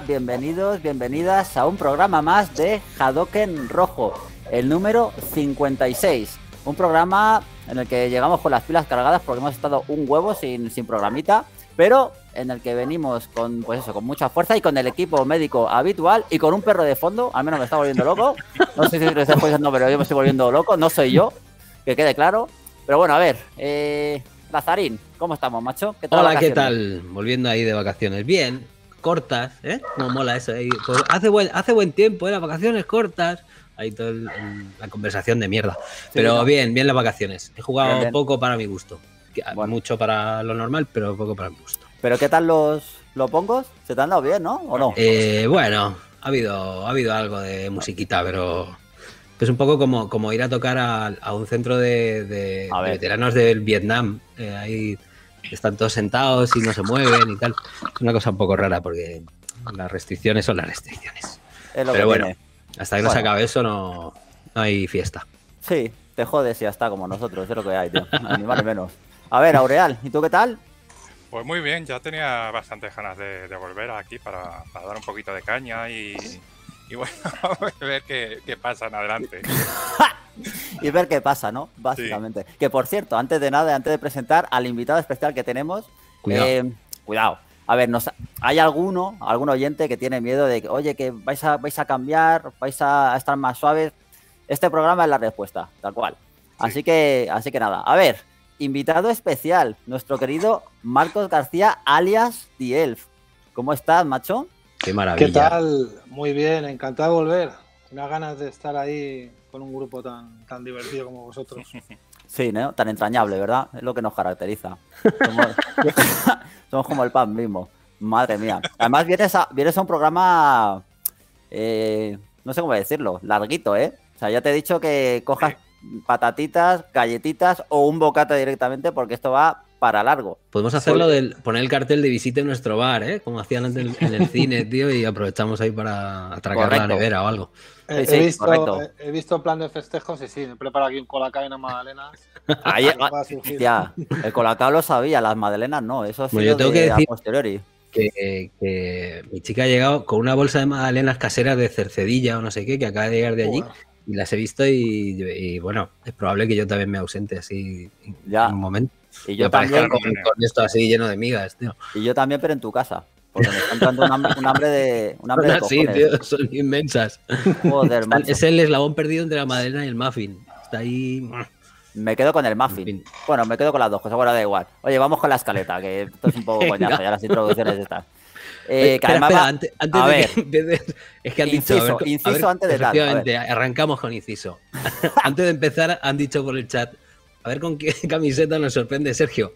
bienvenidos, bienvenidas a un programa más de Hadoken Rojo, el número 56. Un programa en el que llegamos con las pilas cargadas porque hemos estado un huevo sin, programita, pero en el que venimos con, pues eso, con mucha fuerza y con el equipo médico habitual y con un perro de fondo, al menos me está volviendo loco. No sé si lo pues no, pero yo me estoy volviendo loco, no soy yo, que quede claro. Pero bueno, a ver, eh, Lazarín, ¿cómo estamos, macho? Hola, ¿qué tal? Volviendo ahí de vacaciones. Bien, cortas, ¿eh? No mola eso. Pues, hace, buen, hace buen tiempo, ¿eh? Las vacaciones cortas. Ahí toda la conversación de mierda. pero bien, bien las vacaciones. He jugado poco para mi gusto. Ah, mucho para lo normal, pero poco para mi gusto. ¿Pero qué tal los, pongos? ¿Se te han dado bien, no? ¿O no? Eh, bueno, ha habido, ha habido algo de musiquita, pero... Es un poco como, como ir a tocar a, un centro de, veteranos del Vietnam. Eh, ahí están todos sentados y no se mueven y tal. Es una cosa un poco rara porque las restricciones son las restricciones. Pero bueno, hasta que no se acabe eso no, hay fiesta. Sí, te jodes y ya está como nosotros, es lo que hay, tío. Ni más ni menos. A ver, Aureal, ¿y tú qué tal? Pues muy bien, ya tenía bastantes ganas de, volver aquí para, dar un poquito de caña y, y bueno, ver qué, qué pasa en adelante. y ver qué pasa, ¿no? Básicamente. Que por cierto, antes de nada, antes de presentar al invitado especial que tenemos, eh, cuidado. A ver, nos, hay alguno, algún oyente que tiene miedo de que, oye, que vais a, vais a cambiar, vais a estar más suaves. Este programa es la respuesta, tal cual. Así que, así que nada. A ver, invitado especial, nuestro querido Marcos García, alias The Elf. ¿Cómo estás, macho? Qué maravilla. ¿Qué tal? Muy bien, encantado de volver. Unas ganas de estar ahí con un grupo tan, divertido como vosotros. Sí, ¿no? Tan entrañable, ¿verdad? Es lo que nos caracteriza. Somos, como el pan mismo. Madre mía. Además, vienes a, vienes a un programa. Eh, no sé cómo decirlo. Larguito, ¿eh? O sea, ya te he dicho que cojas patatitas, galletitas o un bocata directamente porque esto va para largo. Podemos hacerlo pues del poner el cartel de visita en nuestro bar, ¿eh? Como hacían antes en el, cine, tío, y aprovechamos ahí para atracar la nevera o algo. He, eh, he, visto, el eh, plan de festejos y sí, me preparo aquí un colacao y una magdalenas. ya, ah, el colacao lo sabía, las magdalenas no, eso ha yo tengo que a posteriori. Que, mi chica ha llegado con una bolsa de magdalenas caseras de cercedilla o no sé qué, que acaba de llegar de allí. Y las he visto y, bueno, es probable que yo también me ausente así en un momento. yo esto así lleno de migas, Y yo también, pero en tu casa. Porque me están dando un hambre, un hambre de. Un hambre sí, son inmensas. Joder, es el eslabón perdido entre la madera y el muffin. Está ahí. Me quedo con el muffin. Bueno, me quedo con las dos cosas, ahora da igual. Oye, vamos con la escaleta, que esto es un poco coñazo, ya las introducciones están. Eh, antes, es que han dicho. inciso antes de Efectivamente, arrancamos con inciso. antes de empezar, han dicho por el chat. A ver con qué camiseta nos sorprende Sergio.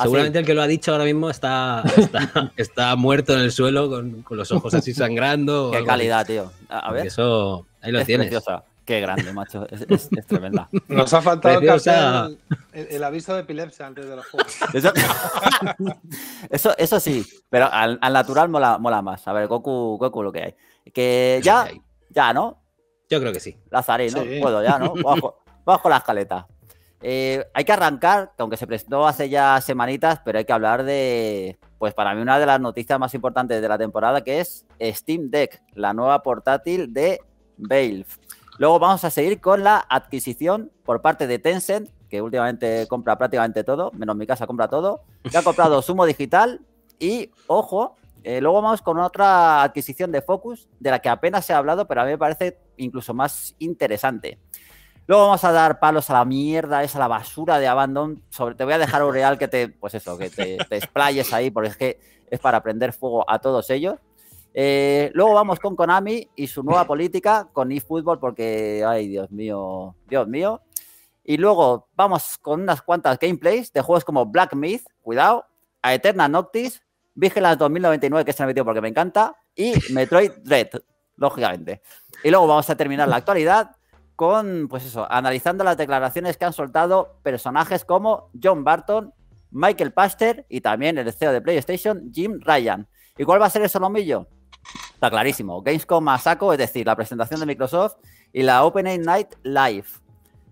Ah, Seguramente el que lo ha dicho ahora mismo está, está, muerto en el suelo con, con los ojos así sangrando. Qué calidad, tío. A ver. Eso, ahí lo tienes. Preciosa. Qué grande, macho. Es, tremenda. Nos ha faltado el, el, el, aviso de epilepsia antes de los juegos. Eso, eso, sí, pero al, natural mola, mola, más. A ver, Goku, Goku lo que hay. Que ya, ya, ¿no? Yo creo que sí. Lazaré, ¿no? Puedo ya, ¿no? Bajo la escaleta. Eh, hay que arrancar, aunque se presentó hace ya semanitas, pero hay que hablar de, pues para mí una de las noticias más importantes de la temporada, que es Steam Deck, la nueva portátil de Valve. Luego vamos a seguir con la adquisición por parte de Tencent, que últimamente compra prácticamente todo, menos mi casa compra todo, que ha comprado Sumo Digital y, ojo, eh, luego vamos con otra adquisición de Focus, de la que apenas se ha hablado, pero a mí me parece incluso más interesante. Luego vamos a dar palos a la mierda, es a la basura de Abandon. Sobre, te voy a dejar real que te, pues eso, que te, te ahí, porque es que es para prender fuego a todos ellos. Eh, luego vamos con Konami y su nueva política con eFootball, porque, ay, Dios mío, Dios mío. Y luego vamos con unas cuantas gameplays de juegos como Black Myth, cuidado, a Eterna Noctis, Vigilance 2099, que se me metido porque me encanta, y Metroid Dread, lógicamente. Y luego vamos a terminar la actualidad con, pues eso, analizando las declaraciones que han soltado personajes como John Barton, Michael Paster y también el CEO de PlayStation, Jim Ryan. ¿Y cuál va a ser el solomillo? Está clarísimo, Gamescom a es decir, la presentación de Microsoft y la Opening Night Live,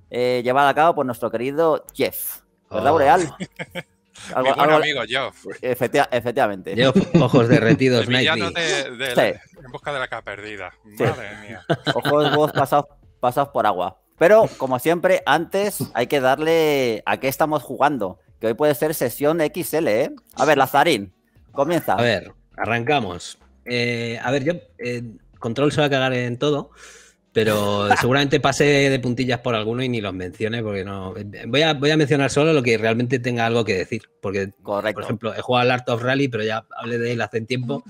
eh, llevada a cabo por nuestro querido Jeff. ¿Verdad, oh. Boreal? Oh. Algo, amigo, Jeff. efectivamente. Jeff. ojos derretidos, Nightly. En busca de la capa perdida. Madre mía. Ojos vos pasados pasas por agua. Pero, como siempre, antes hay que darle a qué estamos jugando, que hoy puede ser sesión XL, ¿eh? A ver, Lazarín, comienza. A ver, arrancamos. Eh, a ver, yo, eh, Control se va a cagar en todo, pero seguramente pase de puntillas por alguno y ni los mencione, porque no... Voy a, voy a mencionar solo lo que realmente tenga algo que decir, porque, por ejemplo, he jugado al Art of Rally, pero ya hablé de él hace tiempo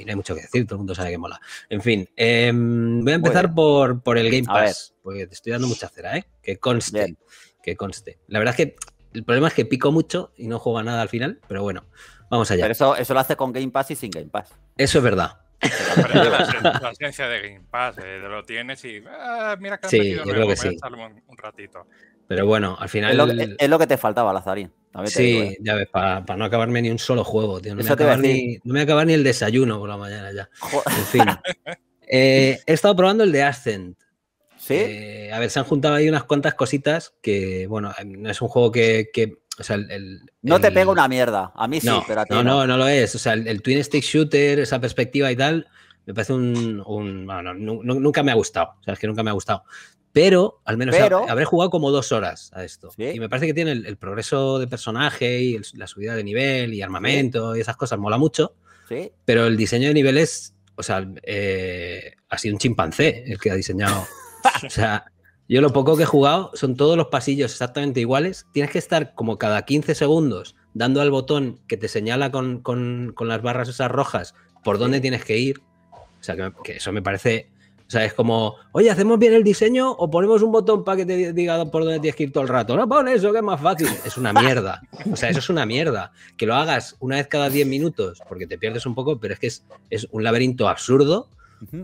y no hay mucho que decir, todo el mundo sabe que mola. En fin, em, voy a empezar por, el Game Pass, porque te estoy dando mucha cera, ¿eh? Que conste, que conste. La verdad es que el problema es que pico mucho y no juega nada al final, pero bueno, vamos allá. Pero eso, eso lo hace con Game Pass y sin Game Pass. Eso es verdad. la, ciencia de Game Pass, eh, lo tienes y ah, mira que ha sí, yo un ratito. Pero bueno, al final. Es lo que, te faltaba, Lazarín. sí, eh. ya ves, para, no acabarme ni un solo juego, tío. No me, acaba ni, acabar ni el desayuno por la mañana ya. En fin. Eh, he estado probando el de Ascent. ¿Sí? Eh, a ver, se han juntado ahí unas cuantas cositas que, bueno, no es un juego que. no te pega una mierda. A mí sí, no, pero no, no, no, lo es. O sea, el, Twin Stick Shooter, esa perspectiva y tal, me parece un. un bueno, nunca me ha gustado. O sea, es que nunca me ha gustado. Pero, al menos habré jugado como dos horas a esto. Y me parece que tiene el, progreso de personaje y la subida de nivel y armamento y esas cosas, mola mucho. ¿Sí? Pero el diseño de niveles, o sea, eh, ha sido un chimpancé el que ha diseñado. o sea, yo lo poco que he jugado son todos los pasillos exactamente iguales. Tienes que estar como cada 15 segundos dando al botón que te señala con, con, las barras esas rojas por dónde tienes que ir. O sea, que eso me parece o sea, es como, oye, ¿hacemos bien el diseño o ponemos un botón para que te diga por dónde tienes que ir todo el rato? No, pon eso, que es más fácil. Es una mierda. O sea, eso es una mierda. Que lo hagas una vez cada 10 minutos, porque te pierdes un poco, pero es que es, un laberinto absurdo,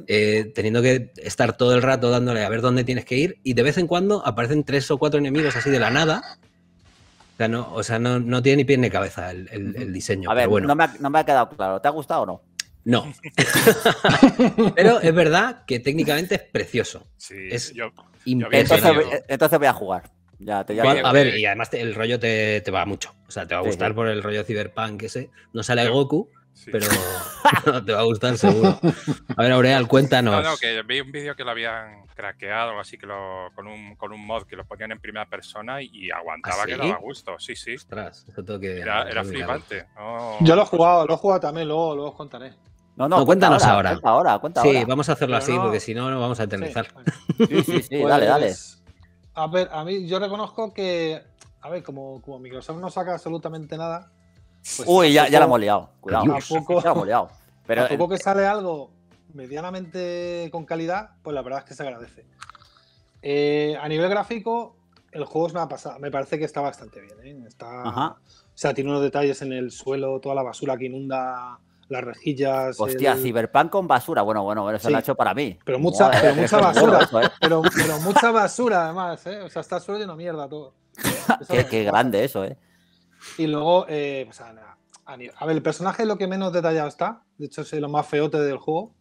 eh, teniendo que estar todo el rato dándole a ver dónde tienes que ir, y de vez en cuando aparecen tres o cuatro enemigos así de la nada. O sea, no, o sea, no, tiene ni pie ni cabeza el, diseño. A ver, bueno. me no me ha quedado claro. ¿Te ha gustado o no? No. Pero es verdad que técnicamente es precioso. Sí, es impresionante. Entonces, voy a jugar. Ya, te a ver, y además el rollo te, va mucho. O sea, te va a gustar por el rollo cyberpunk ese. No sale Goku, pero te va a gustar seguro. A ver, Aureal, cuéntanos. No, que vi un vídeo que lo habían craqueado, así que con, un, mod que lo ponían en primera persona y aguantaba ¿Ah, que sí? que gusto. Sí, sí. Ostras, era, flipante. Yo lo he jugado, lo he jugado también, luego, luego os contaré. No, no, cuéntanos ahora. ahora. sí, vamos a hacerlo así, porque si no, no vamos a eternizar. Pues, pues, sí, sí, sí, dale, dale. Pues, a ver, a mí yo reconozco que, a ver, como, Microsoft no saca absolutamente nada. Uy, ya, la hemos liado. Cuidado. ya la hemos liado. Pero, eh, que sale algo medianamente con calidad, pues la verdad es que se agradece. Eh, a nivel gráfico, el juego es una pasada. Me parece que está bastante bien. ¿eh? Está, O sea, tiene unos detalles en el suelo, toda la basura que inunda las rejillas. Hostia, Cyberpunk con basura. Bueno, bueno, eso lo ha hecho para mí. Pero mucha, mucha basura. ¿eh? pero, mucha basura, además, ¿eh? O sea, está suelo una mierda todo. qué, grande eso, ¿eh? Y luego, eh, pues, a, a, ver, el personaje es lo que menos detallado está. De hecho, es lo más feote del juego.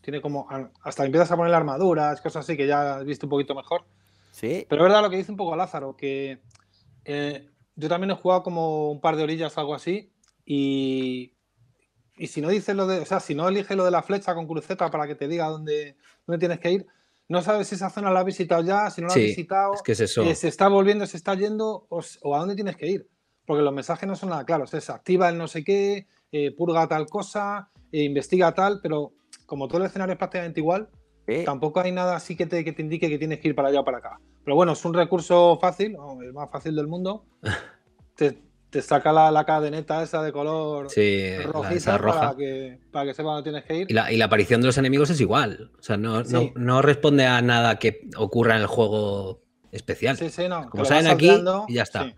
Tiene como. Hasta empiezas a poner armaduras, cosas así que ya has visto un poquito mejor. Sí. Pero es verdad lo que dice un poco Lázaro, que eh, yo también he jugado como un par de orillas, o algo así, y y si no dices lo de, o sea, si no eliges lo de la flecha con cruceta para que te diga dónde, dónde tienes que ir, no sabes si esa zona la has visitado ya, si no la has visitado, si que eh, se está volviendo, se está yendo o, a dónde tienes que ir. Porque los mensajes no son nada claros. Es activa el no sé qué, eh, purga tal cosa, eh, investiga tal, pero como todo el escenario es prácticamente igual, tampoco hay nada así que te, que te indique que tienes que ir para allá o para acá. Pero bueno, es un recurso fácil, el más fácil del mundo. te, te saca la, cadeneta esa de color rojiza roja. para, que, para que sepa dónde tienes que ir. Y la, aparición de los enemigos es igual. O sea, no, responde a nada que ocurra en el juego especial. Sí, sí, no. Como salen aquí y ya está.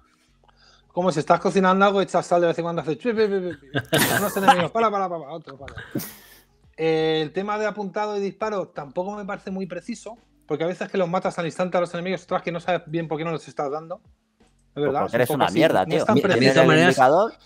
Como si estás cocinando algo y echas sal de vez en cuando haces unos enemigos, para, para, para, otro, para. el tema de apuntado y disparo tampoco me parece muy preciso, porque a veces que los matas al instante a los enemigos, otras que no sabes bien por qué no los estás dando eres una mierda, tío.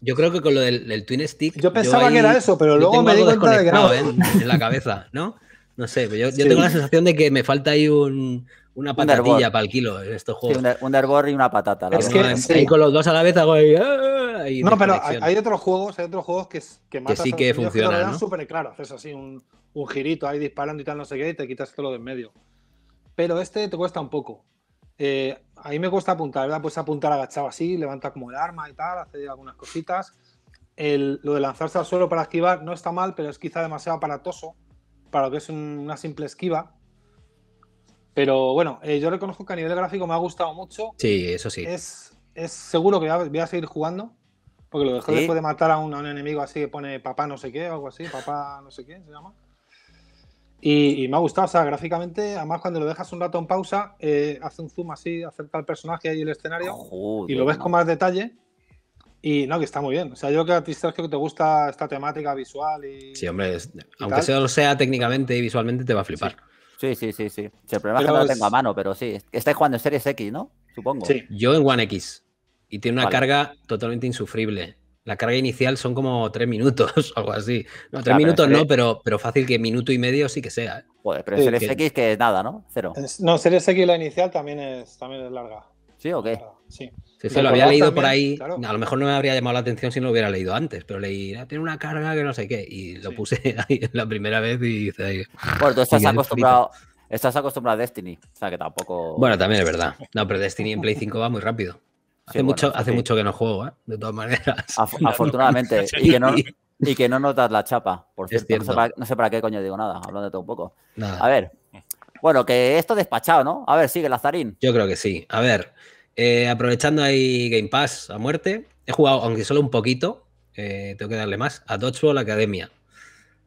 yo creo que con lo del, Twin Stick. Yo pensaba que era eso, pero luego me di cuenta de que ¿eh? En, la cabeza, ¿no? No sé, pero yo, tengo la sensación de que me falta ahí un, una patatilla para el kilo en estos juegos. un, derbor y una patata. es que, con los dos a la vez hago ¡ah! no, pero hay, otros juegos, hay otros juegos que, que, que sí que funcionan. ¿no? súper claro, haces así un, un girito ahí disparando y tal, no sé qué, y te quitas todo de en medio. Pero este te cuesta un poco. Eh, a mí me cuesta apuntar, ¿verdad? Pues apuntar agachado así, levanta como el arma y tal, hace algunas cositas. El, lo de lanzarse al suelo para esquivar no está mal, pero es quizá demasiado aparatoso para lo que es una simple esquiva. Pero bueno, eh, yo reconozco que a nivel gráfico me ha gustado mucho. Sí, eso sí. Es, es seguro que voy a seguir jugando, porque lo dejó después de matar a un, enemigo así que pone papá no sé qué o algo así, papá no sé qué se llama. Y, me ha gustado, o sea, gráficamente, además cuando lo dejas un rato en pausa, eh, hace un zoom así acerca al personaje y el escenario y lo ves con más detalle. Y no, que está muy bien. O sea, yo creo que a ti que te gusta esta temática visual y. Sí, hombre, aunque sea, lo sea técnicamente y visualmente, te va a flipar. Sí, sí, sí, sí. el problema es que no lo tengo a mano, pero sí. estás jugando en Series X, ¿no? Supongo. Sí. Yo en One X. Y tiene una carga totalmente insufrible la carga inicial son como tres minutos, o algo así. No, tres minutos no, pero, pero fácil que minuto y medio sí que sea. ¿eh? pero Series que... X que es nada, ¿no? Cero. no, Series X la inicial también es, también larga. ¿Sí o qué? Sí. Sí, lo había leído por ahí. A lo mejor no me habría llamado la atención si no lo hubiera leído antes, pero leí, ah, tiene una carga que no sé qué. Y lo puse ahí la primera vez y dice. Bueno, tú estás acostumbrado. Estás acostumbrado a Destiny, o sea que tampoco. Bueno, también es verdad. No, pero Destiny en Play 5 va muy rápido hace, mucho, hace mucho que no juego, ¿eh? de todas maneras. afortunadamente. y, que no, notas la chapa, por cierto. No sé, para, qué coño digo nada, hablando de todo un poco. A ver. Bueno, que esto despachado, ¿no? A ver, sigue Lazarín. Yo creo que sí. A ver, eh, aprovechando ahí Game Pass a muerte, he jugado, aunque solo un poquito, eh, tengo que darle más, a Dodgeball Academia,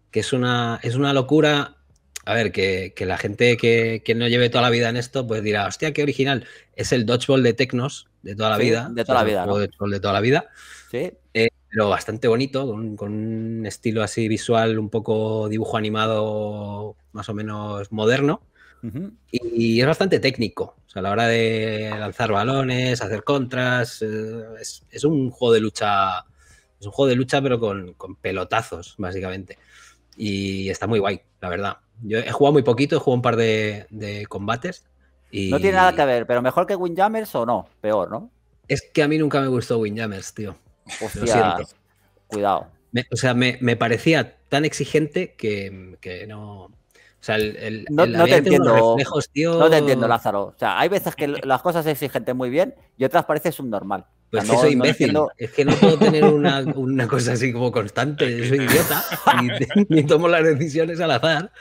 que es una, es una locura. A ver, que, la gente que, que, no lleve toda la vida en esto, pues dirá, hostia, qué original. Es el Dodgeball de Tecnos, de toda la vida. De toda la vida. de toda la vida. Sí. Eh, pero bastante bonito, con, un estilo así visual, un poco dibujo animado más o menos moderno. y, es bastante técnico. O sea, a la hora de lanzar balones, hacer contras. Eh, es, es, un juego de lucha. Es un juego de lucha, pero con, con pelotazos, básicamente. Y está muy guay, la verdad. Yo he jugado muy poquito, he jugado un par de, de combates no tiene nada que ver, pero mejor que Windjammers o no, peor, ¿no? Es que a mí nunca me gustó Windjammers, tío. cuidado. o sea, me, parecía tan exigente que, no. O sea, el, no, te entiendo. tío... No te entiendo, Lázaro. O sea, hay veces que las cosas exigentes muy bien y otras parece subnormal. Pues imbécil. es que no puedo tener una, cosa así como constante. soy idiota y, tomo las decisiones al azar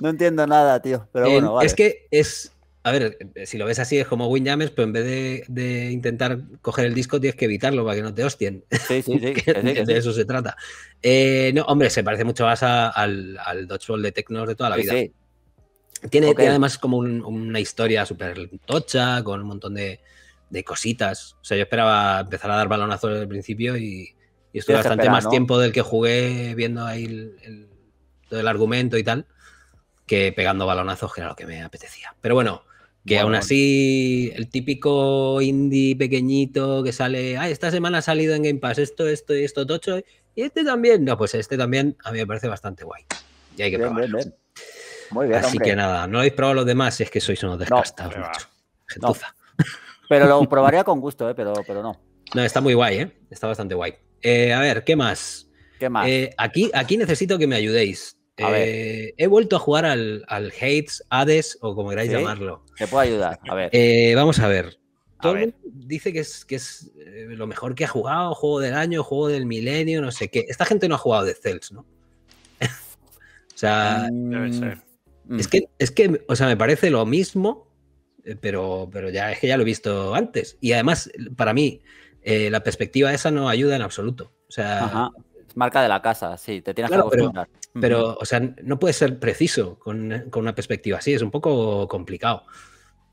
no entiendo nada, tío. Pero Es que es. A ver, eh, si lo ves así, es como Winjamers, pero en vez de, intentar coger el disco, tienes que evitarlo para que no te hostien. Sí, sí, sí. de, eso se trata. Eh, no, hombre, se parece mucho más al, al Dodgeball de Tecnos de toda la vida. Tiene, además como una historia súper tocha, con un montón de, cositas. O sea, yo esperaba empezar a dar balonazos desde el principio y, estuve bastante más tiempo del que jugué viendo ahí el, del argumento y tal, que pegando balonazos, que era lo que me apetecía. Pero bueno, que aún así, el típico indie pequeñito que sale, ay, esta semana ha salido en Game Pass esto, esto y esto, tocho, y este también. No, pues este también a mí me parece bastante guay. Y hay que probarlo. bien. Muy bien, Así que nada, no lo habéis probado los demás es que sois unos desgastados. no, Pero lo probaría con gusto, eh, pero, pero no. No, está muy guay, ¿eh? Está bastante guay. Eh, a ver, ¿qué más? ¿Qué más? Eh, aquí, aquí necesito que me ayudéis. Eh, he vuelto a jugar al, al Hades o como queráis llamarlo. Te puedo ayudar, a ver. Eh, vamos a ver. dice que es, que es eh, lo mejor que ha jugado, juego del año, juego del milenio, no sé qué. Esta gente no ha jugado de Cells, ¿no? o sea. Mm, mm. Es que, es que, o sea, me parece lo mismo, pero, pero ya es que ya lo he visto antes. Y además, para mí, la perspectiva esa no ayuda en absoluto. O sea. Marca de la casa, sí, te tienes que acostumbrar. Pero, o sea, no puedes ser preciso con, con, una perspectiva así, es un poco complicado.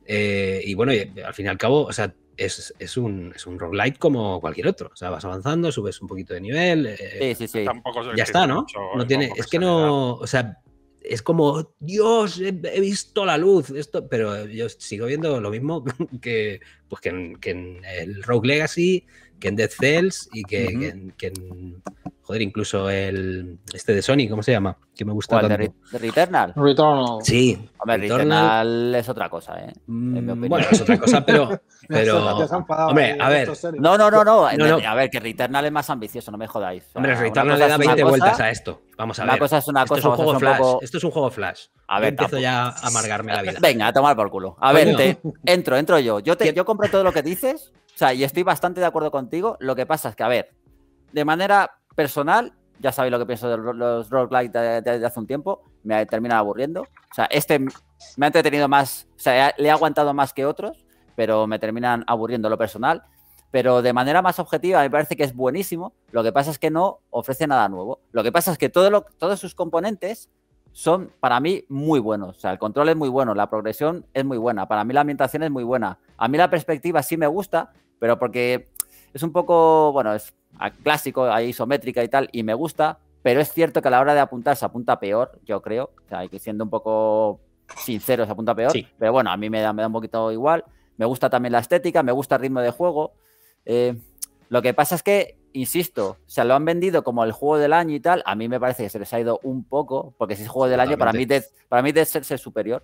Eh, y bueno, al fin y al cabo, o sea, es, es, un, es un roguelite como cualquier otro. O sea, vas avanzando, subes un poquito de nivel. Eh, sí, sí, sí. ya está, ¿no? no tiene, es que no, o sea, es como, Dios, he, visto la luz, esto, pero yo sigo viendo lo mismo que, pues, que, en, que en el Rogue Legacy, que en Dead Cells y que, que en, Joder, incluso el este de Sony, ¿cómo se llama? Que me gusta tanto. De, Returnal? Returnal. Sí. Hombre, Returnal... Returnal es otra cosa, ¿eh? Mm, bueno, es otra cosa, pero... hombre, a eh, ver... No, no, no, no, A ver, que Returnal es más ambicioso, no me jodáis. Hombre, Returnal le da 20 vueltas a esto. Vamos a ver. Una cosa es una cosa... Esto es un juego flash. Esto es un juego flash. A ver, empiezo ya a amargarme la vida. Venga, a tomar por culo. A ver, te... entro, entro yo. Yo, te... yo compro todo lo que dices, o sea, y estoy bastante de acuerdo contigo. Lo que pasa es que, a ver, de manera personal, ya sabéis lo que pienso de los roguelite de, hace un tiempo, me terminado aburriendo. O sea, este me ha entretenido más, o sea, le he aguantado más que otros, pero me terminan aburriendo lo personal. Pero de manera más objetiva me parece que es buenísimo, lo que pasa es que no ofrece nada nuevo. Lo que pasa es que todos sus componentes son para mí muy buenos. O sea, el control es muy bueno, la progresión es muy buena, para mí la ambientación es muy buena. A mí la perspectiva sí me gusta, pero porque es un poco, bueno, es a clásico, a isométrica y tal, y me gusta, pero es cierto que a la hora de apuntar se apunta peor, yo creo. hay que siendo un poco sincero, se apunta peor. Pero bueno, a mí me da, me da un poquito igual. Me gusta también la estética, me gusta el ritmo de juego. Eh, lo que pasa es que, insisto, se lo han vendido como el juego del año y tal. A mí me parece que se les ha ido un poco, porque si es juego del año, para mí, para mí debe ser superior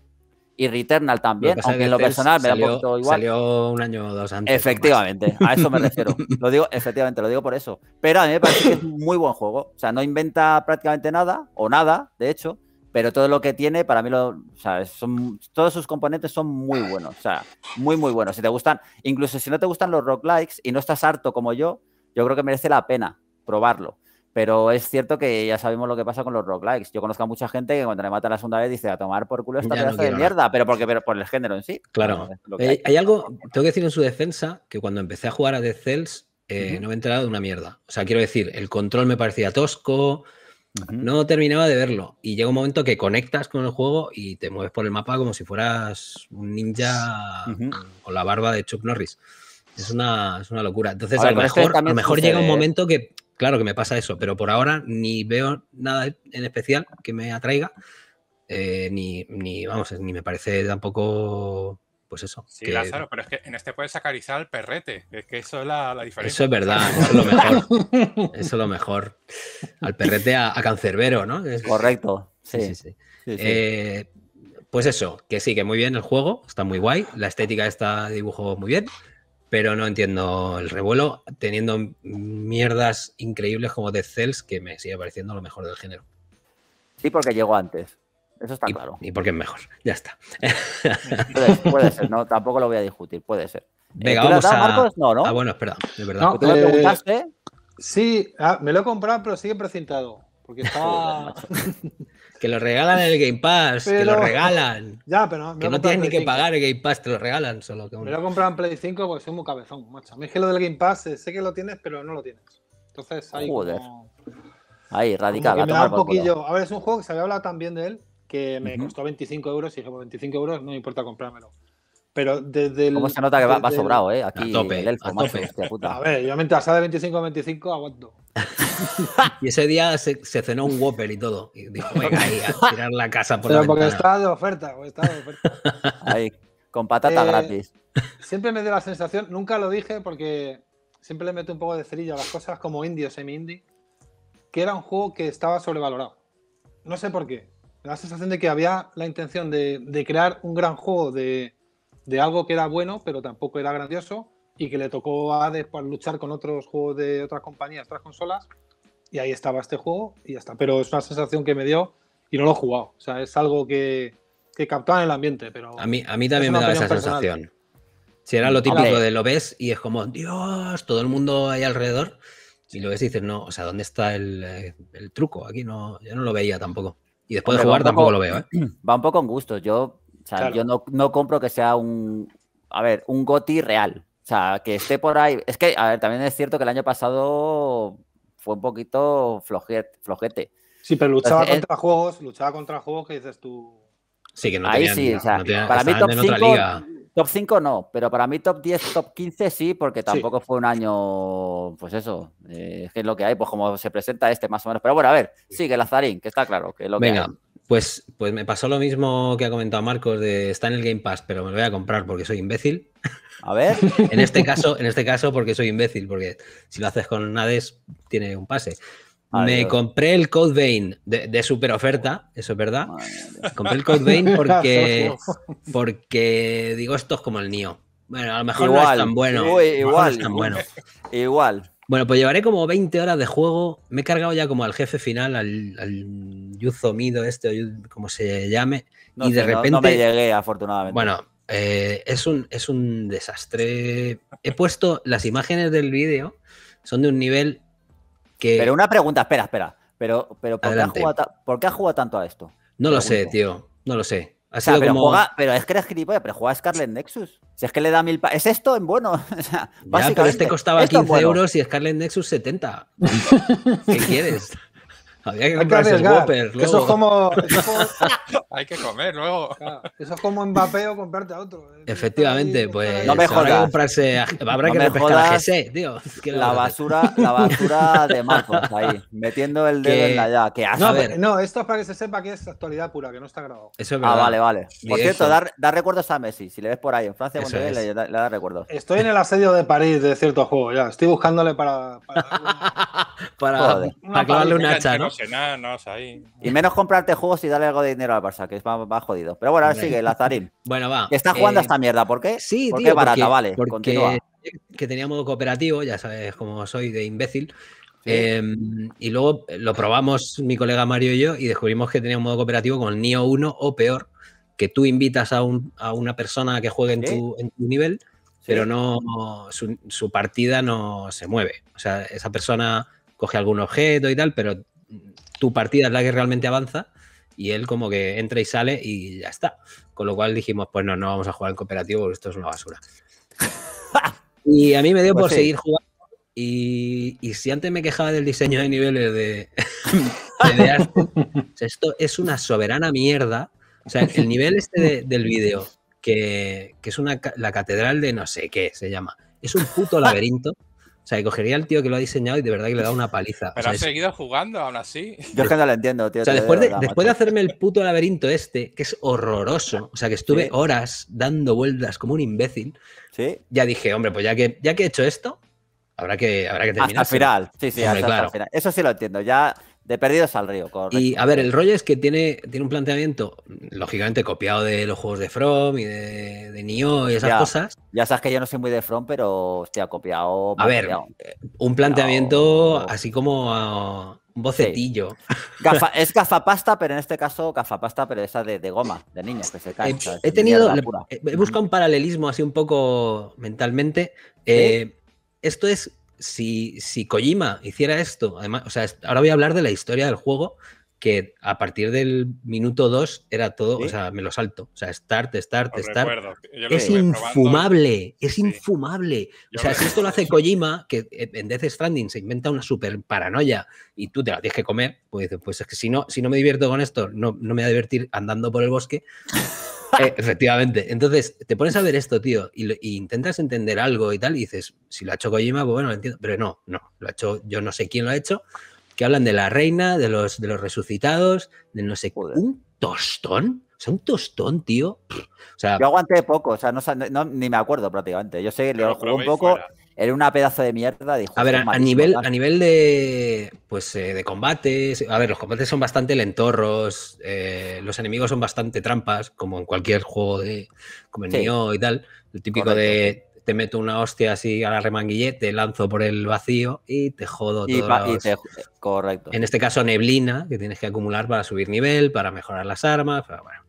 y Returnal también, aunque en lo este personal me da un igual. Salió un año o dos antes. Efectivamente, a eso me refiero. Lo digo, efectivamente, lo digo por eso. Pero a mí me parece que es un muy buen juego. O sea, no inventa prácticamente nada, o nada, de hecho, pero todo lo que tiene, para mí, lo, o son, todos sus componentes son muy buenos. O sea, muy, muy buenos. Si te gustan, incluso si no te gustan los rock likes y no estás harto como yo, yo creo que merece la pena probarlo. Pero es cierto que ya sabemos lo que pasa con los roguelikes. Yo conozco a mucha gente que cuando le mata la segunda vez dice a tomar por culo esta de mierda, pero porque por el género en sí. Claro. Eh, hay. algo, tengo que decir en su defensa, que cuando empecé a jugar a Dead Cells eh, no me he enterado de una mierda. O sea, quiero decir, el control me parecía tosco, no terminaba de verlo. Y llega un momento que conectas con el juego y te mueves por el mapa como si fueras un ninja con la barba de Chuck Norris. Es una, locura. Entonces, a, lo este mejor, llega un ¿eh? momento que claro que me pasa eso, pero por ahora ni veo nada en especial que me atraiga, eh, ni, vamos, ni me parece tampoco pues eso. Sí, Lázaro, pero es que en este puedes sacarizar al perrete, es que eso es la, diferencia. Eso es verdad, eso es lo mejor. eso lo mejor. Al perrete a, cancerbero, ¿no? Correcto, sí. sí, eh, pues eso, que sí, que muy bien el juego, está muy guay, la estética está dibujo muy bien, pero no entiendo el revuelo, teniendo mierdas increíbles como The Cells, que me sigue pareciendo lo mejor del género. Sí, porque llegó antes. Eso está claro. Y porque es mejor. Ya está. Puede, ser, no, tampoco lo voy a discutir, puede ser. Eh, Venga, a... Marcos? No, ¿no? Ah, bueno, espera, de verdad. ¿Te eh, preguntaste? Sí, ah, me lo he comprado, pero sigue precintado. Porque está. Que lo regalan en el Game Pass, que lo regalan. Ya, pero que no tienes ni que pagar el Game Pass, te lo regalan solo. Que me lo he comprado en Play 5 porque soy muy cabezón, macho. A mí es que lo del Game Pass eh, sé que lo tienes, pero no lo tienes. Entonces ahí Como... Ahí, radical. poquillo. A ver, es un juego que se había hablado también de él, que me costó 25 euros y dije, por pues 25 euros no me importa comprármelo. Pero desde el. ¿Cómo se nota que va, sobrado, eh? Aquí, a tope, el a, a ver, yo mientras sale 25 a 25, aguanto. y ese día se, cenó un Whopper y todo. Y dijo, venga, ahí, a tirar la casa por Pero la porque estaba de oferta, porque estaba de oferta. Ahí, con patata eh, gratis. Siempre me dio la sensación, nunca lo dije porque siempre le meto un poco de cerilla a las cosas como indie o semi-indie, que era un juego que estaba sobrevalorado. No sé por qué. da la sensación de que había la intención de crear un gran juego de de algo que era bueno, pero tampoco era grandioso, y que le tocó a después luchar con otros juegos de otras compañías, otras consolas, y ahí estaba este juego y ya está. Pero es una sensación que me dio y no lo he jugado. O sea, es algo que, que captaba en el ambiente, pero... A mí, a mí también me daba esa sensación. Si era lo típico de lo ves y es como, Dios, todo el mundo ahí alrededor. Y lo ves y dices, no, o sea, ¿dónde está el, eh, truco? Aquí no, yo no lo veía tampoco. Y después de jugar tampoco lo veo, ¿eh? Va un poco en gusto, Yo yo no, compro que sea un, a ver, un GOTI real. O sea, que esté por ahí. Es que, a ver, también es cierto que el año pasado fue un poquito flojete. flojete. Sí, pero luchaba contra juegos, luchaba contra juegos que dices tú. Sí, que no Ahí sí, o sea, para mí top 5, top 5 no, pero para mí top 10, top 15 sí, porque tampoco fue un año, pues eso, eh, es que es lo que hay, pues como se presenta este más o menos. Pero bueno, a ver, sigue Lazarín, que está claro, que lo Venga. Pues, pues, me pasó lo mismo que ha comentado Marcos de está en el Game Pass, pero me lo voy a comprar porque soy imbécil. A ver. en este caso, en este caso, porque soy imbécil, porque si lo haces con Nades tiene un pase. me compré el Code Vein de, super oferta, eso es verdad. compré el Code Vein porque, porque digo, esto es como el Nio. Bueno, a lo mejor no es tan bueno. Igual, no bueno. Igual. Bueno, pues llevaré como 20 horas de juego. Me he cargado ya como al jefe final, al, yuzomido este, o como se llame. y de repente. No, me llegué, afortunadamente. Bueno, eh, es, un, es un desastre. He puesto las imágenes del vídeo, son de un nivel que. Pero una pregunta, espera, espera. Pero, pero ¿por, qué ¿por qué has jugado tanto a esto? No lo sé, tío. No lo sé. O sea, pero, juega, pero es que eres gilipollas, pero juega Scarlet Nexus. Si es que le da mil... Pa... Es esto en bueno. O sea, ya, pero este costaba 15 euros y Scarlet Nexus 70. ¿Qué quieres? Había que comprar el Whopper. Eso es como... Hay que comer luego. eso es como Mbappé comprarte a otro. Eh. Efectivamente, pues no me pues, habrá que comprarse, habrá que repescar La basura, la basura de Marcos ahí, metiendo el dedo en la llave Que no, no, esto es para que se sepa que es actualidad pura, que no está grabado. Ah, vale, vale. Por cierto, da, recuerdos a Messi. Si le ves por ahí en Francia, le, da recuerdos. Estoy en el asedio de París de cierto juego, ya. Estoy buscándole para. Para, para, para clavarle una hacha, Y menos comprarte juegos y darle algo de dinero al Barça, que es más, jodido. Pero bueno, ahora sigue, Lazarín. Bueno, va. Que está jugando eh, hasta mierda. ¿Por qué? Sí, ¿Por barata? vale, porque Que tenía modo cooperativo, ya sabes como soy de imbécil. Em, y luego eh, lo probamos mi colega Mario y yo y descubrimos que tenía un modo cooperativo con el Nio 1 o peor, que tú invitas a, un, a una persona que juegue en, tu, nivel, pero no su, su, partida no se mueve. O sea, esa persona coge algún objeto y tal, pero tu partida es la que realmente avanza y él como que entra y sale y ya está. Con lo cual dijimos, pues no, no vamos a jugar en cooperativo porque esto es una basura. y a mí me dio pues por seguir jugando. Y, si antes me quejaba del diseño de niveles de, esto es una soberana mierda. O sea, el nivel este del vídeo, que, es una, la catedral de no sé qué se llama, es un puto laberinto. O sea, cogería al tío que lo ha diseñado y de verdad que le da una paliza. Pero ha seguido jugando aún así. Yo es que no lo entiendo, tío. O sea, después de, hacerme el puto laberinto este, que es horroroso, o sea, que estuve horas dando vueltas como un imbécil, ¿Sí? ya dije, hombre, pues ya que, ya que he hecho esto, habrá que, terminar. Hasta el final, sí, sí, final. Eso sí lo entiendo. Ya de perdidos al río, correcto. Y a ver, el rollo es que tiene, tiene un planteamiento, lógicamente copiado de los juegos de From y de, de Nioh y esas cosas. Ya sabes que yo no soy muy de From, pero hostia, copiado. A ver, eh, un planteamiento así como ah, un bocetillo. es gafapasta, pero en este caso gafapasta, pero esa de, goma, de niños que se caen. He, tenido, he buscado un paralelismo así un poco mentalmente. Eh, esto es si, si Kojima hiciera esto, además, o sea, ahora voy a hablar de la historia del juego, que a partir del minuto 2 era todo, o sea, me lo salto. O sea, start, start, start. Es infumable, es infumable, o sea, si esto lo hace Kojima, que en Death Stranding se inventa una super paranoia y tú te la tienes que comer, pues, pues es que si no, si no me divierto con esto, no, no me voy a divertir andando por el bosque. Eh, efectivamente. Entonces, te pones a ver esto, tío, y, intentas entender algo y tal, y dices, si lo ha hecho Kojima, pues bueno, lo entiendo. Pero no, no, lo ha hecho, yo no sé quién lo ha hecho, que hablan de la reina, de los, de los resucitados, de no sé qué. un tostón. O sea, un tostón, tío. O sea, yo aguanté poco, o sea, no, ni me acuerdo prácticamente. Yo sé, lo jugué un poco. Era una pedazo de mierda dijo A ver, a, nivel, a nivel de pues eh, de combates. A ver, los combates son bastante lentorros. Eh, los enemigos son bastante trampas, como en cualquier juego de como en y tal. El típico de te meto una hostia así a la remanguillete, te lanzo por el vacío y te jodo eh, Correcto. En este caso, neblina, que tienes que acumular para subir nivel, para mejorar las armas. Pero bueno.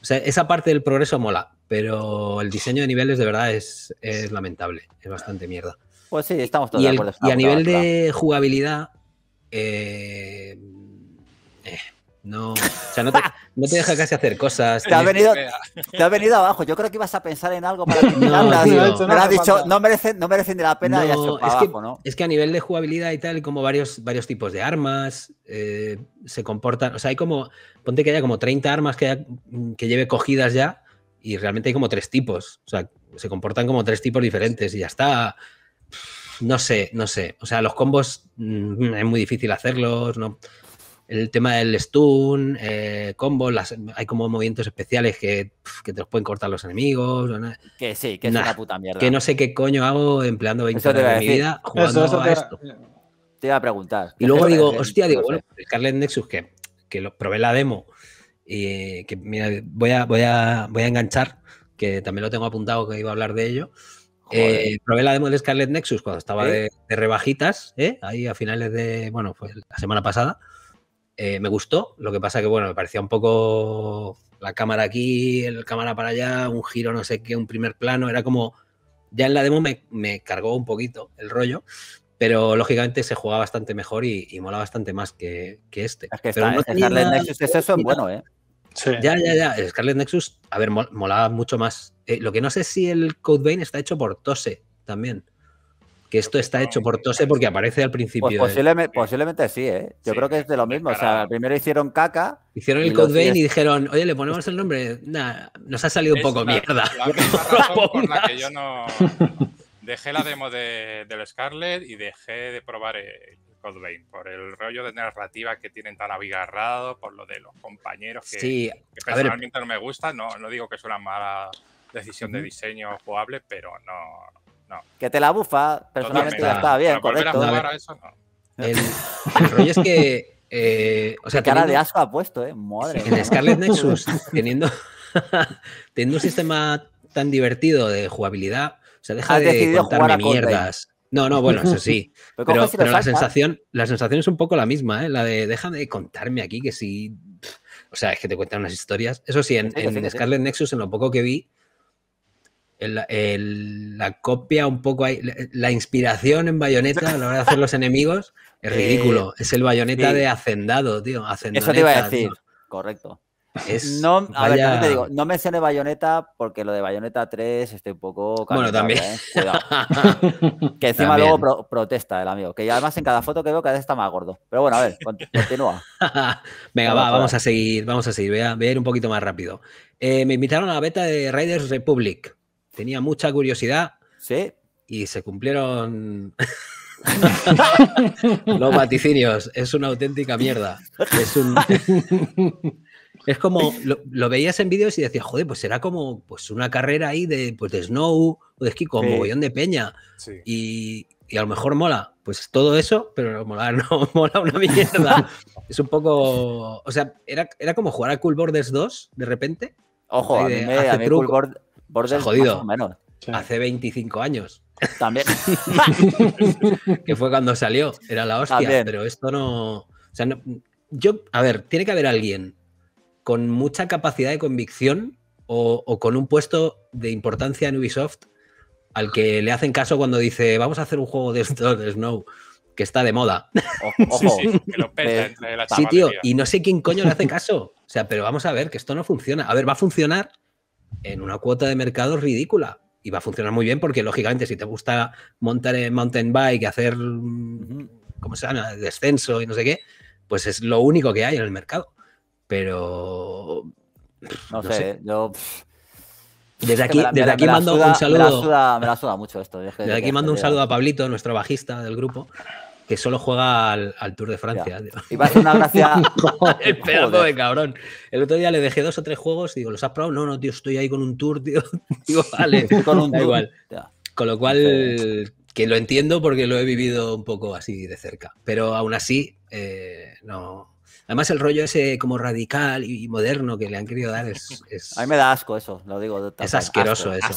O sea, esa parte del progreso mola, pero el diseño de niveles de verdad es, es lamentable, es bastante mierda. Pues sí, estamos todos y Y a nivel de jugabilidad, eh, eh no, no te, deja casi hacer cosas. Te, ha venido, te ha venido, abajo. Yo creo que ibas a pensar en algo para No, pero has dicho, no merecen, de la pena es que, a nivel de jugabilidad y tal, como varios, varios tipos de armas eh, se comportan. O sea, hay como. Ponte que haya como 30 armas que, que lleve cogidas ya y realmente hay como tres tipos. O sea, se comportan como tres tipos diferentes y ya está. No sé, no sé. O sea, los combos mm, es muy difícil hacerlos, ¿no? el tema del stun, eh, combos, hay como movimientos especiales que, te los pueden cortar los enemigos. Que sí, que es una puta mierda. Que no sé qué coño hago empleando 20 de mi vida jugando a esto. Te iba a preguntar. Y luego digo, hostia, digo, bueno, Scarlet Nexus, que, que lo, probé la demo y que mira, voy a, voy a, voy a enganchar, que también lo tengo apuntado que iba a hablar de ello. Eh, probé la demo de Scarlet Nexus cuando estaba de, de, rebajitas, eh, ahí a finales de, bueno, pues la semana pasada. Eh, me gustó, lo que pasa que, bueno, me parecía un poco la cámara aquí, el cámara para allá, un giro no sé qué, un primer plano, era como, ya en la demo me, cargó un poquito el rollo, pero lógicamente se jugaba bastante mejor y, mola bastante más que, este. Es que Scarlet Nexus es eso, bueno, ¿eh? Ya, ya, ya. Scarlet Nexus, a ver, molaba mucho más. Eh, lo que no sé si el Code Vein está hecho por Tose también que esto está hecho por Tose porque aparece al principio. Pues posiblemente, sí, ¿eh? Yo creo que es de lo pues mismo. O sea, primero hicieron caca. Hicieron el Code y dijeron, oye, le ponemos el nombre. nos ha salido un poco mierda. La que yo no. Dejé la demo de, del Scarlet y dejé de probar el Code por el rollo de narrativa que tienen tan abigarrado, por lo de los compañeros que, personalmente no me gusta. No, no digo que es una mala decisión de diseño jugable, pero no que te la bufa, personalmente estaba bien, correcto. el, rollo es que. Eh, o sea, que cara de asco ha puesto, ¿eh? En Scarlet Nexus, teniendo, teniendo un sistema tan divertido de jugabilidad, o sea, deja de contarme mierdas. No, no, bueno, eso sí. pero, la, sensación, la sensación es un poco la misma, ¿eh? La de deja de contarme aquí que si. O sea, es que te cuentan unas historias. Eso sí, en, Scarlet Nexus, en lo poco que vi, la copia un poco la, inspiración en Bayonetta a la hora de hacer los enemigos es ridículo. Eh, es el bayoneta de Hacendado, tío. Eso te iba a decir, correcto. no, a ver, no mencioné Bayonetta porque lo de Bayonetta 3 estoy un poco... Bueno, también. ¿eh? que encima luego protesta el amigo, que además en cada foto que veo cada vez está más gordo. Pero bueno, a ver, continúa. Venga, va, vamos a seguir, vamos a seguir, voy a, ir un poquito más rápido. Eh, me invitaron a la beta de Raiders Republic tenía mucha curiosidad. Sí. Y se cumplieron los vaticinios. Es una auténtica mierda. Es como, lo, veías en vídeos y decías, joder, pues será como pues una carrera ahí de, pues, snow o de esquí con un mogollón de peña. Y, a lo mejor mola, pues todo eso, pero mola, no mola una mierda. es un poco, o sea, era, era como jugar a Cool Borders 2 de repente. Ojo, a mí, jodido. Hace 25 años. También. que fue cuando salió. Era la hostia. Pero esto no. O sea, yo. A ver, tiene que haber alguien con mucha capacidad de convicción o, con un puesto de importancia en Ubisoft al que le hacen caso cuando dice vamos a hacer un juego de Snow que está de moda. Ojo, eh, entre la Sí, tío, y no sé quién coño le hace caso. O sea, pero vamos a ver que esto no funciona. A ver, va a funcionar en una cuota de mercado ridícula. Y va a funcionar muy bien porque, lógicamente, si te gusta montar en mountain bike, hacer, ¿cómo se llama?, descenso y no sé qué, pues es lo único que hay en el mercado. Pero... No, sé, yo... Desde aquí, desde aquí mando un saludo. Me la, suda, mucho esto. desde aquí mando un saludo a Pablito, nuestro bajista del grupo, que solo juega al, Tour de Francia. Y va a ser una gracia. el pedazo de cabrón. El otro día le dejé dos o tres juegos y digo, ¿los has probado? No, no, tío, estoy ahí con un tour, tío. Digo, vale. con un tour. igual. Con lo cual, que lo entiendo porque lo he vivido un poco así de cerca. Pero aún así, eh, no. Además, el rollo ese como radical y moderno que le han querido dar es. A mí me da asco eso, lo digo. Es asqueroso eso.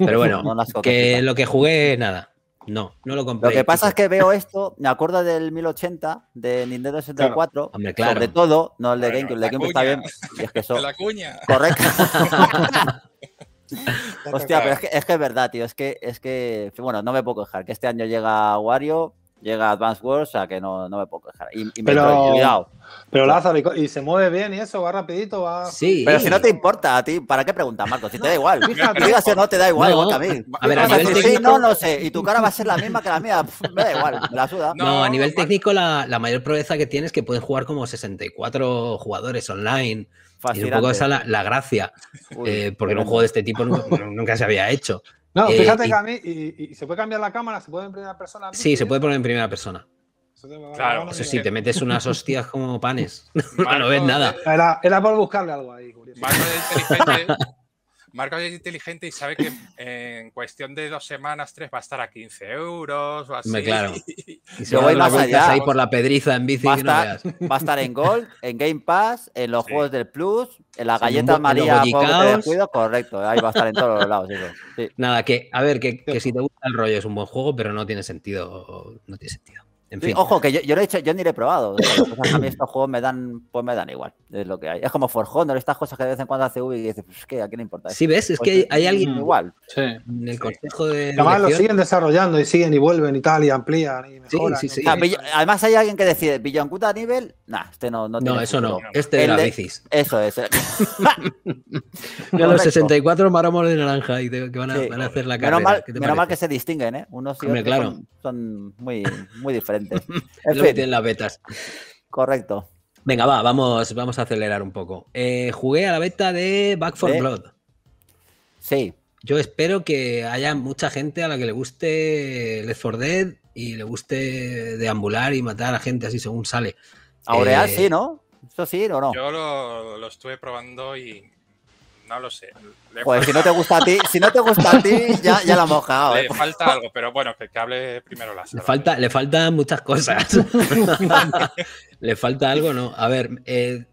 Pero bueno, que lo que jugué, nada. No, no lo compré. Lo que pasa es que veo esto, me acuerdo del 1080 de Nintendo 64, de sobre todo, no el de GameCube, el de GameCube está bien. Y es que eso. La cuña. Correcto. Hostia, pero es que, es que, es verdad, tío. Es que, es que, bueno, no me puedo quejar. Que este año llega Wario, llega Advance Wars, o sea que no, no me puedo quejar. pero, cuidado. Pero Lázaro, ¿y, se mueve bien y eso? ¿Va rapidito? Va... Sí. Pero si no te importa, a ti, ¿para qué preguntas, Marcos? Si te da igual. Fíjate. Digas no, te da igual, a mí. A ver, a nivel técnico... Sí, no, no sé. Y tu cara va a ser la misma que la mía. Me da igual, la suda. No, a nivel técnico, la, la, mayor proeza que tienes es que puedes jugar como 64 jugadores online. Y un poco esa la, la gracia. Eh, porque en un juego de este tipo nunca se había hecho. No, eh, fíjate que a mí, y, se puede cambiar la cámara, se puede en primera persona. Sí, se puede poner en primera persona. claro, eso sí, te metes unas hostias como panes. no ves nada. Era, era, por buscarle algo ahí, Marcos es inteligente y sabe que en cuestión de dos semanas, tres, va a estar a 15 euros o así. Me, claro. Y se va más allá. ahí por la pedriza en bici. Va a, estar, en Gold, en Game Pass, en los juegos del Plus, en la galleta María. correcto. Ahí va a estar en todos los lados. Nada, que a ver, que, que si te gusta el rollo es un buen juego, pero no tiene sentido. No tiene sentido. En fin. Ojo, que yo, lo he yo ni lo he probado. Pues a mí estos juegos me dan, pues me dan igual. Es lo que hay. Es como For Honor, estas cosas que de vez en cuando hace Ubi y dices, pues qué, ¿a quién le importa? Sí, ves, es pues que hay, alguien igual. Sí. En el consejo de. Además lo siguen desarrollando y siguen y vuelven y tal, y amplían y Sí, sí, además hay alguien que decide, Billoncuta a nivel, nah, este no, no tiene No, eso no. Este de las bicis. Eso es. Eh. los 64 maromos de naranja y que van a, van a, hacer la carrera. Menos mal, que se distinguen, ¿eh? Unos Hombre, Claro son muy, muy diferentes. en lo que tienen las betas. Correcto. Venga, va, vamos, vamos a acelerar un poco. Eh, jugué a la beta de Back for Blood. Sí. Yo espero que haya mucha gente a la que le guste Left 4 Dead y le guste deambular y matar a gente así según sale. Aurea eh, sí, ¿no? Eso sí o no. Yo lo, lo estuve probando y no lo sé. Pues si no te gusta a ti, si no te gusta a ti, ya, ya la mojado. Le falta algo, pero bueno, que, que hable primero la le falta, le faltan muchas cosas. le falta algo, ¿no? A ver, eh,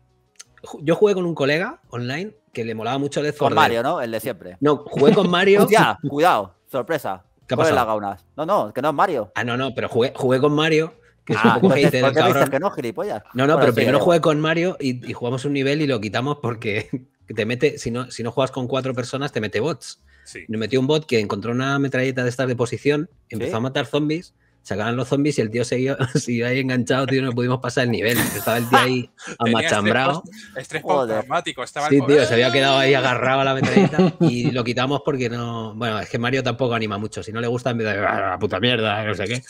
yo jugué con un colega online que le molaba mucho el Con Mario, ¿no? El de siempre. No, jugué con Mario. ya, cuidado, sorpresa. ¿Qué ha pasado? No, no, que no es Mario. Ah, no, no, pero jugué, con Mario. ah, Que no, gilipollas? no, no, pero primero jugué con Mario y jugamos un nivel y lo quitamos porque que te mete, si no, si no juegas con cuatro personas, te mete bots. Sí. Me metió un bot que encontró una metralleta de estas de posición, empezó a matar zombies, sacaban los zombies y el tío siguió, ahí enganchado, tío, no pudimos pasar el nivel. Estaba el tío ahí amachambrado. Estrés dramático, estaba Sí, tío, se había quedado ahí agarrado a la metralleta y lo quitamos porque no. Bueno, es que Mario tampoco anima mucho. Si no le gusta, en vez de ah, la puta mierda, no sé qué.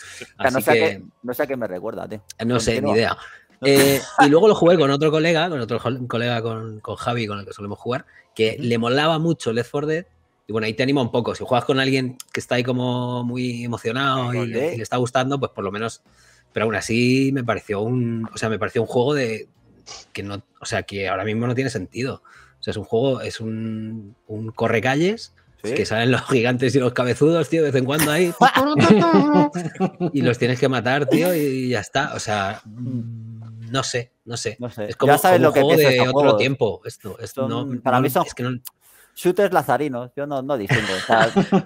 que, no sé qué me recuerda, tío. No sé, ni idea. Eh, y luego lo jugué con otro colega, con otro colega con, con, Javi, con el que solemos jugar, que le molaba mucho Left 4 Dead. Y bueno, ahí te animo un poco. Si juegas con alguien que está ahí como muy emocionado y, le está gustando, pues por lo menos. Pero aún así me pareció un. O sea, me pareció un juego de. que no. O sea, que ahora mismo no tiene sentido. O sea, es un juego, es un, un correcalles. que salen los gigantes y los cabezudos, tío, de vez en cuando ahí. y los tienes que matar, tío, y ya está. O sea, mm no sé, no sé. Es como, ya sabes lo que juego de otro tiempo. Esto, esto para mí son shooters lazarinos. Yo no, no distingo.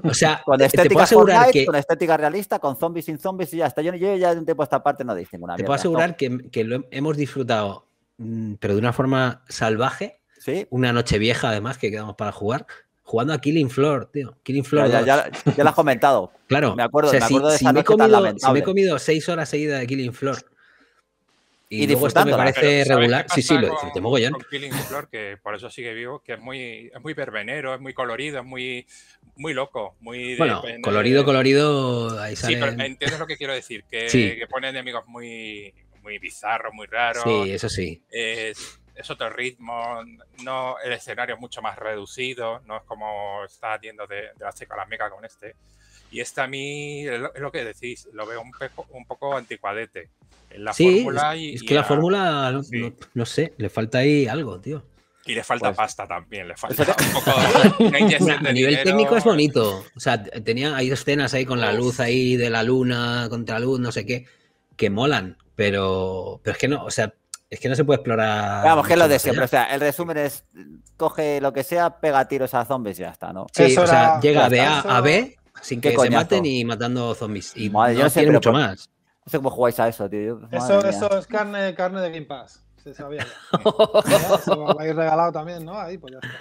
O sea, con estética te puedo que... estética realista, con zombies sin zombies y ya está. Yo, ya de un tiempo a esta parte no distingo nada. Te puedo asegurar que, que, lo hemos disfrutado, mm, pero de una forma salvaje. ¿Sí? Una noche vieja, además, que quedamos para jugar jugando a Killing Floor, tío. Killing Floor. Ya, ya, ya, lo has comentado. claro. Me acuerdo, me acuerdo de esa si me, me he comido seis horas seguidas de Killing Floor y, este disfrutando, me parece regular. Sí, sí, lo disfruté mogollón. que por eso sigue vivo, que es muy, es muy verbenero, es muy colorido, es muy, muy loco. Muy bueno, colorido, colorido. Ahí sale. Sí, pero entiendes lo que quiero decir, que, que pone enemigos muy, muy bizarros, muy raros. Sí, eso sí. Es, otro ritmo, no, el escenario es mucho más reducido, no es como está haciendo de, la chica a la meca con este. Y esta a mí, es lo, que decís, lo veo un, un poco anticuadete. En la fórmula y, es que la, fórmula, no, sé, le falta ahí algo, tío. Y le falta pues pasta también, le falta un poco A nivel técnico es bonito. O sea, tenía, hay escenas ahí con la luz ahí de la luna, contra luz, no sé qué, que molan, pero, pero es que no, o sea, es que no se puede explorar. Vamos, que es lo de siempre. O sea, el resumen es: coge lo que sea, pega tiros a zombies y ya está, ¿no? Sí, o sea, llega de A a B sin que se maten y matando zombies. Y no yo sé, mucho más. No sé cómo jugáis a eso, tío. eso, eso es carne, carne de Game Pass. Se sabía. eso lo habéis regalado también, ¿no? Ahí, pues ya está.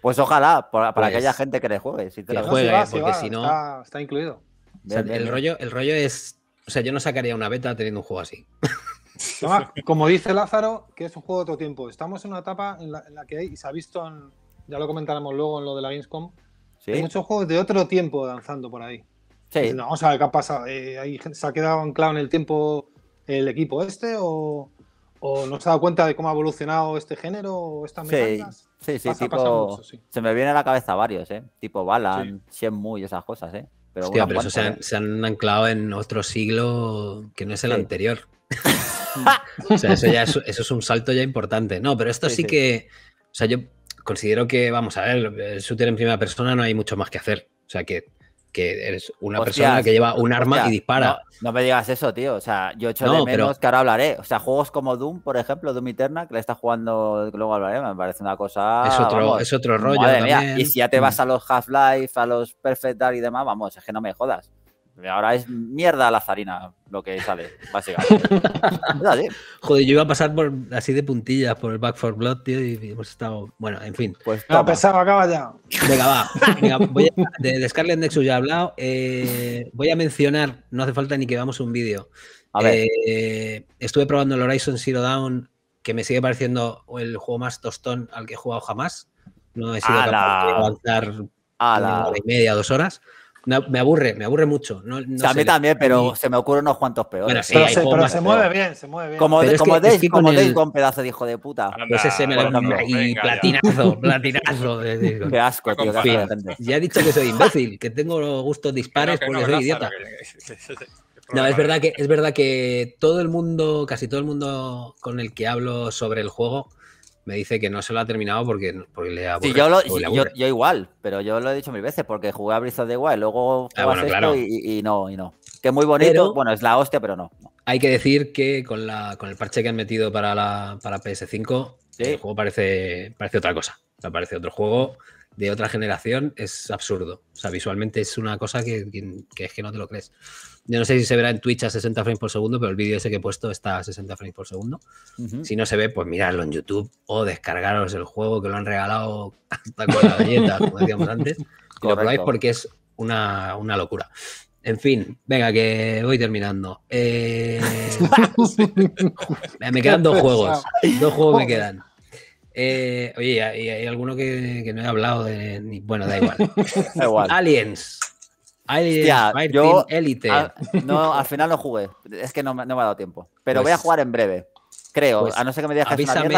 Pues ojalá, para, aquella que pues haya gente que le juegue. Si te que juegue, porque si no. Está, incluido. O sea, el, Rollo, el rollo es. O sea, yo no sacaría una beta teniendo un juego así. como dice Lázaro, que es un juego de otro tiempo. Estamos en una etapa en la, que hay, y se ha visto, ya lo comentaremos luego en lo de la Gamescom, hay muchos juegos de otro tiempo danzando por ahí. No, o ¿qué ha pasado? Eh, ¿Se ha quedado anclado en el tiempo el equipo este o, no se ha dado cuenta de cómo ha evolucionado este género o estas mecánicas? Sí, Se me viene a la cabeza varios, ¿eh? Tipo Balan, Shenmue y esas cosas, ¿eh? Pero, Hostia, pero eso se, han, anclado en otro siglo que no es el anterior. o sea, eso ya es, es un salto ya importante. No, pero esto sí que... O sea, yo considero que, vamos a ver, el shooter en primera persona no hay mucho más que hacer. O sea, que, que eres una persona que lleva un arma y dispara. No, me digas eso, tío. O sea, yo echo de menos que ahora hablaré. O sea, juegos como Doom, por ejemplo, Doom Eterna, que le está jugando, luego hablaré, me parece una cosa. Es otro, es otro rollo. Y si ya te vas mm. a los Half-Life, a los Perfect Dark y demás, vamos, es que no me jodas. Ahora es mierda la zarina lo que sale, básicamente. Joder, yo iba a pasar por así de puntillas por el Back for Blood, tío, y hemos estado. Bueno, en fin. Pues ha pesado, acaba ya. Venga, va. de, Scarlet Nexus ya he hablado. Eh, voy a mencionar, no hace falta ni que veamos un vídeo. Eh, estuve probando el Horizon Zero Dawn, que me sigue pareciendo el juego más tostón al que he jugado jamás. No he sido capaz de avanzar a la... una hora y media, dos horas. Me aburre, me aburre mucho. o a mí también, pero se me ocurren unos cuantos peores. pero, se, mueve bien, se mueve bien. Como, de, como, con pedazo de hijo de puta. Pues y platinazo, platinazo. De, Qué asco, tío. ya he dicho que soy imbécil, que tengo gustos dispares porque soy idiota. No, es verdad, que, es verdad que todo el mundo, casi todo el mundo con el que hablo sobre el juego, me dice que no se lo ha terminado porque, le ha Sí, yo, yo, igual, pero yo lo he dicho mil veces porque jugué a Breath de igual. luego ah, y, no, y no. Que es muy bonito, bueno, es la hostia, pero no, Hay que decir que con, la, con el parche que han metido para, la, para PS5, el juego parece, parece otra cosa. O parece otro juego de otra generación es absurdo. O sea, visualmente es una cosa que, es que no te lo crees. Yo no sé si se verá en Twitch a 60 frames por segundo, pero el vídeo ese que he puesto está a 60 frames por segundo. Si no se ve, pues miradlo en YouTube o descargaros el juego que lo han regalado hasta con la galleta, como decíamos antes. Y probáis porque es una, locura. En fin, venga, que voy terminando. Eh, me quedan dos juegos. Dos juegos me quedan. Eh, oye, hay, alguno que, no he hablado de. bueno, da igual. da igual. Aliens. Aliens, Elite. no, al final no jugué. Es que no, me ha dado tiempo. Pero voy a pues jugar en breve. Creo. Pues a no ser que me digas que es una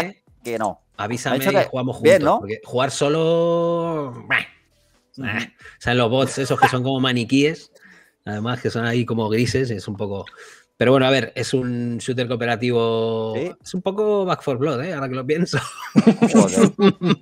que no. Avísame que, jugamos juntos. Bien, Porque jugar solo. O sea, los bots esos que son como maniquíes, además que son ahí como grises, es un poco. Pero bueno, a ver, es un shooter cooperativo. Es un poco Back for Blood, ¿eh? ahora que lo pienso.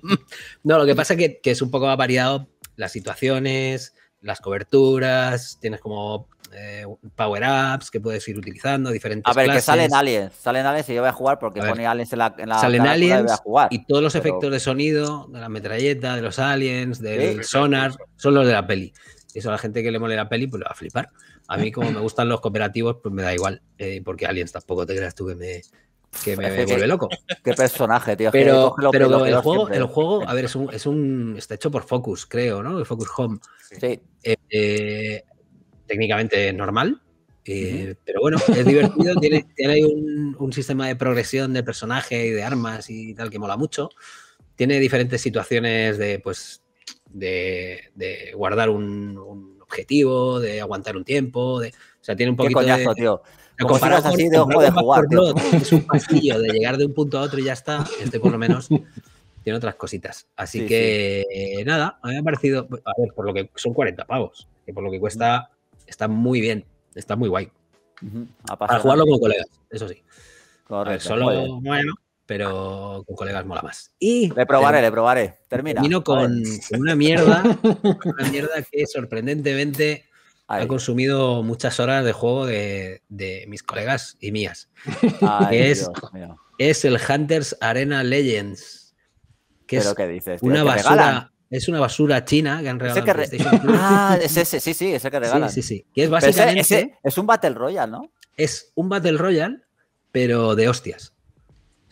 no, lo que pasa es que, es un poco variado las situaciones, las coberturas, tienes como eh, power-ups que puedes ir utilizando, diferentes. A ver, que salen aliens, salen aliens y yo voy a jugar porque pone aliens en la. En salen aliens y, todos los efectos de sonido, de la metralleta, de los aliens, del sonar, son los de la peli. Eso a la gente que le mole la peli, pues lo va a flipar. A mí, como me gustan los cooperativos, pues me da igual, eh, porque Aliens tampoco te creas tú que me, vuelve loco. Qué personaje, tío. Pero, el, juego, el juego, a ver, es un, es está hecho por Focus, creo, ¿no? El Focus Home. Sí. Eh, eh, técnicamente es normal, pero bueno, es divertido. tiene, tiene un, un, sistema de progresión de personaje y de armas y tal que mola mucho. Tiene diferentes situaciones de, pues, de, guardar un objetivo, de aguantar un tiempo, de, o sea, tiene un poquito de... tío. un pasillo de llegar de un punto a otro y ya está. Este por lo menos tiene otras cositas. Así que eh, nada, me ha parecido, a ver, por lo que son 40 pavos, que por lo que cuesta está muy bien, está muy guay. a jugarlo con colegas, eso sí. solo, bueno, pero con colegas mola más. Y le probaré, le probaré. Termina. Termino con, una mierda, una mierda que sorprendentemente ha consumido muchas horas de juego de, mis colegas y mías. es, el Hunters Arena Legends. Que es una basura. Es una basura china que han regalado. ¿Es ah, es ese, sí, sí, ese que regalan. Sí, sí, sí. es es un Battle Royale, ¿no? Es un Battle Royale, pero de hostias.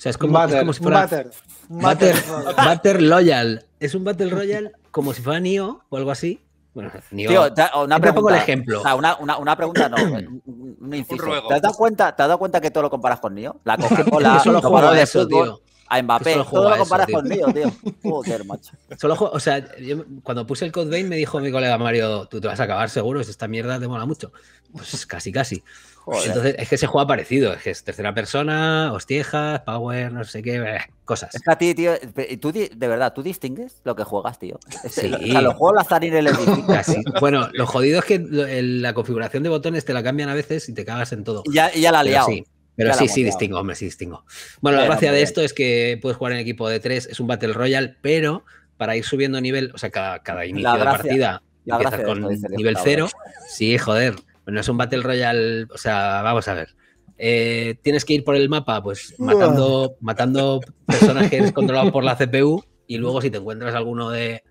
O sea, es como, es como si fuera. Battle Butter, Es un Battle Royale como si fuera Nio o algo así. Bueno, Nio. Tío, una pregunta, el ejemplo. O sea, una, una, una, pregunta, no. un, ¿Te, has dado cuenta, ¿Te dado cuenta que todo lo comparas con Nio? La coge con la. solo de eso, tío. A Mbappé, solo todo lo comparas con Nio, tío. Joder, macho. Solo o sea, yo, cuando puse el Code Vein me dijo mi colega Mario, tú te vas a acabar seguro, esta mierda te mola mucho. Pues casi, casi. Entonces, es que se juega parecido, es que es tercera persona, hostiejas, power, no sé qué, eh, cosas. Es que a ti, tío, tú de verdad, ¿tú distingues lo que juegas, tío? Sí. O sea, los juegos Lazarín el Casi. Bueno, lo jodido es que la configuración de botones te la cambian a veces y te cagas en todo. Ya, ya la he liado. Pero sí, sí, distingo, hombre, sí distingo. Bueno, la gracia de esto es que puedes jugar en equipo de tres, es un Battle Royale, pero para ir subiendo nivel, o sea, cada, inicio de partida empiezas con nivel cero. Sí, joder no es un Battle Royale, o sea, vamos a ver. Eh, tienes que ir por el mapa, pues matando, matando personajes controlados por la CPU y luego si te encuentras alguno de,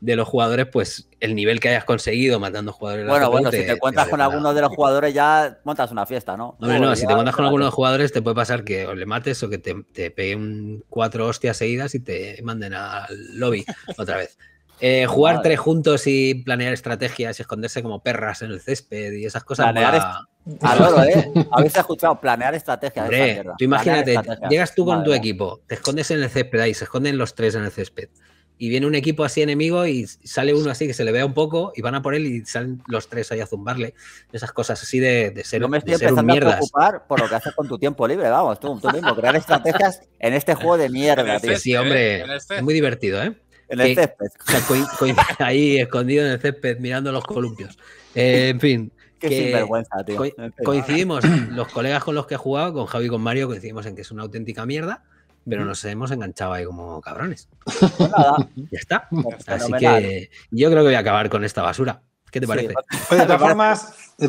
de los jugadores, pues el nivel que hayas conseguido matando jugadores. Bueno, bueno, si te encuentras con alguno de los jugadores ya montas una fiesta, ¿no? No, no, si te encuentras con alguno de los jugadores te puede pasar que le mates o que te, te peguen cuatro hostias seguidas y te manden al lobby otra vez. Eh, jugar tres juntos y planear estrategias y esconderse como perras en el césped y esas cosas. Planear va... ¿eh? Habéis escuchado planear estrategias. tú imagínate, llegas tú con tu equipo, te escondes en el césped ahí, se esconden los tres en el césped. Y viene un equipo así enemigo y sale uno así que se le vea un poco y van a por él y salen los tres ahí a zumbarle. Esas cosas así de, de ser, no me estoy empezando a preocupar por lo que haces con tu tiempo libre, vamos, tú, tú mismo, crear estrategias en este juego de mierda. Tío. Sí, hombre, es muy divertido, ¿eh? En el césped. ahí escondido en el césped, mirando los columpios. Eh, en fin. Qué vergüenza tío. coincidimos, los colegas con los que he jugado, con Javi y con Mario, coincidimos en que es una auténtica mierda, pero nos hemos enganchado ahí como cabrones. Pues ya está. Pues Así que yo creo que voy a acabar con esta basura. ¿Qué te parece? Pues, de todas formas, de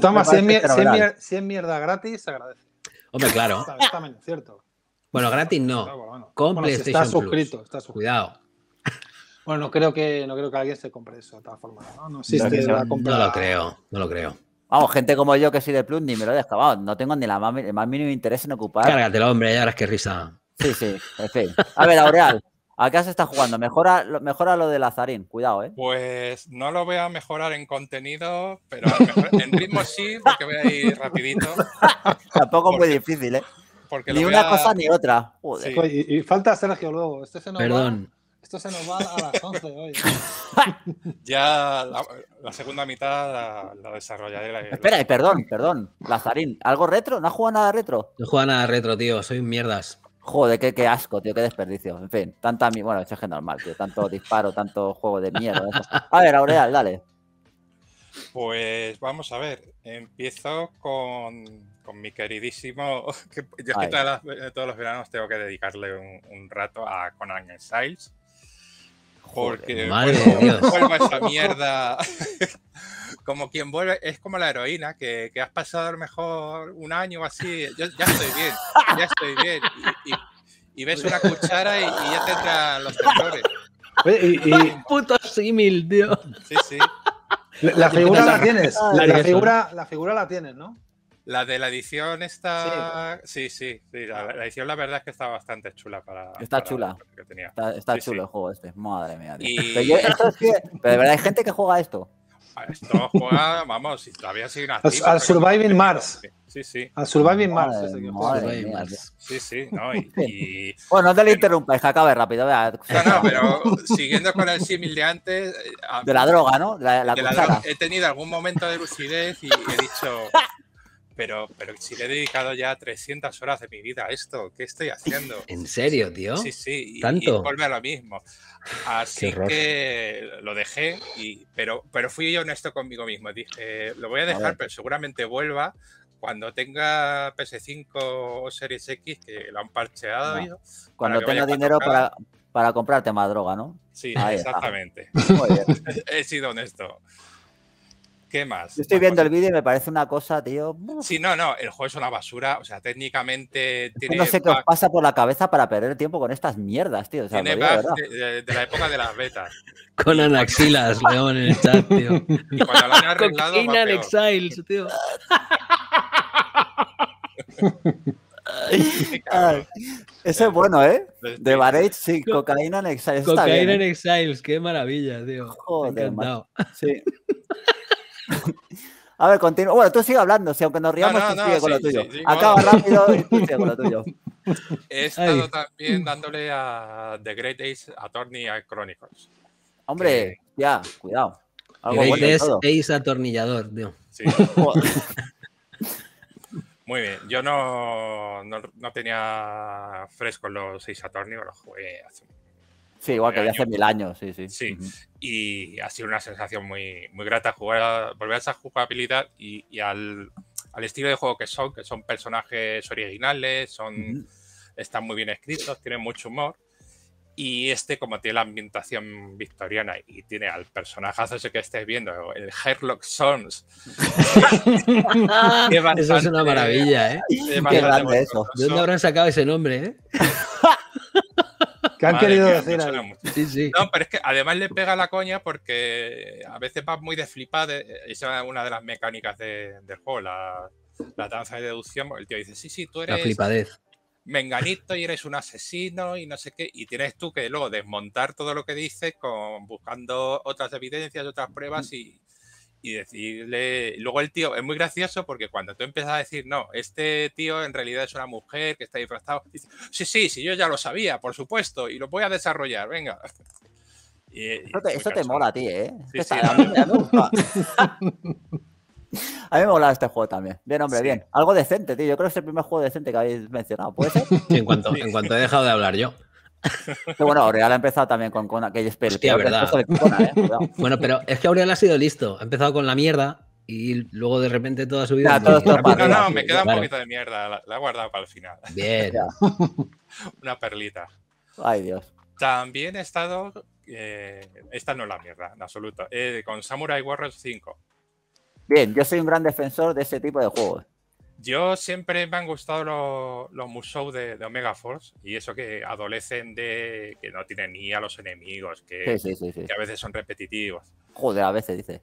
si, es mierda gratis, se agradece. Hombre, claro. cierto. Bueno, gratis no. Con suscrito, Está suscrito. Cuidado. Bueno, no creo que, no creo que alguien se compre eso de todas forma, No, no lo creo, no lo creo. Vamos, gente como yo que soy de Plus ni me lo he descavado. No tengo ni la más, el más mínimo interés en ocupar. Cárgatelo, hombre, ya verás qué risa. Sí, sí, en fin. A ver, Aureal, qué se está jugando? Mejora, mejora lo de Lazarín, cuidado, ¿eh? Pues no lo voy a mejorar en contenido, pero en ritmo sí, porque voy a ir rapidito. Tampoco es muy difícil, ¿eh? ni una cosa ni otra. Y, falta Sergio luego. Este Perdón. Esto se nos va a las 11 hoy. ya la, segunda mitad la, desarrollaré. La, ah, Espera, perdón, perdón. Lazarín, ¿algo retro? ¿No has jugado nada retro? No he jugado nada retro, tío. Soy mierdas. Joder, qué, asco, tío, qué desperdicio. En fin, tanta. Bueno, eso es normal, tío. Tanto disparo, tanto juego de mierda. A ver, Aureal, dale. Pues vamos a ver. Empiezo con mi queridísimo. yo es que todos los veranos tengo que dedicarle un, rato a Conan Exiles porque madre esa mierda. como quien vuelve, es como la heroína, que, que has pasado a lo mejor un año o así, yo ya estoy bien, ya estoy bien. Y, ves una cuchara y, ya te entran los temblores. Y, Puto símil, tío. Sí, sí. La, figura la tienes, la, figura, la figura la tienes, ¿no? La de la edición está. Sí, sí, sí la, edición la verdad es que está bastante chula para. Está chula. Está, chulo el juego este. Madre mía. Pero, de verdad hay gente que juega esto. Ah, esto juega, vamos, todavía sigue activo. Al Surviving Mars. Sí, sí. Al Surviving Mars. Sí, sí, Bueno, no te lo interrumpas, que acabe rápido. Vea. No, no, pero siguiendo con el símil de antes... Eh, de la droga, ¿no? He tenido algún momento de lucidez y he dicho pero, pero si le he dedicado ya 300 horas de mi vida a esto, ¿qué estoy haciendo? ¿En serio, tío? Sí, sí, y, ¿Tanto? Y vuelve a lo mismo. Así que lo dejé, y, pero, pero fui yo honesto conmigo mismo. Dije, lo voy a dejar, pero seguramente vuelva cuando tenga PS5 o Series X, que lo han parcheado. Yo, cuando tenga dinero para, para, comprarte más droga, ¿no? Sí, exactamente. he sido honesto. ¿Qué más? Yo estoy viendo el vídeo y me parece una cosa, tío. Sí, no, no, el juego es una basura. O sea, técnicamente tiene. No sé qué os pasa por la cabeza para perder tiempo con estas mierdas, tío. de, la época de las betas. con Anaxilas, León, en el chat, tío. Y cuando lo han arreglado. con Exiles, tío. ese es bueno, ¿eh? Pues de Barage, sí, Cocaína en Exiles. Cocaína ¿eh? en Exiles, qué maravilla, tío. Joder, encantado. Sí. A ver, continúa. Bueno, tú sigue hablando, si aunque nos riamos, sigue con lo tuyo. Acaba rápido y tú sigue con lo tuyo. He estado también dándole a The Great Ace Attorney a Chronicles. Hombre, ya, cuidado. Ace, Atornillador, tío. Muy bien, yo no, no, tenía fresco los Ace Attorney, los jugué hace Sí, igual que hace mil años, sí, sí. Sí, y ha sido una sensación muy, muy grata jugar volver a esa jugabilidad y, al, al, estilo de juego que son, que son personajes originales, son, están muy bien escritos, tienen mucho humor. Y este, como tiene la ambientación victoriana y tiene al personajazo ese que estés viendo, el Herlock Sons. eso es una maravilla, ¿eh? Qué grande eso. ¿De dónde habrán sacado ese nombre, eh? ¿Qué han querido Sí, sí. No, pero es que además le pega la coña porque a veces va muy de eh, esa es una de las mecánicas de, del juego, la, la danza de deducción. El tío dice, sí, sí, tú eres... La flipadez. Menganito y eres un asesino y no sé qué. Y tienes tú que luego desmontar todo lo que dices con, buscando otras evidencias, otras pruebas y, y decirle. Luego el tío es muy gracioso porque cuando tú empiezas a decir, no, este tío en realidad es una mujer que está disfrazado, sí, sí, sí, yo ya lo sabía, por supuesto, y lo voy a desarrollar, venga. eso te, mola a ti, ¿eh? a, mí, me mola este juego también. Bien, hombre, bien. Algo decente, tío. Yo creo que es el primer juego decente que habéis mencionado. ¿Puede ser? en, en cuanto he dejado de hablar yo bueno, Aureal ha empezado también con Kona, que ¿eh? bueno, pero es que Aureal ha sido listo. Ha empezado con la mierda y luego de repente toda su vida. no, no, me queda un poquito de mierda. La, he guardado para el final. Bien. Una perlita. Ay, Dios. También he estado. Eh, esta no es la mierda, en absoluto. Eh, con Samurai Warriors 5. Bien, yo soy un gran defensor de ese tipo de juegos. Yo siempre me han gustado los, los Musou de, Omega Force y eso que adolecen de que no tienen ni a los enemigos, que, a veces son repetitivos. Joder, a veces dice.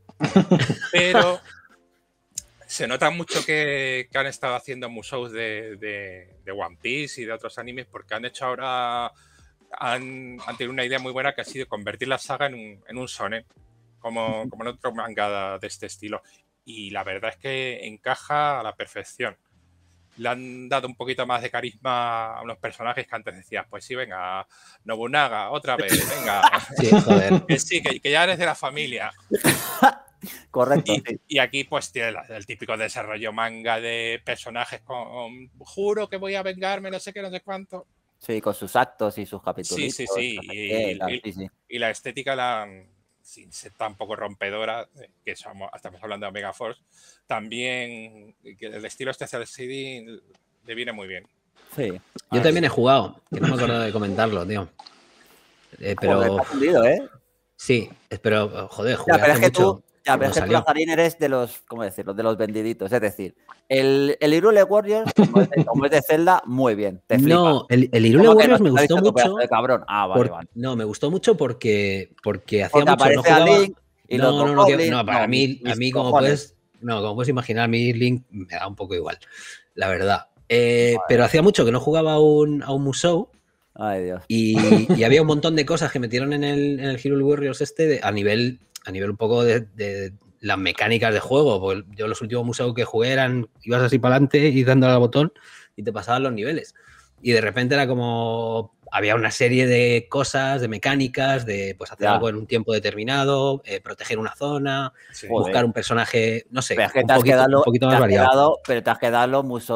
Pero se nota mucho que, han estado haciendo Musou de, One Piece y de otros animes porque han hecho ahora. Han, tenido una idea muy buena que ha sido convertir la saga en un, en como, como en otro manga de este estilo y la verdad es que encaja a la perfección. Le han dado un poquito más de carisma a unos personajes que antes decías, pues sí, venga, Nobunaga, otra vez, venga. Sí, joder. Que sí, que, ya eres de la familia. Correcto. Y, aquí pues tiene el, típico desarrollo manga de personajes con, juro que voy a vengarme, no sé qué, no sé cuánto. Sí, con sus actos y sus capítulos. Sí, sí, sí. Y, la estética la sin ser tampoco rompedora, eh, que estamos hablando de Omega Force, también eh, que el estilo este hacia de CD le viene muy bien. Sí, yo ah, también he jugado, que no me acuerdo de comentarlo, tío. Eh, pero... Sí, pero joder, a pero es eres de los, ¿cómo decirlo? De los vendiditos. Es decir, el, el Warriors, como es, de, Zelda, muy bien. Te No, el, el Warriors me gustó mucho. Ah, no, me gustó mucho porque, porque hacía mucho. no, jugaba... y no, no, no, no, para mí, a mí, como puedes, no, como puedes imaginar, a mí Link me da un poco igual, la verdad. Eh, pero hacía mucho que no jugaba a un, a Musou. Ay, Dios. Y, había un montón de cosas que metieron en el, en Warriors este a nivel a nivel un poco de, las mecánicas de juego. Porque yo los últimos museos que jugué eran, ibas así para adelante y dándole al botón y te pasaban los niveles. Y de repente era como, había una serie de cosas, de mecánicas, de pues hacer algo en un tiempo determinado, eh, proteger una zona, buscar un personaje, no sé, pero un, te has poquito, quedado, un, poquito, más variado. pero te has quedado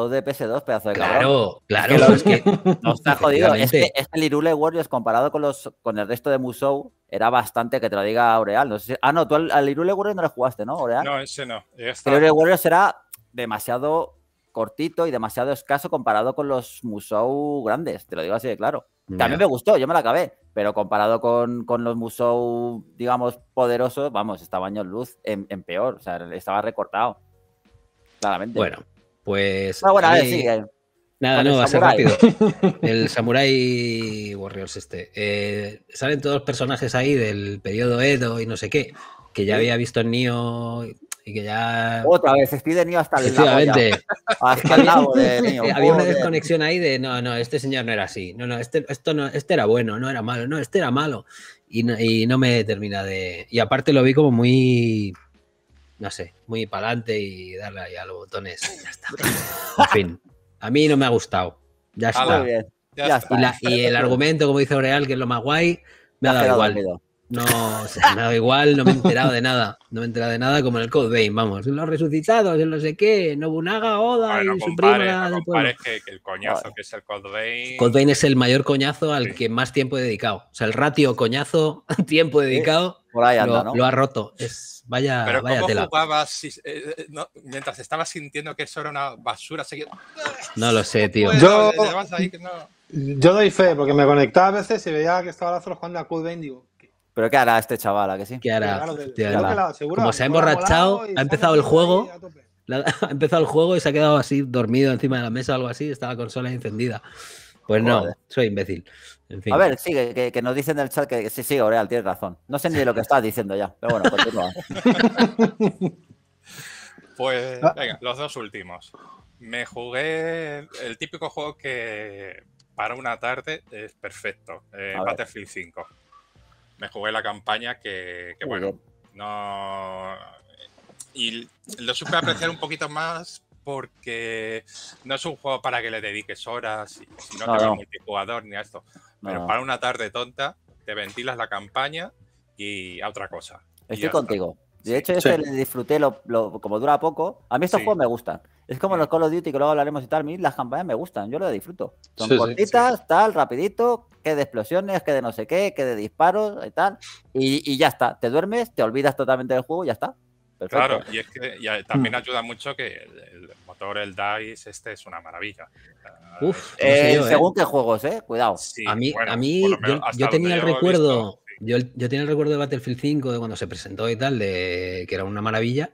de PS2, pedazo de Claro, claro. Es no está jodido. Es que, el este Irule Warriors comparado con, los, con el resto de musou era bastante que te lo diga Aureal. ah, no, tú al, Irule Warriors no lo jugaste, ¿no, Aureal? No, ese no. El Irule Warriors era demasiado cortito y demasiado escaso comparado con los Musou grandes, te lo digo así de claro. También me gustó, yo me la acabé, pero comparado con, los Musou, digamos, poderosos, vamos, estaba en luz en, peor, o sea, estaba recortado. Claramente. Bueno, pues. Nada, no, va a ser rápido. El Samurai Warriors este. Eh, salen todos los personajes ahí del periodo Edo y no sé qué, que ya había visto en Nioh y que ya... Otra vez, estoy iba hasta el lado. Hasta el lado de Había una desconexión ahí de, no, no, este señor no era así, no, no, este, esto no, este era bueno, no era malo, no, este era malo. Y no, y no me termina de... Y aparte lo vi como muy, no sé, muy para adelante y darle ahí a los botones. En fin, a mí no me ha gustado. Ya ah, está. Y, el argumento, como dice Oreal, que es lo más guay, me ha dado igual. No se nada igual, no me he enterado de nada. No me he enterado de nada como en el Code Vein, vamos. Los resucitados, en no sé qué, Nobunaga, Oda y su prima. No compares que, que, el coñazo que es el Code Vein. Code Vein es el mayor coñazo al que más tiempo he dedicado. O sea, el ratio coñazo, tiempo dedicado, lo, ha roto. vaya, tela. Eh, eh, mientras estabas sintiendo que eso era una basura? Así No lo sé, tío. Yo, eh, yo doy fe, porque me conectaba a veces y veía que estaba Lázaro jugando a Code Vein, digo pero ¿qué hará este chaval? ¿a que sí? ¿Qué hará? Como se ha emborrachado, ha empezado el juego. Ha empezado el juego y se ha quedado así dormido encima de la mesa o algo así, está la consola encendida. Pues no, soy imbécil. A ver, sí, que, nos dicen en el chat que, sí, sí, Oreal, tienes razón. No sé ni de lo que estás diciendo ya, pero bueno, continúa. pues ah. venga, los dos últimos. Me jugué el típico juego que para una tarde es perfecto, eh, Battlefield 5 me jugué la campaña que, bueno, no... Y lo supe apreciar un poquito más porque no es un juego para que le dediques horas, y, si no, no multijugador ni a esto. Pero para una tarde tonta, te ventilas la campaña y a otra cosa. Estoy contigo. De hecho, este disfruté, como dura poco. A mí estos juegos me gustan. Es como los Call of Duty que luego hablaremos y tal. A mí las campañas me gustan, yo las disfruto. Son cortitas, tal, rapidito, que de explosiones, que de no sé qué, que de disparos y tal. Y, ya está. Te duermes, te olvidas totalmente del juego y ya está. Claro, y es que mm. también ayuda mucho que el, motor, el DICE, este es una maravilla. Ah, Uf, eh, ¿eh? según qué juegos, eh, cuidado. a mí, a mí yo, tenía el recuerdo. yo, yo tenía el recuerdo de Battlefield 5 de cuando se presentó y tal, de que era una maravilla.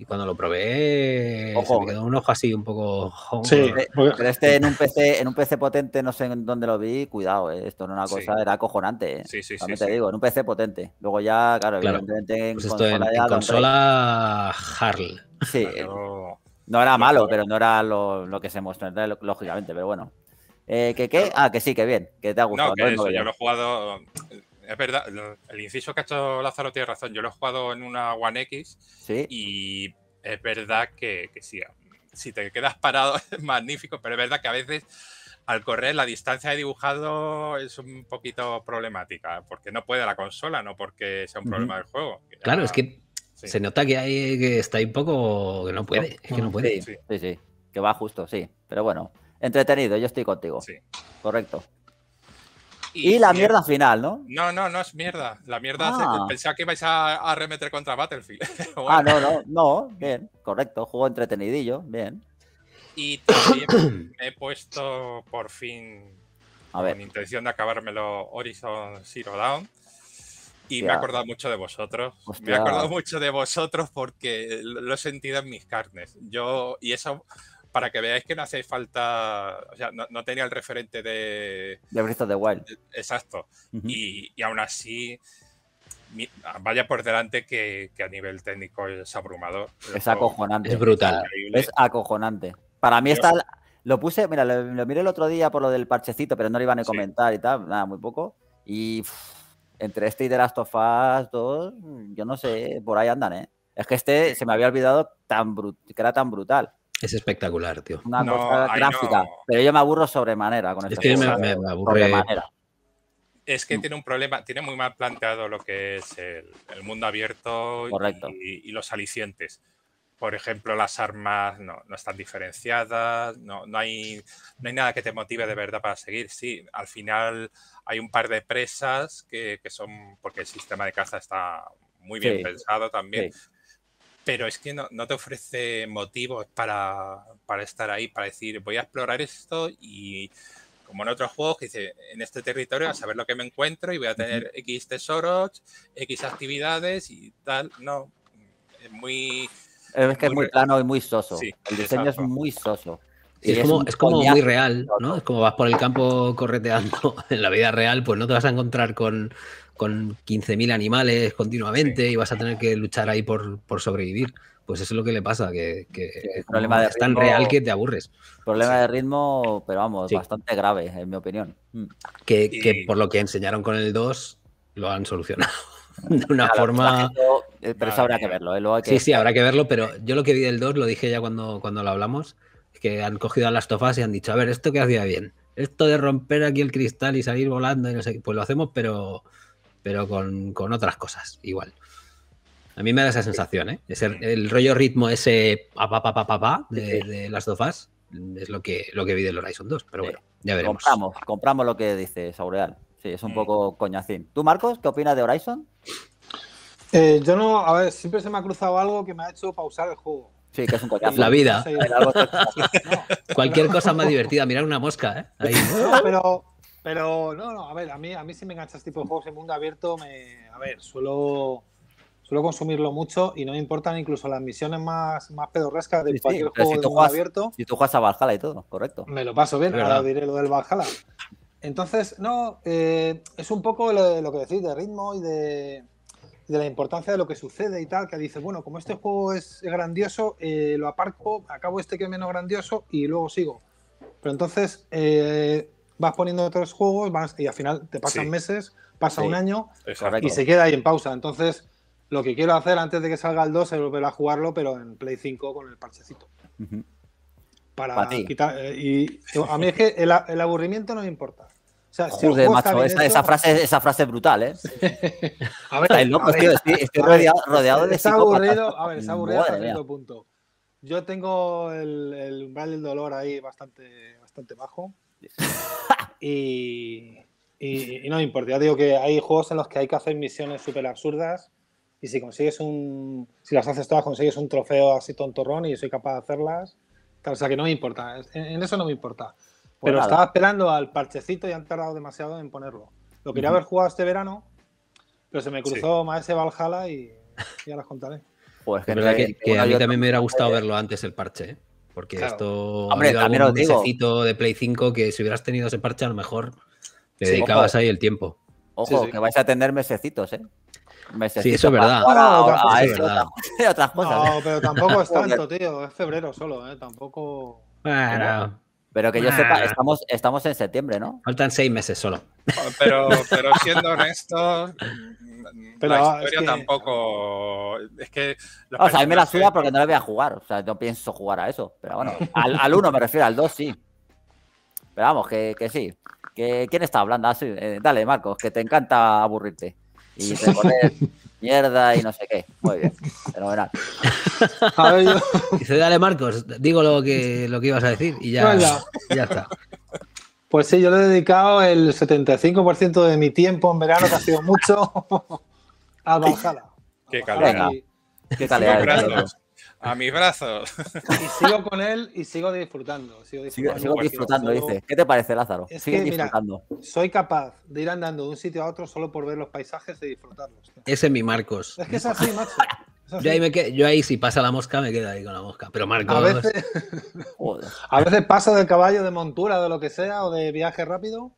Y cuando lo probé, me quedó un ojo así un poco. Sí, pero este en un PC, en un PC potente, no sé en dónde lo vi, cuidado, eh, esto no era una cosa, era acojonante. Eh. Sí, sí, También te digo, en un PC potente. Luego ya, claro, evidentemente en pues consola. En, consola Harl. Sí. No era malo, pero no era lo, que se mostró, lógicamente, pero bueno. Eh, ¿que, qué? Ah, que sí, que bien, que te ha gustado. No, que eso, yo lo he jugado es verdad, el inciso que ha hecho Lázaro tiene razón. Yo lo he jugado en una One X y es verdad que, sí, si te quedas parado es magnífico, pero es verdad que a veces al correr la distancia de dibujado es un poquito problemática, porque no puede la consola, no porque sea un problema del juego. Claro, es que se nota que, hay, que está ahí un poco que no puede, que no puede. Sí, sí, que va justo, sí, pero bueno, entretenido, yo estoy contigo. Sí. Correcto. Y, la mierda final, ¿no? No, no, no es mierda. La mierda, ah. pensaba que ibais a, arremeter contra Battlefield. Ah, no, no, no, bien, correcto, juego entretenidillo, bien. Y también me he puesto por fin a ver. con intención de acabármelo Horizon Zero Dawn. Y me he acordado mucho de vosotros. Me he acordado mucho de vosotros porque lo he sentido en mis carnes. Yo, y eso para que veáis que no hacéis falta, o sea, no, tenía el referente de... De Breath de the Wild. exacto. y, aún así, vaya por delante que, a nivel técnico es abrumador. Es acojonante. Es brutal. Es, acojonante. Para mí está... Lo puse, mira, lo, miré el otro día por lo del parchecito, pero no lo iban a comentar y tal, nada, muy poco. Y entre este y The Last of Us 2, yo no sé, por ahí andan, ¿eh? Es que este se me había olvidado tan que era tan brutal. Es espectacular, tío. Una cosa gráfica. Pero yo me aburro sobremanera con Es que me, Es que tiene un problema, tiene muy mal planteado lo que es el, mundo abierto y, los alicientes. Por ejemplo, las armas no, están diferenciadas, no, hay, no hay nada que te motive de verdad para seguir. Sí, al final hay un par de presas que, son, porque el sistema de caza está muy bien pensado también pero es que no, no te ofrece motivos para, para, estar ahí, para decir voy a explorar esto y como en otros juegos que dice en este territorio a saber lo que me encuentro y voy a tener X tesoros, X actividades y tal, no, es muy... Es que es muy, plano y muy soso. el diseño es muy soso. es, como, es como muy real, ¿no? Es como vas por el campo correteando. En la vida real, pues no te vas a encontrar con, con 15.000 animales continuamente y vas a tener que luchar ahí por, sobrevivir. Pues eso es lo que le pasa, que, es, tan real que te aburres. Problema de ritmo, pero vamos, bastante grave, en mi opinión. Mm. Que, por lo que enseñaron con el 2, lo han solucionado. De una forma. Eh, pero eso habrá que verlo. Eh, sí, sí, habrá que verlo, pero yo lo que vi del 2, lo dije ya cuando, cuando lo hablamos, es que han cogido a las tofas y han dicho, a ver, esto que hacía bien, esto de romper aquí el cristal y salir volando, y no sé, pues lo hacemos, pero pero con, otras cosas igual. A mí me da esa sensación, ¿eh? el rollo ritmo ese pa, de, las dofas es lo que, lo que vi del Horizon 2, pero bueno, ya veremos. Compramos, compramos lo que dice Saureal. Sí, es un mm. poco coñacín. ¿Tú, Marcos, qué opinas de Horizon? Eh, yo no, a ver, siempre se me ha cruzado algo que me ha hecho pausar el juego. Sí, que es un coñazo. La vida. Cualquier cosa más divertida, mirar una mosca, ¿eh? Ahí. Pero pero no, no, a ver, a mí, a mí si me enganchas tipo de juegos en mundo abierto, me, a ver, suelo, suelo consumirlo mucho y no me importan incluso las misiones más, más pedorrescas de cualquier juego mundo abierto. Y tú juegas a Valhalla y todo, correcto. Me lo paso bien, ahora diré lo del Valhalla. Entonces, no, eh, es un poco lo, que decís de ritmo y de, la importancia de lo que sucede y tal, que dices, bueno, como este juego es grandioso, eh, lo aparco, acabo este que es menos grandioso y luego sigo. Pero entonces, eh, vas poniendo otros juegos y al final te pasan meses, pasa un año y se queda ahí en pausa. Entonces, lo que quiero hacer antes de que salga el 2 es volver a jugarlo, pero en Play 5 con el parchecito. Para quitar. Eh, y eh, a mí es que el, aburrimiento no me importa. esa, frase, esa frase es brutal, ¿eh? a ver, no, estoy, rodeado, rodeado, de está aburrido, A ver, está aburrido punto. Yo tengo el, umbral del dolor ahí bastante, bastante bajo. y, no me importa, ya digo que hay juegos en los que hay que hacer misiones súper absurdas y si consigues un, si las haces todas consigues un trofeo así tontorrón y soy capaz de hacerlas, tal, o sea que no me importa, en, eso no me importa. Pues pero estaba esperando al parchecito y han tardado demasiado en ponerlo. Lo quería haber jugado este verano, pero se me cruzó más ese Valhalla y ya las contaré. pues que, a mí también me hubiera gustado verlo antes el parche. ¿eh? porque esto Hombre, ha habido algún mesecito de Play 5 que si hubieras tenido ese parche a lo mejor te dedicabas ahí el tiempo. Ojo, que vais a tener mesecitos, ¿eh? Mesecitos sí, eso es verdad. otras cosas. No, pero tampoco es tanto, tío. Es febrero solo, ¿eh? Tampoco... Pero que yo sepa, estamos, estamos en septiembre, ¿no? Faltan seis meses solo. Pero, pero siendo honesto pero la tampoco. Es que. O sea, a mí me la suda porque no la voy a jugar. O sea, no pienso jugar a eso. Pero bueno, al, al uno me refiero, al dos sí. Pero vamos, que, sí. Que, ¿Quién está hablando? Así, ah, eh, dale, Marcos, que te encanta aburrirte. Y mierda y no sé qué. Muy bien, fenomenal. A dale, Marcos, digo lo que, lo que ibas a decir y ya está. Pues sí, yo le he dedicado el 75% de mi tiempo en verano, que ha sido mucho, a Valhalla. Qué calidad. Qué A mis brazos. Y sigo con él y sigo disfrutando. Sigo disfrutando, dice. ¿Qué te parece, Lázaro? disfrutando. soy capaz de ir andando de un sitio a otro solo por ver los paisajes y disfrutarlos. Ese es mi Marcos. Es que es así, macho. Yo ahí, si pasa la mosca me quedo ahí con la mosca. Pero Marco... A veces, a veces paso del caballo de montura, de lo que sea, o de viaje rápido,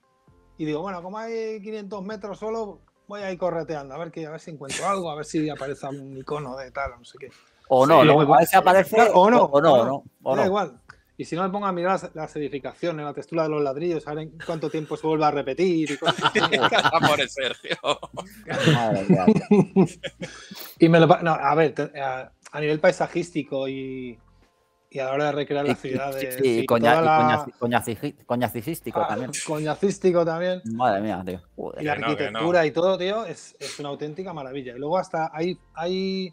y digo, bueno, como hay 500 metros solo, voy a ir correteando, a ver, que, a ver si encuentro algo, a ver si aparece un icono de tal, no sé qué. O no, igual, se aparece. o no, no, o no. igual. Y si no me pongo a mirar las, edificaciones, la textura de los ladrillos, a ver en cuánto tiempo se vuelve a repetir. Y me lo, no, a ver, a, nivel paisajístico y, y a la hora de recrear las ciudades. y, coñacístico ah, también. Coñacístico también. Madre mía, tío. Y la arquitectura y todo, tío, es, una auténtica maravilla. Y luego hasta hay, hay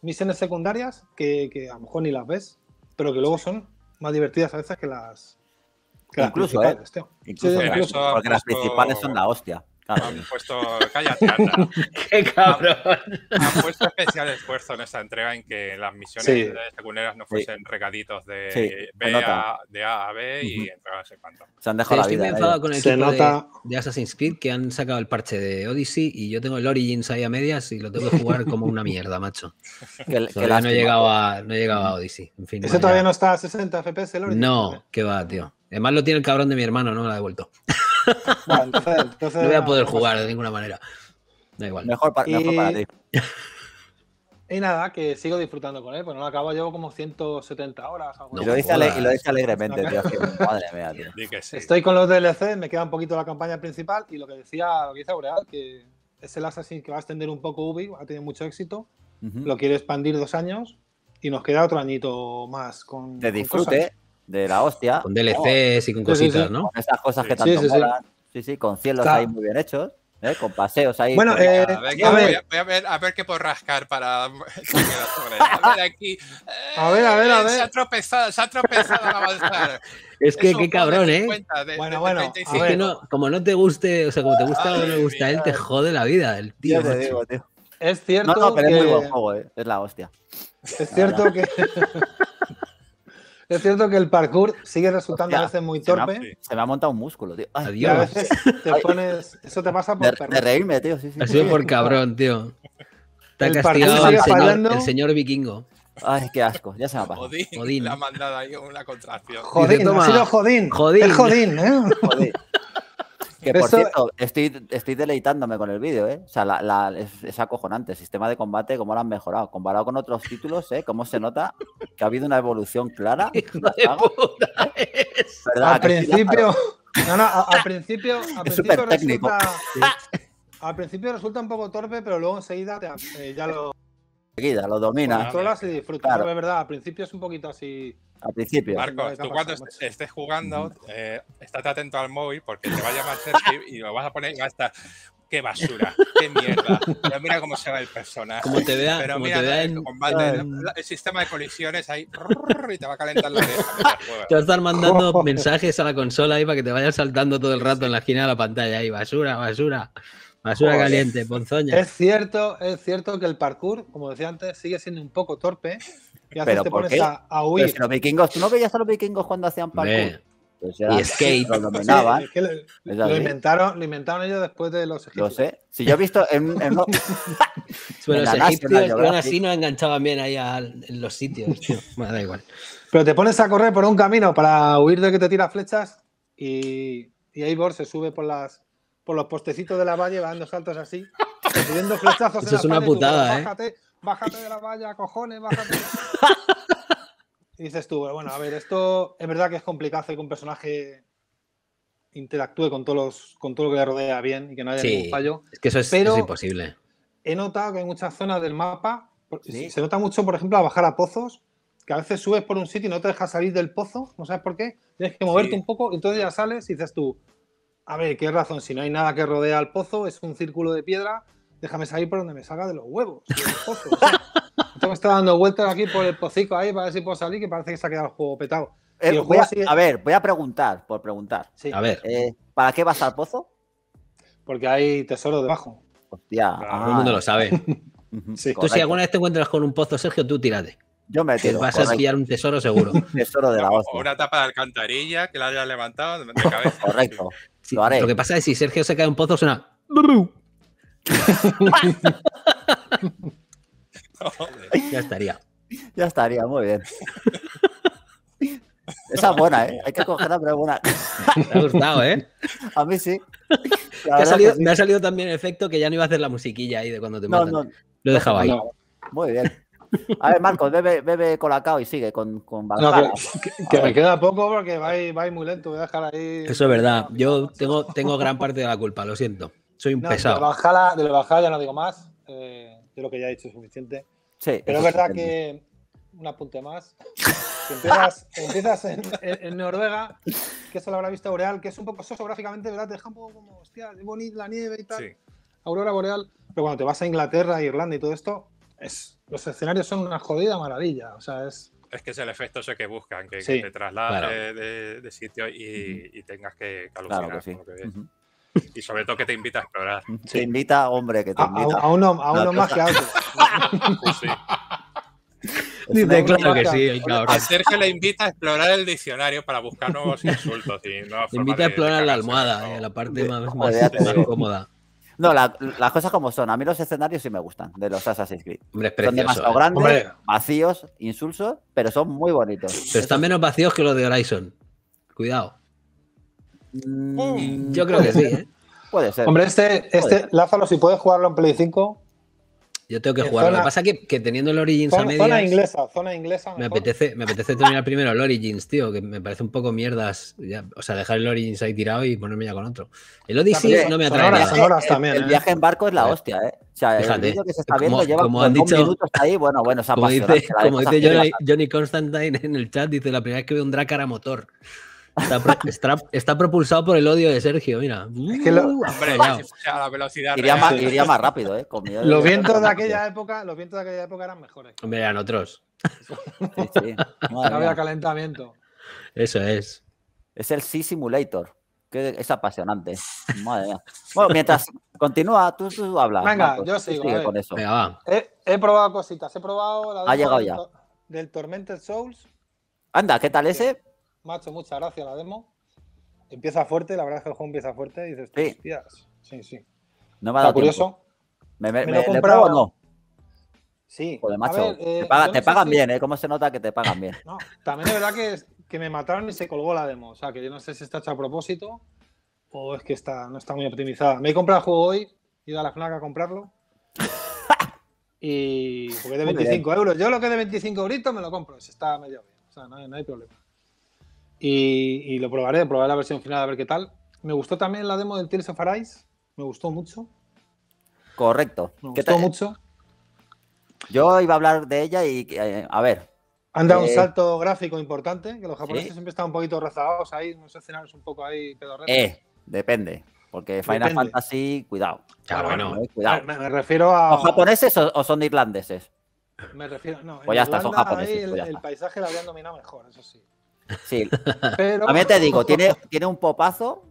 misiones secundarias que, a lo mejor ni las ves, pero que luego son más divertidas a veces que las. incluso, eh, Incluso porque las principales son la hostia. Ah, han puesto. Cállate, anda. ¡Qué cabrón! Han, puesto especial esfuerzo en esta entrega en que las misiones sí. secundarias no fuesen regaditos de, a, de A B y entregas sé cuanto. Se han dejado la vida. Estoy eh. con el se nota... de, Assassin's Creed que han sacado el parche de Odyssey y yo tengo el Origins ahí a medias y lo tengo que jugar como una mierda, macho. que, no, he llegado a, no llegaba Odyssey. En ¿Ese todavía no está a 60 FPS el Origins? No, qué va, tío. Además lo tiene el cabrón de mi hermano, no me lo ha devuelto no voy a poder pues jugar de ninguna manera. Da igual. Mejor, para, y... ti. Y nada, que sigo disfrutando con él, pues no lo acabo, llevo como 170 horas. y, lo dice y, lo alegremente, tío. madre mía, tío. Estoy con los DLC, me queda un poquito la campaña principal y lo que decía, lo que dice Aureal, que es el Assassin que va a extender un poco Ubi, ha tenido mucho éxito, lo quiere expandir dos años y nos queda otro añito más con. De disfrute, de la hostia. Con DLCs y con cositas, ¿no? Con esas cosas que tanto molan. Sí, sí, con cielos ahí muy bien hechos. ¿Eh? con paseos ahí. Bueno, eh, a, ver, Voy a, ver, qué puedo rascar para. a ver, aquí. a ver, a ver, a eh, ver. Se ha tropezado, se ha tropezado al avanzar. Es que qué cabrón, ¿eh? bueno, bueno. que no, como no te guste, o sea, como te gusta o no te gusta él, te jode la vida, el tío. Es cierto. no, es muy buen juego, eh. es la hostia. Es cierto que. Es cierto que el parkour sigue resultando a veces muy torpe. Se me, ha, montado un músculo, tío. Ay, a veces te pones. Eso te pasa por. De, reírme, tío. Sí, sí, ha sido por cabrón, tío. Está ha castigado el señor, señor vikingo. Ay, qué asco, ya se va. Jodín, Jodín. Le ha mandado ahí una contracción. Jodín, ha sido Jodín. Jodín. Es Jodín, ¿eh? Jodín por cierto, estoy, estoy deleitándome con el vídeo, ¿eh? es, acojonante. El sistema de combate, cómo lo han mejorado. Comparado con otros títulos, ¿eh? Cómo se nota que ha habido una evolución clara. Al principio. al principio. Al principio resulta, un poco torpe, pero luego enseguida eh, ya lo seguida, lo domina. Bueno, controlas y eh, disfrutas, verdad. Al principio es un poquito así. Al principio. Marcos, tú cuando estés jugando, eh, estate atento al móvil porque te va a llamar Sergi y lo vas a poner y va a estar. ¡Qué basura! ¡Qué mierda! Pero mira cómo se va el personaje. Como te vea, Pero mira, el, sistema de colisiones ahí y te va a calentar la cabeza Te va a estar mandando mensajes a la consola ahí para que te vayas saltando todo el rato en la esquina de la pantalla ahí. ¡Basura, basura! Masura caliente, ponzoña. Es cierto, es cierto que el parkour, como decía antes, sigue siendo un poco torpe. Y a veces te pones a, huir. vikingos, ¿tú no veías a los vikingos cuando hacían parkour? Pues y skate. Lo lo, inventaron, lo inventaron ellos después de los egipcios. Lo sé. Si yo he visto en, los... Pero egipcios así no enganchaban bien ahí en los sitios. Bueno, da igual. Pero te pones a correr por un camino para huir de que te tira flechas y, y Eivor se sube por las por los postecitos de la valla dando saltos así, recibiendo flechazos. Eso es una putada, ¿eh? Bájate, bájate de la valla, cojones, bájate. y dices tú, bueno, a ver, esto es verdad que es complicado hacer que un personaje interactúe con, todos los, con todo lo que le rodea bien y que no haya ningún fallo. Es que eso es, imposible. He notado que hay muchas zonas del mapa, se nota mucho, por ejemplo, a bajar a pozos, que a veces subes por un sitio y no te deja salir del pozo, no sabes por qué, tienes que moverte un poco, y entonces ya sales y dices tú, a ver, ¿qué razón? Si no hay nada que rodea al pozo, es un círculo de piedra, déjame salir por donde me salga de los huevos. Estamos tengo dando vueltas aquí por el pocico ahí para ver si puedo salir, que parece que se ha quedado el juego petado. Eh, a, ver, voy a preguntar, por preguntar. A ver. Eh, ¿Para qué vas al pozo? Porque hay tesoro debajo. Hostia. todo el mundo lo sabe. Ah. Tú si alguna vez te encuentras con un pozo, Sergio, tú tírate. Yo me tiro. Vas a pillar un tesoro seguro. tesoro de la hostia. Una tapa de alcantarilla que la hayas levantado de cabeza. correcto lo que pasa es que si Sergio se cae en un pozo suena... ya estaría. Ya estaría, muy bien. Esa es buena, ¿eh? Hay que cogerla, pero es buena. ha gustado, ¿eh? A mí sí. Me ha salido también el efecto que ya no iba a hacer la musiquilla ahí de cuando te no, lo dejaba dejado ahí. Muy bien. A ver, Marcos, bebe, bebe colacao y sigue con, con no, que, me queda poco porque vais, muy lento, voy a dejar ahí. Eso es verdad. Yo tengo, tengo gran parte de la culpa, lo siento. Soy un pesado. De la, bajada, ya no digo más. Eh, lo que ya he dicho es suficiente. Sí, Pero es verdad que un apunte más. Si empiezas, en, Noruega, que eso lo habrá visto Boreal, que es un poco soso gráficamente, ¿verdad? Te deja un poco como, hostia, bonita la nieve y tal. Sí. Aurora Boreal. Pero cuando te vas a Inglaterra, Irlanda y todo esto, es los escenarios son una jodida maravilla. O sea, es. que es el efecto ese que buscan, que, te traslade de, sitio y, tengas que, que Y sobre todo que te invita a explorar. Te invita, hombre, que te a, invita. A, uno, a uno más que a otro. Pues claro que sí, A Sergio le invita a explorar el diccionario para buscar nuevos insultos. Y invita a explorar la almohada, eh, la parte más, cómoda. No, las cosas como son. A mí los escenarios sí me gustan de los Assassin's Creed. Hombre, son demasiado ¿eh? grandes, vacíos, insulsos, pero son muy bonitos. Pero están menos vacíos que los de Horizon. Cuidado. Mm. Yo creo que sí. ¿eh? Puede ser. Hombre, este, este Lázaro, si puedes jugarlo en Play 5, yo tengo que jugar. Lo que pasa es que, que, teniendo el Origins a medias. Zona inglesa, zona inglesa. Me apetece, me apetece terminar primero el Origins, tío, que me parece un poco mierdas. Ya, o sea, dejar el Origins ahí tirado y ponerme ya con otro. El Odyssey no me atrae. nada. el, ¿eh? viaje en barco es la eh, hostia, ¿eh? O sea, Fíjate, el que se está viendo como, lleva como han dicho, ahí. Bueno, bueno, se Como dice, como dice Johnny, Johnny, Constantine en el chat, dice: La primera vez que veo un Dracar a motor. Está, propulsado por el odio de Sergio, mira. Es que uh, hombre, la velocidad iría más, rápido, ¿eh? los vientos de aquella época, los vientos de aquella época eran mejores. Hombre, eran otros. Sí, No había calentamiento. Eso es. Es el Sea Simulator. es apasionante. Madre mía. Bueno, mientras continúa, tú, hablas. Venga, yo sigo. con eso. He, probado cositas. He probado la ha llegado ya. del Tormented Souls. Anda, ¿qué tal ese? macho, muchas gracias la demo. Empieza fuerte, la verdad es que el juego empieza fuerte y dices, sí. sí, sí. No me ha curioso. ¿Me, lo he o no? Sí. te, pagan bien, ¿eh? ¿Cómo se nota que te pagan bien? No, también es verdad que, que me mataron y se colgó la demo. O sea, que yo no sé si está hecha a propósito o es que está, no está muy optimizada. Me he comprado el juego hoy, he ido a la FNAC a comprarlo. y porque de 25 euros. Yo lo que de 25 euros me lo compro, si está medio bien. O sea, no hay problema y, lo probaré, probaré la versión final a ver qué tal. Me gustó también la demo del Tears of Arise, me gustó mucho. Correcto. Me gustó mucho. Yo iba a hablar de ella y eh, a ver. Han dado un eh, salto gráfico importante, que los japoneses siempre están un poquito rezagados ahí, unos escenarios un poco ahí Eh, depende. Porque Final Fantasy, cuidado. Claro, bueno. cuidado. Me, refiero a. japoneses o, son irlandeses? Me refiero. No, pues ya está, son japoneses. Pues el, el, paisaje lo habían dominado mejor, eso sí. Sí. Pero... También te digo, tiene, tiene un popazo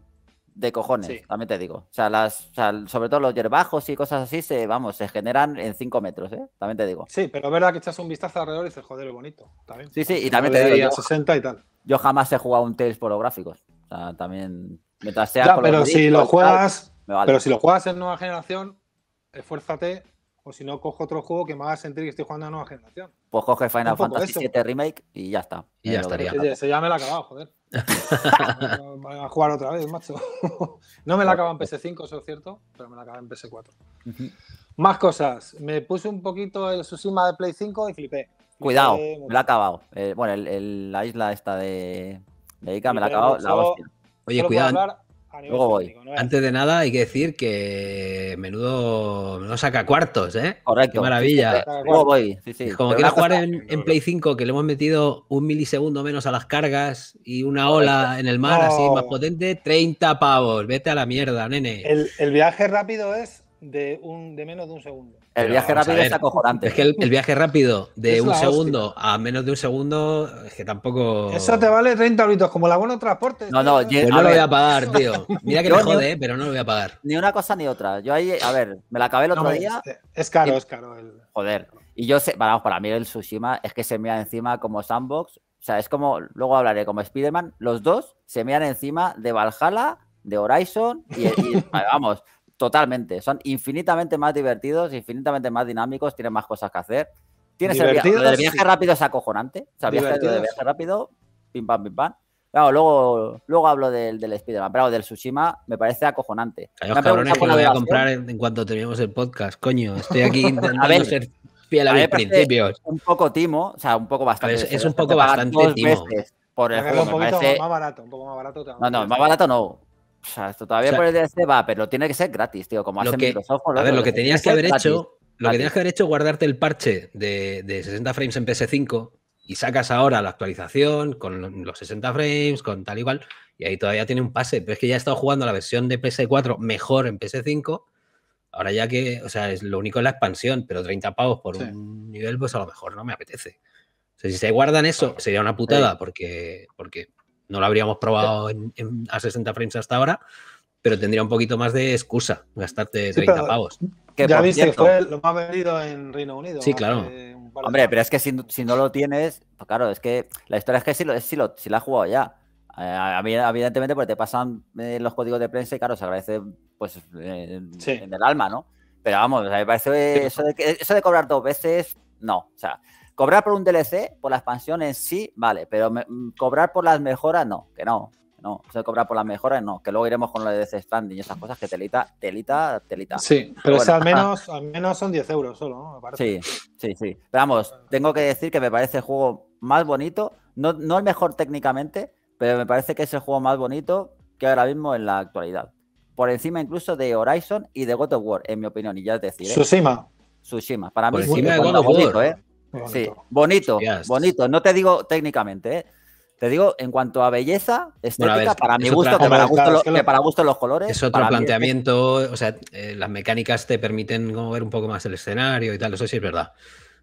de cojones, también te digo. O sea, las, sobre todo los yerbajos y cosas así, se, vamos, se generan en 5 metros, ¿eh? También te digo. Sí, pero es verdad que echas un vistazo alrededor y dices, joder, bonito. También. Sí, sí, y también te digo. Yo, y yo jamás he jugado un Tales gráficos O sea, también. pero, si lo juegas, pero si lo juegas en nueva generación, esfuérzate o si no, cojo otro juego que me haga sentir que estoy jugando a nueva generación. Pues coge Final Fantasy VII Remake y ya está. Y ya estaría. se ya me la ha acabado, joder. Voy a jugar otra vez, macho. no me la acaba en PS5, eso es cierto, pero me la acaba en PS4. Más cosas. Me puse un poquito el Tsushima de Play 5 y flipé. Cuidado, me la ha acabado. Eh, bueno, la isla esta de, de Ica me la ha acabado. La hostia. Oye, cuidado. Luego voy. Antes de nada, hay que decir que menudo, menudo saca cuartos, ¿eh? Correcto. Qué maravilla. Como quiera jugar en, Play 5, que le hemos metido un milisegundo menos a las cargas y una ola en el mar así más potente, 30 pavos. Vete a la mierda, nene. El, el viaje rápido es de, un, de menos de un segundo. El viaje rápido es acojonante. Es que el, viaje rápido de un segundo a menos de un segundo es que tampoco. Eso te vale 30 euros, como la abono transporte. No, no, yo, no lo voy a pagar, tío. Mira que me jode, eh, pero no lo voy a pagar. Ni una cosa ni otra. Yo ahí, a ver, me la acabé el otro día. Eh, es, caro, es caro. El... Joder. Y yo sé, para, para mí el Tsushima es que se mira encima como sandbox. O sea, es como, luego hablaré como Spider-Man, los dos se miran encima de Valhalla, de Horizon y vamos, Totalmente, son infinitamente más divertidos, infinitamente más dinámicos, tienen más cosas que hacer. Tienes el, viaje rápido es acojonante. O viaje, de viaje rápido, pim pam, pim pam. luego, luego hablo del, del Spider-Man, pero del Tsushima me parece acojonante. Callos, cabrones, que lo voy a comprar en, cuanto terminemos el podcast, coño. Estoy aquí intentando ser fiel a, a principios. Un poco timo, o sea, un poco bastante. Es, un poco bastante timo. Por el un poquito más barato, un poco más barato. No, no, más barato no. O sea, esto todavía por el va, pero tiene que ser gratis, tío, como Microsoft. Lo a ver, lo que tenías que, haber hecho, lo que tenías que haber hecho es guardarte el parche de, 60 frames en PS5 y sacas ahora la actualización con los 60 frames, con tal igual, y, ahí todavía tiene un pase. Pero es que ya he estado jugando la versión de PS4 mejor en PS5. Ahora ya que, o sea, es, lo único es la expansión, pero 30 pavos por un nivel, pues a lo mejor no me apetece. O sea, si se guardan eso, sería una putada, porque, porque no lo habríamos probado a 60 frames hasta ahora, pero tendría un poquito más de excusa gastarte 30 pavos. ya viste fue lo más vendido en Reino Unido. Sí, claro. Hombre, pero es que si, no lo tienes, pues claro, es que la historia es que si lo, si si la has jugado ya. Eh, evidentemente, porque te pasan eh, los códigos de prensa y claro, se agradece pues en el alma, ¿no? Pero vamos, o sea, me parece eso de, que, eso de cobrar dos veces, no. O sea, Cobrar por un DLC, por la expansión en sí, vale, pero mm, cobrar por las mejoras, no, que no. no, o sea, cobrar por las mejoras, no, que luego iremos con lo DLC Standing y esas cosas que telita, telita, telita. Sí, pero, al, menos, al menos son 10 euros solo, ¿no? Sí, sí, sí. Pero vamos, tengo que decir que me parece el juego más bonito, no, no el mejor técnicamente, pero me parece que es el juego más bonito que ahora mismo en la actualidad. Por encima incluso de Horizon y de God of War, en mi opinión, y ya es decir. ¿eh? Tsushima. Tsushima. Para mí, es ¿eh? Sí, bonito, bonito. No te digo técnicamente, ¿eh? Te digo, en cuanto a belleza, estética, para mi gusto, que para gusto, los colores. Es otro planteamiento, o sea, eh, las mecánicas te permiten mover un poco más el escenario y tal, eso sí es verdad.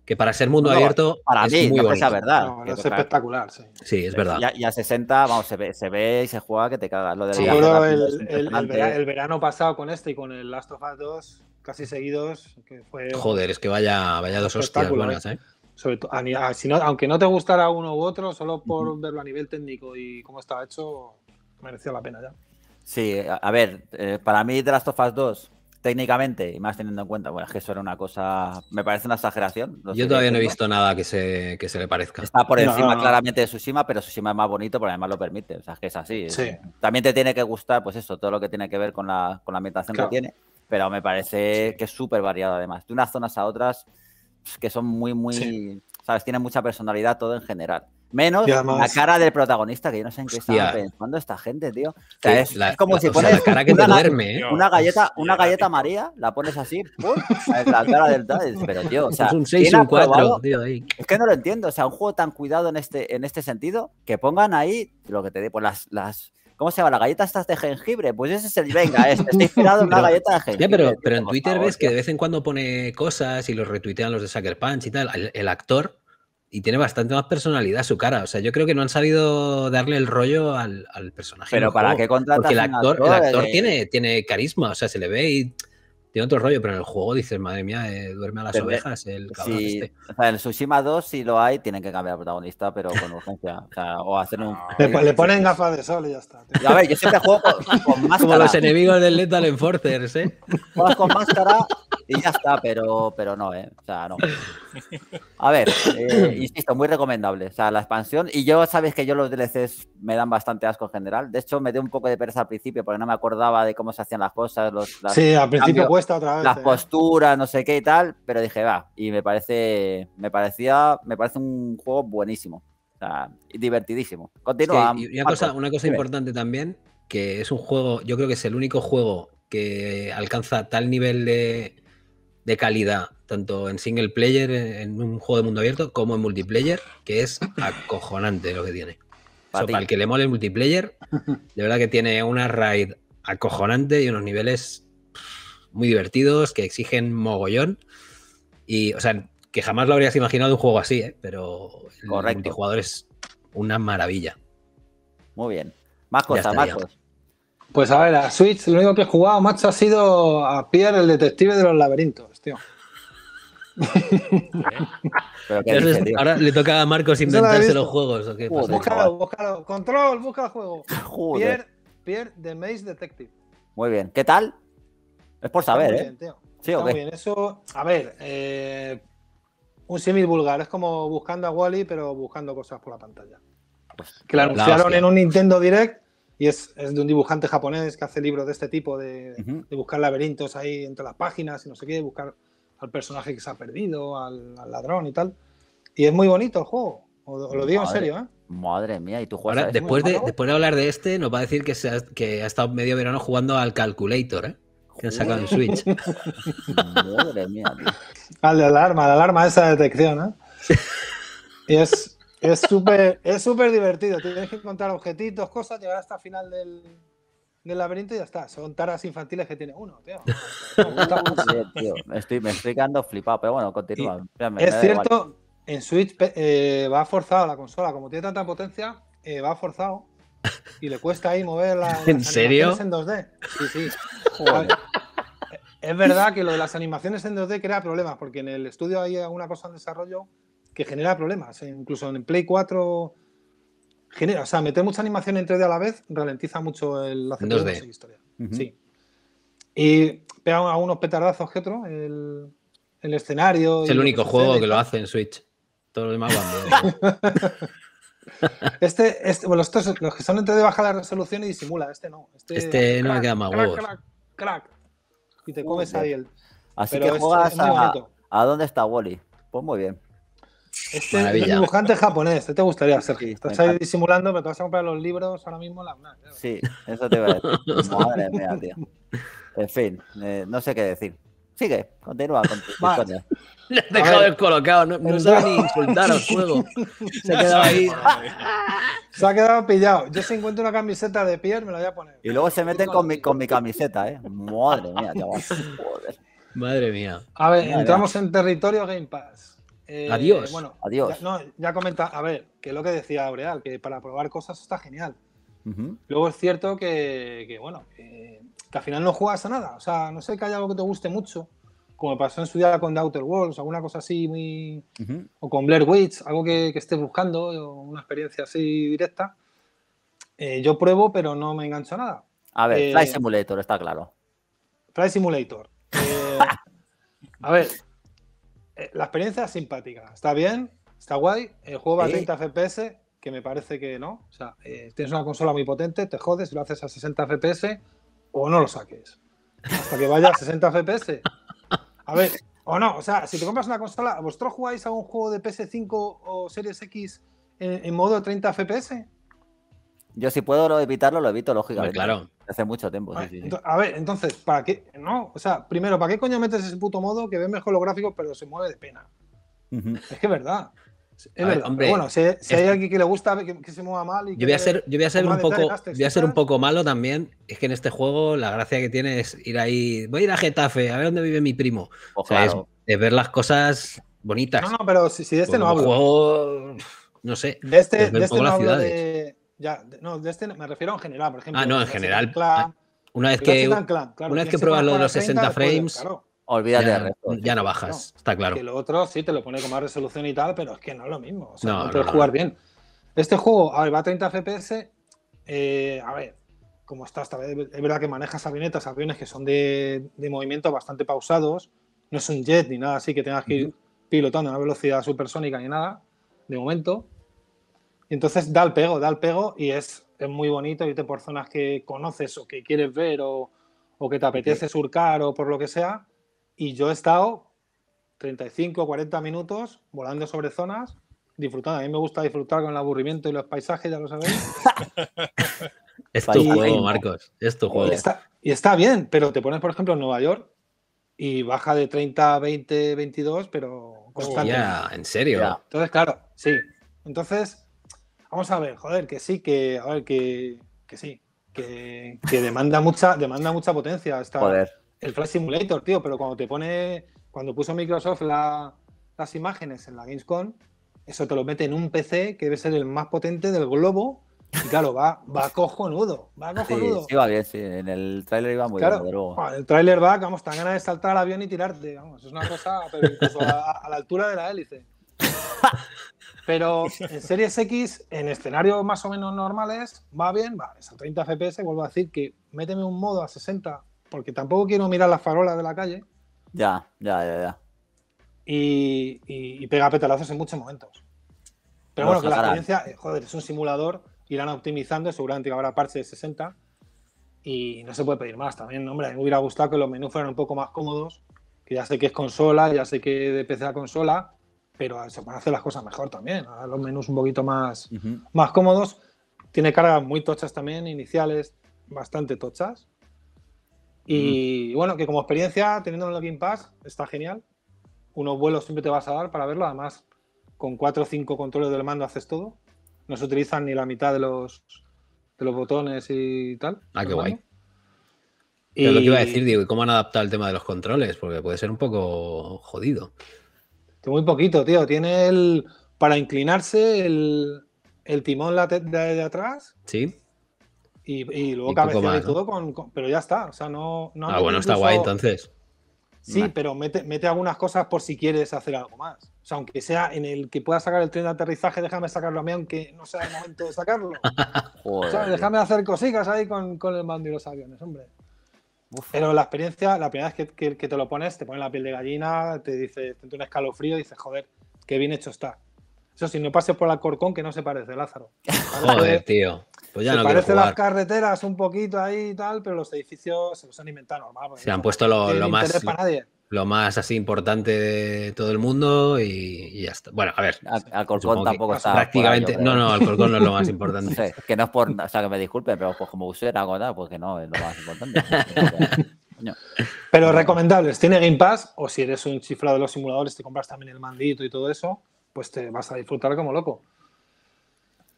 Que para ser mundo abierto. Para mí, es verdad. es espectacular, sí. Sí, es verdad. Y a, 60, vamos, se ve, se ve y se juega que te cagas. Lo de el, verano, ¿eh? el, verano, pasado con este y con el Last of Us 2, casi seguidos, fue. Joder, es que vaya, vaya dos hostias eh sobre todo, aunque no te gustara uno u otro, solo por verlo a nivel técnico y cómo estaba hecho, merecía la pena ya. Sí, a ver, eh, para mí The Last of Us 2, técnicamente, y más teniendo en cuenta, bueno, es que eso era una cosa, me parece una exageración. Yo todavía no he visto nada que se, que se le parezca. Está por encima claramente de Sushima, pero Sushima es más bonito porque además lo permite, o sea, es que es así. también te tiene que gustar, pues eso, todo lo que tiene que ver con la, con la ambientación que tiene, pero me parece que es súper variado además. De unas zonas a otras pues, que son muy, muy, ¿sabes? Tienen mucha personalidad todo en general. Menos la cara del protagonista, que yo no sé en qué estaba pensando esta gente, tío. O sea, es, como si pones. una, galleta, una galleta María, la pones así, ¡pum! la cara del Tades, Pero, tío, o sea. Es un 6 un 4, tío, ahí. Es que no lo entiendo. O sea, un juego tan cuidado en este, en este sentido, que pongan ahí lo que te digo pues las, las ¿Cómo se llama? ¿La galleta estas de jengibre? Pues ese es el, venga, está inspirado en una galleta de jengibre. pero, en Twitter ves que de vez en cuando pone cosas y los retuitean los de Sucker Punch y tal. el, actor y tiene bastante más personalidad su cara. O sea, yo creo que no han salido darle el rollo al, personaje. Pero ¿para qué contratas Porque el actor, el actor tiene, tiene carisma, o sea, se le ve y tiene otro rollo, pero en el juego dices, madre mía, eh, duerme a las ovejas el cabrón este. O sea, en Tsushima 2, si lo hay, tienen que cambiar al protagonista, pero con urgencia. O, hacer un... Le, ponen gafas de sol y ya está. ya A ver, yo siempre juego con, con máscara. Como los enemigos del Lethal Enforcers, ¿eh? Juegas con máscara y ya está, pero, pero no, ¿eh? O sea, no. A ver, eh, insisto, muy recomendable. O sea, la expansión. Y yo, sabes que yo los DLCs me dan bastante asco en general. De hecho, me dio un poco de pereza al principio porque no me acordaba de cómo se hacían las cosas. sí, al principio cuesta otra vez. Las posturas, ¿eh? no sé qué y tal. Pero dije, va. Y me parece, me parecía, me parece un juego buenísimo. O sea, divertidísimo. Continúa. y una cosa importante también, que es un juego, yo creo que es el único juego que alcanza tal nivel de, de calidad, tanto en single player, en un juego de mundo abierto, como en multiplayer, que es acojonante lo que tiene. Para, el que le mole el multiplayer, de verdad que tiene una raid acojonante y unos niveles muy divertidos que exigen mogollón. Y, o sea, que jamás lo habrías imaginado un juego así, ¿eh? pero el multijugador es una maravilla. Muy bien. Más cosas, más cosas. Pues a ver, a Switch lo único que he jugado, macho, ha sido a Pierre, el detective de los laberintos, tío. ahora le toca a Marcos inventarse los juegos. búscalo, búscalo. Control, busca el juego. Pierre, the Maze Detective. Muy bien. ¿Qué tal? Es por saber, muy ¿eh? bien, tío. Sí, muy bien. Eso, a ver, eh, un símil vulgar. Es como buscando a Wally, pero buscando cosas por la pantalla. Pues, Que la anunciaron en un Nintendo Direct y es, de un dibujante japonés que hace libros de este tipo, de, buscar laberintos ahí entre las páginas y no sé qué, buscar al personaje que se ha perdido, al, ladrón y tal. Y es muy bonito el juego, lo digo en serio, ¿eh? Madre mía, y tú juegas. Ahora, después, de, después de hablar de este, nos va a decir que, ha, que ha estado medio verano jugando al Calculator, ¿eh? Que han sacado en Switch. madre mía, tío. Al de alarma, la alarma esa detección, ¿eh? Y es, es súper es súper divertido. Tienes que encontrar objetitos, cosas, llegar hasta el final del, laberinto y ya está. Son taras infantiles que tiene uno, tío. me, estoy, me estoy quedando flipado, pero bueno, continúa. es cierto, en Switch eh, va forzado la consola. Como tiene tanta potencia, eh, va forzado. Y le cuesta ahí mover las, ¿En serio? en 2D. Sí, sí. Es verdad que lo de las animaciones en 2D crea problemas, porque en el estudio hay alguna cosa en desarrollo que genera problemas. ¿eh? Incluso en Play 4 genera. O sea, meter mucha animación en 3D a la vez ralentiza mucho el acento de su historia. Sí. Y pega a unos petardazos que otro, el, el escenario. Es el único juego que lo hace en Switch. Todo lo demás este, este, bueno, estos, los que son entre de baja la resolución y disimula, este no. Este, este no me queda más huevos. Crack, crack, y te comes ahí el. Así que juegas a, a, dónde está Wally. Pues muy bien. Este Maravilla. es dibujante japonés, te gustaría, Sergio. Estás ahí disimulando, pero te vas a comprar los libros ahora mismo. La... Sí, eso te va a decir. Madre mía, tío. En fin, eh, no sé qué decir. Sigue, continúa con Le dejado descolocado, no, Me sabe ni insultar al juego. Se ha quedado ahí. Se ha quedado pillado. Yo si encuentro una camiseta de piel, me la voy a poner. Y luego se meten con mi, con mi camiseta, ¿eh? Madre mía, chaval. Madre mía. A ver, entramos en territorio Game Pass. Eh, adiós. Bueno, adiós. Ya, no, ya comenta, a ver, que es lo que decía Aureal, que para probar cosas está genial. Luego es cierto que, bueno, que, al final no juegas a nada. O sea, no sé que haya algo que te guste mucho, como pasó en su día con The Outer Worlds, alguna cosa así muy. O con Blair Witch, algo que, estés buscando, una experiencia así directa. Eh, yo pruebo, pero no me engancho a nada. A ver, Fly eh, Simulator, está claro. Fly Simulator. a ver, eh, la experiencia es simpática. Está bien, está guay. El juego va a 30 FPS, que me parece que no. O sea, eh, tienes una consola muy potente, te jodes, lo haces a 60 FPS o no lo saques. Hasta que vaya a 60 FPS. A ver, o no. O sea, si te compras una consola, ¿vosotros jugáis a un juego de PS5 o Series X en, modo 30 FPS? Yo si puedo evitarlo, lo evito, lógicamente. claro. Hace mucho tiempo, A ver, entonces, ¿para qué? ¿No? O sea, primero, ¿para qué coño metes ese puto modo que ve mejor los gráficos pero se mueve de pena? Es que es verdad. bueno, si, hay alguien que le gusta que, se mueva mal y yo voy a ser, yo voy a ser un poco, voy a ser un poco pues malo también. Es que en este juego la gracia que tiene es ir ahí, voy a ir a Getafe, a ver dónde vive mi primo. o sea, es, ver las cosas bonitas. No, no, pero si, de este pues no hablo. no sé. De este, de este ya, no, de este me refiero en general, por ejemplo. Ah, no, en general. Ah, una vez que, una vez que pruebas lo de los 60 frames, olvídate ya, ya no bajas, está claro. Que lo otro sí te lo pone con más resolución y tal, pero es que no es lo mismo. no, jugar bien. Este juego, a va a 30 FPS. Eh, a ver, como está, es verdad que manejas avionetas, aviones que son de, de, movimiento bastante pausados. No es un jet ni nada así que tengas que ir pilotando a una velocidad supersónica ni nada, de momento. Y entonces da el pego, da el pego y es, es muy bonito irte por zonas que conoces o que quieres ver o, o que te apetece surcar o por lo que sea. Y yo he estado 35, 40 minutos volando sobre zonas, disfrutando. A mí me gusta disfrutar con el aburrimiento y los paisajes, ya lo sabéis. es tu juego, Marcos, es tu juego. Y está, bien, pero te pones, por ejemplo, en Nueva York y baja de 30 20, 22, pero oh, constante. ya en serio. Entonces, claro, sí. Entonces, Vamos a ver, joder, que sí, que. A ver, que, sí. Que, demanda mucha, demanda mucha potencia. Está El Flash Simulator, tío, pero cuando te pone. Cuando puso Microsoft las imágenes en la Gamescom, eso te lo mete en un PC que debe ser el más potente del globo. Y claro, va, va cojonudo. Va cojonudo. Sí, sí va bien, sí. En el tráiler iba muy claro, bien, luego. El tráiler va, vamos, tan ganas de saltar al avión y tirarte. Vamos, es una cosa, pero incluso a la altura de la hélice. Pero en eh, Series X, en escenarios más o menos normales, va bien, va, es a 30 FPS, vuelvo a decir que méteme un modo a 60, porque tampoco quiero mirar las farolas de la calle. Ya, ya, ya, ya. Y, pega petalazos en muchos momentos. Pero bueno, que la experiencia, eh, joder, es un simulador, irán optimizando, seguramente que habrá parche de 60 y no se puede pedir más también, hombre, me hubiera gustado que los menús fueran un poco más cómodos, que ya sé que es consola, ya sé que de PC a consola, pero se pueden hacer las cosas mejor también. a los menús un poquito más, más cómodos. Tiene cargas muy tochas también, iniciales, bastante tochas. Y bueno, que como experiencia, teniendo en el Game Pass, está genial. Unos vuelos siempre te vas a dar para verlo. Además, con cuatro o cinco controles del mando haces todo. No se utilizan ni la mitad de los, de los botones y tal. Ah, qué guay. Y... lo que iba a decir, digo, ¿cómo han adaptado el tema de los controles? Porque puede ser un poco jodido muy poquito, tío. Tiene el. Para inclinarse, el, el timón de, de, atrás. Sí. Y, luego cabecear y todo, con, pero ya está. O sea, no. ah, bueno, está guay entonces. Sí, pero mete, algunas cosas por si quieres hacer algo más. O sea, aunque sea en el que pueda sacar el tren de aterrizaje, déjame sacarlo a mí, aunque no sea el momento de sacarlo. o sea, déjame hacer cositas ahí con, con el mando y los aviones, hombre. Pero la experiencia, la primera vez que, te lo pones, te ponen la piel de gallina, te dice, te un escalofrío y dices, joder, qué bien hecho está. Eso si no pases por la Corcón, que no se parece, Lázaro. joder, tío. Pues ya se no las carreteras un poquito ahí y tal, pero los edificios se los han inventado normal. Se han puesto lo, más lo más así importante de todo el mundo y, ya está. Bueno, a ver. Alcorcón tampoco está. Prácticamente. No, no, Alcorcón no es lo más importante. que no es por. O sea, que me disculpe, pero pues como usé era nada, pues que no es lo más importante. Pues, pero recomendables, tiene Game Pass o si eres un chiflado de los simuladores, te compras también el mandito y todo eso, pues te vas a disfrutar como loco.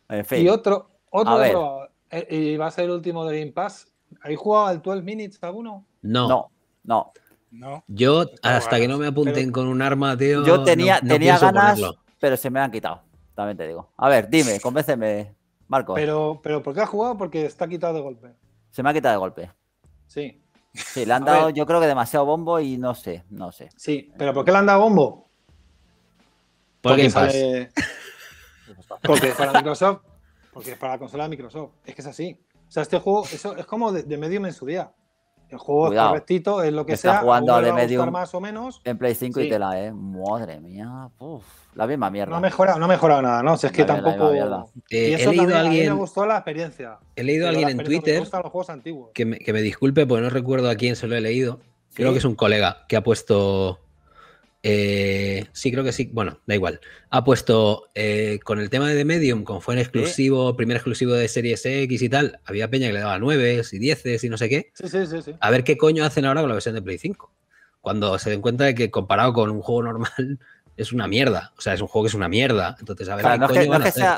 En Y otro, otro, eh, y va a ser el último de Game Pass. ¿Hay jugado al 12 Minutes alguno? No. No, no. Yo, hasta que no me apunten con un arma, tío. Yo tenía, ganas, pero se me han quitado. También te digo. A ver, dime, convénceme, Marco. Pero, pero ¿por qué has jugado? Porque está quitado de golpe. Se me ha quitado de golpe. Sí. Sí, le han dado, yo creo que demasiado bombo y no sé, no sé. Sí, pero ¿por qué le han dado bombo? porque, porque es para Microsoft. Porque es para la consola de Microsoft. Es que es así. O sea, este juego eso es como de, de Medium en su día el juego es correctito, es lo que está sea. jugando de medio más o menos. En Play 5 y te la ¿eh? Madre mía, la misma mierda. No ha mejorado, no ha nada, ¿no? Si es que tampoco. Eh, he leído a alguien. mí me gustó la experiencia. He leído a alguien en Twitter. Que, me, disculpe, porque no recuerdo a quién se lo he leído. Creo que es un colega que ha puesto eh, sí, creo que sí. Bueno, da igual. Ha puesto eh, con el tema de The Medium, como fue el exclusivo, primer exclusivo de Series X y tal, había peña que le daba 9 y 10 y no sé qué. Sí, sí, sí, a ver qué coño hacen ahora con la versión de Play 5. Cuando se den cuenta de que comparado con un juego normal es una mierda. O sea, es un juego que es una mierda. Entonces, a ver, qué no, coño que, van a hacer, no,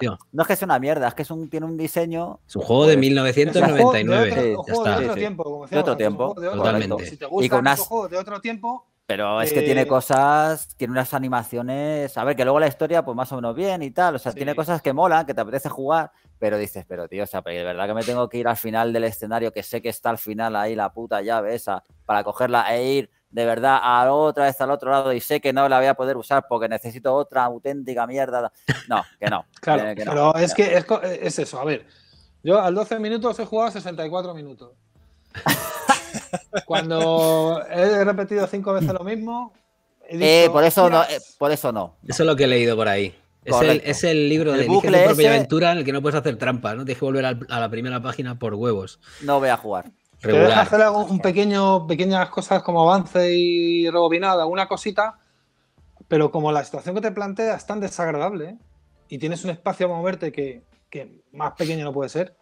es que, sea, una mierda, es que es un, tiene un diseño. Es un juego de 1999. Pues, de otro tiempo. Totalmente. Si te y con juego de otro tiempo, pero es que tiene eh, cosas, tiene unas animaciones. A ver, que luego la historia, pues más o menos bien y tal. O sea, tiene cosas que molan, que te apetece jugar, pero dices, pero tío, o sea, pero pues, de verdad que me tengo que ir al final del escenario, que sé que está al final ahí la puta llave esa, para cogerla e ir de verdad a otra vez al otro lado y sé que no la voy a poder usar porque necesito otra auténtica mierda. No, que no. claro, pero es que, es, es, eso. A ver, yo al 12 minutos he jugado 64 minutos. Cuando he repetido cinco veces lo mismo. Eh, por eso no, eh, por eso no. Eso es lo que he leído por ahí. Es el, libro de la propia aventura en el que no puedes hacer trampa, ¿no? Tienes que volver a la primera página por huevos. No voy a jugar. Puedes hacer un pequeño, pequeñas cosas como avance y rebobinada, una cosita, pero como la situación que te plantea es tan desagradable ¿eh? y tienes un espacio a moverte que más pequeño no puede ser,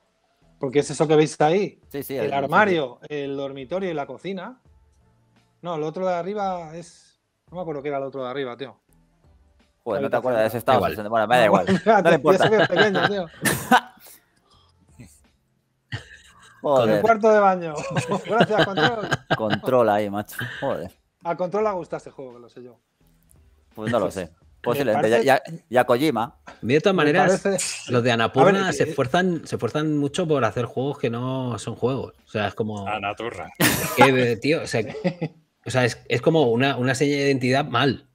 porque es eso que veis ahí. Sí, sí, el armario, el dormitorio y la cocina. No, el otro de arriba es. No me acuerdo qué era el otro de arriba, tío. Joder, no te acuerdas de ese estado. Igual. Bueno, me da igual. no le importa. pequeño, tío. el cuarto de baño. Gracias, control. Control ahí, macho. Joder. A control le gusta este juego, que lo sé yo. Pues no lo sé. Posiblemente, ya, Kojima. De todas maneras, los de Anapurna eh, se, esfuerzan, mucho por hacer juegos que no son juegos. O sea, es como. Anaturra. Que, eh, o sea, es, como una, una seña de identidad mal.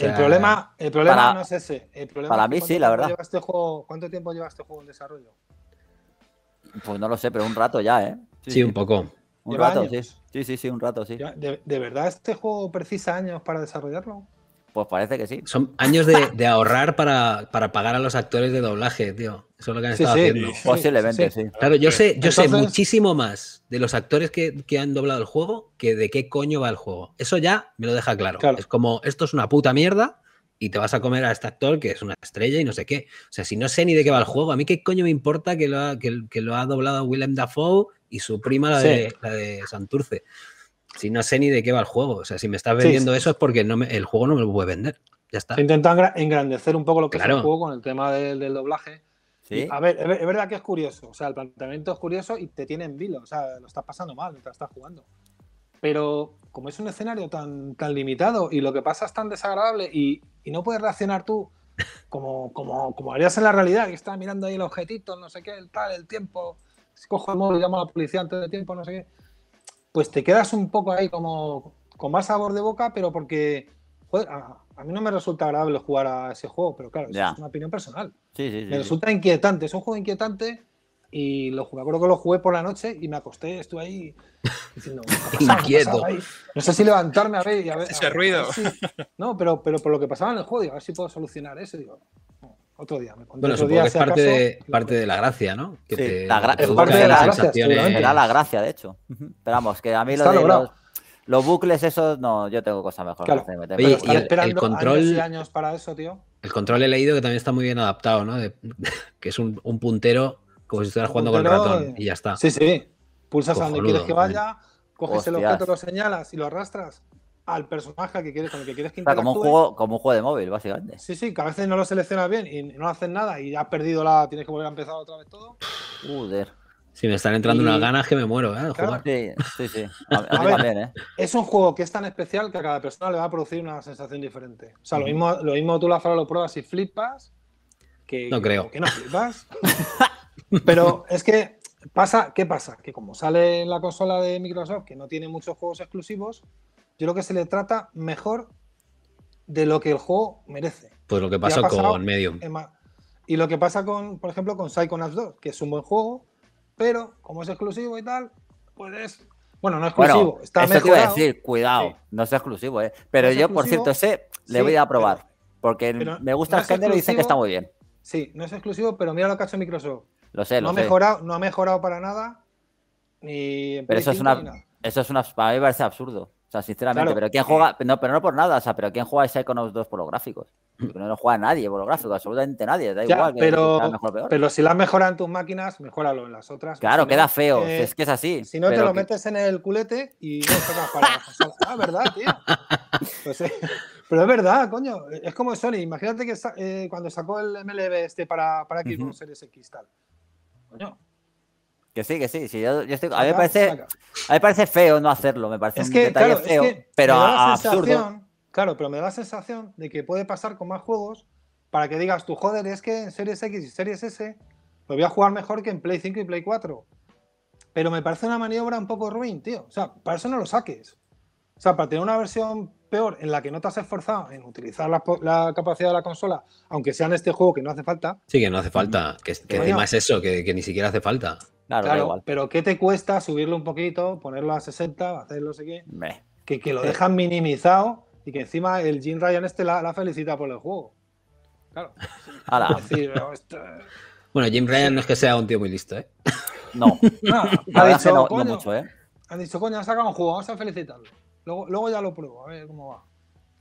el problema, el problema no es ese. para mí sí, la verdad. Este ¿Cuánto tiempo lleva este juego en desarrollo? Pues no lo sé, pero un rato ya, ¿eh? Sí, un poco. Un rato, sí. Sí, sí, sí, un rato, sí. ¿De, verdad este juego precisa años para desarrollarlo? Pues parece que sí. Son años de, ahorrar para, para, pagar a los actores de doblaje, tío. Eso es lo que han estado haciendo. Posiblemente, sí. Claro, yo sé, yo sé muchísimo más de los actores que, han doblado el juego que de qué coño va el juego. Eso ya me lo deja claro. Es como, esto es una puta mierda y te vas a comer a este actor que es una estrella y no sé qué. O sea, si no sé ni de qué va el juego, a mí qué coño me importa que lo ha, que, lo ha doblado Willem Dafoe y su prima de, la de Santurce si no sé ni de qué va el juego. O sea, si me estás vendiendo eso es porque no el juego no me lo puede vender. Ya está. Se engrandecer un poco lo que es el juego con el tema del, doblaje. A ver, es verdad que es curioso. O sea, el planteamiento es curioso y te tiene en vilo. O sea, lo estás pasando mal mientras estás jugando. Pero como es un escenario tan, tan limitado y lo que pasa es tan desagradable y, y no puedes reaccionar tú como, como, como harías en la realidad, que estás mirando ahí el objetito, no sé qué, el tal, el tiempo, si cojo el móvil, llamo a la policía antes de tiempo, no sé qué pues te quedas un poco ahí como con más sabor de boca, pero porque a, mí no me resulta agradable jugar a ese juego, pero claro, es una opinión personal. Sí, sí, sí, me resulta inquietante, es un juego inquietante y lo jugué, creo que lo jugué por la noche y me acosté, estuve ahí diciendo, inquieto. No sé si levantarme a ver y a ver. Ese ruido. no, pero, pero por lo que pasaba en el juego, a ver si puedo solucionar eso. Digo, otro día. Me bueno, otro que es parte, de, parte de la gracia, ¿no? Que la de gracia. la gracia, de hecho. Pero vamos, que a mí lo de los, bucles, esos, no, yo tengo cosas mejor. y el, el, control, años para eso, tío. El control he leído que también está muy bien adaptado, ¿no? que es un, un, puntero como si estuvieras jugando con el ratón y ya está. Sí, sí. Pulsas a donde quieres que vaya, ¿eh? coges el objeto, lo señalas y lo arrastras al personaje que quieres, con el que quieres que o como, un juego, como juego de móvil, básicamente. Sí, sí, que a veces no lo seleccionas bien y no haces nada y has perdido la. Tienes que volver a empezar otra vez todo. Joder. Si me están entrando unas ganas que me muero, ¿eh? Sí, sí, ¿eh? Es un juego que es tan especial que a cada persona le va a producir una sensación diferente. O sea, lo, mismo, lo mismo tú, Lázaro, lo pruebas y flipas. Que, no creo. Que no flipas. Pero es que pasa, ¿qué pasa? Que como sale en la consola de Microsoft, que no tiene muchos juegos exclusivos, yo creo que se le trata mejor de lo que el juego merece. Pues lo que pasó con Medium. Y lo que pasa con, por ejemplo, con Psychonauts 2, que es un buen juego, pero como es exclusivo y tal, pues es. Bueno, no es exclusivo. está eso te decir, cuidado, no es exclusivo, ¿eh? Pero yo, por cierto, ese le voy a probar. porque me gusta el género y dicen que está muy bien. Sí, no es exclusivo, pero mira lo que ha hecho Microsoft. Lo sé, lo no Ha mejorado, no ha mejorado para nada. Ni pero eso es una. Eso es una. Para mí me parece absurdo sea, sinceramente, pero ¿quién juega? No, pero no por nada, o sea, pero ¿quién juega los 2 por los gráficos? no lo juega nadie por los gráficos, absolutamente nadie, da igual. pero, pero si las mejoran tus máquinas, mejoralo en las otras. Claro, queda feo, eh, es que es así. Si no, te lo metes en el culete y no a para Ah, ¿verdad, tío? Pues, eh, pero es verdad, coño, es como Sony, imagínate que eh, cuando sacó el MLB este para, para Xbox uh -huh. Series X tal. Coño, que sí, que sí. a, mí me parece, feo no hacerlo, me parece que, un detalle feo, pero absurdo. Claro, pero me da la sensación de que puede pasar con más juegos para que digas tú, joder, es que en Series X y Series S lo voy a jugar mejor que en Play 5 y Play 4. Pero me parece una maniobra un poco ruin, tío. O sea, para eso no lo saques. O sea, para tener una versión peor en la que no te has esforzado en utilizar la, capacidad de la consola, aunque sea en este juego que no hace falta. Sí, que no hace falta. Que, que encima es eso, que, ni siquiera hace falta. Claro, igual. pero ¿qué te cuesta subirlo un poquito, ponerlo a 60, hacer lo sé qué? Que, que lo dejan minimizado y que encima el Jim Ryan este la, felicita por el juego. Claro. Bueno, Jim Ryan no es que sea un tío muy listo, ¿eh? No. no ha dicho, no, mucho, ¿eh? Ha dicho, coño, ha sacado un juego, vamos a felicitarlo. Luego, luego ya lo pruebo, a ver cómo va.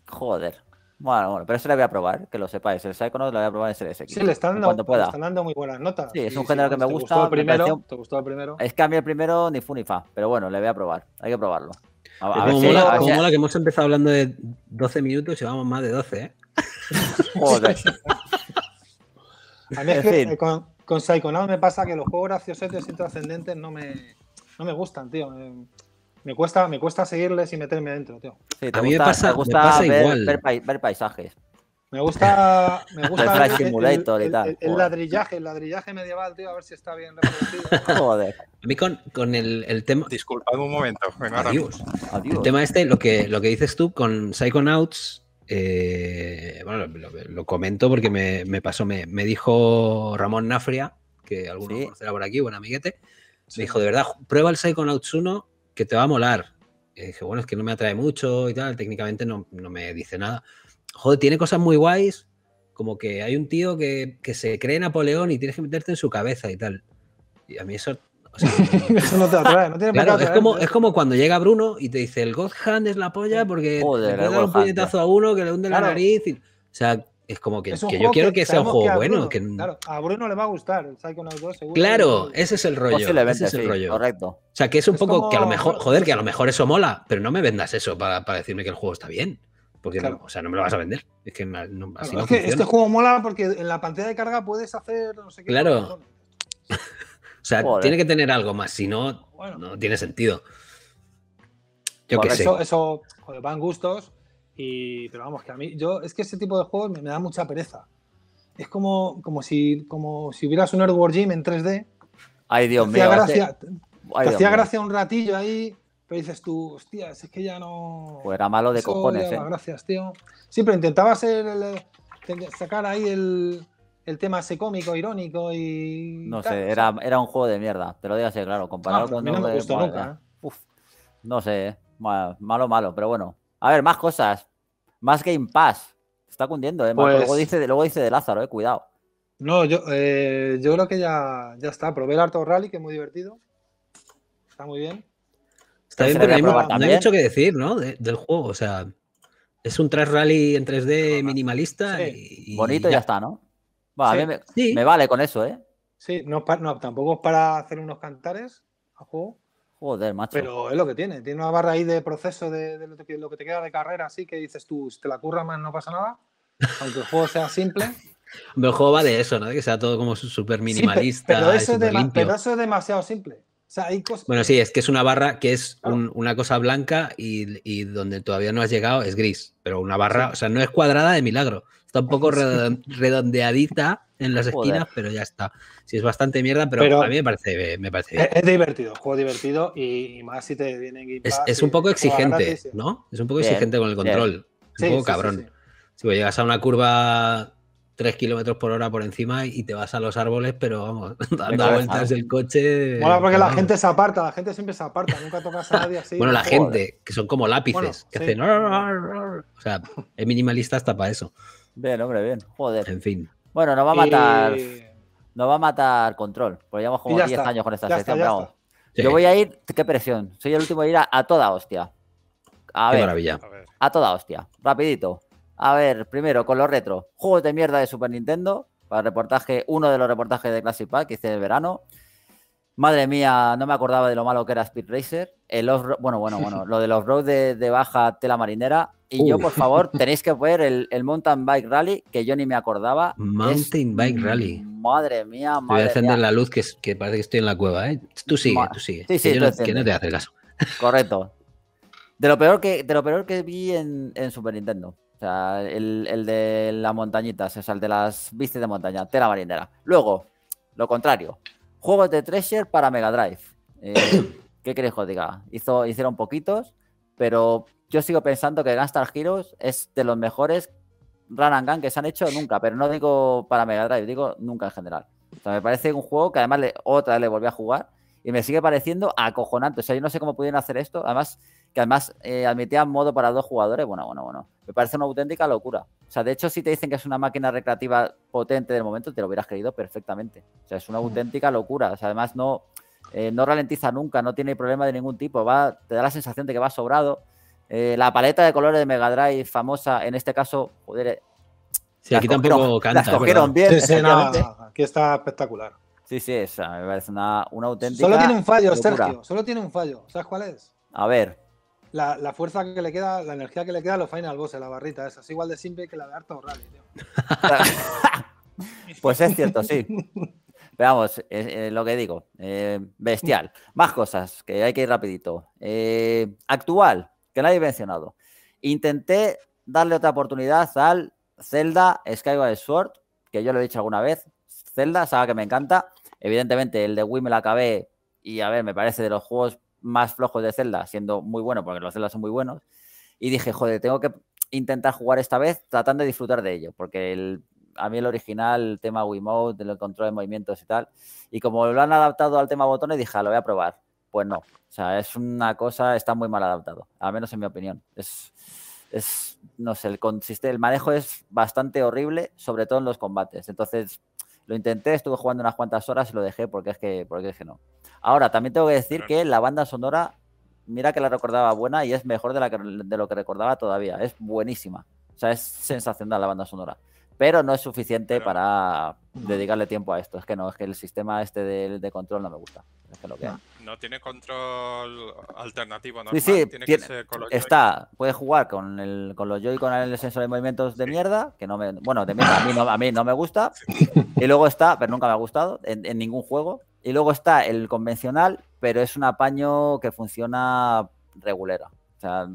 Joder. Bueno, bueno, pero eso le voy a probar, que lo sepáis. El Psychonauts lo voy a probar en Series Sí, le están, dando, dando muy buenas notas. Sí, es un género que me gusta. ¿Te gustó el primero? Es que a mí el primero ni fu ni fa, pero bueno, le voy a probar. Hay que probarlo. A, como, ver mola, como que hemos empezado hablando de 12 minutos y vamos más de 12, ¿eh? Joder. a mí eh, con, con me pasa que los juegos graciosos y trascendentes no me, no me gustan, tío. Me cuesta, me cuesta seguirles y meterme dentro tío. a mí me pasa, gusta ver, Ver, paisajes. Me gusta, el, Simulator y tal. El, ladrillaje, el ladrillaje medieval, tío, a ver si está bien reproducido. Joder. A mí con, el, tema. Disculpa, un momento. Adiós. El tema este, lo que, lo que dices tú con Psychonauts, eh, bueno, lo, comento porque me, me pasó, me, me, dijo Ramón Nafria, que alguno sí. conocerá por aquí, buen amiguete, me dijo, de verdad, prueba el Psychonauts 1 que te va a molar. Y dije, bueno, es que no me atrae mucho y tal, técnicamente no, me dice nada. Joder, tiene cosas muy guays, como que hay un tío que, se cree Napoleón y tienes que meterte en su cabeza y tal. Y a mí eso... eso no te atrae, no tiene claro, es, como, ¿eh? es como cuando llega Bruno y te dice, el God Hand es la polla porque Joder, da un puñetazo a uno que le hunde la nariz. Y, o sea, es como que, yo quiero que, sea un juego bueno. Que... Claro, a Bruno le va a gustar Claro, ese es el rollo. Ese es el rollo. Correcto. O sea, que es un poco que a lo mejor, joder, que a lo mejor eso mola, pero no me vendas eso para, decirme que el juego está bien. Porque, o sea, no me lo vas a vender. Es que, este juego mola porque en la pantalla de carga puedes hacer Claro. o sea, tiene que tener algo más, si no, no tiene sentido. Yo eso, sé. Eso van gustos pero vamos, que a mí, yo, es que ese tipo de juegos me, da mucha pereza. Es como, como, si, como si hubieras un Earthworm Gym en 3D. Ay, Dios mío. Gracia, te, hacía gracia un ratillo ahí, pero dices tú, hostia, es que ya no. Pues era malo de cojones, eh. Gracias, tío. siempre pero intentaba ser sacar ahí el, tema ese cómico, irónico y. No sé, era, un juego de mierda, te lo digo así, claro. Ah, comparado pues con. de... nunca. ¿eh? no sé, eh. malo, malo, pero bueno, a ver, más cosas. Más Game Pass. Está cundiendo, ¿eh? Luego, pues- dice, luego dice de Lázaro, eh. Cuidado. No, yo, eh, yo creo que ya, ya está. Probé el Arto Rally, que es muy divertido. Está muy bien. Está bien, pero no hay mucho que decir, ¿no? del juego, o sea. Es un trash rally en 3D minimalista. Y, Bonito y ya. está, ¿no? me, vale con eso, ¿eh? Sí, no, no, tampoco es para hacer unos cantares a juego. Joder, macho. Pero es lo que tiene. Tiene una barra ahí de proceso de, lo, que, te queda de carrera, así que dices tú, si te la curra más, no pasa nada. Aunque el juego sea simple. el juego va de eso, ¿no? que sea todo como súper minimalista. pero, eso es demasiado simple. Bueno, sí, es que es una barra que es una cosa blanca y, donde todavía no has llegado es gris, pero una barra, o sea, no es cuadrada de milagro. Está un poco redondeadita en las esquinas, pero ya está. si es bastante mierda, pero, a mí me parece, me parece bien. Es, divertido, juego divertido y, más si te vienen es, un poco exigente, ¿no? Es un poco exigente con el control. Es un poco cabrón. Si pues llegas a una curva 3 kilómetros por hora por encima y te vas a los árboles, pero vamos, dando vueltas del coche. Bueno, porque la gente se aparta, la gente siempre se aparta, nunca tocas a nadie así. bueno, la gente, que son como lápices, que hacen. O sea, es minimalista hasta para eso. Bien, hombre, bien. Joder. En fin. Bueno, nos va a matar. Eh, nos va a matar control. Porque llevamos 10 años con esta sección. Yo voy a ir. Qué presión. Soy el último a ir a, toda hostia. A ver, A toda hostia. Rapidito. A ver, primero, con los retro. Juegos de mierda de Super Nintendo. Para el reportaje, uno de los reportajes de Classic Pack que hice el verano. Madre mía, no me acordaba de lo malo que era Speed Racer bueno, bueno, bueno, lo de los road de, de, baja tela marinera. Y yo, por favor, tenéis que ver el, Mountain Bike Rally, que yo ni me acordaba. Mountain Bike Rally. Madre mía, madre mía. voy a encender la luz, que, parece que estoy en la cueva, ¿eh? Tú sigue, tú sigue. Sí, sí, que, no, te hace caso. Correcto. De lo peor que, de lo peor que vi en, Super Nintendo. O sea, el, de las montañitas, o sea, el de las vistas de montaña, tela marinera. Luego, lo contrario. Juegos de Treasure para Mega Drive. Eh, ¿Qué crees diga? Hizo, hicieron poquitos, pero yo sigo pensando que Gunstar Heroes es de los mejores run and gun que se han hecho nunca, pero no digo para Mega Drive, digo nunca en general. O sea, me parece un juego que además otra vez le volví a jugar y me sigue pareciendo acojonante. O sea, yo no sé cómo pudieron hacer esto. Además, que además eh, admitían modo para dos jugadores. Bueno, bueno, bueno. Me parece una auténtica locura. O sea, de hecho, si te dicen que es una máquina recreativa potente del momento, te lo hubieras creído perfectamente. O sea, es una auténtica locura. O sea, además no, eh, no ralentiza nunca, no tiene problema de ningún tipo, va, te da la sensación de que va sobrado. Eh, la paleta de colores de Mega Drive famosa, en este caso, joder. Eh, sí, aquí tampoco canta. bien. aquí está espectacular. Sí, sí, esa me parece una, auténtica. Solo tiene un fallo, Sergio. Solo tiene un fallo. ¿Sabes cuál es? A ver. La, fuerza que le queda, la energía que le queda a los final bosses, la barrita esa. Es igual de simple que la de o Rally, pues es cierto, sí. Veamos eh, eh, lo que digo, eh, bestial. Más cosas, que hay que ir rapidito. actual, que nadie ha mencionado. Intenté darle otra oportunidad al Zelda Skyward Sword, que yo lo he dicho alguna vez. Zelda, sabe que me encanta. Evidentemente, el de Wii me la acabé y, a ver, me parece de los juegos más flojos de Zelda, siendo muy bueno, porque los Zelda son muy buenos. Y dije, joder, tengo que intentar jugar esta vez tratando de disfrutar de ello, porque el a mí el original, el tema Wiimote, el control de movimientos y tal. Y como lo han adaptado al tema botones, dije, ah, lo voy a probar. Pues no. O sea, es una cosa, está muy mal adaptado, al menos en mi opinión. Es, es no sé, el, consiste, el manejo es bastante horrible, sobre todo en los combates. Entonces, lo intenté, estuve jugando unas cuantas horas y lo dejé porque es que, porque dije no. Ahora, también tengo que decir que la banda sonora, mira que la recordaba buena y es mejor de, la de lo que recordaba todavía. Es buenísima. O sea, es sensacional la banda sonora pero no es suficiente para dedicarle tiempo a esto. Es que no, es que el sistema este de, de control no me gusta. Es que lo que no. tiene control alternativo, ¿no? Sí, sí, tiene, que está, puede jugar con, el, con los joy con el sensor de movimientos de mierda, que no me, bueno, de mierda, a mí no, a mí no me gusta. Y luego está, pero nunca me ha gustado, en, ningún juego. Y luego está el convencional, pero es un apaño que funciona regulero, O sea,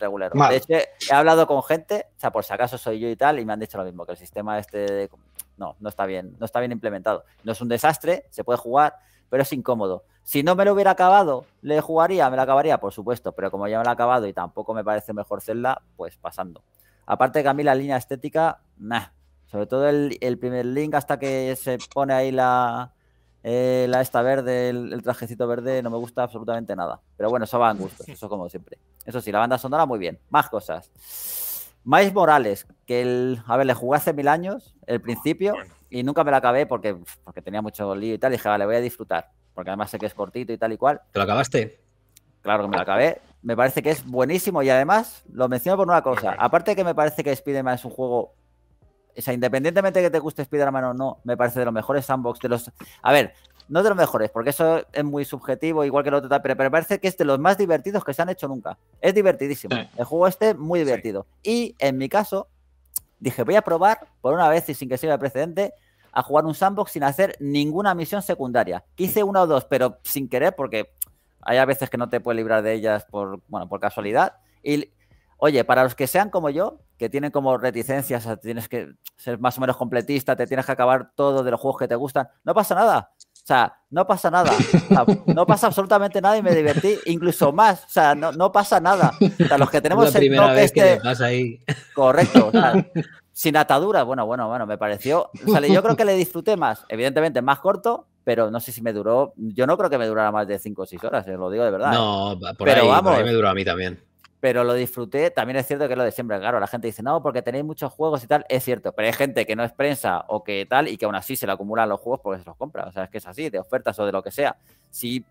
regular. De hecho, he hablado con gente, o sea, por si acaso soy yo y tal, y me han dicho lo mismo, que el sistema este no, no está bien, no está bien implementado. No es un desastre, se puede jugar, pero es incómodo. Si no me lo hubiera acabado, le jugaría, me lo acabaría, por supuesto, pero como ya me lo he acabado y tampoco me parece mejor hacerla, pues pasando. Aparte que a mí la línea estética, nah. Sobre todo el primer link hasta que se pone ahí la, eh, la esta verde, el, trajecito verde, no me gusta absolutamente nada. Pero bueno, eso va en gustos, eso como siempre. Eso sí, la banda sonora muy bien. Más cosas. más Morales, que el, a ver, le jugué hace mil años, el principio, y nunca me la acabé porque, porque tenía mucho lío y tal. Y dije, vale, voy a disfrutar, porque además sé que es cortito y tal y cual. ¿Te lo acabaste? Claro que me la acabé. Me parece que es buenísimo y además lo menciono por una cosa. Aparte que me parece que Spider-Man es un juego o independientemente de que te guste Spider-Man o no, me parece de los mejores sandbox. De los, a ver, no de los mejores, porque eso es muy subjetivo, igual que el otro, pero me parece que es de los más divertidos que se han hecho nunca. Es divertidísimo. El juego este, muy divertido. Y en mi caso, dije, voy a probar, por una vez y sin que sirva de precedente, a jugar un sandbox sin hacer ninguna misión secundaria. Hice una o dos, pero sin querer, porque hay a veces que no te puedes librar de ellas por, bueno, por casualidad. Y Oye, para los que sean como yo, que tienen como reticencias, tienes que ser más o menos completista, te tienes que acabar todo de los juegos que te gustan, no pasa nada. O sea, no pasa nada. no pasa absolutamente nada y me divertí incluso más. O sea, no, pasa nada. O los que tenemos la primera vez que este... ahí. Correcto. sin atadura, bueno, bueno, bueno, me pareció. O yo creo que le disfruté más. Evidentemente, más corto, pero no sé si me duró. Yo no creo que me durara más de 5 o 6 horas, eh, lo digo de verdad. No, eh. ahí me duró a mí también pero lo disfruté. También es cierto que lo de siempre, claro, la gente dice, no, porque tenéis muchos juegos y tal, es cierto, pero hay gente que no es prensa o que tal y que aún así se le acumulan los juegos porque se los compra. O sea, es que es así, de ofertas o de lo que sea. Si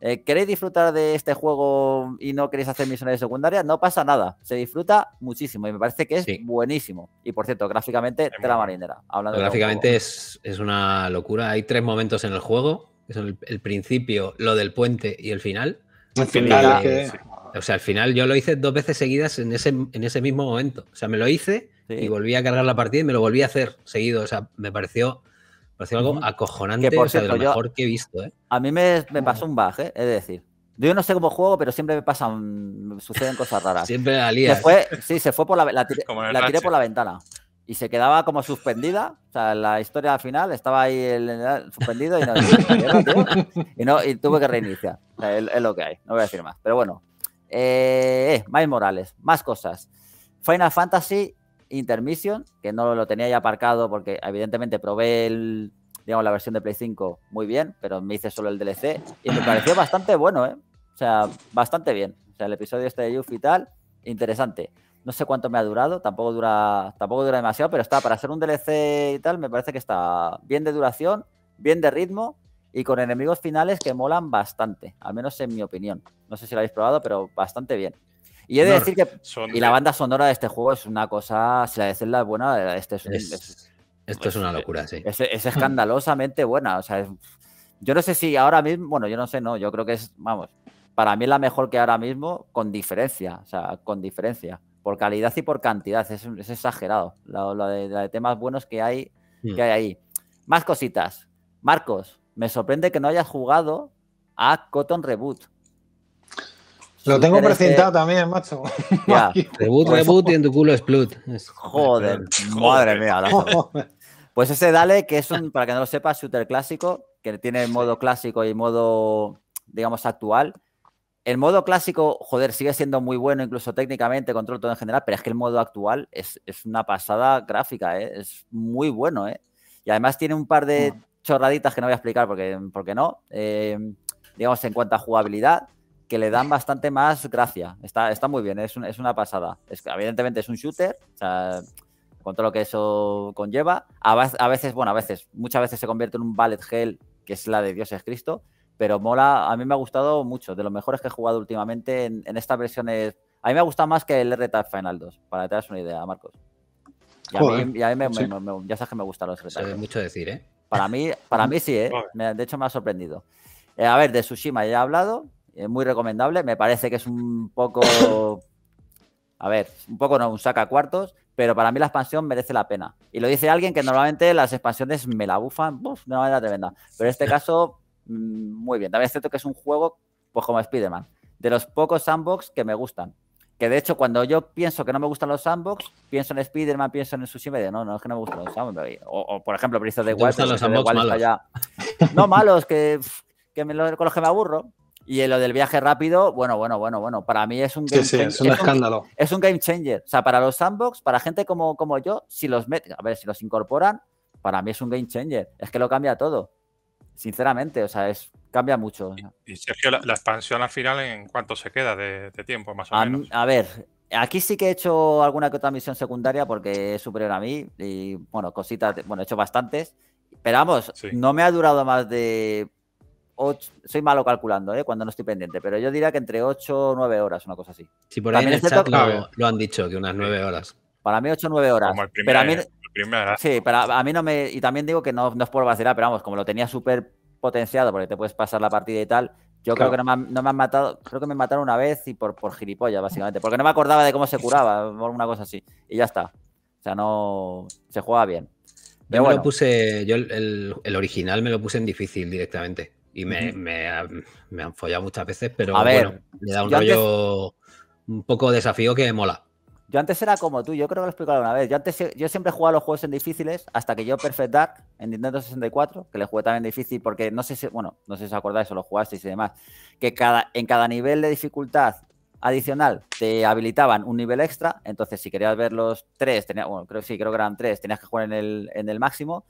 eh, queréis disfrutar de este juego y no queréis hacer misiones secundarias, no pasa nada, se disfruta muchísimo y me parece que es buenísimo. Y por cierto, gráficamente, de la Marinera. Hablando gráficamente es, es una locura. Hay tres momentos en el juego, que son el principio, lo del puente y el final al final, O sea, al final yo lo hice dos veces seguidas en ese, en ese mismo momento. O sea, me lo hice y volví a cargar la partida y me lo volví a hacer seguido. O sea, me pareció, algo acojonante, por de lo mejor que he visto. ¿eh? A mí me, pasó un bug ¿eh? es decir. Yo no sé cómo juego, pero siempre me pasan, suceden cosas raras. Siempre la Se fue, sí, se fue por la, la tiré por la ventana y se quedaba como suspendida. O sea, la historia final estaba ahí el, suspendido y no, y, tuve que reiniciar. es, lo que hay, no voy a decir más. Pero bueno, eh, eh, más Morales, más cosas. Final Fantasy Intermission, que no lo tenía ya aparcado porque evidentemente probé el, digamos, la versión de Play 5 muy bien, pero me hice solo el DLC y me pareció bastante bueno, ¿eh? O sea, bastante bien. O sea, el episodio este de Yuffie y tal, interesante. No sé cuánto me ha durado, tampoco dura, tampoco dura demasiado, pero está para hacer un DLC y tal, me parece que está bien de duración, bien de ritmo y con enemigos finales que molan bastante, al menos en mi opinión. No sé si lo habéis probado, pero bastante bien. Y he de decir que y la banda sonora de este juego es una cosa, si la de Zelda es buena, este es, esto es pues, una eh, locura, sí. Es, es escandalosamente buena, o sea, yo no sé si ahora mismo, bueno, yo no sé, no, yo creo que es, vamos, para mí es la mejor que ahora mismo, con diferencia, o sea, con diferencia por calidad y por cantidad. Es, exagerado la, de, temas buenos que hay, hmm. que hay ahí. Más cositas. Marcos, me sorprende que no hayas jugado a Cotton Reboot. Lo tengo presentado también, macho. reboot, pues, reboot y en tu culo splut. Joder, madre mía. pues ese Dale, que es un, para que no lo sepas, shooter clásico, que tiene modo clásico y modo, digamos, actual. El modo clásico, joder, sigue siendo muy bueno, incluso técnicamente, control todo en general, pero es que el modo actual es, una pasada gráfica, ¿eh? es muy bueno. ¿eh? Y además tiene un par de mm. chorraditas que no voy a explicar porque, qué no, eh, digamos, en cuanto a jugabilidad, que le dan bastante más gracia. Está, está muy bien, es, una pasada. evidentemente es un shooter, o con todo lo que eso conlleva. A, veces, bueno, a veces, muchas veces se convierte en un ballet hell, que es la de Dios es Cristo pero mola, a mí me ha gustado mucho, de los mejores que he jugado últimamente en, estas versiones. A mí me ha gustado más que el RTA Final 2, para que te hagas una idea, Marcos. Y a mí, me, ya sabes que me gustan los Se ve mucho decir, ¿eh? Para mí, para mí sí, ¿eh? de hecho me ha sorprendido. Eh, a ver, de Tsushima ya he hablado, es muy recomendable, me parece que es un poco... A ver, un poco no, un saca cuartos, pero para mí la expansión merece la pena. Y lo dice alguien que normalmente las expansiones me la bufan de una manera tremenda. Pero en este caso Mm, muy bien. También es cierto que es un juego, pues como Spider-Man, de los pocos sandbox que me gustan. Que de hecho, cuando yo pienso que no me gustan los sandbox, pienso en Spider-Man, pienso en Sushi Media. No, no es que no me gustan los sandbox. O, por ejemplo, Breath de No malos, que, que me, con los que me aburro. Y en lo del viaje rápido, bueno, bueno, bueno, bueno. Para mí es un game es un escándalo. es un game changer. O sea, para los sandbox, para gente como, como yo, si los met... a ver, si los incorporan, para mí es un game changer. Es que lo cambia todo sinceramente, o sea, es cambia mucho. Y, Sergio, la, expansión al final, ¿en cuánto se queda de, tiempo más o menos? A ver, aquí sí que he hecho alguna que otra misión secundaria porque es superior a mí y, bueno, cositas, bueno, he hecho bastantes, pero vamos, no me ha durado más de... ocho soy malo calculando, ¿eh? cuando no estoy pendiente, pero yo diría que entre 8 o 9 horas, una cosa así. Sí, por ahí en el chat lo, han dicho, que unas 9 horas. Para mí 8 o 9 horas. Pero a mí, Sí, pero a mí no me. Y también digo que no, no es por vacilar, pero vamos, como lo tenía súper potenciado porque te puedes pasar la partida y tal. Yo creo que no me, han, matado, creo que me mataron una vez y por, por gilipollas, básicamente. Porque no me acordaba de cómo se curaba, o alguna cosa así. Y ya está. O sea, no. Se juega bien. Yo lo puse, yo el, original me lo puse en difícil directamente. Y me, han follado muchas veces, pero bueno, me da un rollo un poco desafío que mola. Yo antes era como tú, yo creo que lo he explicado una vez. Yo antes yo siempre jugaba los juegos en difíciles hasta que yo Perfect Dark en Nintendo 64, que le jugué también difícil porque no sé si, bueno, no sé si os acordáis o lo jugasteis y demás, que cada, en cada nivel de dificultad adicional te habilitaban un nivel extra, entonces si querías ver los tres, tenía, bueno, creo sí, creo que eran tres, tenías que jugar en el, máximo.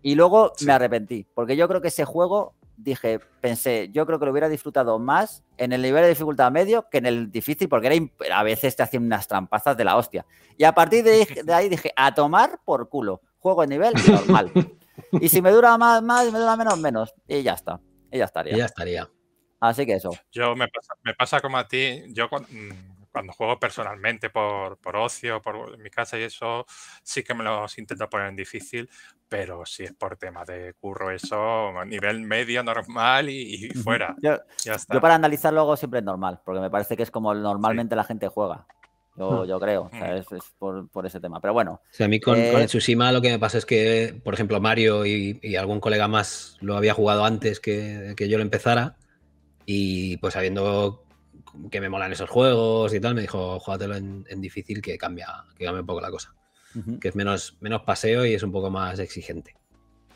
Y luego me arrepentí, porque yo creo que ese juego dije, pensé, yo creo que lo hubiera disfrutado más en el nivel de dificultad medio que en el difícil, porque era a veces te hacían unas trampazas de la hostia. Y a partir de, ahí dije, a tomar por culo, juego en nivel normal. y si me dura más, más, me dura menos, menos. Y ya está. Y ya estaría. ya estaría. Así que eso. Yo me pasa, como a ti, yo cuando, mm, cuando juego personalmente por, por ocio, por mi casa y eso, sí que me los intento poner en difícil, pero si es por tema de curro, eso a nivel medio normal y, fuera. Yo, para analizarlo hago siempre es normal, porque me parece que es como normalmente la gente juega. Yo, ah. creo, mm. es, por, ese tema. Pero bueno. a mí con, el eh, Tsushima lo que me pasa es que, por ejemplo, Mario y, algún colega más lo había jugado antes que, que, yo lo empezara. Y pues habiendo que me molan esos juegos y tal, me dijo, jugátelo en, difícil que cambia, que cambia un poco la cosa. Que es menos, menos paseo y es un poco más exigente.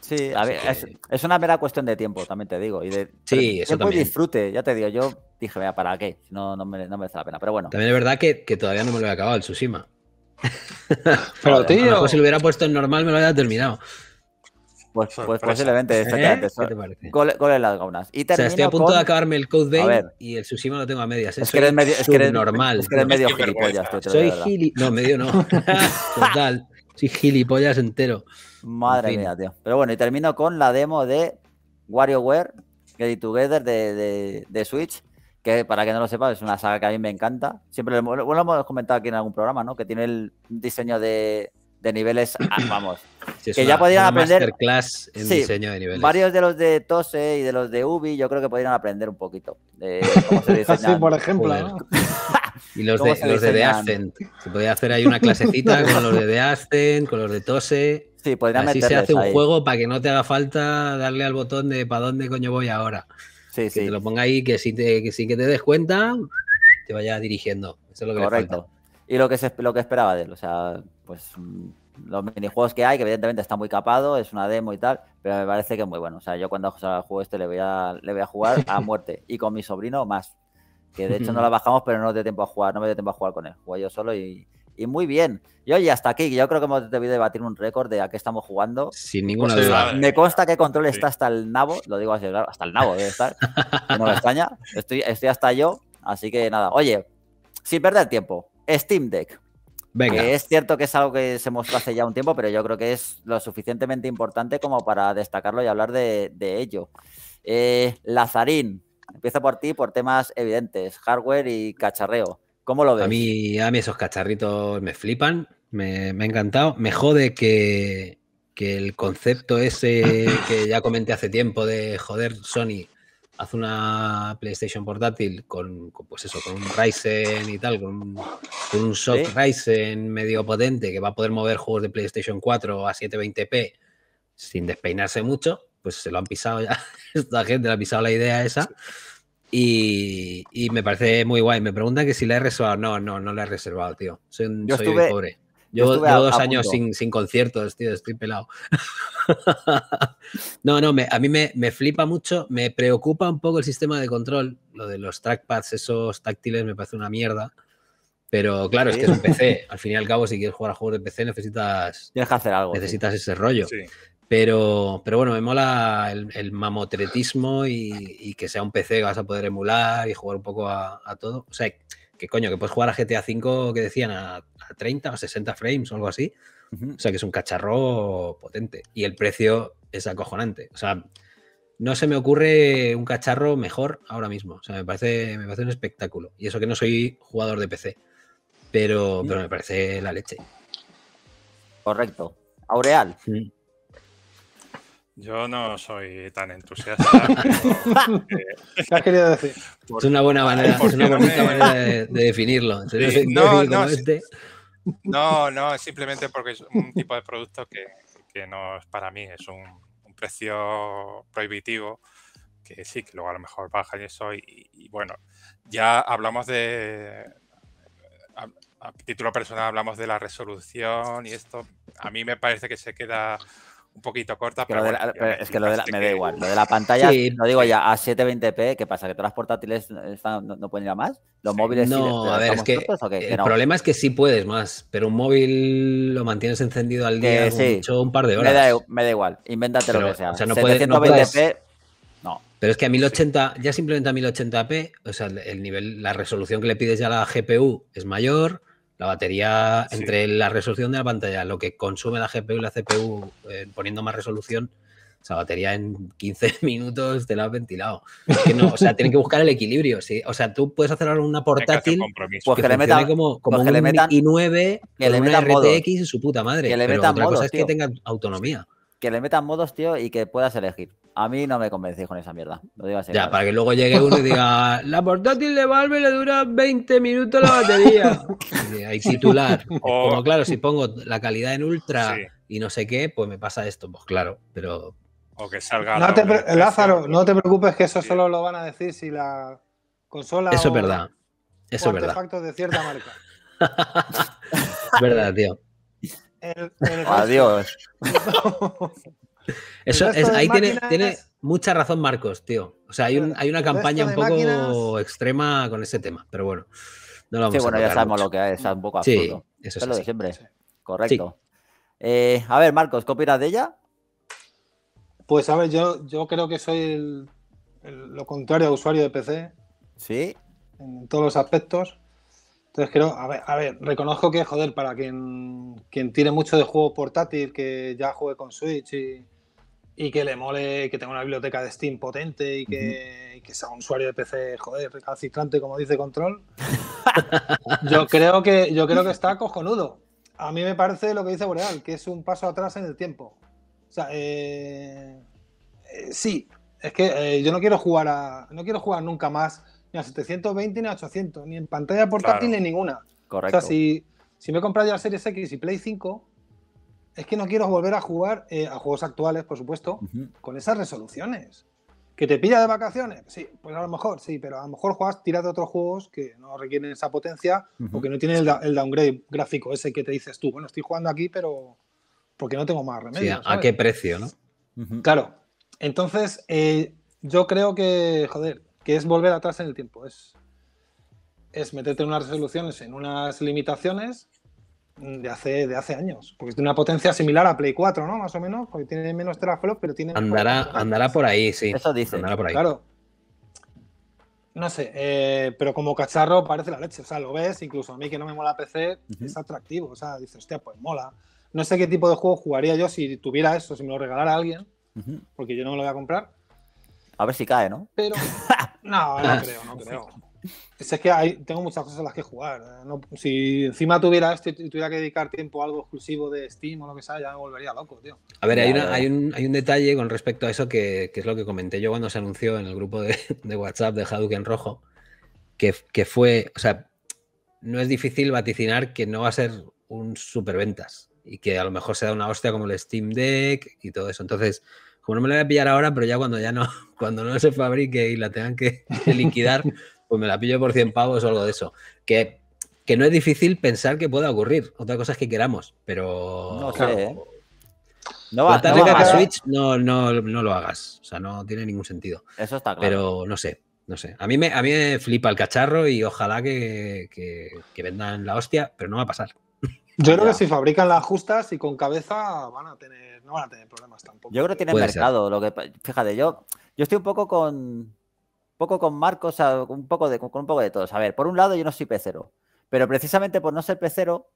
Sí, a ver, es, una mera cuestión de tiempo, también te digo. Y de sí, eso disfrute, ya te digo, yo dije, vea, ¿para qué? No, me, no merece la pena, pero bueno. También es verdad que, todavía no me lo he acabado el Tsushima. pero tío. si lo hubiera puesto en normal me lo había terminado. Pues, pues posiblemente, ¿Eh? ¿Qué te parece? Gol, en las gaunas. Y o sea, estoy a punto de acabarme el Code Vein y el Tsushima lo tengo a medias. ¿eh? Es, que eres medio, es normal. Es que eres medio gilipollas. Soy gilipollas. No, medio no. Total. Soy gilipollas entero. Madre mía, tío. Pero bueno, y termino con la demo de WarioWare Get It Together de, de, Switch que para que no lo sepa es una saga que a mí me encanta. Siempre lo, hemos comentado aquí en algún programa, ¿no? Que tiene el diseño de, de niveles, vamos, que ya podrían aprender. Masterclass en diseño de niveles. Varios de los de Tose y de los de Ubi, yo creo que podrían aprender un poquito Así, por ejemplo. Y los de, los de The Ascent. Se podría hacer ahí una clasecita con los de The Ascent, con los de Tose. Sí, Así se hace un juego para que no te haga falta darle al botón de para dónde coño voy ahora. Sí, que te lo ponga ahí, que sin que, te des cuenta, te vaya dirigiendo. Eso es lo que Correcto. Y lo que, se, lo que esperaba de él, o sea, pues mm, los minijuegos que hay, que evidentemente está muy capado, es una demo y tal, pero me parece que es muy bueno. O sea, yo cuando el juego este le voy a, le voy a jugar a muerte y con mi sobrino más. Que de hecho no la bajamos, pero no dio tiempo a jugar, no me dio tiempo a jugar con él. Juego yo solo y, muy bien. Y oye, hasta aquí, yo creo que hemos debido debatir un récord de a qué estamos jugando. Sin ninguna Me consta que Control está hasta el nabo, lo digo así, claro, hasta el nabo debe estar. No me extraña, estoy, estoy hasta yo. Así que nada, oye, sin perder tiempo, Steam Deck es cierto que es algo que se mostró hace ya un tiempo, pero yo creo que es lo suficientemente importante como para destacarlo y hablar de, ello. Eh, Lazarín, empiezo por ti por temas evidentes, hardware y cacharreo. ¿Cómo lo ves? A mí, a mí esos cacharritos me flipan, me, me ha encantado. Me jode que, que el concepto ese que ya comenté hace tiempo de joder, Sony, haz una PlayStation portátil con, pues eso, con un Ryzen y tal, con un, con soft Ryzen medio potente que va a poder mover juegos de PlayStation 4 a 720p sin despeinarse mucho, pues se lo han pisado ya. Esta gente le ha pisado la idea esa. Y, me parece muy guay. Me pregunta que si la he reservado. No, no, no la he reservado, tío. Soy, un, yo pobre. Yo llevo dos años sin, sin, conciertos, tío, estoy pelado. no, no, a mí me, me, flipa mucho, me preocupa un poco el sistema de control, lo de los trackpads, esos táctiles me parece una mierda. Pero claro, es que es un PC. Al fin y al cabo, si quieres jugar a juegos de PC, necesitas. Necesitas ese rollo. Pero, pero bueno, me mola el, mamotretismo y, que sea un PC que vas a poder emular y jugar un poco a, a todo. O sea, que coño, que puedes jugar a GTA V que decían a 30 o 60 frames o algo así. O sea que es un cacharro potente. Y el precio es acojonante. O sea, no se me ocurre un cacharro mejor ahora mismo. O sea, me parece, me parece un espectáculo. Y eso que no soy jugador de PC. Pero, mm. pero me parece la leche. Correcto. Aureal. Yo no soy tan entusiasta. es una buena manera, es una manera de, definirlo. no, no, no, no, es simplemente porque es un tipo de producto que, no es para mí, es un, precio prohibitivo que sí, que luego a lo mejor baja y eso, y, bueno, ya hablamos de, a, a título personal hablamos de la resolución y esto, a mí me parece que se queda un poquito corta, pero, es que, lo de la, me da igual. Lo de la pantalla, no digo ya, a ah, 720p, ¿qué pasa? ¿Que todas las portátiles están, no, pueden ir a más? ¿Los móviles No, a ver, es que el problema es que sí puedes más, pero un móvil lo mantienes encendido al día mucho, un par de horas. Me da, igual, invéntate pero, lo que sea. O sea, no 720p... Puedes... No. Pero es que a 1080, ya simplemente a 1080p, o sea, el nivel, la resolución que le pides ya a la GPU es mayor, la batería, entre la resolución de la pantalla, lo que consume la GPU y la CPU eh, poniendo más resolución, esa batería en 15 minutos te la has ventilado. o sea, tienen que buscar el equilibrio. ¿sí? O sea, tú puedes hacer una portátil que pues que, le metan, como, pues como un i9 que le RTX y su puta madre. Que le metan modos, cosa es que tenga autonomía. Que le metan modos, tío, y que puedas elegir. A mí no me convencéis con esa mierda. Lo digo Ya, para que luego llegue uno y diga, la portátil de Valve le dura 20 minutos la batería. Hay titular. Como claro, si pongo la calidad en ultra y no sé qué, pues me pasa esto. Pues claro, pero... O que salga... Lázaro, no te preocupes que eso solo lo van a decir si la consola... Eso es verdad. Eso es verdad. verdad, tío. Adiós. Eso es, ahí tiene, mucha razón Marcos, tío. O sea, hay, una campaña un poco extrema con ese tema, pero bueno. No lo vamos sí, bueno, ya sabemos lo que es, está un poco absurdo. eso es lo de siempre. Correcto. Eh, a ver, Marcos, ¿qué de ella? Pues a ver, yo, yo creo que soy lo contrario a usuario de PC. Sí. En todos los aspectos. Entonces creo, a ver, a ver reconozco que, joder, para quien, quien mucho de juego portátil, que ya juegue con Switch y, y que le mole que tenga una biblioteca de Steam potente y que, sea un usuario de PC, joder, recalcitrante, como dice Control. yo, creo que, yo creo que está cojonudo. A mí me parece lo que dice Boreal, que es un paso atrás en el tiempo. O sea, eh, eh, sí, es que eh, yo no quiero jugar no quiero jugar nunca más ni a 720 ni a 800, ni en pantalla portátil ni ninguna. Correcto. O sea, si, si me he comprado ya Series X y Play 5, es que no quiero volver a jugar eh, a juegos actuales, por supuesto, con esas resoluciones. ¿Que te pilla de vacaciones? Sí, pues a lo mejor, sí, pero a lo mejor juegas tirado otros juegos que no requieren esa potencia o que no tienen el, downgrade gráfico ese que te dices tú, bueno, estoy jugando aquí, pero porque no tengo más remedio. ¿A qué precio, no? Claro. Entonces, eh, yo creo que, joder, que es volver atrás en el tiempo. Es, es meterte en unas resoluciones, en unas limitaciones de hace, de hace años. Porque tiene una potencia similar a Play 4, ¿no? Más o menos, porque tiene menos teraflops, pero tiene. Andará, andará por ahí, sí. Eso dice. Claro. No sé, eh, pero como cacharro parece la leche. O sea, lo ves, incluso a mí que no me mola PC, es atractivo. O sea, dices, hostia, pues mola. No sé qué tipo de juego jugaría yo si tuviera eso, si me lo regalara alguien, porque yo no me lo voy a comprar. A ver si cae, ¿no? Pero. No, no creo, no creo. Es que tengo muchas cosas a las que jugar. ¿eh? si encima tuviera esto tuviera que dedicar tiempo a algo exclusivo de Steam o lo que sea, ya me volvería loco, tío. A ver, hay, una, un, detalle con respecto a eso que, es lo que comenté yo cuando se anunció en el grupo de, WhatsApp de en Rojo, que, fue, o sea, no es difícil vaticinar que no va a ser un superventas y que a lo mejor se da una hostia como el Steam Deck y todo eso. Entonces, como no me lo voy a pillar ahora, pero ya cuando ya no, cuando no se fabrique y la tengan que liquidar, pues me la pillo por 100 pavos o algo de eso. Que, no es difícil pensar que pueda ocurrir. Otra cosa es que queramos, pero. No sé, ¿eh? No, va, Switch no, lo hagas. O sea, no tiene ningún sentido. Eso está claro. Pero no sé, no sé. A mí me, a mí flipa el cacharro y ojalá que, vendan la hostia, pero no va a pasar. Yo creo que si fabrican las justas y con cabeza van a tener, no van a tener problemas tampoco. Yo creo que tiene mercado. Lo que, fíjate, yo, yo estoy un poco con, poco con Marcos, un poco de, con un poco de todos. A ver, por un lado yo no soy pecero, pero precisamente por no ser pecero,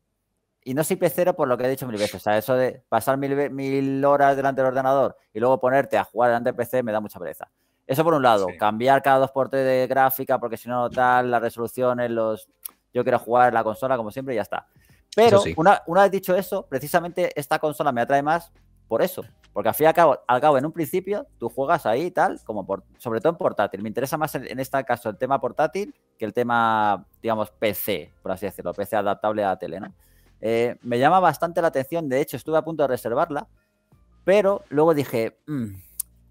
y no soy pecero por lo que he dicho mil veces, o sea, eso de pasar mil, mil horas delante del ordenador y luego ponerte a jugar delante del PC me da mucha pereza. Eso por un lado, cambiar cada dos por tres de gráfica, porque si no, tal, las resoluciones, los... Yo quiero jugar la consola como siempre y ya está. Pero una, una vez dicho eso, precisamente esta consola me atrae más por eso, porque al fin y al cabo, en un principio, tú juegas ahí y tal, como sobre todo en portátil. Me interesa más en, este caso el tema portátil que el tema, digamos, PC, por así decirlo, PC adaptable a la tele, ¿no? Eh, me llama bastante la atención, de hecho, estuve a punto de reservarla, pero luego dije, mm,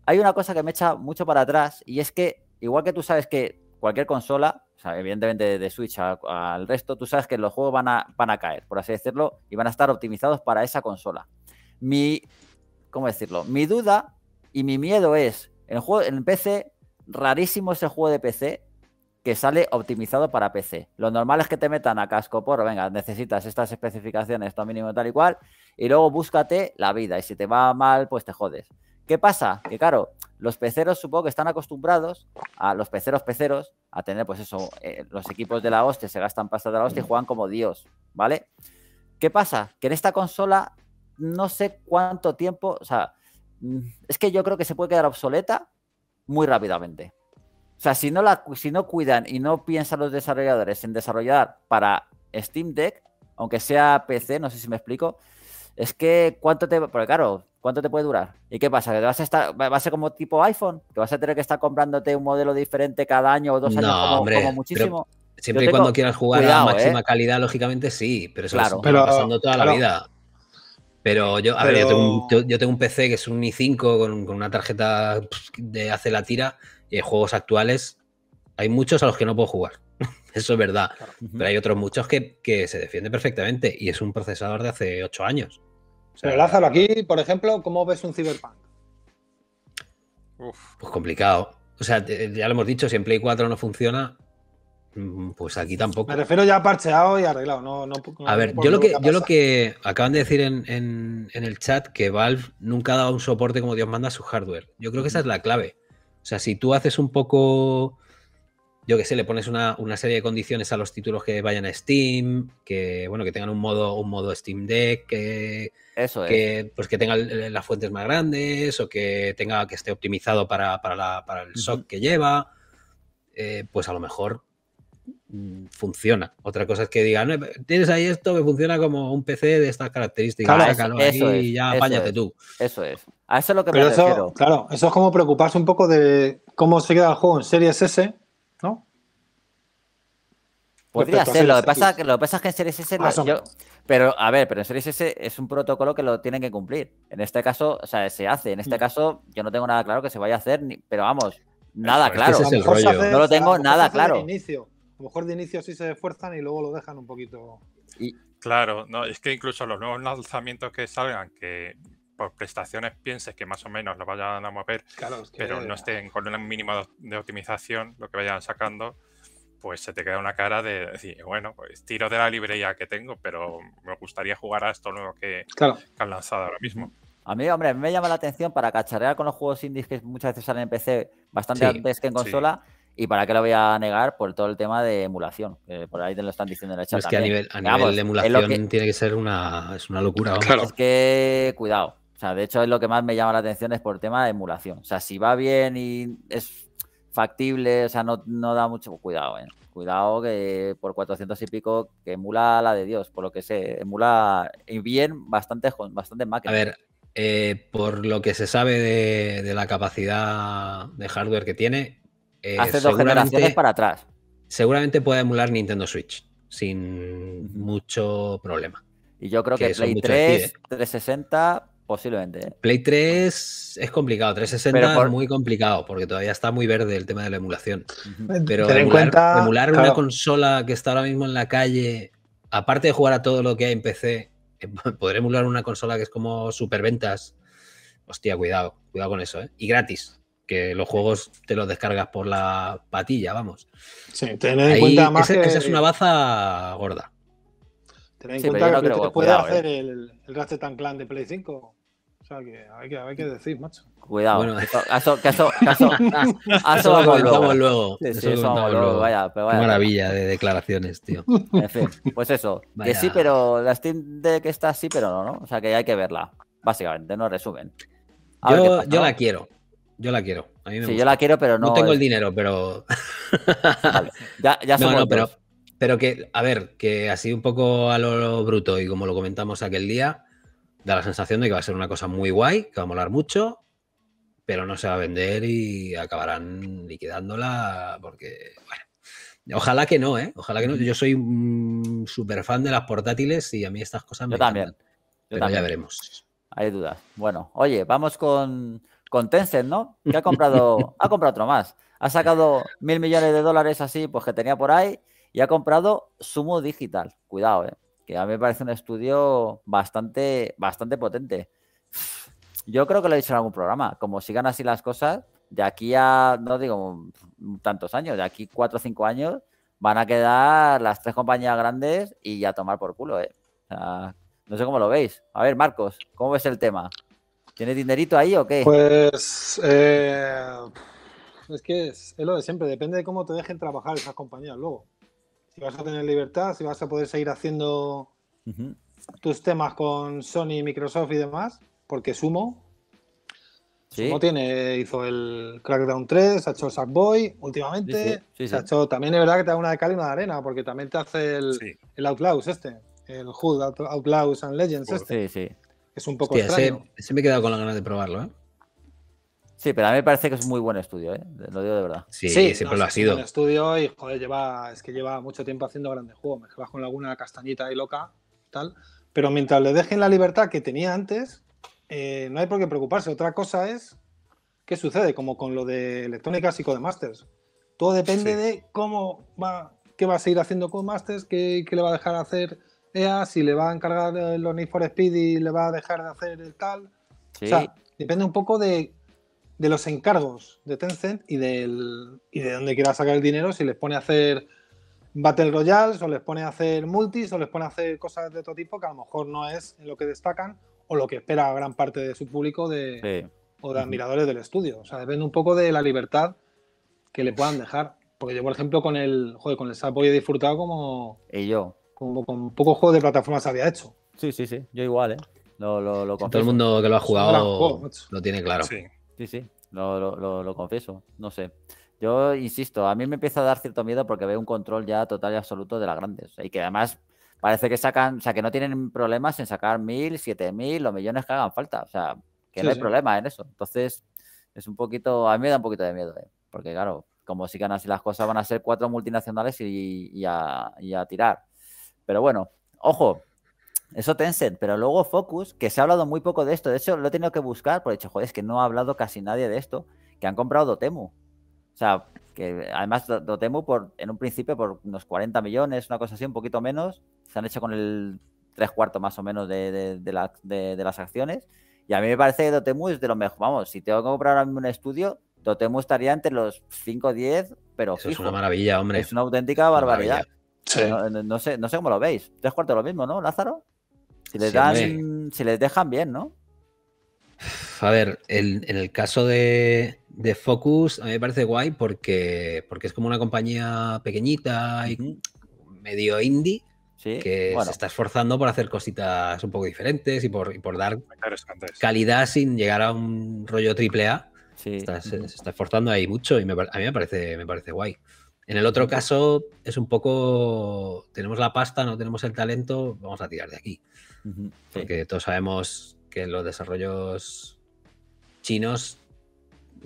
hay una cosa que me echa mucho para atrás y es que, igual que tú sabes que cualquier consola, evidentemente de, Switch al resto, tú sabes que los juegos van a, van a caer, por así decirlo, y van a estar optimizados para esa consola. Mi ¿cómo decirlo? Mi duda y mi miedo es, en, el juego, en PC, rarísimo ese juego de PC que sale optimizado para PC. Lo normal es que te metan a casco por, venga, necesitas estas especificaciones, esto mínimo tal y cual, y luego búscate la vida, y si te va mal, pues te jodes. ¿Qué pasa? Que claro, los peceros supongo que están acostumbrados a los peceros peceros a tener pues eso, eh, los equipos de la hostia se gastan pasta de la hostia y juegan como Dios, ¿vale? ¿Qué pasa? Que en esta consola no sé cuánto tiempo, o sea, mm, es que yo creo que se puede quedar obsoleta muy rápidamente. O sea, si no, la, si no cuidan y no piensan los desarrolladores en desarrollar para Steam Deck, aunque sea PC, no sé si me explico, es que cuánto te... Porque claro, ¿cuánto te puede durar? ¿Y qué pasa? ¿Que vas a estar, va a ser como tipo iPhone? ¿Que vas a tener que estar comprándote un modelo diferente cada año o dos años como, hombre, muchísimo? Siempre y cuando quieras jugar a ¿eh? máxima calidad, lógicamente sí, pero eso claro. es pasando toda la vida. Pero yo, a yo tengo, un, PC que es un i5 con, una tarjeta pues, de hace la tira y en juegos actuales. Hay muchos a los que no puedo jugar. Eso es verdad. Pero hay otros muchos que, se defienden perfectamente y es un procesador de hace ocho años. Pero Lázaro, aquí, por ejemplo, ¿cómo ves un Cyberpunk? Uf. Pues complicado. O sea, ya lo hemos dicho, si en Play 4 no funciona, Mm, pues aquí tampoco. Me refiero ya a parcheado y arreglado. a ver, yo lo, que, yo lo que acaban de decir en, el chat que Valve nunca ha dado un soporte como Dios manda a su hardware. Yo creo que esa es la clave. O sea, si tú haces un poco, yo qué sé, le pones una, serie de condiciones a los títulos que vayan a Steam, que bueno, que tengan un modo, un modo Steam Deck, que, Eso que pues que tengan las fuentes más grandes, o que tenga que esté optimizado para, el SOC que lleva, eh, pues a lo mejor Mm, funciona. Otra cosa es que digan, tienes ahí esto que funciona como un PC de estas características, claro, y ah, ya apáñate tú. Eso es. A eso lo que Claro, eso es como preocuparse un poco de cómo se queda el juego en Series S, ¿no? Podría ser, lo que, pasa, lo pasa es que en Series S... Ah, pero, a ver, pero en Series S es un protocolo que lo tienen que cumplir. En este caso, o sea, se hace. En este mm. caso, yo no tengo nada claro que se vaya a hacer, pero vamos, nada claro. no lo tengo nada claro. A lo mejor de inicio sí se esfuerzan y luego lo dejan un poquito. Claro, no, es que incluso los nuevos lanzamientos que salgan, que por prestaciones pienses que más o menos lo vayan a mover, pero no estén con un mínimo de optimización, lo que vayan sacando, pues se te queda una cara de decir, bueno, pues tiro de la librería que tengo, pero me gustaría jugar a esto nuevo que, han lanzado ahora mismo. A mí, hombre, me llama la atención para cacharrear con los juegos indies que muchas veces salen en PC bastante antes que en consola. Y para qué lo voy a negar por todo el tema de emulación, por ahí te lo están diciendo en el chat. Es que a nivel, de emulación tiene que ser una, locura. Es que cuidado. O sea, de hecho es lo que más me llama la atención es por tema de emulación. O sea, si va bien y es factible, o sea, no, no da mucho cuidado, ¿eh? Cuidado que por 400 y pico que emula la de Dios, por lo que sé, emula bien bastante, bastante máquinas. A ver, eh, por lo que se sabe de, la capacidad de hardware que tiene, eh, Hace dos generaciones para atrás. Seguramente puede emular Nintendo Switch sin mucho problema. Y yo creo que, Play 3, 360, ¿eh? posiblemente. ¿eh? Play 3 es complicado, 360 es muy complicado, porque todavía está muy verde el tema de la emulación. Pero emular, cuenta... una consola que está ahora mismo en la calle, aparte de jugar a todo lo que hay en PC, poder emular una consola que es como superventas, hostia, cuidado, cuidado con eso, ¿eh? Y gratis que los juegos te los descargas por la patilla, vamos. Sí, en cuenta que... Esa es una baza gorda. Tened en cuenta que, te puede hacer eh. el, el Ratchet Clan de Play 5. O sea, que hay que, hay que decir, macho. Cuidado. Bueno, eso, caso, caso, caso, eso luego. eso luego. maravilla de declaraciones, tío. pues eso. Que sí, pero la Steam de que está sí, pero no, ¿no? O sea, que hay que verla. Básicamente, no resumen. yo, yo la quiero. Yo la quiero. sí, yo la quiero, pero no. No tengo el dinero, pero. Ya, ya somos No, no, pero, que, a ver, que así un poco a lo, bruto y como lo comentamos aquel día, da la sensación de que va a ser una cosa muy guay, que va a molar mucho, pero no se va a vender y acabarán liquidándola porque, bueno. Ojalá que no, ¿eh? Ojalá que no. Yo soy un fan de las portátiles y a mí estas cosas me. Yo pero ya veremos. Hay dudas. Bueno, oye, vamos con con Tencent, ¿no? Que ha comprado, ha comprado otro más. Ha sacado mil millones de dólares así, pues que tenía por ahí, y ha comprado Sumo Digital. Cuidado, ¿eh? Que a mí me parece un estudio bastante, bastante potente. Yo creo que lo he dicho en algún programa. Como sigan así las cosas, de aquí a, no digo tantos años, de aquí cuatro o cinco años, van a quedar las tres compañías grandes y ya tomar por culo, ¿eh? no sé cómo lo veis. A ver, Marcos, ¿cómo ves el tema? ¿Tiene dinerito ahí o qué? Pues eh, es que es, lo de siempre, depende de cómo te dejen trabajar esas compañías luego. Si vas a tener libertad, si vas a poder seguir haciendo tus temas con Sony, Microsoft y demás, porque Sumo, Sumo tiene, hizo el Crackdown 3, ha hecho Sackboy últimamente, ha hecho, también es verdad que te da una de cal y una de arena, porque también te hace el, Outlaws este, el Hood Outlaws and Legends este. Sí, sí es un poco extraño. me he quedado con la ganas de probarlo, ¿eh? Sí, pero a mí me parece que es un muy buen estudio, ¿eh? lo digo de verdad. Sí, sí siempre pues lo ha sido. Es un estudio y joder, lleva, es que lleva mucho tiempo haciendo grandes juegos. Me vas con alguna castañita y loca, tal. Pero mientras le dejen la libertad que tenía antes, eh, no hay por qué preocuparse. Otra cosa es qué sucede, como con lo de Electrónica y masters Todo depende de cómo va, qué va a seguir haciendo con qué, qué le va a dejar hacer si le va a encargar los Need for Speed y le va a dejar de hacer el tal. O sea, depende un poco de, de, los encargos de Tencent y, del, y de dónde quiera sacar el dinero, si les pone a hacer Battle Royale, o les pone a hacer multis o les pone a hacer cosas de otro tipo que a lo mejor no es lo que destacan o lo que espera gran parte de su público de, o de admiradores del estudio. O sea, depende un poco de la libertad que le puedan dejar. Porque yo, por ejemplo, con el, joder, con el Sapo he disfrutado como... Y yo como con pocos juegos de plataformas había hecho. Sí, sí, sí, yo igual, ¿eh? Lo, lo, Todo el mundo que lo ha jugado lo tiene claro. Sí, sí, lo, confieso, no sé. Yo insisto, a mí me empieza a dar cierto miedo porque veo un control ya total y absoluto de las grandes. Y que además parece que sacan, o sea, que no tienen problemas en sacar mil, siete mil, los millones que hagan falta. O sea, que no hay problema en eso. Entonces, es un poquito, a mí me da un poquito de miedo, ¿eh? porque claro, como sigan así las cosas, van a ser cuatro multinacionales y, y, a, y a, tirar. Pero bueno, ojo, eso Tencent, pero luego Focus, que se ha hablado muy poco de esto, de hecho lo he tenido que buscar, porque he dicho, joder, es que no ha hablado casi nadie de esto, que han comprado Dotemu. O sea, que además Dotemu por, en un principio por unos 40 millones, una cosa así, un poquito menos, se han hecho con el tres cuartos más o menos de, de, las acciones. Y a mí me parece que Dotemu es de lo mejor. Vamos, si tengo que comprar ahora mismo un estudio, Dotemu estaría entre los 5 o 10, pero es una maravilla, hombre. Es una auténtica barbaridad. No, sé, no sé cómo lo veis. Tres cuartos lo mismo, ¿no, Lázaro? Si les, dejan bien, ¿no? A ver, en, el caso de, Focus, a mí me parece guay porque, porque es como una compañía pequeñita y medio indie que se está esforzando por hacer cositas un poco diferentes y por, dar calidad sin llegar a un rollo triple A. se, está esforzando ahí mucho y a mí me parece, me parece guay. En el otro caso es un poco, tenemos la pasta, no tenemos el talento, vamos a tirar de aquí. Porque todos sabemos que los desarrollos chinos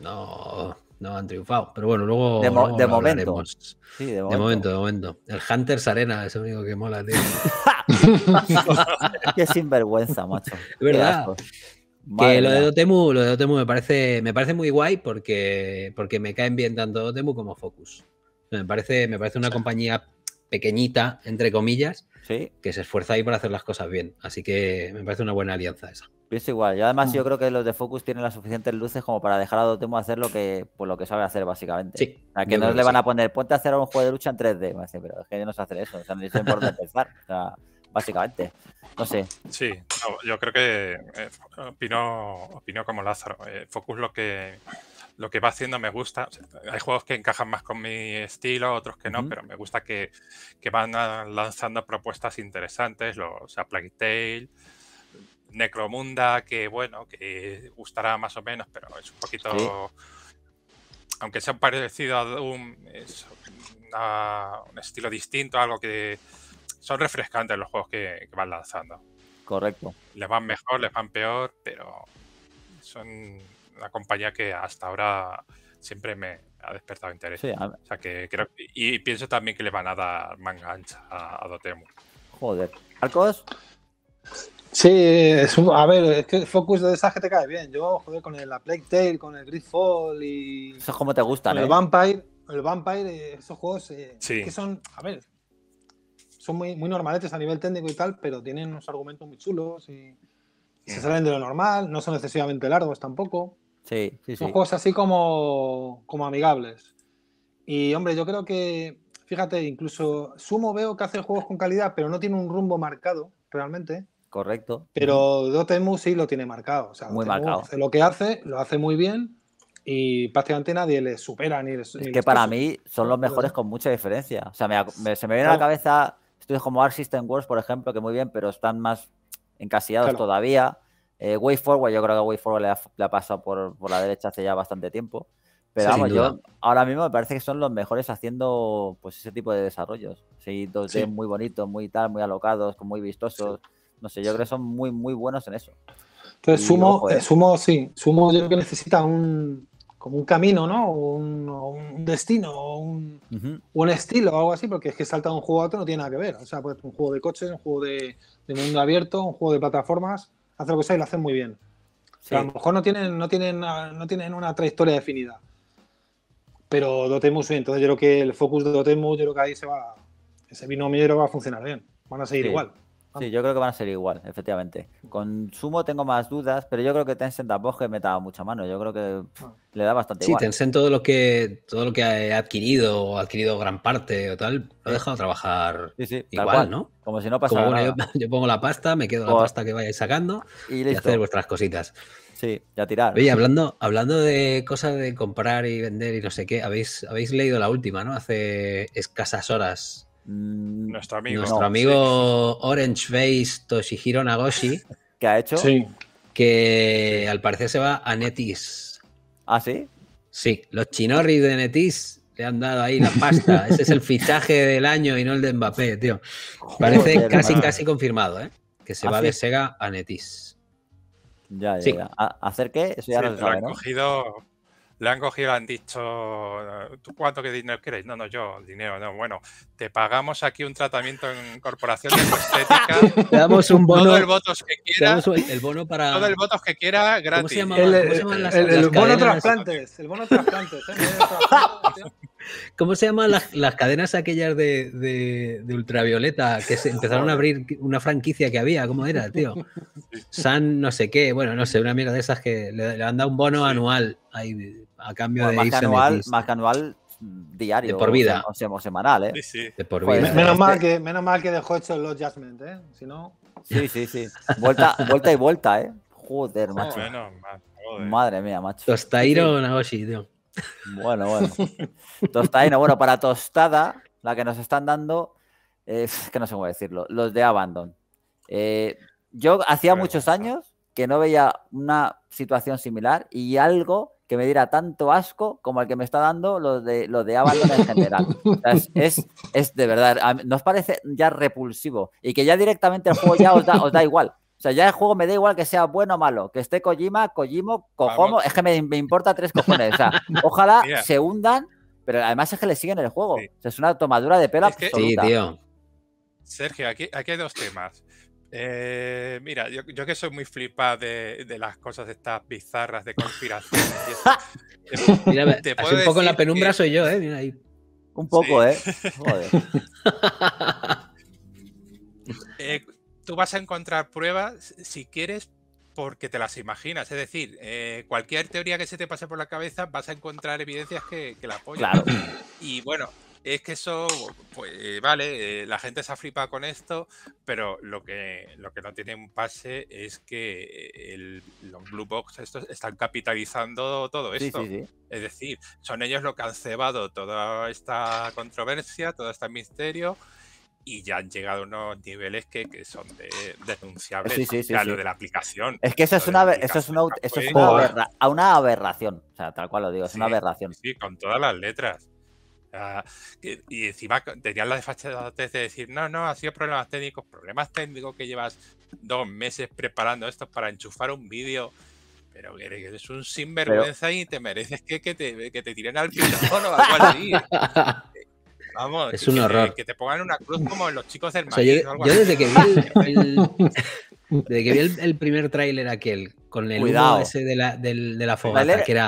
no, no han triunfado. Pero bueno, luego. De, momento. de, momento. de momento. El Hunters Arena es el único que mola, tío. Qué sinvergüenza, macho. Es verdad. Que lo de Dotemu, me parece, me parece muy guay porque, porque me caen bien tanto Dotemu como Focus. Me parece, me parece una compañía pequeñita, entre comillas, que se esfuerza ahí para hacer las cosas bien. Así que me parece una buena alianza esa. Pienso igual. Y además, yo mm. creo que los de Focus tienen las suficientes luces como para dejar a Dotemo hacer lo que, pues, lo que sabe hacer, básicamente. Sí, o que no le van a poner, ponte a hacer un juego de lucha en 3D. pero es que no se hacer eso. O sea, no por empezar. O sea, básicamente. No sé. Sí, yo creo que eh, opino, como Lázaro. Eh, Focus lo que lo que va haciendo me gusta. hay juegos que encajan más con mi estilo, otros que no, pero me gusta que, van lanzando propuestas interesantes. Los, o sea, Plague Tale, Necromunda, que bueno, que gustará más o menos, pero es un poquito. Aunque sean parecido a un, un estilo distinto, algo que son refrescantes los juegos que, que van lanzando. Correcto. Les van mejor, les van peor, pero son una compañía que hasta ahora siempre me ha despertado interés. O sea que creo y pienso también que le van a dar manga ancha a, a Dotemu. Joder. ¿Arcos? Sí, a ver, es que Focus de esa que te cae bien. Yo, joder, con el, la Plague Tale, con el Gridfall y. Eso es como te gustan, El ¿eh? Vampire, el Vampire, esos juegos eh, que son. A ver, son muy, muy normaletes a nivel técnico y tal, pero tienen unos argumentos muy chulos y, y se salen de lo normal, no son excesivamente largos tampoco. Sí, Son juegos así como, como amigables. Y hombre, yo creo que, fíjate, incluso Sumo veo que hace juegos con calidad, pero no tiene un rumbo marcado realmente. Correcto. Pero Dotemu sí lo tiene marcado. sea, muy marcado. lo que hace, lo hace muy bien y prácticamente nadie le supera ni Es que para mí son los mejores con mucha diferencia. O sea, se me viene a la cabeza estudios como Arc System Wars, por ejemplo, que muy bien, pero están más encasillados todavía. Eh, WayForward, yo creo que Way Forward la, ha pasado por, por, la derecha hace ya bastante tiempo. Pero vamos, yo ahora mismo me parece que son los mejores haciendo pues ese tipo de desarrollos. Sí, 2D muy bonitos, muy tal, muy alocados, muy vistosos. No sé, yo creo que son muy, muy buenos en eso. Entonces, Sumo, eh. Sumo, sí, Sumo yo creo que necesita un, como un camino, ¿no? Un, destino, un, un, estilo o algo así, porque es que salta de un juego a otro no tiene nada que ver. O sea, un juego de coches, un juego de mundo abierto, un juego de plataformas hace lo que sea y lo hacen muy bien. a lo mejor no tienen, no, tienen, no tienen una trayectoria definida. Pero Dotemu sí, entonces yo creo que el focus de Dotemu, yo creo que ahí se va, ese binomio va a funcionar bien. Van a seguir igual. Sí, yo creo que van a ser igual, efectivamente. Con Sumo tengo más dudas, pero yo creo que Tencent tampoco me da mucha mano. Yo creo que le da bastante igual. Sí, Tencent todo lo que todo lo que ha adquirido o adquirido gran parte o tal, lo he dejado trabajar igual, ¿no? Como si no pasara Yo, pongo la pasta, me quedo la pasta que vayáis sacando y, hacer vuestras cositas. Sí, ya tirar. Oye, hablando, hablando de cosas de comprar y vender y no sé qué, habéis, habéis leído la última, ¿no? Hace escasas horas Mm, nuestro amigo. Nuestro amigo Orange Face Toshihiro Nagoshi. que ha hecho? Que al parecer se va a Netis. ¿Ah, sí? Sí, los chinorris de Netis le han dado ahí la pasta. Ese es el fichaje del año y no el de Mbappé, tío. Parece casi, casi confirmado, ¿eh? Que se ¿Ah, va de Sega a Netis. Ya, ya, ¿Hacer qué? Eso ya cogido le han cogido, han dicho, eh, ¿tú cuánto que dinero quieres? No, no, yo, dinero, no. Bueno, te pagamos aquí un tratamiento en corporación de estética. Te damos un bono. Todo el votos que quiera. El bono para. Todo el votos que quiera gratis. ¿Cómo se llama? las, el bono trasplantes. ¿Cómo se llaman las, cadenas aquellas de, ultravioleta que se empezaron a abrir una franquicia que había? ¿Cómo era, tío? San no sé qué, bueno, no sé, una mierda de esas que le, han dado un bono anual ahí a cambio de más que, anual, más anual mm, diario. De por vida. O, semanal, ¿eh? Sí, sí. De por pues, vida. menos, eh, mal este que, menos mal que dejó hecho el Lord Judgment, ¿eh? Si no... Sí, sí, sí. Vuelta, vuelta y vuelta, ¿eh? Joder, macho. Menos Madre mía, macho. Tostairo o Nagoshi, tío. Bueno, bueno. tostairo bueno, para tostada, la que nos están dando, eh, es que no sé cómo decirlo, los de Abandon. Eh, yo hacía muchos años que no veía una situación similar y algo que me diera tanto asco como el que me está dando lo de, lo de Avalon en general. es, es, de verdad, nos parece ya repulsivo y que ya directamente el juego ya os da, igual. O sea, ya el juego me da igual que sea bueno o malo, que esté Kojima, Kojimo, Kojomo, es que me, importa tres cojones. O sea, ojalá se hundan, pero además es que le siguen el juego. O sea, es una tomadura de pelo absoluta. Sí, tío. Sergio, aquí hay dos temas. Eh, mira, yo, que soy muy flipa de, las cosas de estas bizarras de conspiración. Eh, un poco en la penumbra soy yo, ¿eh? Un poco, ¿eh? Joder. Eh, tú vas a encontrar pruebas, si quieres, porque te las imaginas. Es decir, cualquier teoría que se te pase por la cabeza vas a encontrar evidencias que, la apoyen. Claro. Y bueno, es que eso, pues eh, vale, eh, la gente se ha flipado con esto, pero lo que, lo que no tiene un pase es que eh, los Blue Box estos están capitalizando todo esto. Es decir, son ellos los que han cebado toda esta controversia, todo este misterio. Y ya han llegado a unos niveles que, son denunciables. lo de la aplicación. Es que eso es una, eso es una, una aberración. O sea, tal cual lo digo, es una aberración. Sí, con todas las letras y encima tenían la desfachatez de decir, no, no, ha sido problemas técnicos, problemas técnicos que llevas dos meses preparando esto para enchufar un vídeo. Pero eres un sinvergüenza y te mereces que, te, tiren al pilón o algo así. Vamos, es un horror. Que te pongan una cruz como los chicos del o yo, desde que vi, el, primer tráiler aquel, con el Cuidado. ese de la, fogata, que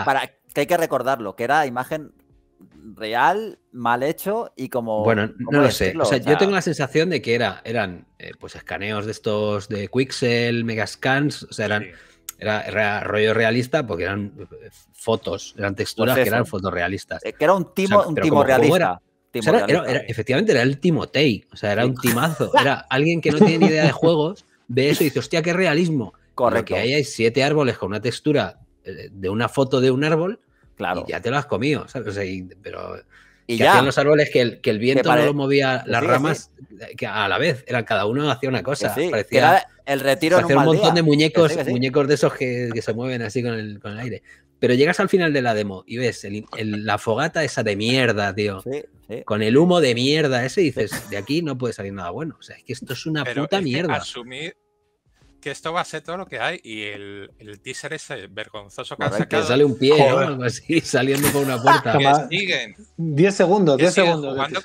hay que recordarlo, que era imagen real, mal hecho y como. Bueno, no lo sé. O sea, yo tengo la sensación de que era, eran eh, pues escaneos de estos de Quixel, Megascans, o sea, eran. Era, rollo realista porque eran eh, fotos, eran pues texturas que eran realistas eh, Que era un timo, un realista. era? efectivamente era el Timotei, o sea, era un timazo. Era alguien que no tiene ni idea de juegos, ve eso y dice, hostia, qué realismo. Correcto. que hay siete árboles con una textura de una foto de un árbol y ya te lo has comido, y, pero y hacían los árboles que el, que el viento no lo movía las ramas Que a la vez, era, cada uno hacía una cosa. parecía, el retiro un, montón de muñecos, muñecos de esos que, se mueven así con el, con el aire. Pero llegas al final de la demo y ves la fogata esa de mierda, tío. Con el humo de mierda ese y dices, de aquí no puede salir nada bueno. O sea, es que esto es una puta mierda que esto va a ser todo lo que hay. Y el, el teaser ese vergonzoso que, que sale un pie o algo así, saliendo por una puerta. que siguen. 10 segundos, 10 segundos. Jugando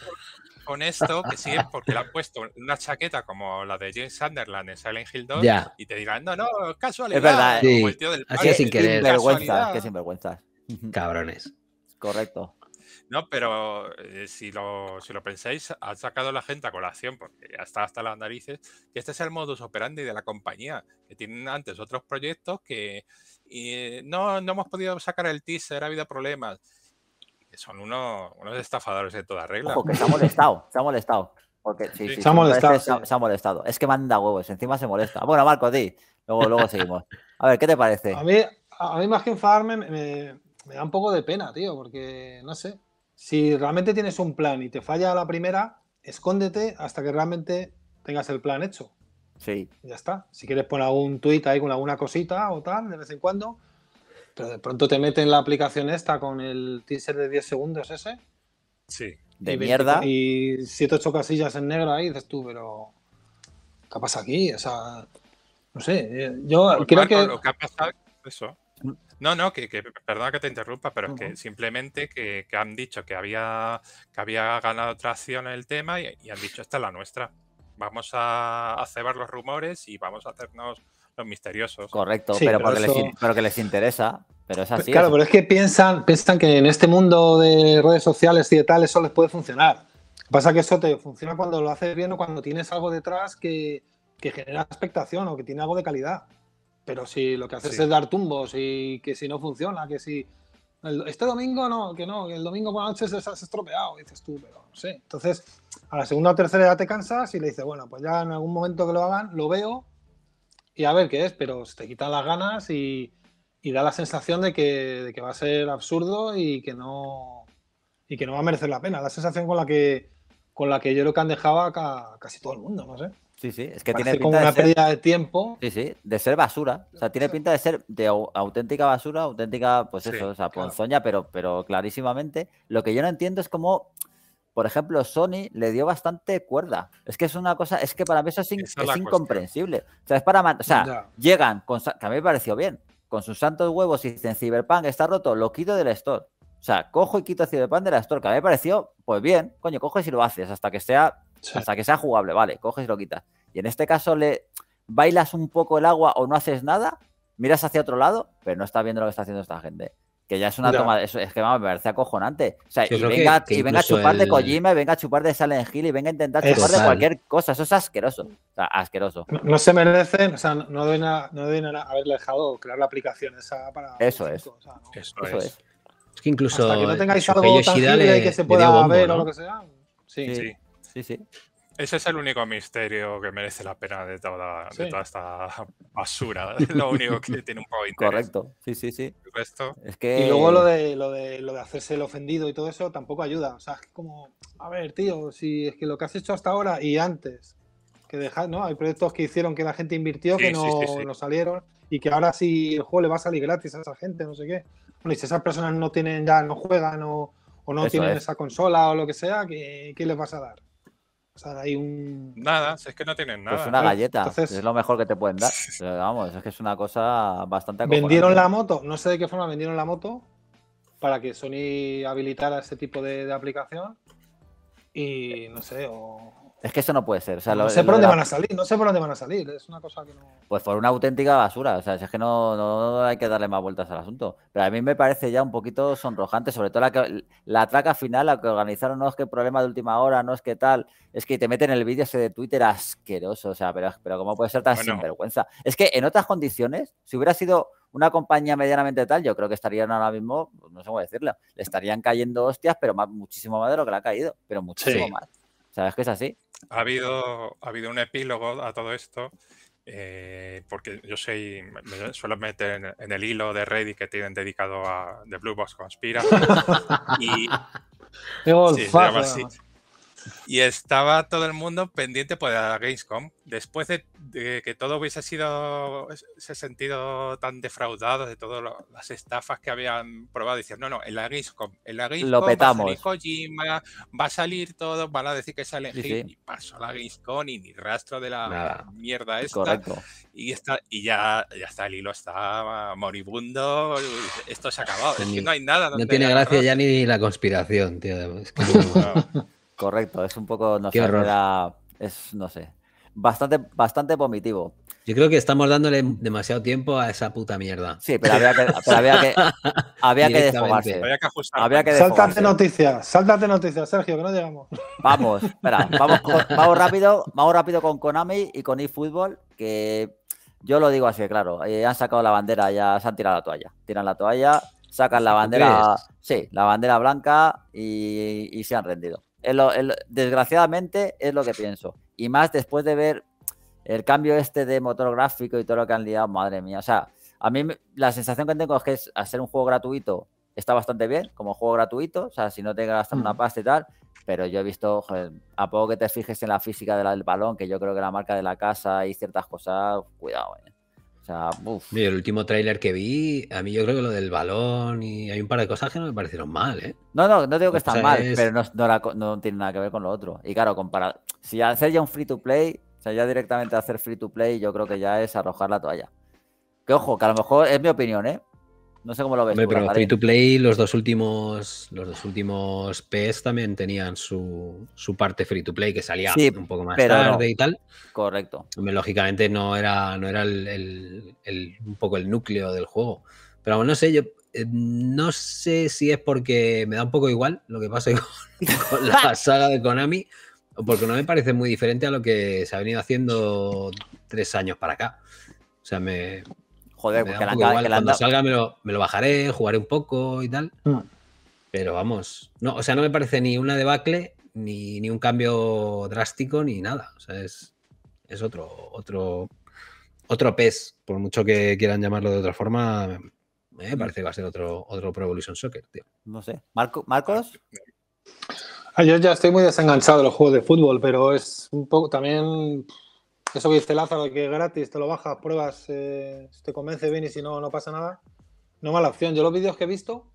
con, esto, que siguen porque le han puesto una chaqueta como la de James Sunderland en Silent Hill 2 y te dirán, no, no, casualidad. Es verdad, eh. sí. así es sin querer. Sin vergüenza, que vergüenza Cabrones. Correcto. No, pero eh, si, lo, si lo pensáis, ha sacado la gente a colación, porque ya está hasta las narices, que este es el modus operandi de la compañía, que tienen antes otros proyectos que eh, no, no hemos podido sacar el teaser, ha habido problemas. Son unos, estafadores de toda regla. Porque se ha molestado, se ha molestado. Porque, sí, se, ha molestado, molestado. Es que manda huevos, encima se molesta. Bueno, Marco, di. Luego, luego seguimos. A ver, ¿qué te parece? A mí, a mí más que enfadarme, me, da un poco de pena, tío, porque no sé si realmente tienes un plan y te falla la primera, escóndete hasta que realmente tengas el plan hecho. Sí. Ya está. Si quieres poner algún tweet ahí con alguna cosita o tal, de vez en cuando, pero de pronto te meten la aplicación esta con el teaser de 10 segundos ese. Sí. De mierda. y 7 8 casillas en negro ahí, dices tú, pero ¿qué pasa aquí? O sea, no sé. Eh, yo creo que... Lo que ha pasado, eso. No, no, que, que, perdona que te interrumpa, pero es que simplemente que, han dicho que había, que había ganado tracción el tema y, han dicho esta es la nuestra. Vamos a, cebar los rumores y vamos a hacernos los misteriosos. Correcto, pero, que les interesa. Pero es así. Claro, pero es que piensan, piensan que en este mundo de redes sociales y de tal eso les puede funcionar. pasa que eso te funciona cuando lo haces bien o cuando tienes algo detrás que, que genera expectación o que tiene algo de calidad. Pero si lo que haces es dar tumbos y que si no funciona, que si este domingo no, que no, el domingo por la noche se has estropeado, dices tú, pero no sé. Entonces, a la segunda o tercera edad te cansas y le dices, bueno, pues ya en algún momento que lo hagan, lo veo y a ver qué es, pero se te quitan las ganas y, da la sensación de que, va a ser absurdo y que no y que no va a merecer la pena. La sensación con la que con la que yo creo que han dejado casi todo el mundo, no sé. Sí, sí, es que tiene pinta como una de ser, pérdida de tiempo. Sí, sí, de ser basura. O sea, tiene pinta de ser de auténtica basura, auténtica, pues eso, o sea, ponzoña, pero, pero clarísimamente. Lo que yo no entiendo es cómo, por ejemplo, Sony le dio bastante cuerda. Es que es una cosa, es que para mí eso es, incomprensible. O sea, es para, o sea, llegan, que a mí me pareció bien, con sus santos huevos y dicen Cyberpunk está roto, lo quito del store. O sea, cojo y quito Cyberpunk de la store, que a mí me pareció, pues bien, coño, cojo y si lo haces hasta que sea hasta que sea jugable, vale, coges y lo quitas. Y en este caso le bailas un poco el agua o no haces nada, miras hacia otro lado, pero no estás viendo lo que está haciendo esta gente. Que ya es una toma. Es, que me parece acojonante. O sea, y venga, venga, a chupar de Kojima, venga a chupar de Silent Hill, y venga a intentar chupar de cualquier cosa. Eso es asqueroso. O sea, asqueroso. No, se merecen, o sea, no deben, a, no deben dejado crear la aplicación esa para. Eso es. Eso, es. es. que incluso. Hasta que no tengáis algo tangible y que se pueda ver o lo que sea. sí. sí. Sí, sí. Ese es el único misterio que merece la pena de toda, esta basura. lo único que tiene un poco de interés. Correcto, sí, sí, sí. Y luego lo de, lo, de, hacerse el ofendido y todo eso tampoco ayuda. O sea, es como, a ver, tío, si es que lo que has hecho hasta ahora y antes, que dejar, ¿no? Hay proyectos que hicieron que la gente invirtió, que no, salieron, y que ahora sí el juego le va a salir gratis a esa gente, no sé qué. Bueno, y si esas personas no tienen ya, no juegan o, o no tienen esa consola o lo que sea, qué les vas a dar? O sea, hay un. Nada, es que no tienen pues nada. Es una galleta, es lo mejor que te pueden dar. vamos, es que es una cosa bastante. Vendieron la moto, no sé de qué forma vendieron la moto para que Sony habilitara este tipo de, de aplicación y no sé, o, es que eso no puede ser. no sé por dónde van a salir, no sé por dónde van a salir. Es una cosa que no. Pues por una auténtica basura. O sea, es que no, no, hay que darle más vueltas al asunto. Pero a mí me parece ya un poquito sonrojante, sobre todo la, la traca final, la que organizaron, no es que problema de última hora, no es que tal. Es que te meten el vídeo ese de Twitter asqueroso. O sea, pero, pero ¿cómo puede ser tan sinvergüenza? Es que en otras condiciones, si hubiera sido una compañía medianamente tal, yo creo que estarían ahora mismo, pues no sé cómo decirlo, le estarían cayendo hostias, pero muchísimo más de lo que le ha caído, pero muchísimo más. ¿Sabes que es así? ha habido, ha habido un epílogo a todo esto, eh, porque yo soy, me suelo meter en, el hilo de Reddit que tienen dedicado a The Blue Box Conspira. y, se y estaba todo el mundo pendiente por pues, la Gamescom. Después de, que todo hubiese sido, se sentido tan defraudado de todas las estafas que habían probado, dicen, no, no, en la Gamescom, en Lo petamos. va a salir todo, van a decir que sale y pasó la Gamescom y ni rastro de la mierda esta. Correcto. Y, está, y ya, ya está, el hilo está moribundo, esto se ha acabado, es que no hay nada. No tiene gracia ya ni la conspiración, tío. Es que... Correcto, es un poco, no sé, es, no sé, bastante, bastante vomitivo. Yo creo que estamos dándole demasiado tiempo a esa puta mierda. Sí, pero había que, que, desfogarse. Había que ajustar. de noticias, de noticias, Sergio, que no llegamos. Vamos, espera, vamos, vamos, rápido, vamos rápido con Konami y con eFootball, que yo lo digo así, claro, eh, han sacado la bandera, ya se han tirado la toalla. Tiran la toalla, sacan la bandera, sí, la bandera blanca y se han rendido desgraciadamente es lo que pienso. Y más después de ver el cambio este de motor gráfico y todo lo que han liado, madre mía. O sea, a mí la sensación que tengo es que hacer un juego gratuito está bastante bien, como juego gratuito, o sea, si no te gastas una mm. pasta y tal, pero yo he visto, a poco que te fijes en la física del balón, que yo creo que la marca de la casa y ciertas cosas, cuidado, eh. O sea, el último tráiler que vi, a mí yo creo que lo del balón y hay un par de cosas que no me parecieron mal, ¿eh? No, no, no digo que están mal, pero no, no, tiene nada que ver con lo otro. Y claro, comparar, si hacer ya un free to play, o sea, ya directamente hacer free to play, yo creo que ya es arrojar la toalla. Que ojo, que a lo mejor es mi opinión, ¿eh? No sé cómo lo ves. pero free to play, los dos últimos, los dos últimos PS también tenían su, parte free to play que salía un poco más tarde y tal. Correcto. lógicamente no era, no era un poco el núcleo del juego. Pero bueno, no sé, yo eh, no sé si es porque me da un poco igual lo que pasa con la saga de Konami o porque no me parece muy diferente a lo que se ha venido haciendo tres años para acá. O sea, me, cuando salga me lo, bajaré, jugaré un poco y tal. Mm. Pero vamos, no, o sea, no me parece ni una debacle, ni, ni un cambio drástico, ni nada. O sea, es, otro, otro, otro pez. Por mucho que quieran llamarlo de otra forma, eh, me mm. parece que va a ser otro, otro Pro Evolution Soccer, tío. No sé. ¿Marcos? Ah, yo ya estoy muy desenganchado de los juegos de fútbol, pero es un poco también eso que dice Lázaro, que es gratis, te lo bajas, pruebas, eh, te convence bien y si no, no pasa nada. No mala opción. Yo los vídeos que he visto,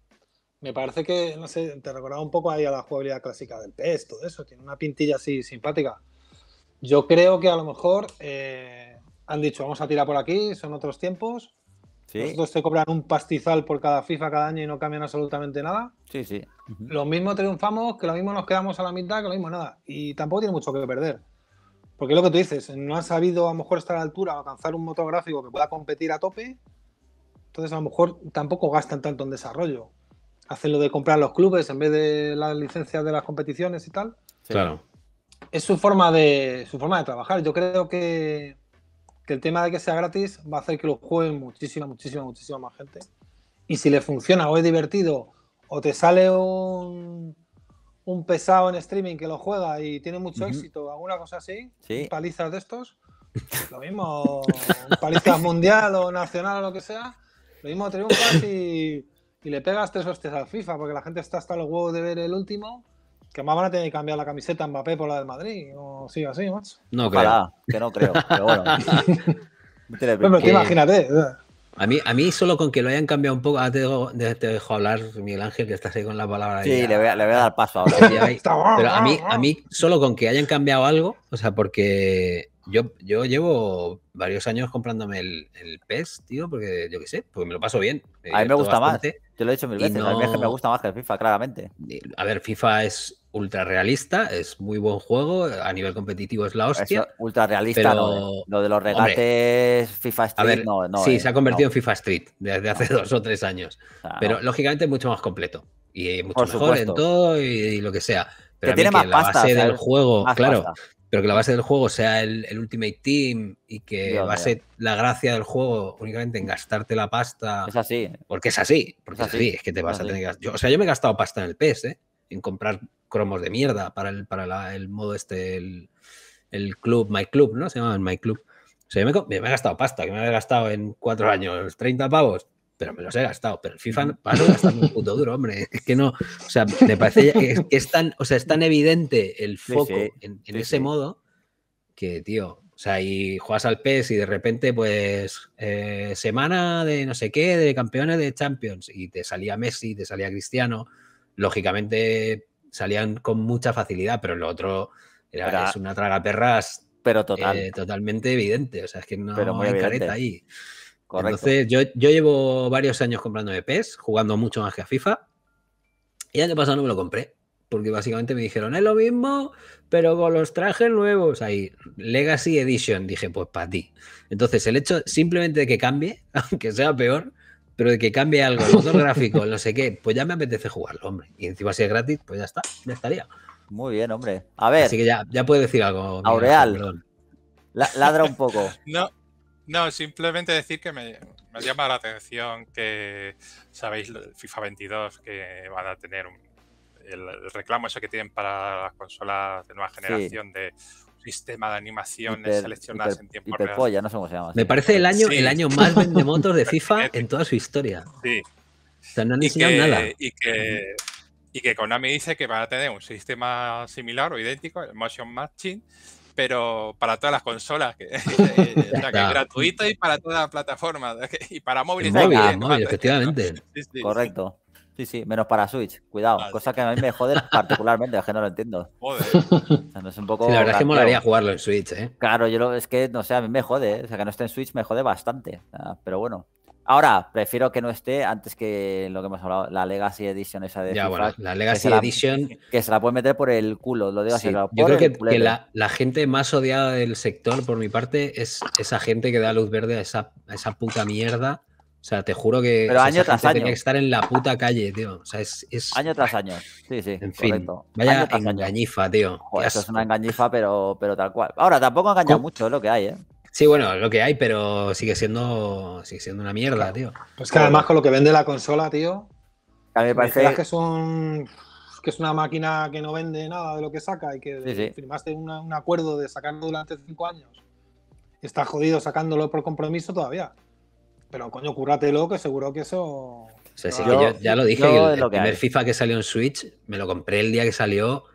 me parece que, no sé, te recordaba un poco ahí a la jugabilidad clásica del PES, todo eso. Tiene una pintilla así simpática. Yo creo que a lo mejor eh, han dicho, vamos a tirar por aquí, son otros tiempos. Sí. dos te cobran un pastizal por cada FIFA cada año y no cambian absolutamente nada. Sí, sí. Lo mismo triunfamos, que lo mismo nos quedamos a la mitad, que lo mismo nada. Y tampoco tiene mucho que perder. Porque lo que tú dices, no han sabido a lo mejor estar a la altura alcanzar un motor gráfico que pueda competir a tope. Entonces a lo mejor tampoco gastan tanto en desarrollo. Hacen lo de comprar los clubes en vez de las licencias de las competiciones y tal. Claro. Es su forma de su forma de trabajar. Yo creo que, que el tema de que sea gratis va a hacer que lo jueguen muchísima, muchísima, muchísima más gente. Y si le funciona o es divertido o te sale un, un pesado en streaming que lo juega y tiene mucho éxito, alguna cosa así, palizas de estos, lo mismo, palizas mundial o nacional o lo que sea, lo mismo triunfas y, le pegas tres hostias al FIFA, porque la gente está hasta los huevos de ver el último. Que más van a tener que cambiar la camiseta Mbappé por la del Madrid. O sigue así, macho. No creo. que no creo. Pero bueno. imagínate. A mí, a mí solo con que lo hayan cambiado un poco, ahora te dejo, hablar, Miguel Ángel, que estás ahí con la palabra. Sí, le voy, a, le voy, a, dar paso ahora. Pero a mí, a mí solo con que hayan cambiado algo, o sea, porque yo, yo llevo varios años comprándome el, el PES, tío, porque yo qué sé, porque me lo paso bien. a mí eh, me gusta más. Yo lo he dicho mil veces, a mí me gusta más que el FIFA, claramente. Eh, a ver, FIFA es ultra realista, es muy buen juego, a nivel competitivo es la hostia. ultra realista, ¿eh? lo de los regates FIFA Street, no, no, Sí, eh, se ha convertido en FIFA Street desde hace dos o tres años, pero lógicamente mucho más completo y mucho mejor en todo y, lo que sea. Pero que tiene la base del juego, claro, pero que la base del juego sea el, Ultimate Team y que va a ser la gracia del juego únicamente en gastarte la pasta. Es así. Porque es así, porque es así, es, que te vas a tener o sea, yo me he gastado pasta en el PS, ¿eh? en comprar cromos de mierda para el, para el modo este, el, club, My Club, ¿no? Se llamaba My Club. O me, me, he gastado pasta, que me había gastado en cuatro años 30 pavos, pero me los he gastado. Pero el FIFA gastando un puto duro, hombre. Es que no, o sea, me parece que es, tan, o sea, es tan evidente el foco en, ese modo que, tío, o sea, y juegas al PES y de repente, pues, eh, semana de no sé qué, de campeones de Champions, y te salía Messi, te salía Cristiano, lógicamente salían con mucha facilidad, pero lo otro era, es una perras pero eh, total. totalmente evidente. O sea, es que no hay careta ahí. Correcto. Entonces, yo, yo, llevo varios años comprando EPs, jugando mucho más que a FIFA. Y el año pasado no me lo compré. Porque básicamente me dijeron, es lo mismo, pero con los trajes nuevos. Ahí, Legacy Edition, dije, pues para ti. Entonces, el hecho simplemente de que cambie, aunque sea peor, pero de que cambie algo, los dos gráficos, no sé qué, pues ya me apetece jugarlo, hombre. Y encima si es gratis, pues ya está, ya estaría. Muy bien, hombre. A ver. Así que ya, ya puedes decir algo. Aureal. ladra un poco. no, no, simplemente decir que me, llama la atención que, sabéis, FIFA 22, que van a tener el, reclamo ese que tienen para las consolas de nueva generación de sistema de animaciones seleccionadas en tiempo real. Me parece el año, el año más motos de FIFA en toda su historia. Sí. O sea, no han y que, nada. Y que, y Konami dice que van a tener un sistema similar o idéntico, el Motion Matching, pero para todas las consolas, que, eh, o que es gratuito y para todas las plataformas, y para móviles móvil, móvil, efectivamente. Correcto. Sí, sí, menos para Switch, cuidado. Ah, cosa que a mí me jode particularmente, es que no lo entiendo. la verdad es que molaría jugarlo en Switch, ¿eh? Claro, yo lo, es que, no sé, a mí me jode. ¿eh? O sea, que no esté en Switch me jode bastante. Pero bueno. Ahora, prefiero que no esté antes que lo que hemos hablado, la Legacy Edition esa de. Ya, la Legacy Edition. que se la puede meter por el culo, lo digo así. Yo creo que, la, gente más odiada del sector, por mi parte, es esa gente que da luz verde esa, a esa puta mierda o sea, te juro que Pero año tiene que estar en la puta calle, tío. O sea, es, Año tras año. Sí, sí. En fin, correcto. vaya engañifa, tío. eso es una engañifa, pero, pero tal cual. Ahora, tampoco ha engañado mucho, lo que hay, ¿eh? Sí, bueno, lo que hay, pero sigue siendo, sigue siendo una mierda, tío. Pues que además con lo que vende la consola, tío. A mí me parece. que es, que es una máquina que no vende nada de lo que saca y que firmaste un acuerdo de sacarlo durante cinco años. Está jodido sacándolo por compromiso todavía. Pero coño, cúratelo, que seguro que eso. ya lo dije, el, primer FIFA que salió en Switch, me lo compré el día que salió,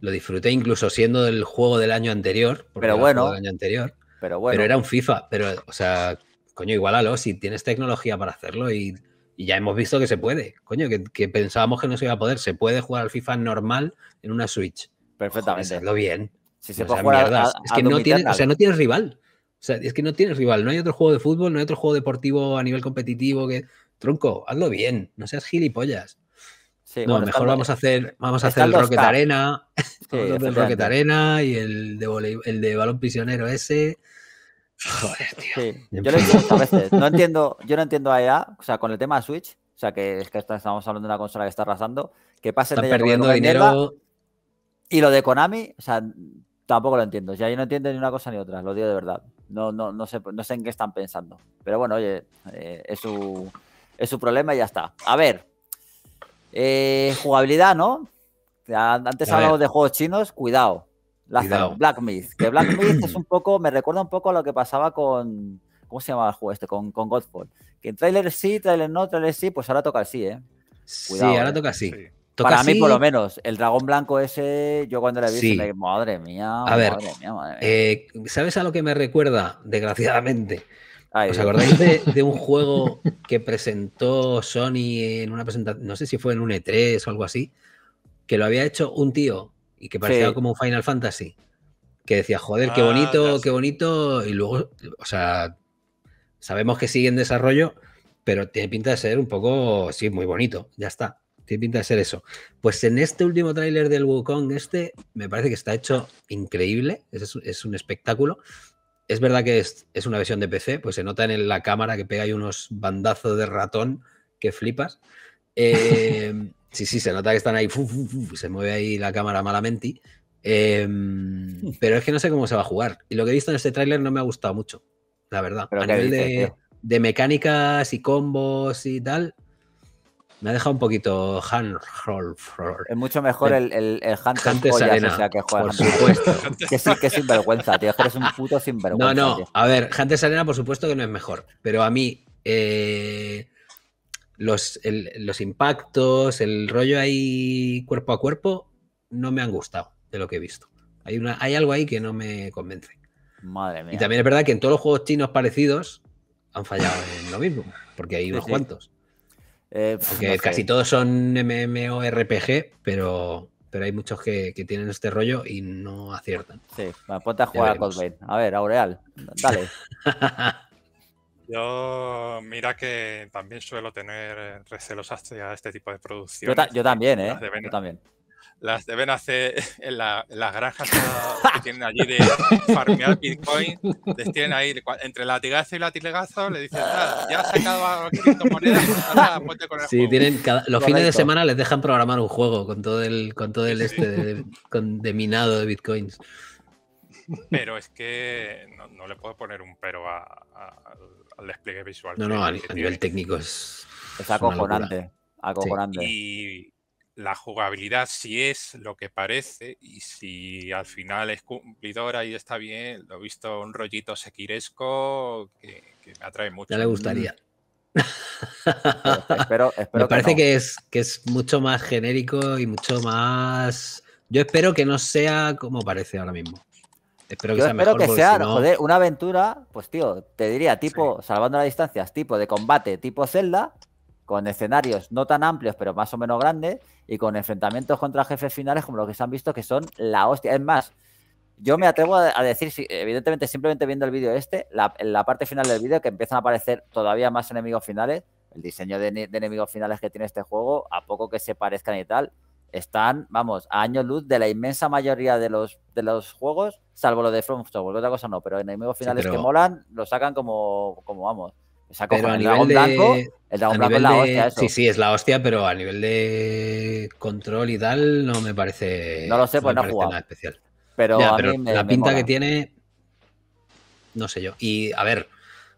lo disfruté incluso siendo del juego del año anterior. Pero bueno. año anterior, pero bueno. era un FIFA, pero, o sea, coño, igualalo, si tienes tecnología para hacerlo y, ya hemos visto que se puede. Coño, que, pensábamos que no se iba a poder. Se puede jugar al FIFA normal en una Switch. Perfectamente. bien. Si se puede es que o sea, no tienes rival. O sea, es que no tienes rival, no hay otro juego de fútbol, no hay otro juego deportivo a nivel competitivo que. Tronco, hazlo bien, no seas gilipollas. Sí, bueno, mejor vamos a hacer, vamos a hacer el Rocket Arena, el Rocket Arena y el de, balón prisionero ese. Joder, tío. Yo lo a veces. No entiendo, yo no entiendo a EA, o sea, con el tema de Switch, o sea, que es que estamos hablando de una consola que está arrasando, que pase Están de perdiendo dinero. Y lo de Konami, o sea, tampoco lo entiendo. O sea, yo no entiendo ni una cosa ni otra, lo digo de verdad. No, sé, no sé en qué están pensando. Pero bueno, oye, eh, es, su, problema y ya está. A ver, eh, jugabilidad, ¿no? Antes hablamos de juegos chinos, cuidado. Black Myth. Que Black Myth es un poco, me recuerda un poco a lo que pasaba con. ¿Cómo se llamaba el juego este? Con, con Godfall. Que en trailer sí, trailer no, trailer sí, pues ahora toca así, sí, ¿eh? sí, ahora ¿eh? toca así. sí. Para mí, por lo menos, el dragón blanco ese, yo cuando le vi, madre mía, mía, eh, ¿sabes a lo que me recuerda? Desgraciadamente. ¿Os acordáis de, un juego que presentó Sony en una presentación? No sé si fue en un E3 o algo así, que lo había hecho un tío y que parecía como un Final Fantasy. Que decía, joder, qué ah, bonito, qué bonito. Y luego, o sea, sabemos que sigue en desarrollo, pero tiene pinta de ser un poco, sí, muy bonito, ya está tiene pinta ser eso. Pues en este último tráiler del Wukong, este me parece que está hecho increíble, es, un espectáculo. Es verdad que es, una versión de PC, pues se nota en la cámara que pega ahí unos bandazos de ratón que flipas. Em, sí, sí, se nota que están ahí, se mueve ahí la cámara malamente. Em, pero es que no sé cómo se va a jugar. Y lo que he visto en este tráiler no me ha gustado mucho, la verdad. a nivel de, de mecánicas y combos y tal, me ha dejado un poquito han Es mucho mejor eh, el, el, el Hunter, que por supuesto. que sinvergüenza, tío. eres un puto sinvergüenza. No, no. A ver, Hunter Arena, por supuesto que no es mejor. Pero a mí, eh, los, los impactos, el rollo ahí cuerpo a cuerpo, no me han gustado de lo que he visto. Hay, una, hay algo ahí que no me convence. Madre mía. Y también es verdad que en todos los juegos chinos parecidos han fallado en lo mismo, porque hay unos cuantos. Eh, Porque casi todos son MMORPG, pero, pero hay muchos que, tienen este rollo y no aciertan. Sí, ponte a jugar a Coldplay. A ver, Aureal, dale. Yo, mira que también suelo tener recelos hacia este tipo de producción. Yo, yo, también, ¿eh? Yo también las deben hacer en, la, las granjas que tienen allí de farmear Bitcoin. Les tienen ahí, entre latigazo y latigazo, le dicen, ah, ya has sacado a criptomonedas, con el Sí, tienen, los fines de semana les dejan programar un juego con todo el, con todo el este de, con, minado de Bitcoins. Pero es que no, le puedo poner un pero a, al despliegue visual. No, no, a nivel técnico es. Es acojonante. Y, la jugabilidad si es lo que parece y si al final es cumplidora y está bien, lo he visto un rollito sequiresco que, me atrae mucho. Ya le gustaría. espero, me parece que, es, que es mucho más genérico y mucho más... Yo espero que no sea como parece ahora mismo. Espero que Yo sea espero que sea, joder, una aventura, pues tío, te diría tipo, salvando las distancias, tipo de combate, tipo Zelda, con escenarios no tan amplios, pero más o menos grandes, y con enfrentamientos contra jefes finales como los que se han visto, que son la hostia. Es más, yo me atrevo a decir, evidentemente, simplemente viendo el vídeo este, en la parte final del vídeo, que empiezan a aparecer todavía más enemigos finales, el diseño de, enemigos finales que tiene este juego, a poco que se parezcan y tal, están, vamos, a año luz de la inmensa mayoría de los, de los juegos, salvo lo de From Software, otra cosa no, pero enemigos finales que molan, lo sacan como, como vamos. Pero a nivel el dragón blanco es la hostia. Sí, sí, es la hostia, pero a nivel de control y tal, no me parece. No lo sé, pues no, Nada especial. Pero, la pinta que tiene. No sé yo. Y a ver,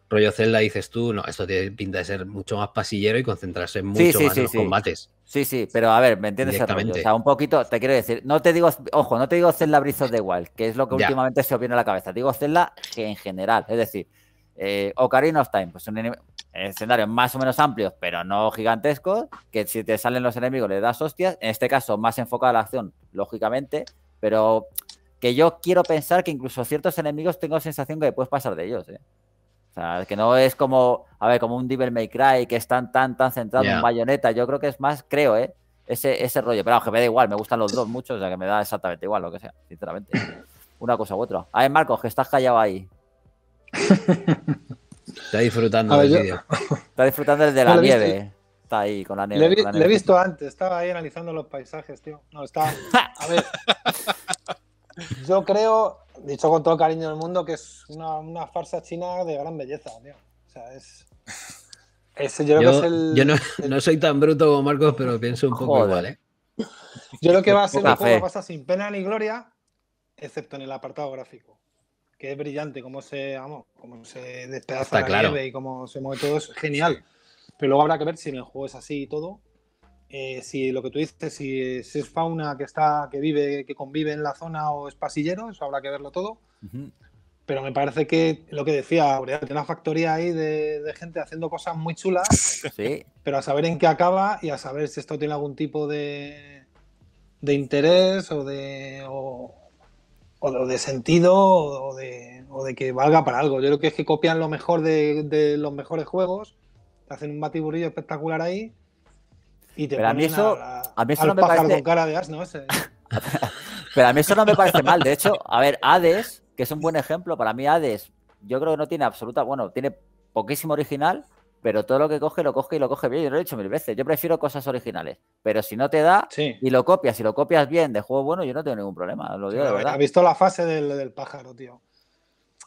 rollo Zelda dices tú, no, esto tiene pinta de ser mucho más pasillero y concentrarse mucho más en los combates. Sí, sí, pero a ver, ¿me entiendes? Exactamente. O sea, un poquito, te quiero decir, no te digo, ojo, no te digo Zelda brizos de Wild, que es lo que últimamente se os viene a la cabeza, digo Zelda que en general, es decir, eh, Ocarina of Time, pues un escenario más o menos amplio pero no gigantesco que si te salen los enemigos le das hostias, en este caso más enfocado a la acción, lógicamente, pero que yo quiero pensar que incluso ciertos enemigos tengo sensación que puedes pasar de ellos, ¿eh? O sea, que no es como, a ver, como un Devil May Cry que están tan, tan centrado en bayoneta. Yo creo que es más, creo, ¿eh? Ese, ese rollo. Pero aunque me da igual, me gustan los dos mucho, o sea que me da exactamente igual lo que sea, sinceramente. Una cosa u otra. A ver, Marcos, que estás callado ahí. Está disfrutando del vídeo. Está disfrutando el de la nieve. Eh. Está ahí con la nieve. Le, he visto antes, estaba ahí analizando los paisajes, tío. No, está. A ver. Yo creo, dicho con todo cariño del mundo, que es una, farsa china de gran belleza, O sea, es. yo, no, soy tan bruto como Marcos, pero pienso un poco igual, ¿eh? Yo creo que va a ser un juego que pasa sin pena ni gloria, excepto en el apartado gráfico que es brillante, cómo se, vamos, cómo se despedaza la nieve y cómo se mueve todo, es genial. Pero luego habrá que ver si el juego es así y todo, eh, si lo que tú dices, si, es fauna que está, que vive, que convive en la zona o es pasillero, eso habrá que verlo todo. Pero me parece que lo que decía Aurea tiene una factoría ahí de, gente haciendo cosas muy chulas, ¿Sí? pero a saber en qué acaba y a saber si esto tiene algún tipo de, de interés o de o de sentido o de, que valga para algo. Yo creo que es que copian lo mejor de, los mejores juegos, te hacen un batiburrillo espectacular ahí y te ponen a mí eso, no me cara de ese. Pero a mí eso no me parece mal. De hecho, a ver, Hades, que es un buen ejemplo, para mí Hades, yo creo que no tiene absoluta, bueno, tiene poquísimo original, pero todo lo que coge, lo coge y lo coge bien. Yo lo he dicho mil veces. Yo prefiero cosas originales. Pero si no te da y lo copias, y lo copias bien de juego bueno, yo no tengo ningún problema. Lo digo de verdad. Ha visto la fase del, del, pájaro, tío.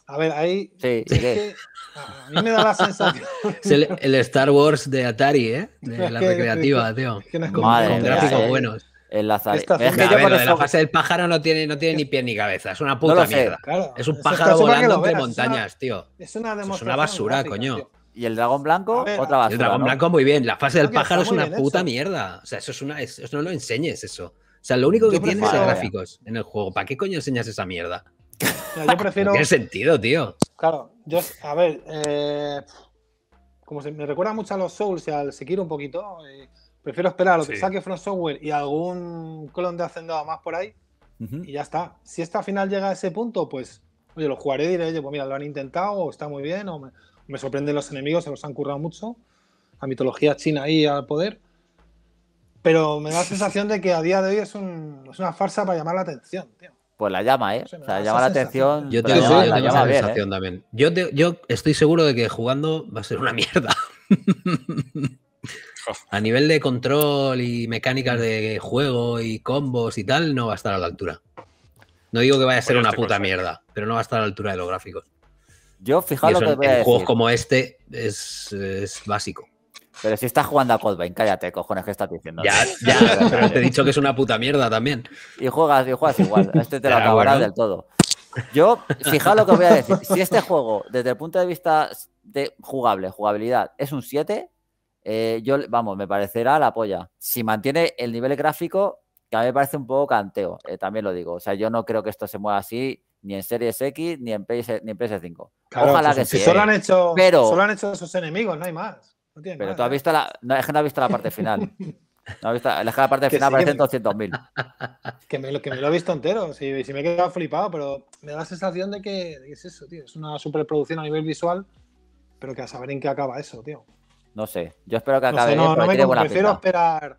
A ver, ahí. Sí, sí. a mí me da la sensación. Es el, Star Wars de Atari, ¿eh? De la recreativa, tío. que con, gráficos buenos. El Es que yo la fase del pájaro no tiene, no tiene ni pie ni cabeza. Es una puta mierda. es un pájaro volando entre montañas, tío. Es una, es una basura, coño. Y el dragón blanco, otra basura. El dragón blanco, muy bien. La fase del pájaro es una puta mierda. O sea, eso es una. no lo enseñes, eso. O sea, lo único que tienes es gráficos en el juego. ¿Para qué coño enseñas esa mierda? yo prefiero. ¿Qué sentido, tío? Claro, yo. A ver. Eh, como se, me recuerda mucho a los Souls y al seguir un poquito. Eh, prefiero esperar a lo que saque From Software y algún clon de Hacendado más por ahí. Y ya está. Si esta final llega a ese punto, pues. Oye, lo jugaré y diré, oye, pues mira, lo han intentado, o está muy bien, o me sorprenden los enemigos, se los han currado mucho. La mitología china ahí al poder. Pero me da la sensación de que a día de hoy es, una farsa para llamar la atención, Pues la llama, ¿eh? O sea, llama la atención. Yo tengo, la, ¿eh? sensación también. Yo, yo estoy seguro de que jugando va a ser una mierda. a nivel de control y mecánicas de juego y combos y tal, no va a estar a la altura. No digo que vaya a ser una este puta mierda, pero no va a estar a la altura de los gráficos. Yo, fijaos lo que voy a decir. juegos como este es, es, básico. Pero si estás jugando a Codbain, cállate, cojones, ¿qué estás diciendo? Ya, ya, pero te he dicho que es una puta mierda también. Y juegas, y juegas igual. Este te lo acabarás del todo. Yo, fijaos lo que voy a decir. Si este juego, desde el punto de vista de jugable, jugabilidad, es un 7, eh, yo, vamos, me parecerá la polla. Si mantiene el nivel gráfico, que a mí me parece un poco canteo, eh, también lo digo. O sea, yo no creo que esto se mueva así ni en Series X, ni en, PS, ni en 5 Ojalá que si sí. Solo, ¿eh? han hecho, pero, solo han hecho esos enemigos, no hay más. No pero tú has ¿eh? visto la. No, es que no has visto la parte final. No has visto, la parte final sí, 200.000. Que me, que me lo he visto entero. Si, me he quedado flipado, pero me da la sensación de que, es eso, tío. Es una superproducción a nivel visual, pero que a saber en qué acaba eso, tío. No sé. Yo espero que acabe. No, sé, no, no prefiero esperar.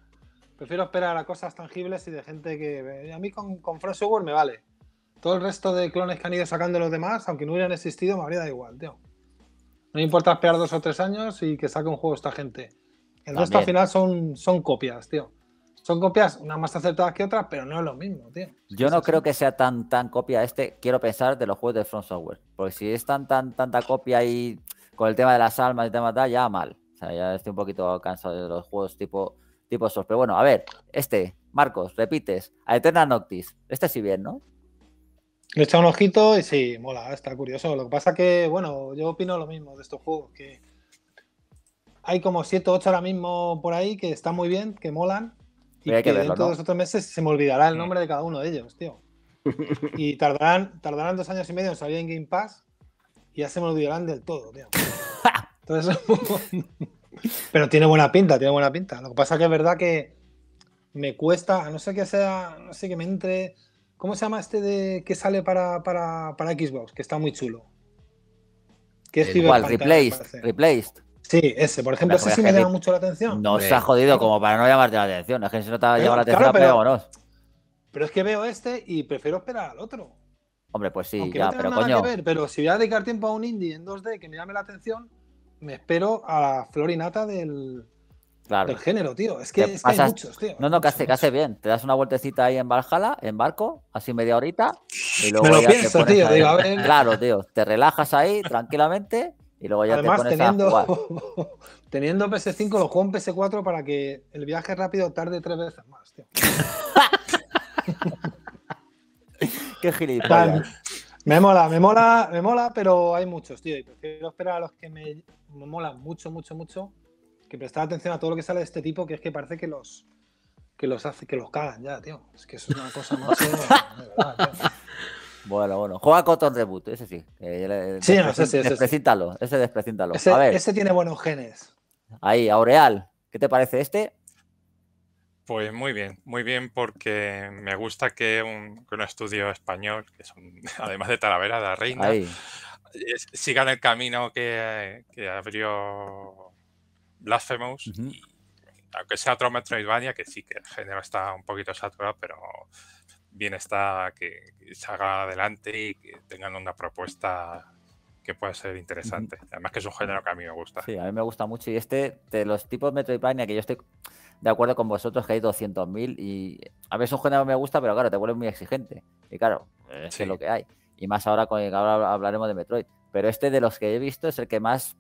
Prefiero esperar a cosas tangibles y de gente que. A mí con, con World me vale. Todo el resto de clones que han ido sacando los demás, aunque no hubieran existido, me habría dado igual, tío. No importa esperar dos o tres años y que saque un juego esta gente. El resto al final son, son copias, tío. Son copias, unas más acertadas que otras, pero no es lo mismo, tío. Yo no creo que sea tan tan copia este, quiero pensar, de los juegos de Front Software. Porque si es tan tan tanta copia y con el tema de las almas y demás, ya mal. O sea, ya estoy un poquito cansado de los juegos tipo, tipo esos. Pero bueno, a ver, este, Marcos, repites, a Noctis. Este sí bien, ¿no? Le he un ojito y sí, mola, está curioso. Lo que pasa que, bueno, yo opino lo mismo de estos juegos, que hay como 7 o 8 ahora mismo por ahí que están muy bien, que molan, y que, dentro de dos o meses se me olvidará el mm. nombre de cada uno de ellos, tío. Y tardarán, tardarán dos años y medio en salir en Game Pass y ya se me olvidarán del todo, tío. pero tiene buena pinta, tiene buena pinta. Lo que pasa que es verdad que me cuesta, no sé que sea, no sé, que me entre ¿Cómo se llama este de que sale para, para, para Xbox? Que está muy chulo. ¿Qué es Igual, Replaced, Replaced. Sí, ese, por ejemplo, ese sí me llama mucho la atención. No se ha jodido como para no llamarte la atención. Es que si no te ha llamado la atención, pero, no. Pero es que veo este y prefiero esperar al otro. Hombre, pues sí, ya, pero coño. pero si voy a dedicar tiempo a un indie en 2D que me llame la atención, me espero a la florinata del, Claro. género, tío. Es que, es hay muchos, tío. No, no, que hace, que hace, bien. Te das una vueltecita ahí en Valhalla, en barco, así media horita. Y luego ya te tío. Claro, tío. Te relajas ahí tranquilamente y luego ya te pones teniendo, a jugar. teniendo PS5, lo juego en PS4 para que el viaje rápido tarde tres veces más, tío. Qué gilipollas. Me mola, me mola, me mola, pero hay muchos, tío. Y prefiero esperar a los que me, me molan mucho, mucho, mucho que prestar atención a todo lo que sale de este tipo, que es que parece que los que los hace, que los cagan ya, tío. Es que es una cosa más. sé... Bueno, bueno. Juega Cotton Reboot, ese sí. sí, no, ese si... Ese ese tiene buenos genes. Ahí, Aureal, ¿qué te parece este? Pues muy bien, muy bien porque me gusta que un, estudio español, que son además de Talavera, de Reina, sigan el camino que, que abrió Blasphemous. y, aunque sea otro Metroidvania, que sí que el género está un poquito saturado, pero bien está que, se salga adelante y que tengan una propuesta que pueda ser interesante. Además que es un género que a mí me gusta. Sí, a mí me gusta mucho. Y este, de los tipos Metroidvania, que yo estoy de acuerdo con vosotros, que hay 200.000 y a veces un género me gusta, pero claro, te vuelve muy exigente. Y claro, es lo que hay. Y más ahora, ahora hablaremos de Metroid. Pero este de los que he visto es el que más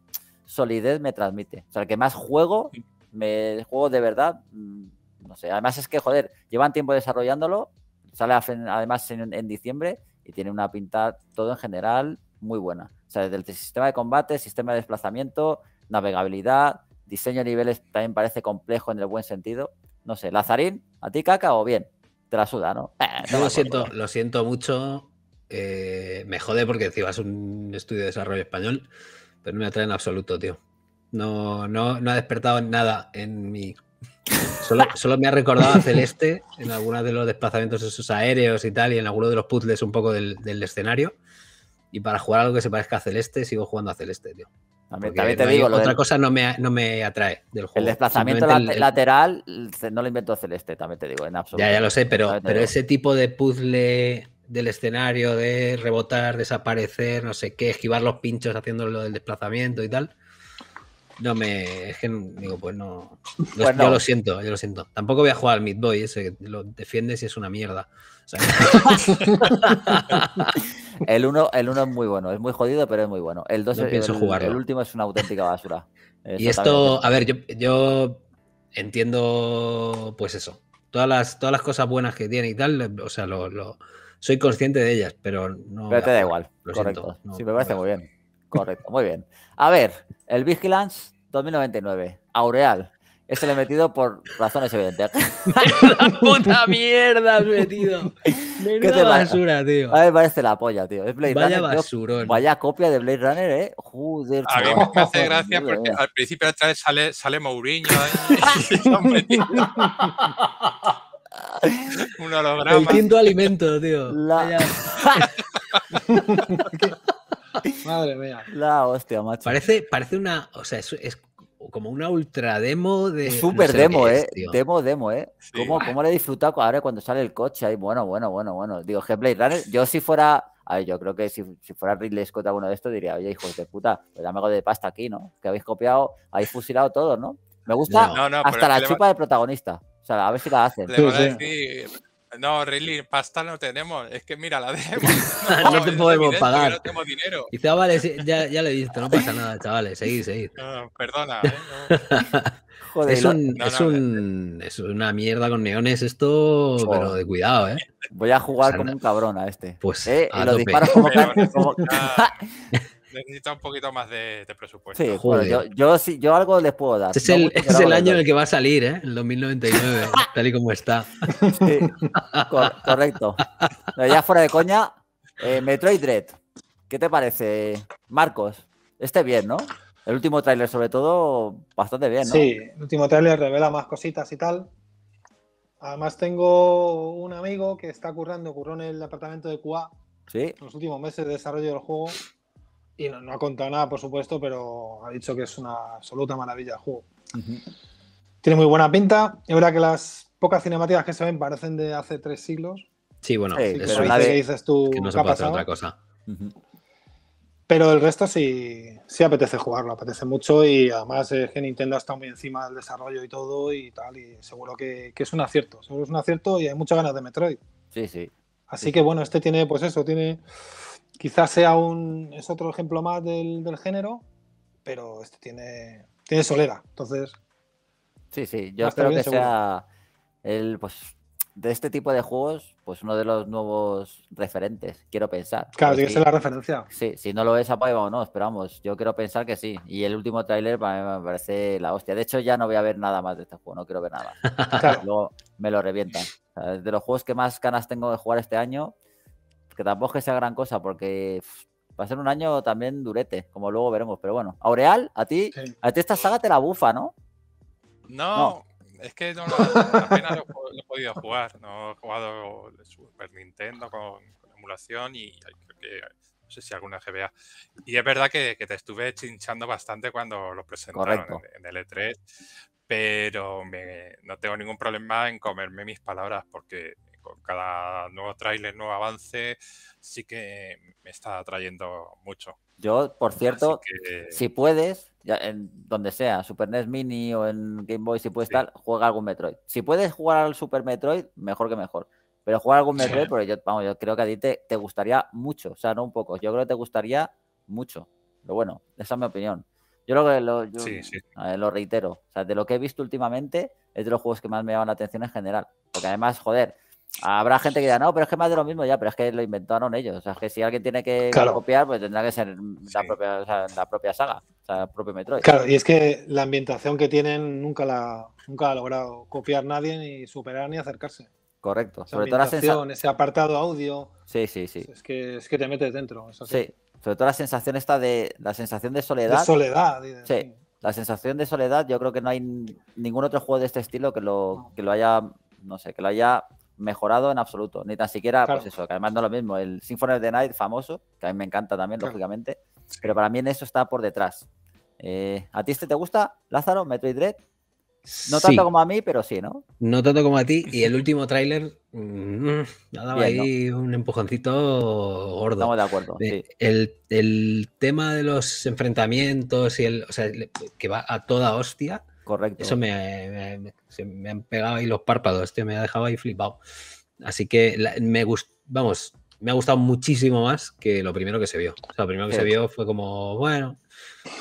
solidez me transmite. O sea, el que más juego, me juego de verdad, mm, no sé. Además es que, joder, llevan tiempo desarrollándolo, sale además en, diciembre y tiene una pinta todo en general muy buena. O sea, desde el sistema de combate, sistema de desplazamiento, navegabilidad, diseño de niveles también parece complejo en el buen sentido. No sé, Lazarín, ¿a ti caca o bien? Te la suda, ¿no? no lo siento, lo siento mucho. Eh, me jode porque encima es un estudio de desarrollo español pero no me atrae en absoluto, tío. No, no, no ha despertado nada en mí. Solo, solo, me ha recordado a Celeste en algunos de los desplazamientos esos aéreos y tal, y en algunos de los puzzles un poco del, escenario. Y para jugar algo que se parezca a Celeste, sigo jugando a Celeste, tío. También, te digo, otra cosa no me, no me, atrae del juego. El desplazamiento lateral no lo inventó Celeste, también te digo, en absoluto. Ya, ya lo sé, pero, pero ese tipo de puzzle del escenario, de rebotar, desaparecer, no sé qué, esquivar los pinchos haciendo lo del desplazamiento y tal. No me. Es que digo, pues no. Pues yo, lo siento, yo lo siento. Tampoco voy a jugar al Midboy ese que lo defiendes y es una mierda. el 1 el uno es muy bueno, es muy jodido, pero es muy bueno. El 2 pienso jugar el último es una auténtica basura. y esto, a ver, yo, yo entiendo, pues eso. Todas las, todas las cosas buenas que tiene y tal, o sea, lo soy consciente de ellas, pero no. Pero te da igual. Lo Correcto. sí, me parece muy bien. Correcto, muy bien. A ver, el Vigilance 2099, Aureal. Ese lo he metido por razones evidentes. la puta mierda has metido. ¿Qué basura, tío. A ver, parece la polla, tío. vaya basurón. Vaya copia de Blade Runner, eh. Joder, A mí me hace gracia porque al principio sale, sale Mourinho. ¿eh? Un quinto alimento, tío. Madre mía. La hostia, macho. Parece, parece una. O sea, es, como una ultra demo de. Super demo, eh. demo, demo, eh. ¿Cómo, le he disfrutado ahora cuando sale el coche Bueno, bueno, bueno, bueno. Digo, que Runner, yo si fuera. A ver, yo creo que si, fuera Ridley Scott alguno de estos diría, oye, hijo de puta, pues dame algo de pasta aquí, ¿no? Que habéis copiado, habéis fusilado todo, ¿no? Me gusta hasta la chupa de protagonista sea, a ver si la hacen. Le voy a decir, no, Riley, pasta no tenemos. Es que mira, la debemos. No, te podemos pagar. No tenemos dinero. Dice, ya, ya le he dicho no pasa nada, chavales. Seguís, seguid. No, perdona, ¿eh? Joder, es, un, es, un, eh, es, una mierda con neones esto, pero de cuidado, ¿eh? Voy a jugar como un cabrón a este. Pues, ¿Eh? a y lo disparo como, como... necesita un poquito más de, presupuesto. Sí, yo, sí, yo algo les puedo dar. Este es el, este año en el que va a salir, ¿eh? El 2099, tal y como está. correcto. ya fuera de coña, eh, Metroid Dread. ¿Qué te parece, Marcos? Este bien, ¿no? El último tráiler, sobre todo, bastante bien, ¿no? Sí, el último tráiler revela más cositas y tal. Además, tengo un amigo que está currando, curró en el departamento de QA. Sí. En los últimos meses de desarrollo del juego y no, ha contado nada, por supuesto, pero ha dicho que es una absoluta maravilla el juego. Tiene muy buena pinta. Es verdad que las pocas cinemáticas que se ven parecen de hace tres siglos. Sí, bueno, eso es la que dices tú no se otra cosa. Pero el resto sí, sí apetece jugarlo, apetece mucho y además es que Nintendo está muy encima del desarrollo y todo y tal, y seguro que, es un acierto, seguro es un acierto y hay muchas ganas de Metroid. Sí, sí. Así que bueno, este tiene, pues eso, tiene Quizás sea un. es otro ejemplo más del, género, pero este tiene. tiene solera. Entonces. Sí, sí, yo espero que sea el pues, de este tipo de juegos, pues uno de los nuevos referentes, quiero pensar. Claro, tiene que ser la referencia. Sí, si no lo ves a o no, esperamos. Yo quiero pensar que sí. Y el último tráiler me parece la hostia. De hecho, ya no voy a ver nada más de este juego, no quiero ver nada Luego me lo revientan. de los juegos que más ganas tengo de jugar este año que tampoco es que sea gran cosa, porque va a ser un año también durete, como luego veremos. Pero bueno, Aureal, a ti, a ti esta saga te la bufa, ¿no? No, es que no, lo, he podido jugar. No he jugado Super Nintendo con, emulación y no sé si alguna GBA. Y es verdad que, te estuve chinchando bastante cuando lo presentaron en, en, el E3, pero no tengo ningún problema en comerme mis palabras porque cada nuevo tráiler, nuevo avance, sí que me está atrayendo mucho. Yo, por cierto, si puedes, en donde sea, Super NES Mini o en Game Boy, si puedes tal, juega algún Metroid. Si puedes jugar al Super Metroid, mejor que mejor. Pero juega algún Metroid, porque yo, creo que a ti te, gustaría mucho, o sea, no un poco, yo creo que te gustaría mucho. Pero bueno, esa es mi opinión. Yo lo que lo, lo reitero, o sea, de lo que he visto últimamente, es de los juegos que más me llaman la atención en general. Porque además, joder, Habrá gente que dirá, no, pero es que más de lo mismo ya, pero es que lo inventaron ellos. O sea, es que si alguien tiene que copiar, pues tendrá que ser la, propia, la propia saga, o sea, el propio Metroid. Claro, y es que la ambientación que tienen nunca la, nunca ha logrado copiar nadie, ni superar, ni acercarse. Correcto. Sobre todo la sensación, ese apartado audio. Sí, sí, sí. Es que, es que te metes dentro. sí. Sobre todo la sensación esta de la sensación de soledad. De soledad. La sensación de soledad, yo creo que no hay ningún otro juego de este estilo que lo, que lo haya, no sé, que lo haya mejorado en absoluto. Ni tan siquiera, pues eso, que además no es lo mismo. El Symphony of the Night famoso, que a mí me encanta también, lógicamente. Pero para mí en eso está por detrás. Eh, ¿A ti este te gusta, Lázaro, Metroid Dread? No tanto como a mí, pero sí, ¿no? No tanto como a ti. Y el último tráiler me mm, ha ahí un empujoncito gordo. Estamos de acuerdo. Eh, el, el, tema de los enfrentamientos y el. O sea, que va a toda hostia Correcto. Eso me, me, han pegado ahí los párpados, este me ha dejado ahí flipado. Así que me vamos, me ha gustado muchísimo más que lo primero que se vio. lo primero que se vio fue como, bueno,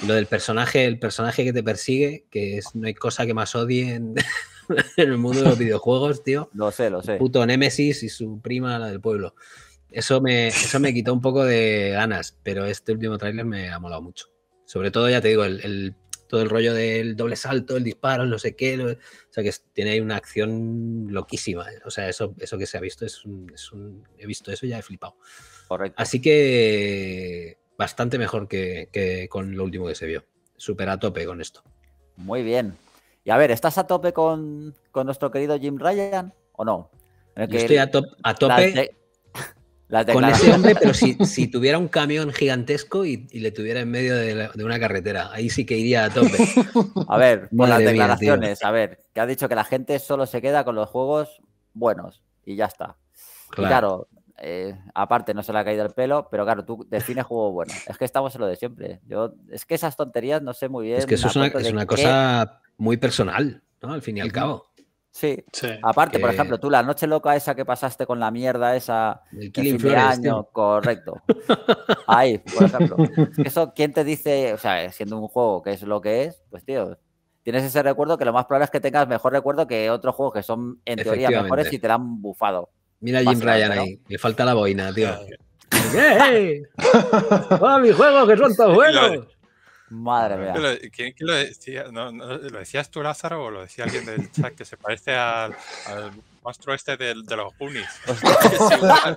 lo del personaje, el personaje que te persigue, que es, no hay cosa que más odie en, el mundo de los videojuegos, tío. Lo sé, lo sé. Puto Nemesis y su prima, la del pueblo. Eso me, eso me quitó un poco de ganas, pero este último tráiler me ha molado mucho. Sobre todo, ya te digo, el todo el rollo del doble salto, el disparo, no sé qué. o sea, que tiene ahí una acción loquísima. ¿eh? O sea, eso, eso que se ha visto es un, He visto eso y ya he flipado. Correcto. Así que bastante mejor que, con lo último que se vio. Súper a tope con esto. Muy bien. Y a ver, ¿estás a tope con, nuestro querido Jim Ryan o no? estoy a tope con ese hombre, pero si, tuviera un camión gigantesco y, le tuviera en medio de, una carretera, ahí sí que iría a tope. A ver, con las declaraciones, a ver, que ha dicho que la gente solo se queda con los juegos buenos y ya está. Claro, y claro eh, aparte no se le ha caído el pelo, pero claro, tú defines juego bueno. Es que estamos en lo de siempre. Yo, es que esas tonterías no sé muy bien. Es que eso es una, cosa muy personal, ¿no? Al fin y al cabo. Sí. Aparte, por eh, ejemplo, tú la noche loca esa que pasaste con la mierda esa el Killing este. correcto. Ahí, por ejemplo. Eso, ¿quién te dice, o sea, siendo un juego que es lo que es, pues tío, tienes ese recuerdo que lo más probable es que tengas mejor recuerdo que otros juegos que son en teoría mejores y te la han bufado. Mira a Jim Ryan ahí, le falta la boina, tío. ¡Hey! ¡Oh, mi juego, que son tan buenos! Madre mía. ¿Quién, lo decía? ¿No, lo decías tú, Lázaro, o lo decía alguien del chat que se parece al, monstruo este de, de los unis.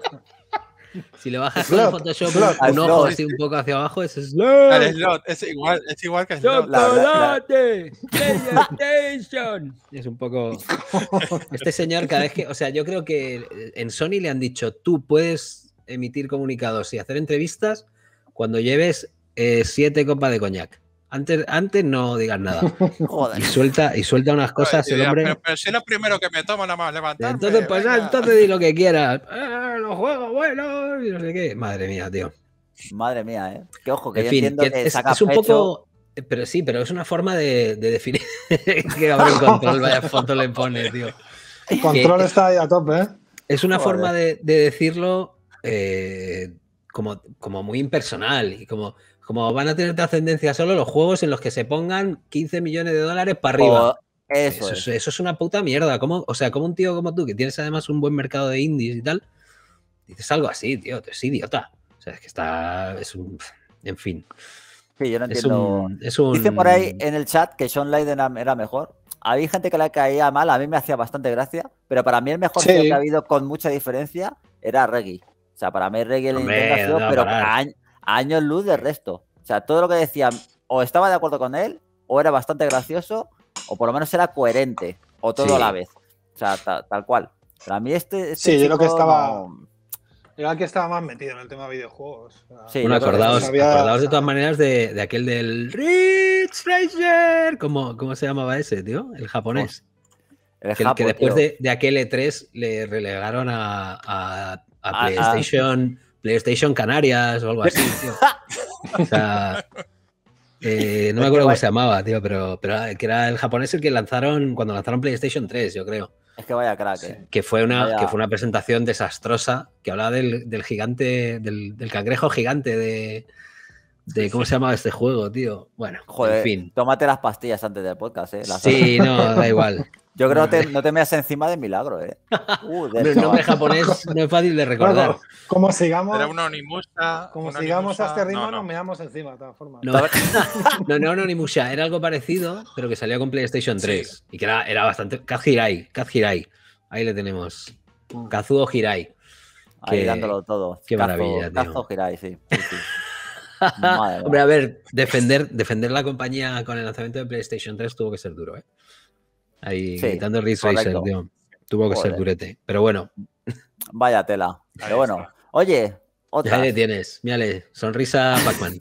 Si le bajas con Photoshop un ojo así un poco hacia abajo, es El slot es igual, es igual que Slot. ¡Chocolate! Es un poco. Este señor, cada vez que. O sea, yo creo que en Sony le han dicho: tú puedes emitir comunicados y hacer entrevistas cuando lleves eh, siete copas de coñac. Antes, antes no digas nada. Joder. Y suelta, y suelta unas cosas el hombre. Pero, si es lo primero que me toma nada más eh, levantarme. Entonces, pues entonces di lo que quieras. Eh, los juegos buenos y no sé qué. Madre mía, tío. Madre mía, eh. Qué ojo, que yo entiendo que, es, un poco. Pero sí, pero es una forma de, definir que el control, vaya foto le pone, tío. El control está ahí a tope, ¿eh? Es una forma de, decirlo como, como muy impersonal y como como van a tener trascendencia solo los juegos en los que se pongan 15 millones de dólares para arriba. eso, es. una puta mierda. o sea, como un tío como tú, que tienes además un buen mercado de indies y tal, dices algo así, tío, es idiota. O sea, es que está. Es un. En fin. Sí, yo no entiendo. Dice por ahí en el chat que Sean Leiden era mejor. Había gente que la caía mal, a mí me hacía bastante gracia, pero para mí el mejor que ha habido con mucha diferencia era Reggie. O sea, para mí Reggie el Hombre, ha pero años luz del resto. O sea, todo lo que decía o estaba de acuerdo con él, o era bastante gracioso, o por lo menos era coherente, o todo a la vez. O sea, tal cual. para mí este. este sí, yo creo que estaba. era Yo que estaba más metido en el tema de videojuegos. Sí, bueno, acordaos, de todas maneras de, aquel del Rich Ranger. ¿Cómo, ¿Cómo, se llamaba ese, tío? El japonés. Oh, el que, que después de, aquel E3 le relegaron a, a, PlayStation. PlayStation Canarias o algo así, tío. O sea, eh, no me acuerdo cómo se llamaba, tío, pero, pero eh, que era el japonés el que lanzaron cuando lanzaron PlayStation 3, yo creo. Es que vaya crack. Eh. Que, fue una, que fue una presentación desastrosa que hablaba del, gigante, del, cangrejo gigante de, de. ¿Cómo se llamaba este juego, tío? Bueno, en fin. Tómate las pastillas antes del podcast, ¿eh? sí, no, da igual. Yo creo que no te meas encima de milagro, ¿eh? Uh, de el nombre japonés no es fácil de recordar. como sigamos. Era un Onimusha. Como sigamos a este ritmo, no, nos meamos encima, de todas formas. No, no, no, no onimusa. Era algo parecido, pero que salía con PlayStation 3. Y que era, bastante. Kaz Hirai, Kaz Hirai. Ahí le tenemos. Mm. Kazuo Hirai. Ahí dándolo todo. Qué maravilla. Kazuo Hirai, sí. Hombre, a ver, defender, defender la compañía con el lanzamiento de PlayStation 3 tuvo que ser duro, ¿eh? Ahí sí, quitando el Tuvo que ser durete. Pero bueno. Vaya tela. Pero bueno. Oye, otra. tienes. Sonrisa Pac-Man.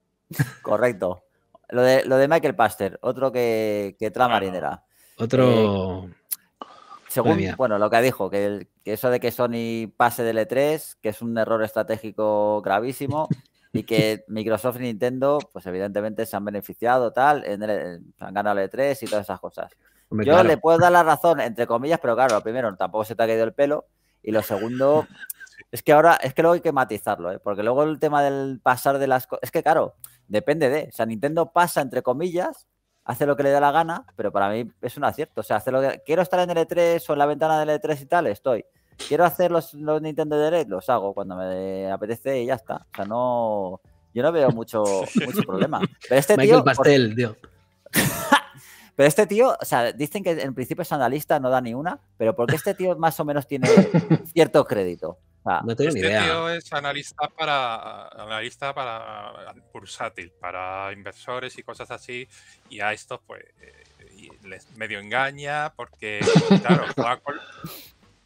correcto. Lo de, Michael Paster, otro que, que marinera. Otro. Eh, según, bueno, lo que dijo, que, eso de que Sony pase del E3, que es un error estratégico gravísimo y que Microsoft y Nintendo, pues evidentemente se han beneficiado, tal, en han ganado el E3 y todas esas cosas. Yo le puedo dar la razón, entre comillas, pero claro, primero, tampoco se te ha caído el pelo. Y lo segundo, es que ahora, es que luego hay que matizarlo, ¿eh? porque luego el tema del pasar de las cosas, es que claro, depende de, o sea, Nintendo pasa, entre comillas, hace lo que le da la gana, pero para mí es un acierto, o sea, hace lo que, quiero estar en el L3 e o en la ventana del L3 e y tal, estoy. Quiero hacer los, Nintendo Direct, los hago cuando me apetece y ya está. O sea, no, yo no veo mucho, problema. Pero este Michael Pastel, tío. Pero este tío, o sea, dicen que en principio es analista, no da ni una, pero porque este tío más o menos tiene cierto crédito. no tengo este ni idea. tío es analista para analista para bursátil, para inversores y cosas así, y a estos pues eh, les medio engaña porque claro, juega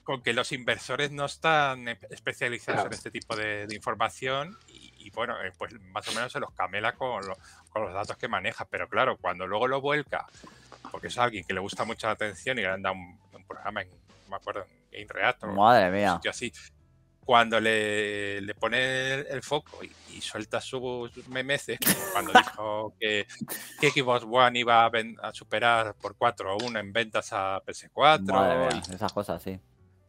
con, que los inversores no están especializados en este tipo de, información y, bueno, eh, pues más o menos se los camela con los datos que maneja, pero claro, cuando luego lo vuelca porque es alguien que le gusta mucho la atención y le han dado un, programa en, no me acuerdo, en Game Madre mía. así. Cuando le, pone el, foco y, suelta sus memeces, cuando dijo que, que Xbox One iba a, superar por 4 o 1 en ventas a PS4. esas cosas, sí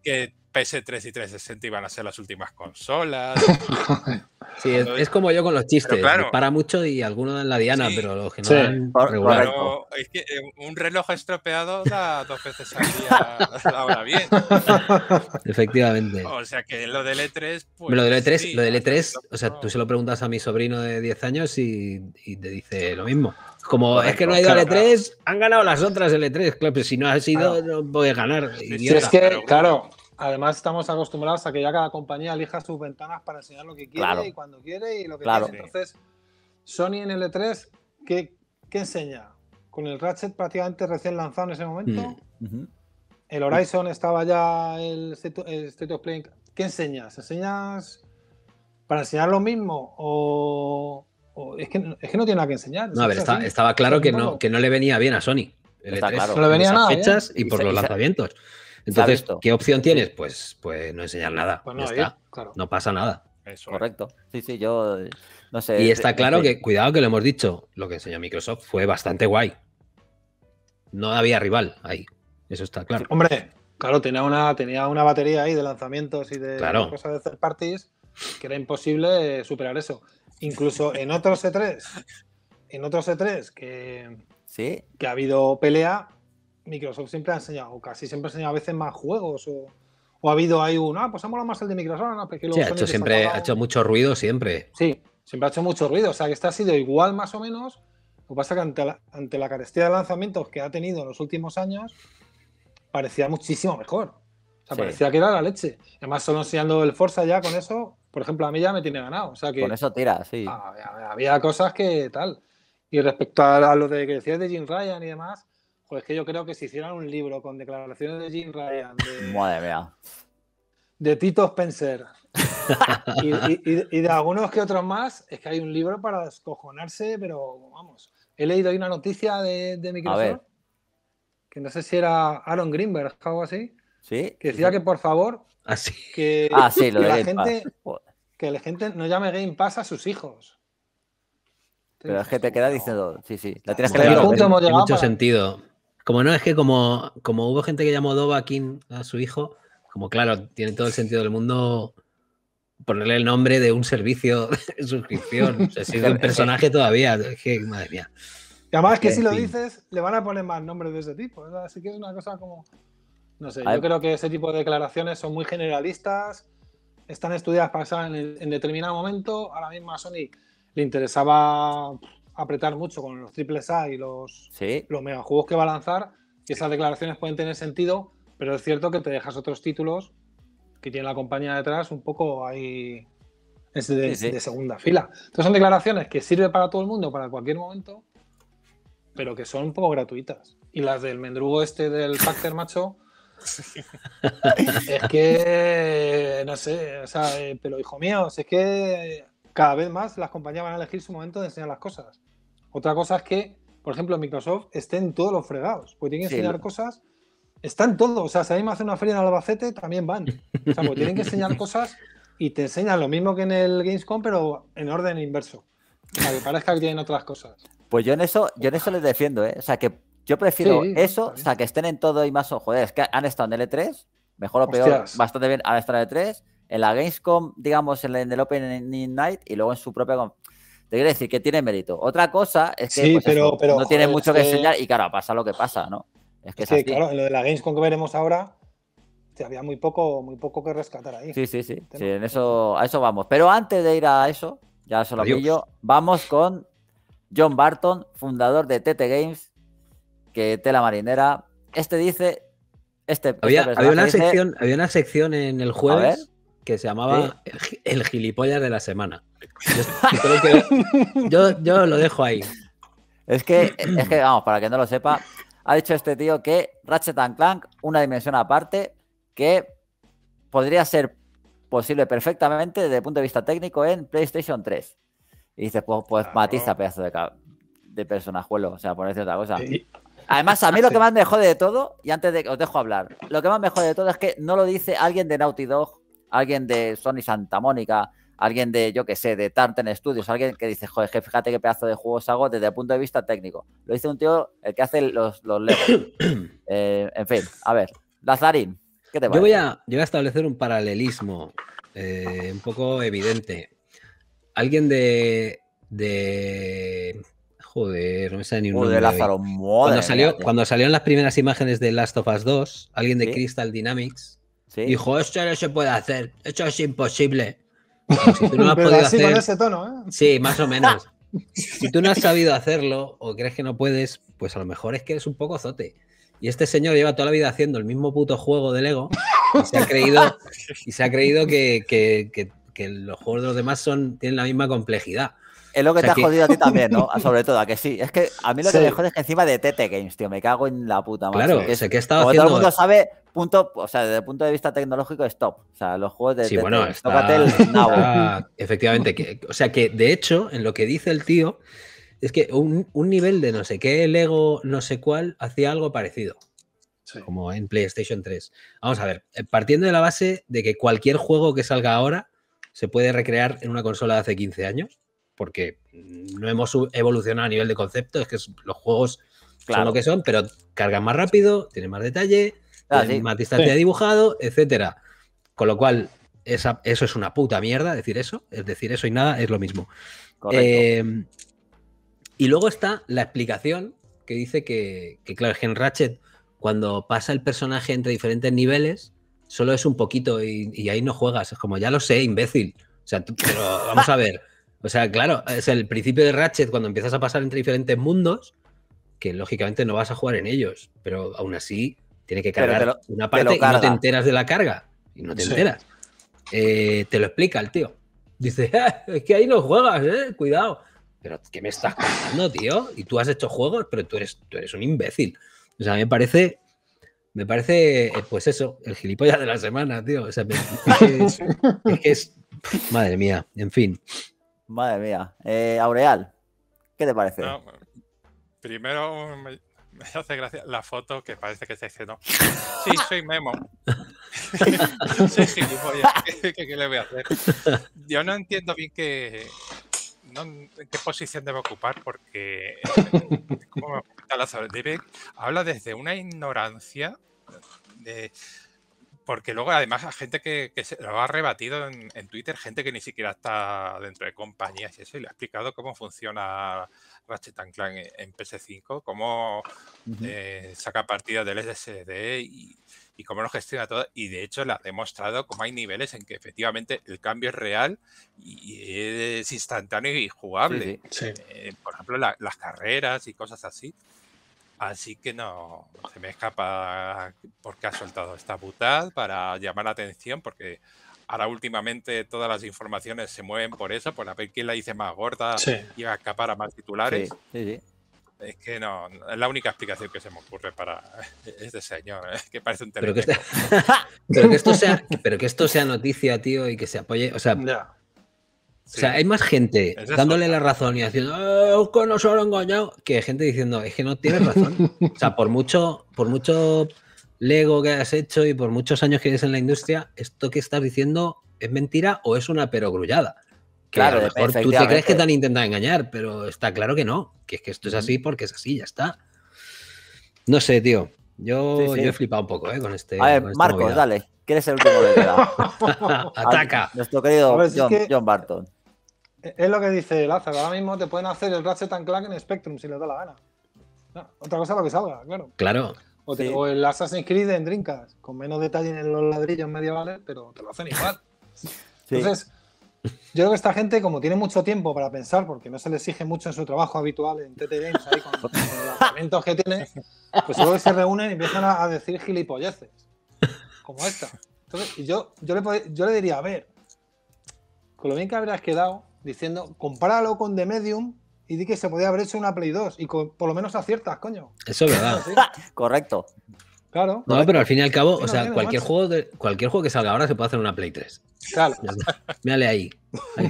que PS3 y 360 iban a ser las últimas consolas. sí, es, como yo con los chistes. para mucho y algunos dan la diana, pero lo general sí, es que eh, un reloj estropeado da dos veces al día la bien. Efectivamente. O sea que lo del E3, pues, Lo del E3, lo del E3 o sea, tú se lo preguntas a mi sobrino de 10 años y, te dice lo mismo. Como es que no ha ido al E3, e han ganado las otras L3. E claro, pero si no ha sido, no a ganar. es que, claro, Además, estamos acostumbrados a que ya cada compañía elija sus ventanas para enseñar lo que quiere y cuando quiere y lo que quiere. Entonces, Sony en L3, e ¿qué, enseña? Con el Ratchet prácticamente recién lanzado en ese momento. Mm, el Horizon estaba ya el, el State of Play. ¿Qué enseñas? ¿Enseñas para enseñar lo mismo? ¿O, es, que, es, que, no tiene nada que enseñar? estaba claro que no, que no le venía bien a Sony. E le venía nada. Fechas y por los lanzamientos. Entonces, ¿qué opción tienes? Pues, pues no enseñar nada. Pues no, no pasa nada. Correcto. Sí, sí, yo eh, no sé. Y eh, está claro que, cuidado que lo hemos dicho, lo que enseñó Microsoft fue bastante guay. No había rival ahí. Eso está claro. hombre, claro, tenía una, tenía una batería ahí de lanzamientos y de cosas de third parties que era imposible eh, superar eso. Incluso en otros E3, en otros E3 que, ¿Sí? que ha habido pelea, Microsoft siempre ha enseñado, o casi siempre ha enseñado a veces más juegos o, ha habido ahí uno, ah, pues ha molado más el de Microsoft. No, sí, ha hecho, siempre, ha hecho mucho ruido siempre. Sí, siempre ha hecho mucho ruido. O sea, que este ha sido igual más o menos. Lo que pasa que ante la, carestía de lanzamientos que ha tenido en los últimos años, parecía muchísimo mejor. O sea, parecía que era la leche. Además, solo enseñando el Forza ya con eso, por ejemplo, a mí ya me tiene ganado. O sea que, con eso tira, sí. Ah, había, cosas que tal. Y respecto a, lo de que decías de Jim Ryan y demás, pues que yo creo que si hicieran un libro con declaraciones de Jim Ryan, de, de Tito Spencer y, de algunos que otros más, es que hay un libro para descojonarse, pero vamos. He leído hay una noticia de, Microsoft, que no sé si era Aaron Greenberg o algo así, ¿Sí? que decía que por favor, así. Ah, que, ah, la gente, que la gente no llame Game Pass a sus hijos. Pero es que te queda diciendo, sí, sí, la tienes que mucho sentido. Como no, es que como, como hubo gente que llamó Dovakin a su hijo, como claro, tiene todo el sentido del mundo ponerle el nombre de un servicio de suscripción. O un personaje todavía, es que, madre mía. Y además que si lo dices, le van a poner más nombres de ese tipo. Así que es una cosa como... No sé, yo creo que ese tipo de declaraciones son muy generalistas, están estudiadas para en, en, determinado momento. Ahora mismo a Sony le interesaba apretar mucho con los triples A y los, los megajuegos que va a lanzar. Y esas declaraciones pueden tener sentido, pero es cierto que te dejas otros títulos que tiene la compañía detrás un poco ahí es de, segunda fila. Entonces son declaraciones que sirven para todo el mundo, para cualquier momento, pero que son un poco gratuitas. Y las del mendrugo este del Factor Macho, es que, no sé, o sea, eh, pero hijo mío, es que cada vez más las compañías van a elegir su momento de enseñar las cosas. Otra cosa es que, por ejemplo, Microsoft estén todos los fregados, porque tienen que enseñar cosas. Están todos, o sea, si a mí me hace una feria en Albacete, también van. O sea, porque tienen que enseñar cosas y te enseñan lo mismo que en el Gamescom, pero en orden inverso. Para que parezca que tienen otras cosas. Pues yo en eso, yo en eso les defiendo, ¿eh? O sea, que yo prefiero eso, o sea, que estén en todo y más. Joder, es que han estado en el e 3 mejor o peor, bastante bien, han estado en el e 3 en la Gamescom, digamos, en el Open Night y luego en su propia te quiero decir que tiene mérito. Otra cosa es que pues, no tiene mucho que, enseñar y claro, pasa lo que pasa, ¿no? Es que sí, claro, en lo de la Gamescom que veremos ahora, había muy poco, muy poco que rescatar ahí. Sí, sí, sí. en eso, a eso vamos. Pero antes de ir a eso, ya se lo pillo, vamos con John Barton, fundador de TT Games, que tela marinera. Este dice. Este, este había, había una sección, había una sección en el jueves que se llamaba El gilipollas de la semana. Yo, lo dejo ahí. Es que, es que, vamos, para que no lo sepa, ha dicho este tío que Ratchet and Clank, una dimensión aparte, que podría ser posible perfectamente desde el punto de vista técnico en PlayStation 3. Y dice, pues, pues matiza pedazo de, de personajuelo, o sea, por decir otra cosa. Además, a mí lo que más me jode de todo, y antes de que os dejo hablar, lo que más me jode de todo es que no lo dice alguien de Naughty Dog alguien de Sony Santa Mónica, alguien de, yo que sé, de Tartan Studios, alguien que dice, joder, fíjate qué pedazo de juegos hago desde el punto de vista técnico. Lo dice un tío, el que hace los, los eh, en fin, a ver, Lazarín, ¿qué te parece? Yo voy a, yo a establecer un paralelismo eh, un poco evidente. Alguien de, de Joder, no me sale ni un cuando, salió, cuando salieron las primeras imágenes de Last of Us 2, alguien de Crystal Dynamics Dijo, esto no se puede hacer, esto es imposible. no has podido ¿eh? Sí, más o menos. si tú no has sabido hacerlo o crees que no puedes, pues a lo mejor es que eres un poco zote. Y este señor lleva toda la vida haciendo el mismo puto juego de Lego y se ha creído, y se ha creído que, los juegos de los demás son, tienen la misma complejidad. Es lo que te ha jodido a ti también, ¿no? Ah, sobre todo, a que sí. Es que a mí lo que me jode es que encima de TT Games, tío, me cago en la puta madre. Claro, que todo el mundo sabe, punto, o sea, desde el punto de vista tecnológico es top. O sea, los juegos de efectivamente, que, o sea, que de hecho, en lo que dice el tío, es que un, nivel de no sé qué Lego, no sé cuál, hacía algo parecido. Como en PlayStation 3. Vamos a ver, eh, partiendo de la base de que cualquier juego que salga ahora se puede recrear en una consola de hace 15 años porque no hemos evolucionado a nivel de concepto, es que los juegos son lo que son, pero cargan más rápido, tienen más detalle, ah, tienen más distancia dibujado, etcétera. Con lo cual, eso es una puta mierda, decir eso, es decir eso y nada, es lo mismo. Eh, y luego está la explicación que dice que, que claro, en Ratchet, cuando pasa el personaje entre diferentes niveles, solo es un poquito y, ahí no juegas. Es como, ya lo sé, imbécil. O sea, pero vamos a ver. O sea, claro, es el principio de Ratchet cuando empiezas a pasar entre diferentes mundos, que lógicamente no vas a jugar en ellos, pero aún así tiene que cargar una parte y no te enteras de la carga. Y no te enteras. Eh, te lo explica el tío. Dice, es que ahí no juegas, eh, cuidado. Pero, ¿qué me estás contando, tío? Y tú has hecho juegos, pero tú eres, tú eres un imbécil. O sea, me parece me parece, eh, pues eso, el gilipollas de la semana, tío. O sea, es, es, que es. Madre mía, en fin. Madre mía. Eh, Aureal, ¿qué te parece? primero me, hace gracia la foto que parece que está diciendo. Sí, soy Memo. ¿Qué, qué, le voy a hacer? Yo no entiendo bien qué, posición debe ocupar porque eh, ¿Cómo me apunta habla desde una ignorancia de porque luego además hay gente que, se lo ha rebatido en, Twitter, gente que ni siquiera está dentro de compañías y eso, y le ha explicado cómo funciona Ratchet Clank en, PS5, cómo eh, saca partidas del SSD y, cómo lo gestiona todo. Y de hecho le ha demostrado cómo hay niveles en que efectivamente el cambio es real y es instantáneo y jugable. Eh, por ejemplo, las carreras y cosas así. Así que no, se me escapa porque ha soltado esta butad para llamar la atención, porque ahora últimamente todas las informaciones se mueven por eso, por la ver quién la dice más gorda y y a escapar a más titulares. es que no, es la única explicación que se me ocurre para este señor, ¿eh? que parece un este Pero que, esto, sea, pero que esto sea noticia, tío, y que se apoye, o sea, o sea, hay más gente dándole la razón y haciendo oh, que solo ha engañado que gente diciendo es que no tienes razón. o sea, por mucho, por mucho Lego que has hecho y por muchos años que eres en la industria, esto que estás diciendo es mentira o es una perogrullada. claro, tú te crees que te han intentado engañar, pero está claro que no, que es que esto es así porque es así, ya está. No sé, tío. Yo, he flipado un poco, ¿eh? Con este. A ver, Marcos, dale. ¿Quieres el último de Ataca. nuestro querido John Barton. Es lo que dice Lázaro. Ahora mismo te pueden hacer el Ratchet and Clank en Spectrum si les da la gana. otra cosa es lo que salga, claro. Claro. O, el Assassin's Creed en drinkas con menos detalle en los ladrillos medievales, pero te lo hacen igual. Entonces, yo creo que esta gente, como tiene mucho tiempo para pensar, porque no se le exige mucho en su trabajo habitual en TT Games, con, los lanzamientos que tiene, pues luego se reúnen y empiezan a, a decir gilipolleces, como esta. Entonces, yo, yo, le, yo le diría, a ver, con lo bien que habrás quedado, diciendo, compáralo con The Medium y di que se podía haber hecho una Play 2 y por lo menos aciertas, coño. Eso es verdad. Correcto. Claro. No, pero al fin y al cabo, o sea, cualquier, juego de, cualquier juego que salga ahora se puede hacer una Play 3. Claro. Mírale ahí.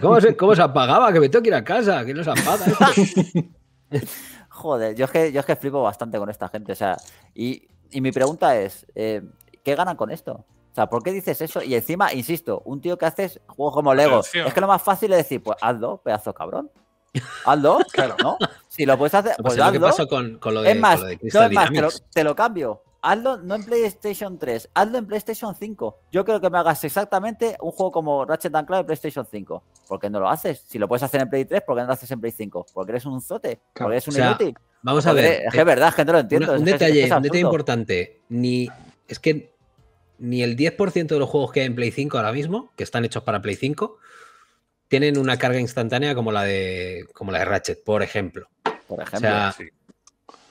¿Cómo se, apagaba? Que me tengo que ir a casa, que no se apaga. ¿eh? Joder, yo es, que, yo que flipo bastante con esta gente. O sea, y, mi pregunta es, eh, ¿qué ganan con esto? sea, ¿por qué dices eso? Y encima, insisto, un tío que hace juegos como Lego. Es que lo más fácil es decir, pues hazlo, pedazo cabrón. Hazlo, claro. ¿no? Si lo puedes hacer, pues hazlo. con, lo de, es más, te, lo, cambio. Hazlo no en PlayStation 3, hazlo en PlayStation 5. Yo creo que me hagas exactamente un juego como Ratchet Clank en PlayStation 5. ¿Por qué no lo haces? Si lo puedes hacer en Play 3, ¿por qué no lo haces en Play 5? Porque eres un zote, porque eres un inútil. Vamos a ver. Es verdad, es que no lo entiendo. un, detalle, un detalle importante. Ni, es que ni el 10% de los juegos que hay en Play 5 ahora mismo, que están hechos para Play 5, tienen una carga instantánea como la de, como la de Ratchet, por ejemplo. Por ejemplo,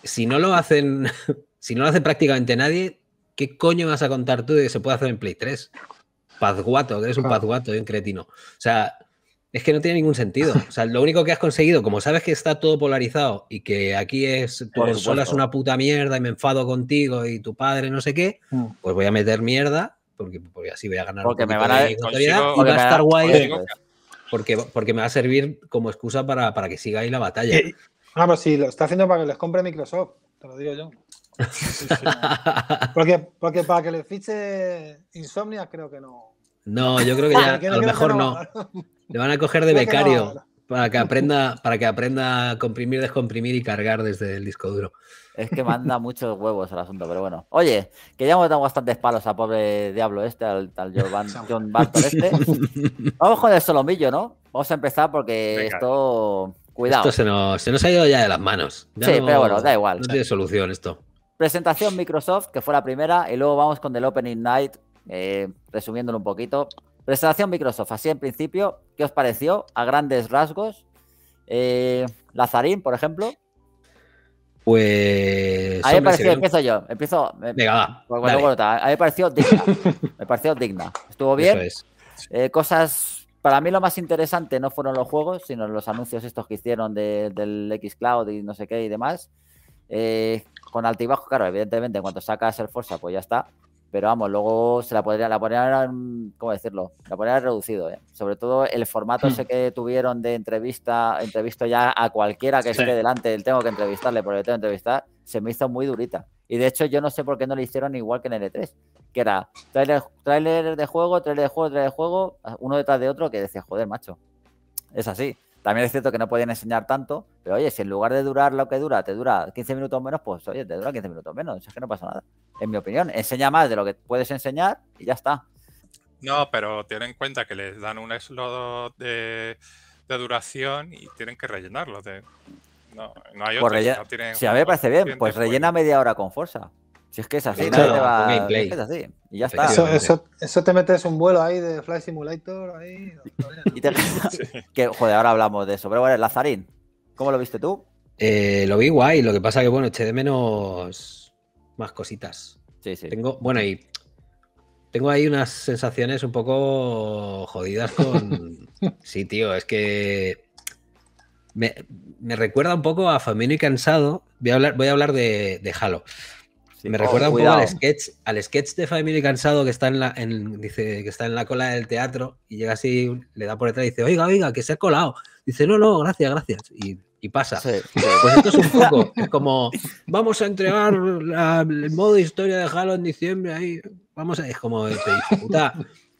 si no lo hacen, si no lo hace prácticamente nadie, ¿qué coño vas a contar tú de que se puede hacer en Play 3? Pazguato, que eres un pazguato y eh, un cretino. O sea, es que no tiene ningún sentido. O sea, lo único que has conseguido, como sabes que está todo polarizado y que aquí es tu Por es una puta mierda y me enfado contigo y tu padre no sé qué, mm. pues voy a meter mierda porque, así voy a ganar. Porque me van a y va a estar guay. Porque, me va a servir como excusa para, para que siga ahí la batalla. Vamos, eh, Ah, pues lo está haciendo para que les compre Microsoft, te lo digo yo. Porque, para que le fiche Insomnia creo que no. No, yo creo que ya, a lo mejor no. Le van a coger de becario para que aprenda, para que aprenda a comprimir, descomprimir y cargar desde el disco duro. Es que manda muchos huevos el asunto, pero bueno. Oye, que ya hemos dado bastantes palos al pobre diablo este, al, John, John Barton este. Vamos con el solomillo, ¿no? Vamos a empezar porque esto. Cuidado. Esto se nos, se nos, ha ido ya de las manos. sí, pero bueno, da igual. No tiene solución esto. Presentación Microsoft, que fue la primera, y luego vamos con el Opening Night, eh, resumiéndolo un poquito. Presentación Microsoft, así en principio, ¿qué os pareció a grandes rasgos? Eh, Lazarín, por ejemplo. Pues. A mí me pareció, empiezo yo, empiezo. Venga, pues a mí me pareció digna. me pareció digna. Estuvo bien. Eh, cosas. Para mí lo más interesante no fueron los juegos, sino los anuncios estos que hicieron del X Cloud y no sé qué y demás. Eh, con altibajo, claro, evidentemente, en cuanto sacas el Forza, pues ya está. Pero vamos, luego se la podría, la podrían, mm, ¿cómo decirlo? La podrían reducido, ¿eh? Sobre todo el formato hmm. ese que tuvieron de entrevista, entrevisto ya a cualquiera que esté delante, el tengo que entrevistarle porque tengo que entrevistar, se me hizo muy durita. Y de hecho yo no sé por qué no le hicieron igual que en el E3, que era trailer de juego, trailer de juego, trailer de juego, uno detrás de otro, que decía, joder, macho, es así. También es cierto que no podían enseñar tanto, pero oye, si en lugar de durar lo que dura, te dura 15 minutos menos, pues oye, te dura 15 minutos menos. Es que no pasa nada. En mi opinión, enseña más de lo que puedes enseñar y ya está. No, pero tienen en cuenta que les dan un eslodo de, duración y tienen que rellenarlo. no, no hay pues otro. si a mí me parece bien, pues rellena media hora con fuerza. Si es que es así, sí, va... es, así. Y ya está. Eso, te metes un vuelo ahí de Fly Simulator. Ahí, y que, joder, ahora hablamos de eso. Pero bueno, Lazarín, ¿cómo lo viste tú? Eh, lo vi guay. Lo que pasa que, bueno, eché de menos más cositas. Sí, sí. Tengo, bueno, y tengo ahí unas sensaciones un poco jodidas con. sí, tío, es que. Me, me, recuerda un poco a Famino y Cansado. Voy a hablar, voy a hablar de, de Halo. Me oh, recuerda un poco al sketch, al sketch de Family Cansado que está en la, dice, que está en la cola del teatro y llega así, le da por detrás y dice, oiga, oiga, que se ha colado. Dice, no, no, gracias, gracias. Y, pasa. Pues esto es un poco, como, vamos a entregar el modo historia de Halo en diciembre, ahí, vamos a, es como, puta,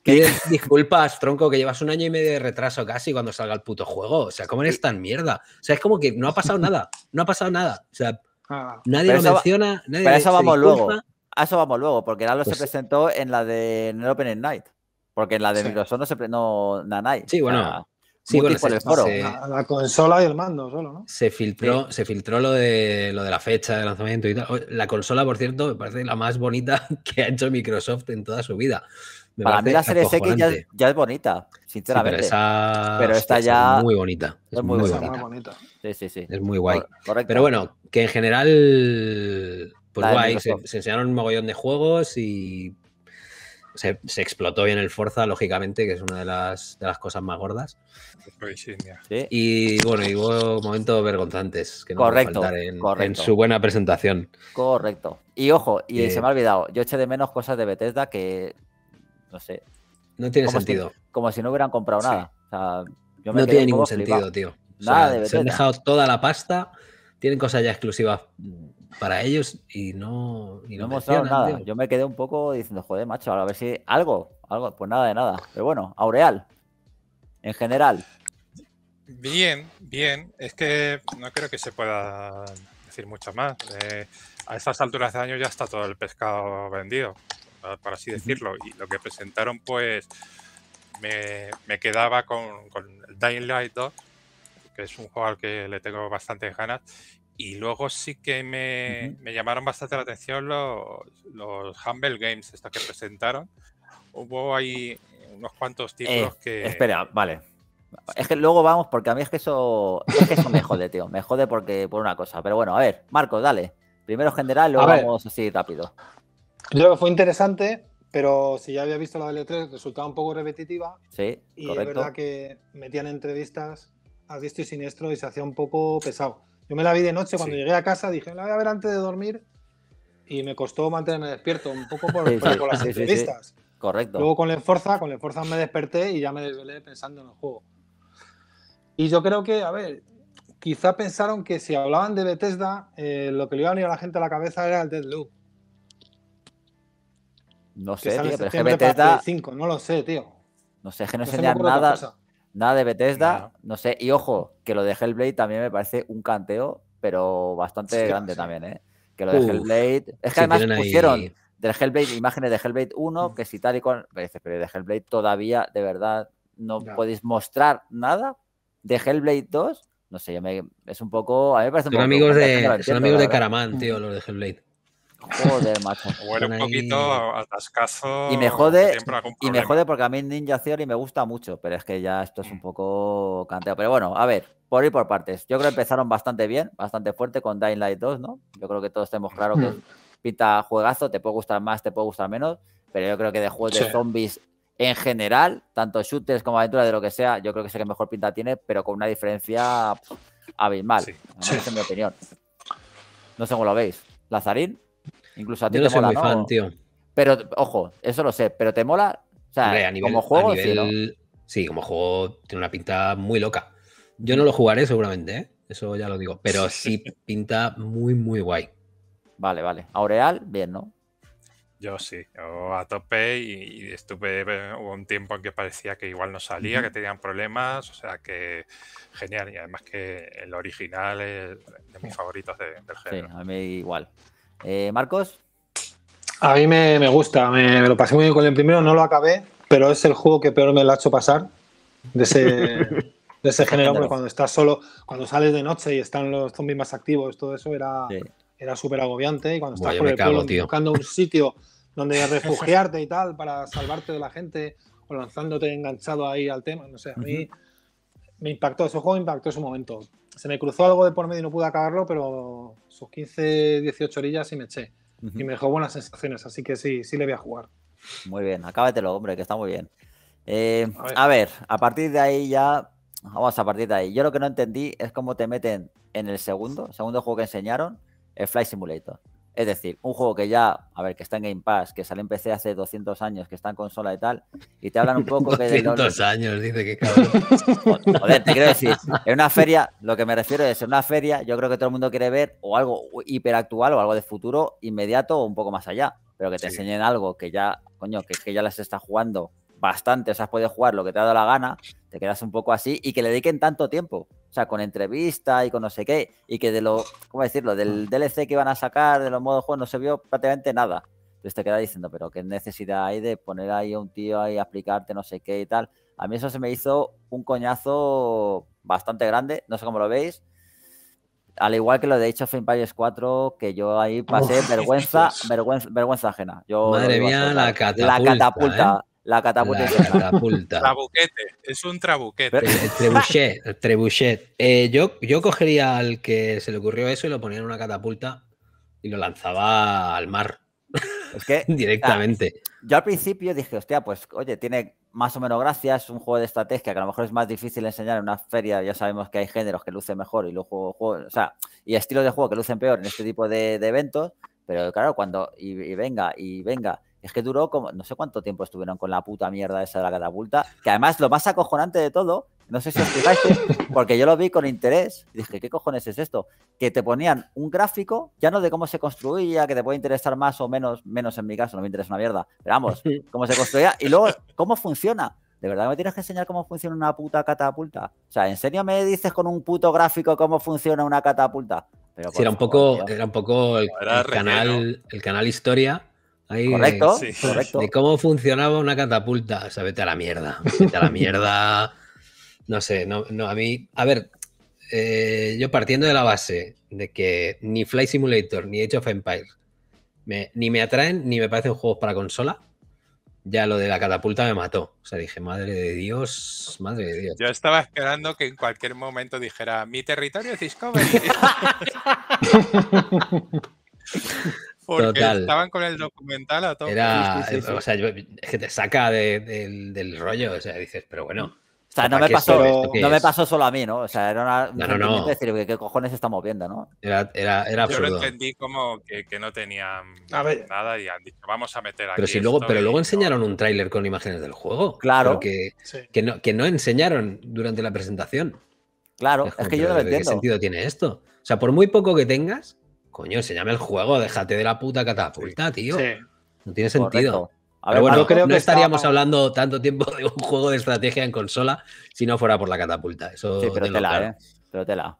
disculpas, tronco, que llevas un año y medio de retraso casi cuando salga el puto juego. O sea, ¿cómo eres tan mierda? O sea, es como que no ha pasado nada. No ha pasado nada. O sea, Ah. nadie lo menciona. eso vamos luego. A eso vamos luego, porque Lalo se pues presentó en la de Open Night. Porque en la de Microsoft no se presentó Nanai Sí, bueno. sí, el foro. la, consola y el mando solo, ¿no? Se filtró, se filtró lo de lo de la fecha de lanzamiento y tal. La consola, por cierto, me parece la más bonita que ha hecho Microsoft en toda su vida. Para mí la serie X ya, es bonita, sinceramente. pero, está ya. Es muy bonita. Es, muy, Es muy guay. Pero bueno, que en general. Pues guay, se, enseñaron un mogollón de juegos y. Se, explotó bien el Forza, lógicamente, que es una de las, de las cosas más gordas. Y bueno, y hubo momentos vergonzantes que no correcto, en, su buena presentación. Correcto. Y ojo, y se me ha olvidado, yo eché de menos cosas de Bethesda que no sé. No tiene sentido. como si no hubieran comprado nada. no tiene ningún sentido, tío. se han dejado toda la pasta, tienen cosas ya exclusivas para ellos y no, no, nada. Yo me quedé un poco diciendo, joder, macho, a ver si algo, algo, pues nada de nada. Pero bueno, Aureal, en general. Bien, bien. Es que no creo que se pueda decir mucho más. Eh, a estas alturas de año ya está todo el pescado vendido por así decirlo. Y lo que presentaron, pues, me, quedaba con, con Dying Light 2, que es un juego al que le tengo bastantes ganas. Y luego sí que me, me llamaron bastante la atención los, Humble Games, estos que presentaron. Hubo ahí unos cuantos eh, títulos que. Espera, vale. Es que luego vamos, porque a mí es que eso, eso me jode, tío. Me jode porque por una cosa. Pero bueno, a ver, Marco, dale. Primero general, luego vamos así rápido. Yo creo que fue interesante, pero si ya había visto la del 3 resultaba un poco repetitiva. Sí, Y la verdad que metían entrevistas a visto, y siniestro y se hacía un poco pesado. Yo me la vi de noche cuando llegué a casa, dije, la voy a ver antes de dormir y me costó mantenerme despierto, un poco por, las entrevistas. Correcto. Luego con la fuerza con la fuerza me desperté y ya me desvelé pensando en el juego. Y yo creo que, a ver, quizá pensaron que si hablaban de Bethesda, eh, lo que le iba a venir a la gente a la cabeza era el Deadloop. No sé, pero es no lo sé, tío. No sé, es que no, nada, nada de Bethesda. No. sé, y ojo, que lo de Hellblade también me parece un canteo, pero bastante grande también, ¿eh? Que lo de Hellblade. Es que además pusieron de del Hellblade imágenes de Hellblade 1, que si tal y con, Pero de Hellblade todavía, de verdad, no podéis mostrar nada. De Hellblade 2, no sé, yo me, es un poco. A mí parece un son Amigos de, son amigos de Caramán, tío, los de Hellblade. Joder, macho. Huele un poquito a Y me jode, y me jode porque a mí Ninja y me gusta mucho, pero es que ya esto es un poco canteo. Pero bueno, a ver, por ir por partes. Yo creo que empezaron bastante bien, bastante fuerte con Dying Light 2, ¿no? Yo creo que todos tenemos claro que hmm. pinta juegazo, te puede gustar más, te puede gustar menos, pero yo creo que de juegos de zombies en general, tanto shooters como aventuras de lo que sea, yo creo que sé que mejor pinta tiene, pero con una diferencia abismal. Esa Es mi opinión. No sé cómo lo veis. ¿Lazarín? Incluso a ti Yo no soy muy fan, tío. Pero, ojo, eso lo sé, pero te mola. O sea, como juego, sí, como juego tiene una pinta muy loca. Yo no lo jugaré seguramente, ¿eh? eso ya lo digo, pero sí pinta muy, muy guay. Vale, vale. Aureal, bien, ¿no? Yo sí, yo a tope y, estuve eh, hubo un tiempo en que parecía que igual no salía, que tenían problemas, o sea que genial. Y además que el original es de mis favoritos del género. Sí, a mí igual. Eh, Marcos. A mí me, gusta, me, lo pasé muy bien con el primero, no lo acabé, pero es el juego que peor me lo ha hecho pasar de ese, género, porque cuando estás solo, cuando sales de noche y están los zombies más activos, todo eso era era súper agobiante y cuando estás por el pueblo buscando un sitio donde refugiarte y tal para salvarte de la gente o lanzándote enganchado ahí al tema, no sé, a mí me impactó, ese juego me impactó en su momento, se me cruzó algo de por medio y no pude acabarlo, pero sus 15, 18 orillas y me eché. Y me dejó buenas sensaciones, así que sí, sí le voy a jugar. Muy bien, acábatelo, hombre, que está muy bien. Eh, a, ver. a, partir de ahí ya. Vamos a partir de ahí. Yo lo que no entendí es cómo te meten en el segundo, segundo juego que enseñaron, el Fly Simulator. Es decir, un juego que ya, a ver, que está en Game Pass, que sale en PC hace 200 años, que está en consola y tal, y te hablan un poco que de... 200 años, dice que cabrón. Joder, te quiero decir, en una feria, lo que me refiero es, en una feria yo creo que todo el mundo quiere ver o algo hiperactual o algo de futuro inmediato o un poco más allá, pero que te enseñen algo que ya, coño, que, que ya las está jugando bastante, o sea, has podido jugar lo que te ha dado la gana, te quedas un poco así y que le dediquen tanto tiempo, o sea, con entrevista y con no sé qué, y que de lo, ¿cómo decirlo?, del mm. DLC que iban a sacar, de los modos de juego, no se vio prácticamente nada. Entonces te quedas diciendo, pero qué necesidad hay de poner ahí a un tío ahí a explicarte no sé qué y tal. A mí eso se me hizo un coñazo bastante grande, no sé cómo lo veis. Al igual que lo de Age of Empires 4, que yo ahí pasé vergüenza, vergüenza, vergüenza ajena. Madre mía, la catapulta. ¿eh? La catapulta. La trabuquete, es un trabuquete. El trebuchet, trebuchet. Eh, yo, yo cogería al que se le ocurrió eso y lo ponía en una catapulta y lo lanzaba al mar. que, directamente. yo al principio dije, hostia, pues oye, tiene más o menos gracia, es un juego de estrategia que a lo mejor es más difícil enseñar en una feria, ya sabemos que hay géneros que lucen mejor y juego, sea, y estilos de juego que lucen peor en este tipo de, eventos, pero claro, cuando y, venga, y venga, es que duró como, no sé cuánto tiempo estuvieron con la puta mierda esa de la catapulta, que además lo más acojonante de todo, no sé si os fijáis, porque yo lo vi con interés, y dije, ¿qué cojones es esto? Que te ponían un gráfico, ya no de cómo se construía, que te puede interesar más o menos, menos en mi caso, no me interesa una mierda, pero vamos, cómo se construía, y luego, ¿cómo funciona? ¿De verdad me tienes que enseñar cómo funciona una puta catapulta? O sea, ¿en serio me dices con un puto gráfico cómo funciona una catapulta? sí, era un poco, era un poco canal, el canal Historia Ahí correcto, De cómo funcionaba una catapulta. O vete a la mierda. a la mierda. No sé, no, no a mí. A ver, eh, yo partiendo de la base de que ni Fly Simulator ni Age of Empires ni me atraen ni me parecen juegos para consola, ya lo de la catapulta me mató. O sea, dije, madre de Dios, madre de Dios. Yo estaba esperando que en cualquier momento dijera, mi territorio es Discovery. Porque estaban con el documental a todo. Era, O sea, yo, es que te saca del rollo, o sea, dices, pero bueno. O sea, no me, pasó, no me pasó solo a mí, ¿no? O sea, era una. No, no, no. decir, ¿qué cojones estamos viendo, no? Era, era, era absurdo. Yo lo entendí como que, que no tenían nada y han dicho, vamos a meter aquí. Pero, si luego, pero luego enseñaron un tráiler con imágenes del juego. Claro. Que, que, no, que no enseñaron durante la presentación. Claro, es, que yo no lo entiendo. ¿Qué sentido tiene esto? O sea, por muy poco que tengas, Coño, enséñame el juego, déjate de la puta catapulta, tío. No tiene sentido. bueno, creo no que estaríamos hablando tanto tiempo de un juego de estrategia en consola si no fuera por la catapulta. sí, pero tela, la, eh. Pero tela.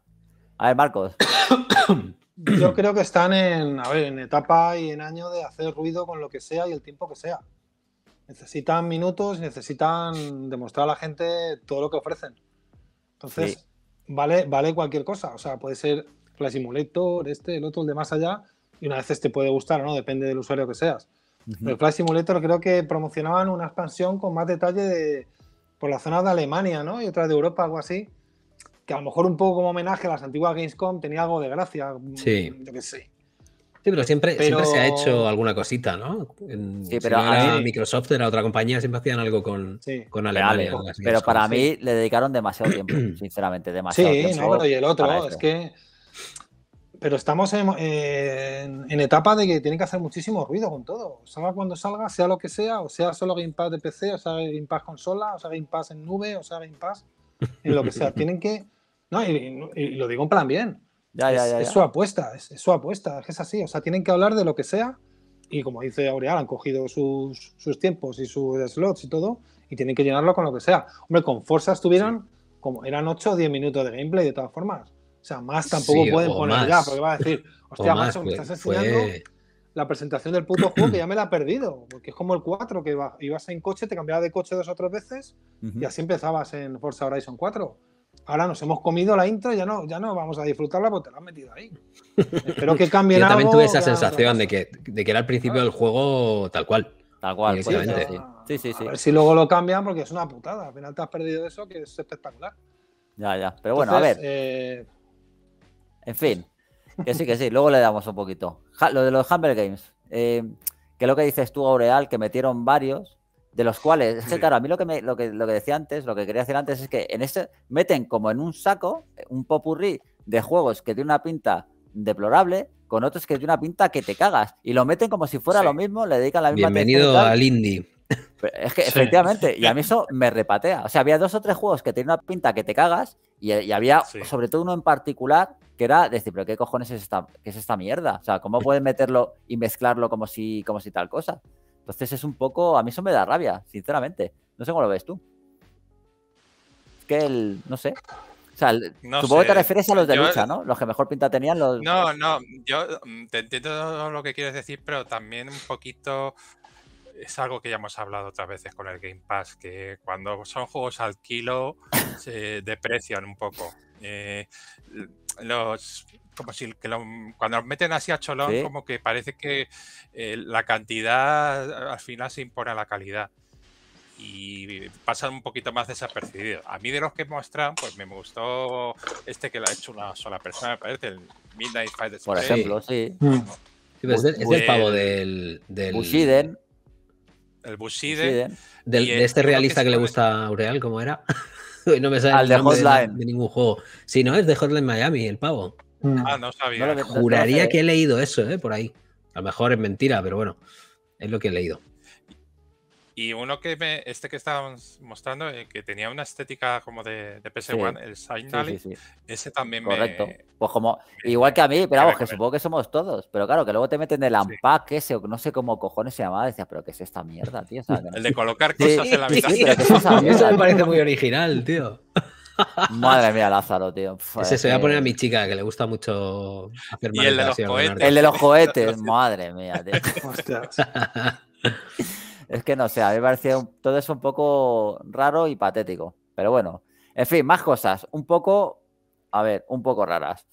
A ver, Marcos. yo creo que están en, a ver, en etapa y en año de hacer ruido con lo que sea y el tiempo que sea. Necesitan minutos, necesitan demostrar a la gente todo lo que ofrecen. Entonces, vale, vale cualquier cosa. O sea, puede ser Fly Simulator, este, el otro, el de más allá, y una vez te este puede gustar o no, depende del usuario que seas. pero El Simulator creo que promocionaban una expansión con más detalle de, por la zona de Alemania, ¿no? Y otra de Europa, algo así, que a lo mejor un poco como homenaje a las antiguas Gamescom tenía algo de gracia, mm, sí. yo qué sé. Sí, pero siempre, siempre se ha hecho alguna cosita, ¿no? sí, pero a Microsoft era otra compañía, siempre hacían algo con, con Alemania. Pues, pero, para mí le dedicaron demasiado tiempo, sinceramente, demasiado sí, tiempo. Sí, no, y el otro, es que pero estamos en, etapa de que tienen que hacer muchísimo ruido con todo. sea, cuando salga, sea lo que sea, o sea solo Game Pass de PC, o sea Game Pass consola, o sea Game Pass en nube, o sea Game Pass en lo que sea. Tienen que. No, y, lo digo en plan bien. Ya, ya, ya, es, su apuesta, es, su apuesta, es que es así. O sea, tienen que hablar de lo que sea. Y como dice Aureal, han cogido sus, sus tiempos y sus slots y todo, y tienen que llenarlo con lo que sea. Hombre, con Forza estuvieran, como eran 8 o 10 minutos de gameplay de todas formas. O sea, más tampoco pueden poner ya, porque va a decir, hostia, más, macho, me estás enseñando la presentación del puto juego que ya me la he perdido, porque es como el 4, que ibas en coche, te cambiabas de coche dos o tres veces y así empezabas en Forza Horizon 4. Ahora nos hemos comido la intro, ya no, ya no vamos a disfrutarla porque te la has metido ahí. Espero que cambien Yo también tuve esa sensación de que, que era el principio del juego tal cual. Tal cual, pues, sí, sí, sí, sí. A ver si luego lo cambian porque es una putada. Al final te has perdido eso que es espectacular. Ya, ya. Pero bueno, a ver. Eh, en fin, que sí, que sí, luego le damos un poquito. lo de los Humber Games, eh, que lo que dices tú, Aureal, que metieron varios, de los cuales, es que claro, a mí lo que, me, lo, que, lo que decía antes, lo que quería decir antes es que en este meten como en un saco eh, un popurrí de juegos que tiene una pinta deplorable con otros que tiene una pinta que te cagas y lo meten como si fuera lo mismo, le dedican la misma Bienvenido al indie es que efectivamente, y a mí eso me repatea. O sea, había dos o tres juegos que tenían una pinta que te cagas y, había sobre todo uno en particular que era decir, pero ¿qué cojones es esta, qué es esta mierda? O sea, ¿cómo pueden meterlo y mezclarlo como si, como si tal cosa? Entonces es un poco, a mí eso me da rabia, sinceramente. No sé cómo lo ves tú. Es que el, no sé. O sea, supongo que te refieres a los de lucha, ¿no? Los que mejor pinta tenían los... No, no, yo mm, te entiendo lo que quieres decir, pero también un poquito es algo que ya hemos hablado otras veces con el Game Pass, que cuando son juegos al kilo se deprecian un poco. Eh, los como si que cuando los meten así a cholón, como que parece que eh, la cantidad al final se impone a la calidad y pasan un poquito más desapercibidos. A mí de los que muestran, pues me gustó este que lo ha hecho una sola persona, me parece, el Midnight Fight. Por ejemplo, sí. es, el, pavo del... del el Bushide de, este realista que, le gusta a Aureal, como era? no me sale Al de De, ningún juego. si no, es de Hotline Miami, el pavo. Mm. Ah, no sabía. Juraría eh. que he leído eso, ¿eh? Por ahí. A lo mejor es mentira, pero bueno, es lo que he leído. Y uno que me, este que estábamos mostrando, eh, que tenía una estética como de, PS1, el Signal, sí, ese también Correcto. Me... Pues como, igual que a mí, pero vamos, que supongo que somos todos. Pero claro, que luego te meten el unpack ese, o no sé cómo cojones se llamaba, decías, pero ¿qué es esta mierda, tío? El de colocar cosas en la habitación. Eso me parece muy original, tío. Madre mía, Lázaro, tío. ese se voy a poner a mi chica, que le gusta mucho hacer ¿Y el, de los cohetes. el de los cohetes, madre mía, tío. Es que no sé, a mí me parecía todo eso un poco raro y patético. Pero bueno, en fin, más cosas. Un poco, a ver, un poco raras.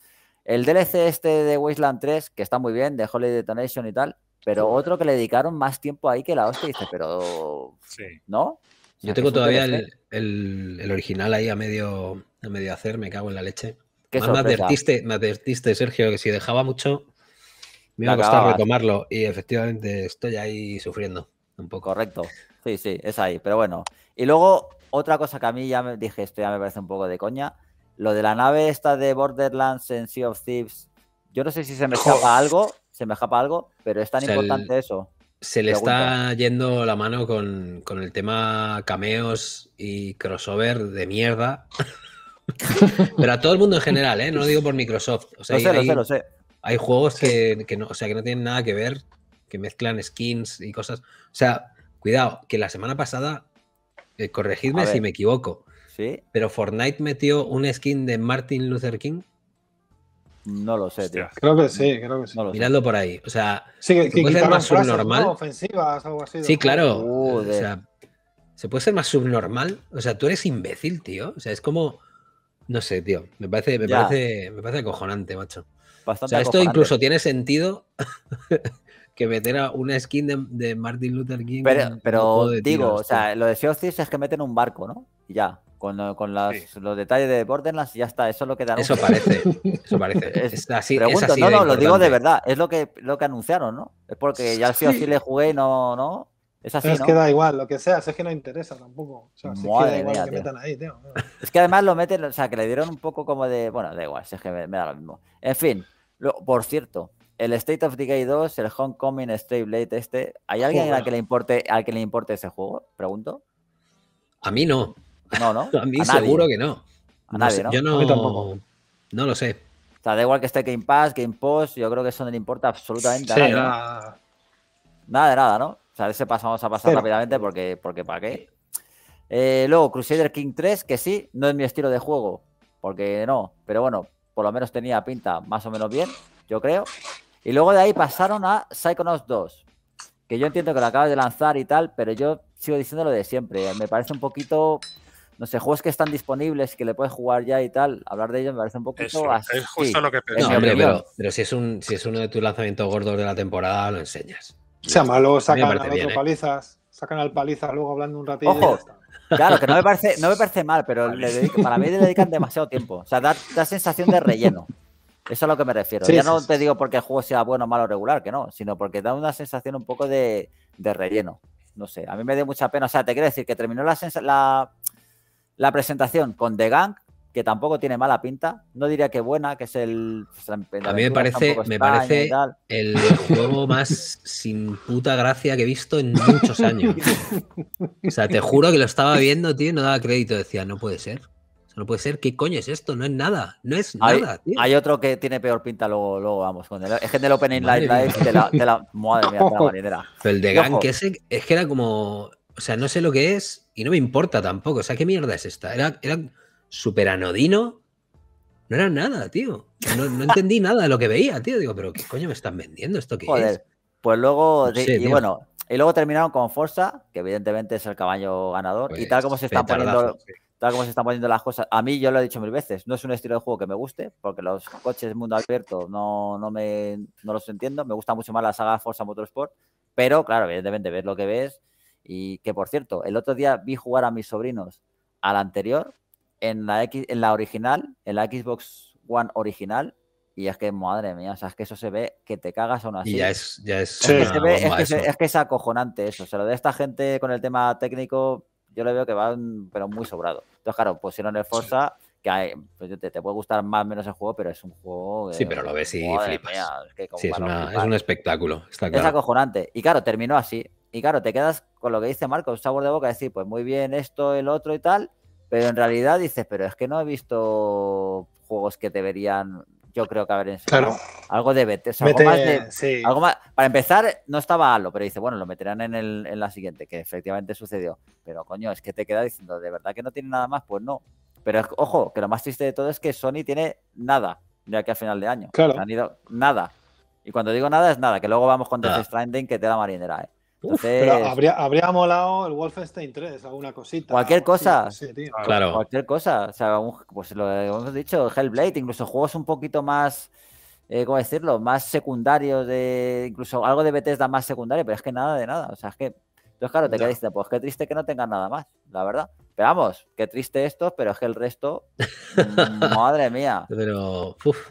El DLC este de Wasteland 3, que está muy bien, de Holy Detonation y tal, pero otro que le dedicaron más tiempo ahí que la hostia, dice, pero... Sí. ¿No? Yo tengo todavía el, original ahí a medio, a medio hacer, me cago en la leche. Me advertiste, me advertiste, Sergio, que si dejaba mucho me iba a costar retomarlo y efectivamente estoy ahí sufriendo. Un poco. Correcto. Sí, sí, es ahí. Pero bueno. Y luego, otra cosa que a mí ya me dije, esto ya me parece un poco de coña. Lo de la nave esta de Borderlands en Sea of Thieves. Yo no sé si se me escapa algo, se me escapa algo, pero es tan importante eso. Se le está yendo la mano con, el tema cameos y crossover de mierda. Pero a todo el mundo en general, ¿eh? No lo digo por Microsoft. sé, hay, sé. Hay juegos que, sea, que no tienen nada que ver que mezclan skins y cosas. O sea, cuidado, que la semana pasada, eh, corregidme si me equivoco, ¿Sí? pero Fortnite metió un skin de Martin Luther King. No lo sé, tío. Creo que sí, creo que sí. mirando por ahí. O sea, sí, puede ser más subnormal. Sí, claro. O sea, ¿se puede ser más subnormal? O sea, tú eres imbécil, tío. O sea, es como. No sé, tío. Me parece, me parece, me parece acojonante, macho. o sea, esto incluso tiene sentido que a una skin de, Martin Luther King. Pero, digo, o sea, lo de Sea es que meten un barco, ¿no? Y ya. Con, con los detalles de Borderlands ya está, eso es lo que dan. Eso parece, eso parece. Es, así, pregunto, no, no, lo digo de verdad, es lo que, lo que anunciaron, ¿no? Es porque ya sí le jugué no, no, es así, no es que da igual, lo que sea, es que no interesa tampoco. es que además lo meten, o sea, que le dieron un poco como de. Bueno, da igual, es que me, da lo mismo. En fin, por cierto, el State of Decay 2, el Homecoming Straight Blade este, ¿hay alguien al que le importe al que le importe ese juego? Pregunto. A mí no. No, no. A mí seguro que no. A nadie, ¿no? yo no, tampoco. no lo sé. O sea, da igual que esté Game Pass, Game Post, yo creo que eso no le importa absolutamente Nada. nada de nada, ¿no? O sea, ese paso vamos a pasar rápidamente porque, porque ¿para qué? Eh, luego, Crusader King 3, que sí, no es mi estilo de juego, porque no, pero bueno, por lo menos tenía pinta más o menos bien yo creo. Y luego de ahí pasaron a Psychonauts 2, que yo entiendo que lo acabas de lanzar y tal, pero yo sigo diciendo lo de siempre. Me parece un poquito, no sé, juegos que están disponibles, que le puedes jugar ya y tal, hablar de ellos me parece un poquito Es justo lo que pero, si, es un, si es uno de tus lanzamientos gordos de la temporada, lo enseñas. o Sea malo, sacan al ¿eh? palizas, sacan al palizas luego hablando un ratito Ojo. Claro, que no me parece, no me parece mal, pero para mí le dedican demasiado tiempo. O sea, da, da sensación de relleno. Eso es a lo que me refiero. ya no te digo porque el juego sea bueno, malo, regular, que no, sino porque da una sensación un poco de, de relleno. No sé, a mí me dio mucha pena. O sea, te quiero decir que terminó la, la, la presentación con The Gang, que tampoco tiene mala pinta. No diría que buena, que es el. Pues, a mí me parece, me parece el juego más sin puta gracia que he visto en muchos años. O sea, te juro que lo estaba viendo, tío, no daba crédito. Decía, no puede ser no puede ser, ¿qué coño es esto? No es nada, no es nada, Hay otro que tiene peor pinta, luego, luego vamos Es que del Open Live de la, de la. Madre mía, de la Pero el de Gank es que era como. O sea, no sé lo que es y no me importa tampoco. O sea, ¿qué mierda es esta? Era, era súper anodino. No era nada, tío. No, entendí nada de lo que veía, tío. Digo, pero ¿qué coño me están vendiendo? ¿Esto qué es? Pues luego. y, bueno, y luego terminaron con Forza, que evidentemente es el caballo ganador. y pues tal como se están poniendo tal como se están poniendo las cosas. A mí, yo lo he dicho mil veces, no es un estilo de juego que me guste, porque los coches mundo abierto no, no, me, los entiendo. Me gusta mucho más la saga Forza Motorsport, pero claro, evidentemente ves lo que ves. Y que por cierto, el otro día vi jugar a mis sobrinos al anterior, en la, X, en la original, en la Xbox One original, y es que, madre mía, o sea, es que eso se ve que te cagas aún así. Y ya es, ya es, que es, es, que es, acojonante eso. se lo de esta gente con el tema técnico, yo le veo que va, mm, pero muy sobrado. Entonces, claro, pusieron pues el Forza, que pues te, puede gustar más o menos el juego, pero es un juego. sí, pero lo ves y flipas. es es, un espectáculo. Es acojonante. Y claro, terminó así. Y claro, te quedas con lo que dice Marco, un sabor de boca, decir, pues muy bien esto, el otro y tal, pero en realidad dices, pero es que no he visto juegos que deberían yo creo que haber enseñado algo de algo más de, para empezar, no estaba Halo, pero dice, bueno, lo meterán en, el, en la siguiente, que efectivamente sucedió. Pero coño, es que te queda diciendo, ¿de verdad que no tiene nada más? Pues no. Pero ojo, que lo más triste de todo es que Sony tiene nada, ya que al final de año. Claro. Han ido nada. Y cuando digo nada es nada, que luego vamos con Death Stranding, que te da marinera, ¿eh? habría, habría molado el Wolfenstein 3, alguna cosita. Cualquier cosa. Claro. Cualquier cosa. O sea, pues lo hemos dicho, Hellblade, incluso juegos un poquito más. Eh, ¿Cómo decirlo? Más secundarios, de, incluso algo de Bethesda más secundario, pero es que nada de nada. O sea, es que. Entonces, claro, te quedas pues qué triste que no tengan nada más, la verdad. Pero vamos, qué triste esto, pero es que el resto. madre mía. Pero. Uf.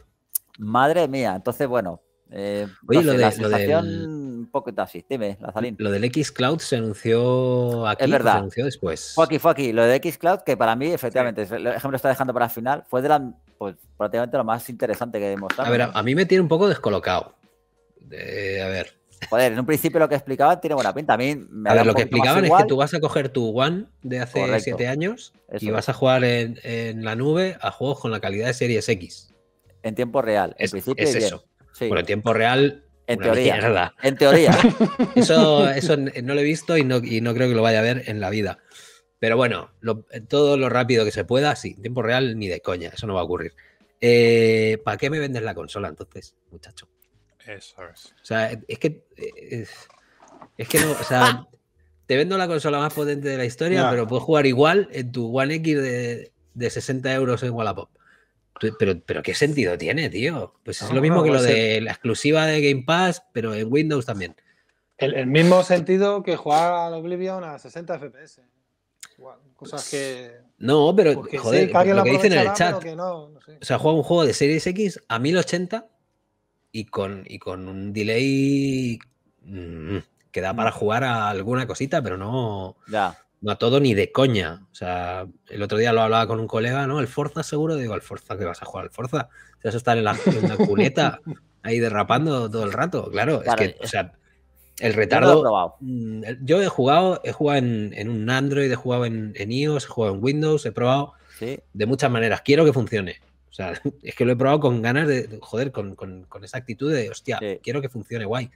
Madre mía. Entonces, bueno. Eh, la sensación un Pocket así, Dime, Lazalín. Lo del X Cloud se anunció aquí. Se anunció después. Fue aquí, fue aquí. Lo de X Cloud, que para mí, efectivamente, el ejemplo está dejando para el final, fue de la, pues, prácticamente lo más interesante que demostrado A ver, a, mí me tiene un poco descolocado. a ver. Joder, en un principio lo que explicaban tiene buena pinta. A mí me A ver, lo que explicaban es que tú vas a coger tu One de hace siete años y vas a jugar en, la nube a juegos con la calidad de Series X. En tiempo real. En principio es eso. Sí. Bueno, en tiempo real en teoría. En teoría. Eso, eso no lo he visto y no, creo que lo vaya a ver en la vida. Pero bueno, todo lo rápido que se pueda, sí. En tiempo real ni de coña, eso no va a ocurrir. Eh, ¿Para qué me vendes la consola entonces, muchacho? Eso es. O sea, es que. Eh, es, que no. O sea, te vendo la consola más potente de la historia, pero puedes jugar igual en tu One X de, de 60 euros en Wallapop. Pero, ¿qué sentido tiene, tío? Pues es lo mismo que lo pues de la exclusiva de Game Pass, pero en Windows también. El, mismo sentido que jugar al Oblivion a 60 FPS. cosas que. No, pero joder, lo, que dicen en el chat. O sea, juega un juego de Series X a 1080 y con, y con un delay mm, que da mm. para jugar a alguna cosita, pero no. No a todo ni de coña. O sea, el otro día lo hablaba con un colega, ¿no? El Forza seguro, digo, El Forza que vas a jugar al Forza. Te vas a estar en la, cuneta ahí derrapando todo el rato. Claro, es que, o sea, el retardo. Mm, yo, he, jugado, he jugado en, un Android, he jugado en, en iOS, he jugado en Windows, he probado de muchas maneras. Quiero que funcione. O sea, es que lo he probado con ganas de, joder, con, esa actitud de, hostia, quiero que funcione guay.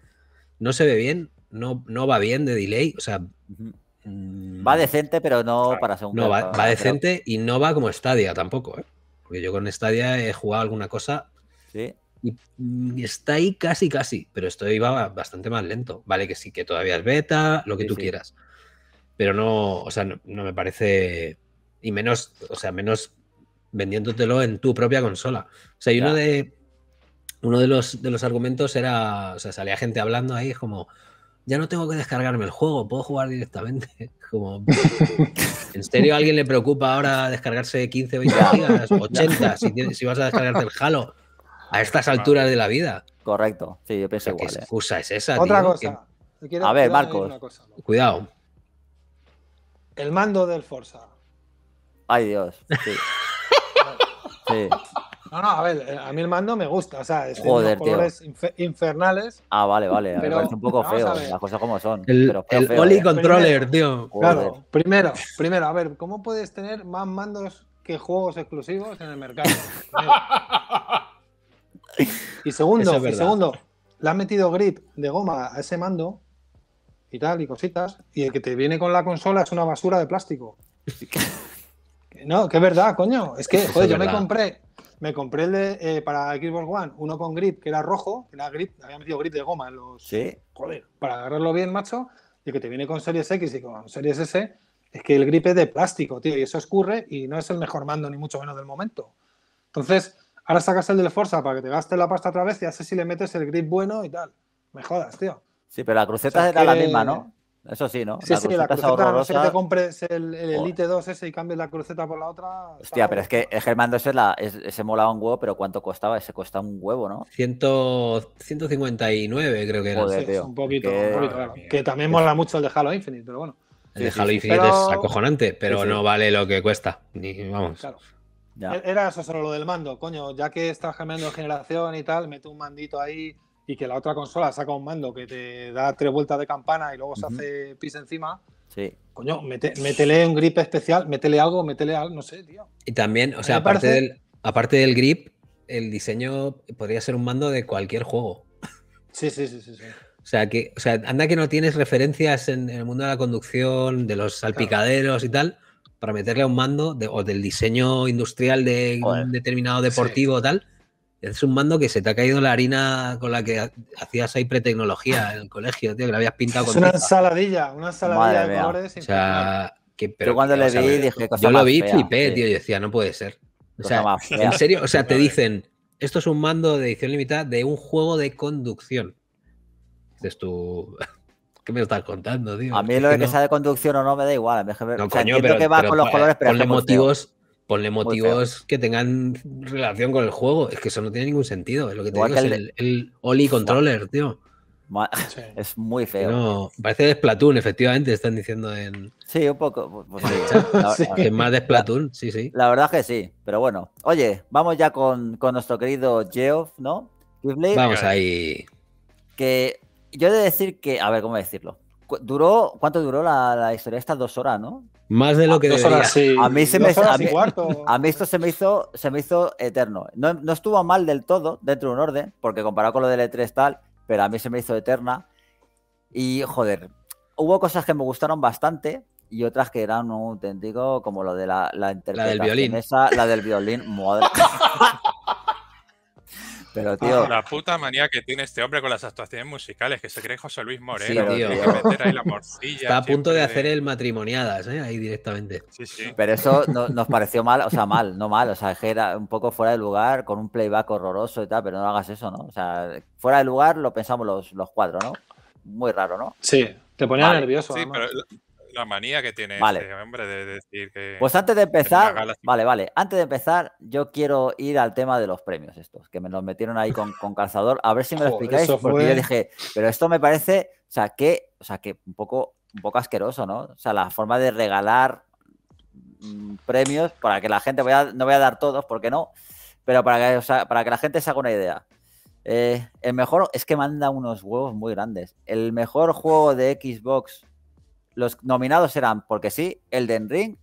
No se ve bien, no, no va bien de delay, o sea, Va mm. decente, pero no para segundo. No, va, decente y no va como Stadia tampoco, ¿eh? Porque yo con Stadia he jugado alguna cosa. Y está ahí casi, casi, pero esto iba bastante más lento. Vale, que sí, que todavía es beta, lo que tú quieras. Pero no, o sea, no, me parece. Y menos, o sea, menos vendiéndotelo en tu propia consola. O sea, y uno de. Uno de los, de los argumentos era. O sea, salía gente hablando ahí, como ya no tengo que descargarme el juego, puedo jugar directamente. ¿En serio a alguien le preocupa ahora descargarse 15, 20 días? 80, si, vas a descargarte el Halo a estas alturas de la vida? Correcto, sí, yo pienso igual. Eh. excusa es esa? Otra cosa. A ver, Marcos. Cuidado. El mando del Forza. Ay, Dios. sí. No, no, a ver, eh, a mí el mando me gusta, o sea, es Joder, colores infernales. Ah, vale, vale, pero, me un poco feo, las cosas como son. El, pero eh. Controller, tío. primero, primero, a ver, ¿cómo puedes tener más mandos que juegos exclusivos en el mercado? y segundo, segundo, le has metido grip de goma a ese mando y tal, y cositas, y el que te viene con la consola es una basura de plástico. No, que es verdad, coño. Es que, joder, yo me compré, me compré el de, eh, para Xbox One, uno con grip, que era rojo, que era grip, había metido grip de goma en los. Joder, para agarrarlo bien, macho, y que te viene con Series X y con Series S, es que el grip es de plástico, tío, y eso escurre y no es el mejor mando, ni mucho menos del momento. Entonces, ahora sacas el del Forza para que te gaste la pasta otra vez y así si le metes el grip bueno y tal. Me jodas, tío. Sí, pero la cruceta es la misma, ¿no? Eso sí, ¿no? Sí, sí, la cruceta, te compres el, it Elite 2 ese y cambies la cruceta por la otra. Hostia, pero es que el Germán la ese molaba un huevo, pero ¿cuánto costaba? Ese cuesta un huevo, ¿no? 159 creo que era. un poquito, que... poquito Que también mola mucho el de Halo Infinite, pero bueno. El de Halo Infinite es acojonante, pero no vale lo que cuesta. Ni, vamos. E-, era eso solo lo del mando, coño, ya que estás cambiando de generación y tal, mete un mandito ahí y que la otra consola saca un mando que te da tres vueltas de campana y luego se hace pis encima. Sí. Coño, métele un grip especial, métele algo, métele algo, no sé, tío. Y también, o sea, aparte, del, aparte del grip, el diseño podría ser un mando de cualquier juego. Sí, sí, sí, sí. O sea, que, o sea, anda que no tienes referencias en, el mundo de la conducción, de los salpicaderos y tal, para meterle a un mando o del diseño industrial de un determinado deportivo o tal, es un mando que se te ha caído la harina con la que hacías ahí pretecnología en el colegio, tío, que la habías pintado con. Es una ensaladilla, una ensaladilla de colores. O sea, pero, yo cuando le vi, dije dije, cosa Yo lo vi, y flipé, tío, y decía, no puede ser. O sea, en serio, o sea, te dicen, esto es un mando de edición limitada de un juego de conducción. Dices tú. ¿Qué me estás contando, tío? A mí lo de que, sea de conducción o no me da igual. Me... No, o sea, que va con los colores, pero ponle motivos, Ponle motivos que tengan relación con el juego. Es que eso no tiene ningún sentido. Es lo que te que el, es el, Controller, tío. Es muy feo. No, parece Splatoon, efectivamente, están diciendo en. Sí, un poco. Pues, pues, es más de Splatoon, sí, sí. La verdad que sí, pero bueno. Oye, vamos ya con, nuestro querido Geoff, ¿no? Vamos ahí. Que yo he de decir que. A ver, ¿cómo decirlo? Duró, ¿Cuánto duró la historia? Estas dos horas, ¿no? Más de lo que debería. A mí, se me, a, mí, esto se me hizo, se me hizo eterno. No, no, estuvo mal del todo dentro de un orden, porque comparado con lo del E3 tal, pero a mí se me hizo eterna. Y joder, hubo cosas que me gustaron bastante y otras que eran un auténtico, como lo de la, la interpretación. La del violín. Esa, la del violín, madre. Pero, ah, la puta manía que tiene este hombre con las actuaciones musicales, que se cree José Luis Moreno. Sí, tío. Está a punto de hacer el matrimoniadas, ¿eh? Ahí directamente. Sí, sí. Pero eso nos pareció mal, o sea, mal, no mal. O sea, era un poco fuera de lugar, con un playback horroroso y tal, pero no hagas eso, ¿no? O sea, fuera de lugar lo pensamos los, los cuatro, ¿no? Muy raro, ¿no? Sí, te ponía nervioso. Sí, pero la manía que tiene este hombre de decir que. Pues antes de empezar, vale, vale. Antes de empezar, yo quiero ir al tema de los premios estos, que me los metieron ahí con, calzador. A ver si me lo explicáis, porque yo dije, pero esto me parece, o sea, que, o sea, que un poco, un poco asqueroso, ¿no? O sea, la forma de regalar mm, premios para que la gente, no voy a dar todos, porque no, pero para que, para que la gente se haga una idea. Eh, el mejor es que manda unos huevos muy grandes. El mejor juego de Xbox los nominados eran, porque sí, Elden Ring,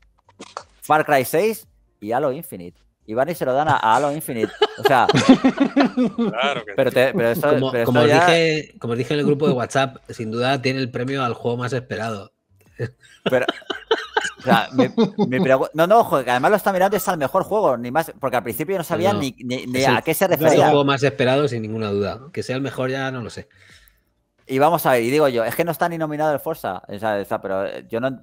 Far Cry 6 y Halo Infinite. Y van y se lo dan a, Halo Infinite. O sea. claro que como, dije, en el grupo de WhatsApp, sin duda tiene el premio al juego más esperado. Pero, no, no, que además lo está mirando es al mejor juego, ni más, porque al principio no sabía ni, a qué se refería. Es el juego más esperado, sin ninguna duda. Que sea el mejor ya no lo sé. Y vamos a ver, y digo yo, es que no está ni nominado el Forza, o sea, pero eh, yo no...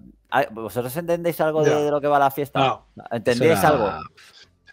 ¿Vosotros entendéis algo de, lo que va la fiesta? No. ¿Entendéis algo?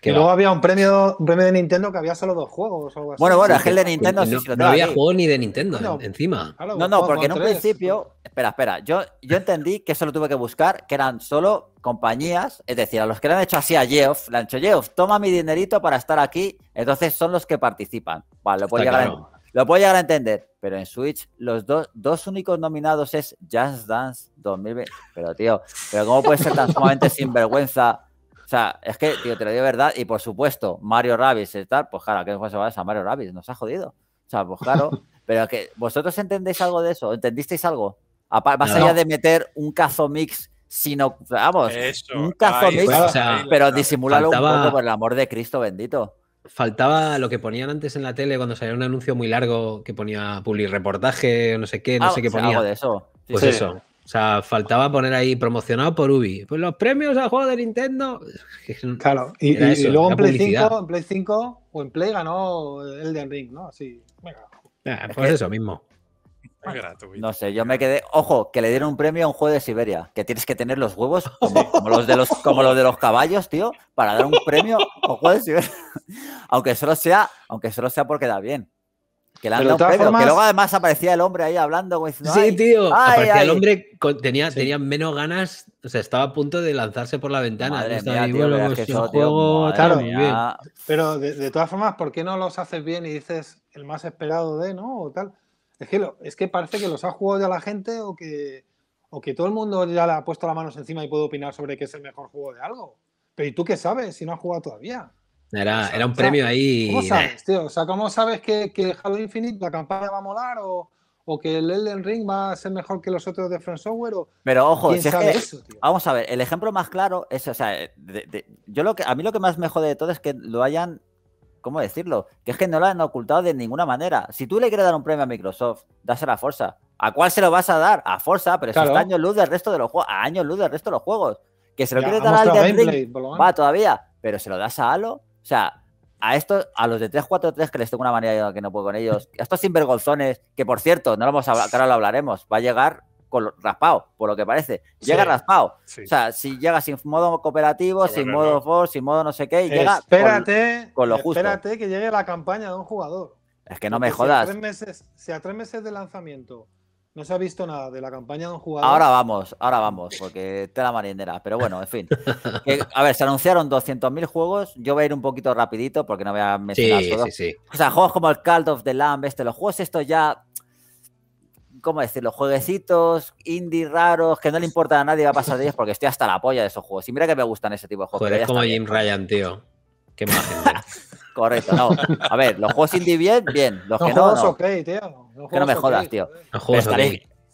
Que luego había un premio, premio de Nintendo que había solo dos juegos o algo así. Bueno, bueno, es el de Nintendo sí No había juegos juego ni de Nintendo encima. No, no, porque en un principio... Espera, espera, yo, yo entendí que eso lo tuve que buscar, que eran solo compañías, es decir, a los que le han hecho así a Jeff, le han hecho Jeff, toma mi dinerito para estar aquí, entonces son los que participan. Vale, lo lo puedo llegar a entender, pero en Switch los dos, dos únicos nominados es Just Dance 2020. Pero tío, pero ¿cómo puede ser tan sumamente sinvergüenza? O sea, es que, tío, te lo digo verdad. Y por supuesto, Mario Rabbids y tal, pues claro, ¿qué se va a Mario Rabbids? Nos ha jodido. O sea, pues claro. Pero que vosotros entendéis algo de eso, ¿entendisteis algo? más allá de meter un cazo mix sino vamos, un cazo mix, pero disimularlo un poco por el amor de Cristo bendito faltaba lo que ponían antes en la tele cuando salía un anuncio muy largo que ponía public reportaje o no sé qué, no sé qué ponía. de eso. pues eso. O sea, faltaba poner ahí promocionado por Ubi. Pues los premios al juego de Nintendo. Claro, y, luego en Play, 5, en Play, 5, o en Play ganó Elden Ring, ¿no? Así, venga. Ah, pues eso mismo. No sé, yo me quedé. Ojo, que le dieron un premio a un juego de Siberia. Que tienes que tener los huevos como, los, de los, como los de los caballos, tío, para dar un premio a un juego de Siberia. aunque, solo sea, aunque solo sea porque da bien. Que, le han dado un premio, que luego además aparecía el hombre ahí hablando. sí, tío. aparecía el hombre, tenía, menos ganas, o sea, estaba a punto de lanzarse por la ventana. Pero de, de, todas formas, ¿por qué no los haces bien y dices el más esperado de, no? O tal. Es que, parece que los ha jugado ya la gente o que, o que todo el mundo ya le ha puesto las manos encima y puede opinar sobre qué es el mejor juego de algo. Pero ¿y tú qué sabes si no has jugado todavía? Era, era un premio ahí. ¿Cómo sabes, tío? O sea, ¿cómo sabes que, que Halo Infinite, la campaña va a molar o, que el Elden Ring va a ser mejor que los otros de Front Software. Pero ojo, es que, eso, vamos a ver, el ejemplo más claro es, o sea, yo lo que, a mí lo que más me jode de todo es que lo hayan ¿cómo decirlo? Que es que no lo han ocultado de ninguna manera. Si tú le quieres dar un premio a Microsoft, dáselo a Forza. ¿A cuál se lo vas a dar? A Forza, pero eso está luz del resto de los juegos. A años luz del resto de los juegos. Que se lo quiere dar a de va todavía. Pero se lo das a Halo. O sea, a estos, a los de 343 que les tengo una manera que no puedo con ellos, a estos sinvergonzones, que por cierto, no vamos a ahora lo hablaremos, va a llegar con, raspado, por lo que parece. Llega raspado. O sea, si llega sin modo cooperativo, sin modo for, sin modo no sé qué, y llega espérate, con, lo Espérate que llegue la campaña de un jugador. Es que no me jodas. Si a, tres meses, tres meses de lanzamiento no se ha visto nada de la campaña de un jugador. Ahora vamos, ahora vamos, porque te la marinera. Pero bueno, en fin. a ver, se anunciaron 200.000 juegos. Yo voy a ir un poquito rapidito porque no voy a mencionar O sea, juegos como el Call of the Lamb, este, los juegos estos ya ¿cómo los Jueguecitos indie raros que no le importa a nadie va a pasar de ellos porque estoy hasta la polla de esos juegos. Y mira que me gustan ese tipo de juegos. Pero es como Jim Ryan, tío. Qué imagen. Correcto, no. A ver, los juegos indie bien, bien. Los que no, no. tío. que no me jodas, tío.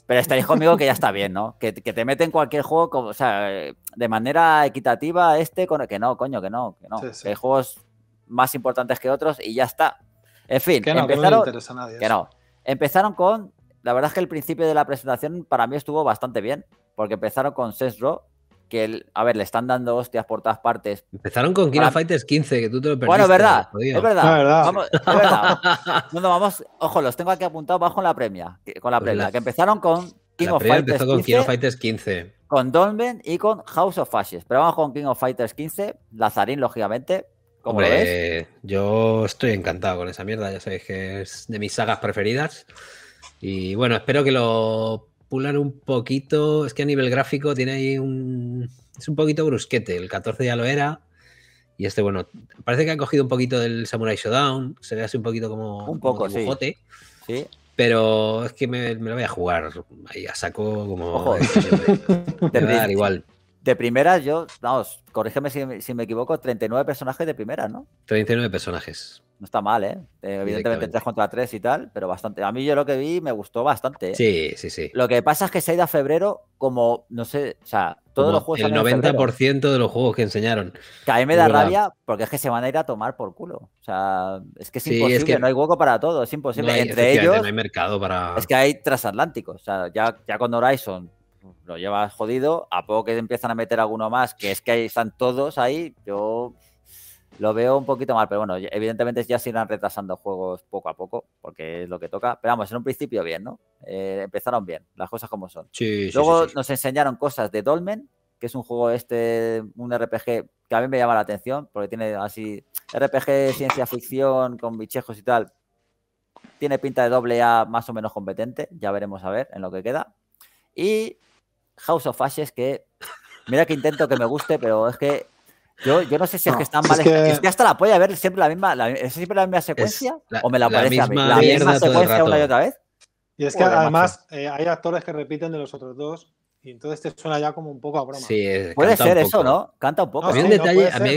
pero, estaréis, conmigo que ya está bien, ¿no? Que, te meten cualquier juego, o sea, de manera equitativa este, con, que no, coño, que no, que no. hay juegos más importantes que otros y ya está. En fin, que no, empezaron, nadie, que no. empezaron con la verdad es que el principio de la presentación para mí estuvo bastante bien, porque empezaron con sesro que, a ver, le están dando hostias por todas partes. Empezaron con King of Fighters 15, que tú te lo perdiste. Bueno, es verdad. Vamos, es verdad. vamos, ojo, los tengo aquí apuntados bajo la premia, con la pues premia, que empezaron con King of Fighters empezó con 15, Con Dolmen y con House of Ashes. Pero vamos con King of Fighters 15, Lazarín, lógicamente. Hombre, yo estoy encantado con esa mierda, ya sabéis que es de mis sagas preferidas. Y bueno, espero que lo pulan un poquito. Es que a nivel gráfico tiene ahí un. Es un poquito brusquete. El 14 ya lo era. Y este, bueno, parece que ha cogido un poquito del Samurai Showdown. Se ve así un poquito como. Un poco, sí. Pero es que me, lo voy a jugar. Ahí a saco como. igual. De primeras, yo, vamos, corrígeme si, si, me equivoco, 39 personajes de primera, ¿no? 39 personajes. No está mal, ¿eh? eh evidentemente 3 contra 3 y tal, pero bastante. A mí yo lo que vi me gustó bastante. Sí, sí, sí. Lo que pasa es que se ha ido a febrero como, no sé, o sea, todos los juegos... El 90% de los juegos que enseñaron. Que a mí me da rabia porque es que se van a ir a tomar por culo. O sea, es que es imposible, no hay hueco para todo, es imposible. Entre ellos... No hay mercado para... Es que hay transatlánticos. O sea, ya, ya con Horizon lo llevas jodido, a poco que empiezan a meter alguno más, que es que ahí están todos ahí, yo lo veo un poquito mal, pero bueno, evidentemente ya se irán retrasando juegos poco a poco, porque es lo que toca. Pero vamos, en un principio bien, ¿no? Eh, empezaron bien, las cosas como son. Luego nos enseñaron cosas de Dolmen, que es un juego este, un RPG que a mí me llama la atención, porque tiene así RPG, ciencia ficción, con bichejos y tal. Tiene pinta de doble A más o menos competente, ya veremos a ver en lo que queda. Y House of Ashes, que mira que intento que me guste, pero es que yo, yo no sé si es que están mal. Es que... hasta la polla a ver siempre la misma, ¿es siempre la misma secuencia o me la, la parece a mí. La misma secuencia una y otra vez. Y es que además eh, hay actores que repiten de los otros dos y entonces te suena ya como un poco a broma. puede ser eso, ¿no? Canta un poco. a mí hay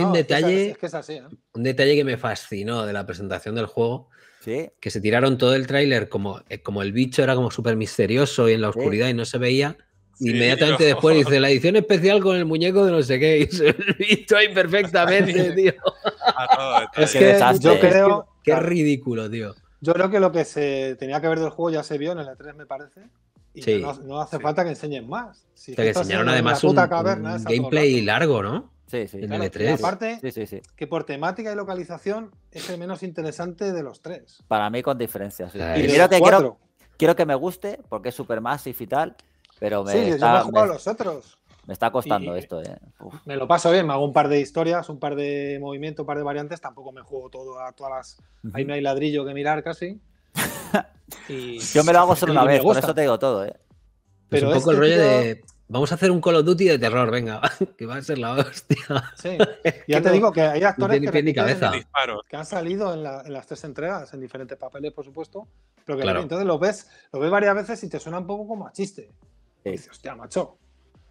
un detalle, que un detalle que me fascinó de la presentación del juego. Que se tiraron todo el tráiler como, eh, como el bicho era como súper misterioso y en la oscuridad y no se veía. Inmediatamente después dice la edición especial con el muñeco de no sé qué. Y se visto ahí perfectamente, tío. Ah, es que yo creo. Qué ridículo, tío. Yo creo que lo que se tenía que ver del juego ya se vio en el E3, me parece. Y no, hace falta que enseñen más. Te enseñaron además un, gameplay largo, ¿no? Sí, sí. En el E3. Aparte, que por temática y localización es el menos interesante de los tres. Para mí, con diferencias. Y mira que quiero, quiero que me guste, porque es super más y tal pero me está, yo me, a los otros. Me está costando esto. Eh. Me lo paso bien, me hago un par de historias, un par de movimientos, un par de variantes. Tampoco me juego todo a todas Ahí no hay ladrillo que mirar casi. Yo me lo hago solo una vez, por eso te digo todo. Eh. Pues un poco el rollo de. Vamos a hacer un Call of Duty de terror, venga, que va a ser la hostia. ya te digo que hay actores que, han salido en, las tres entregas, en diferentes papeles, por supuesto. Pero claro. entonces lo ves, lo ves varias veces y te suena un poco como a chiste hostia, macho,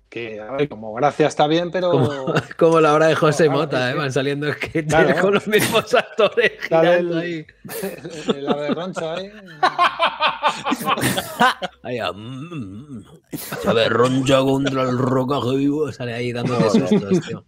que a ver, como gracia está bien, pero. Como, como la obra de José Mota, ¿eh? van saliendo sketches con los mismos actores girando ahí. La de Roncho ¿eh? ahí. ahí mm, mm. a, Roncha contra el rocaje vivo, sale ahí los sustos, tío.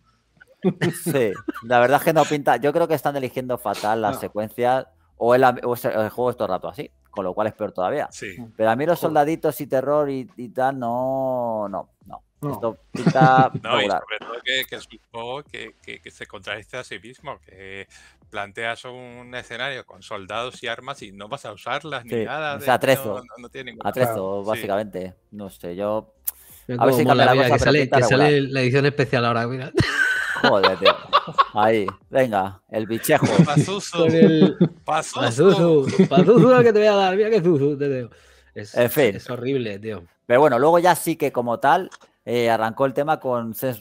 Sí, la verdad es que no pinta. Yo creo que están eligiendo fatal las secuencias o el, o el juego es todo rato así con lo cual es peor todavía. Sí. Pero a mí los soldaditos y terror y, y tal, no, no, no. no. Esto pinta. no, y sobre todo que, que es un juego que, que, que, se contradice a sí mismo, que planteas un escenario con soldados y armas y no vas a usarlas ni nada. O sea, atrezo. No, no, tiene atrezo, básicamente. No sé, yo. A ver si la cosa, que, sale, que sale, la edición especial ahora, mira tío, Ahí, venga, el bichejo. es que te voy a dar. Mira que te digo. Es, horrible, tío. Pero bueno, luego ya sí que como tal eh, arrancó el tema con Seth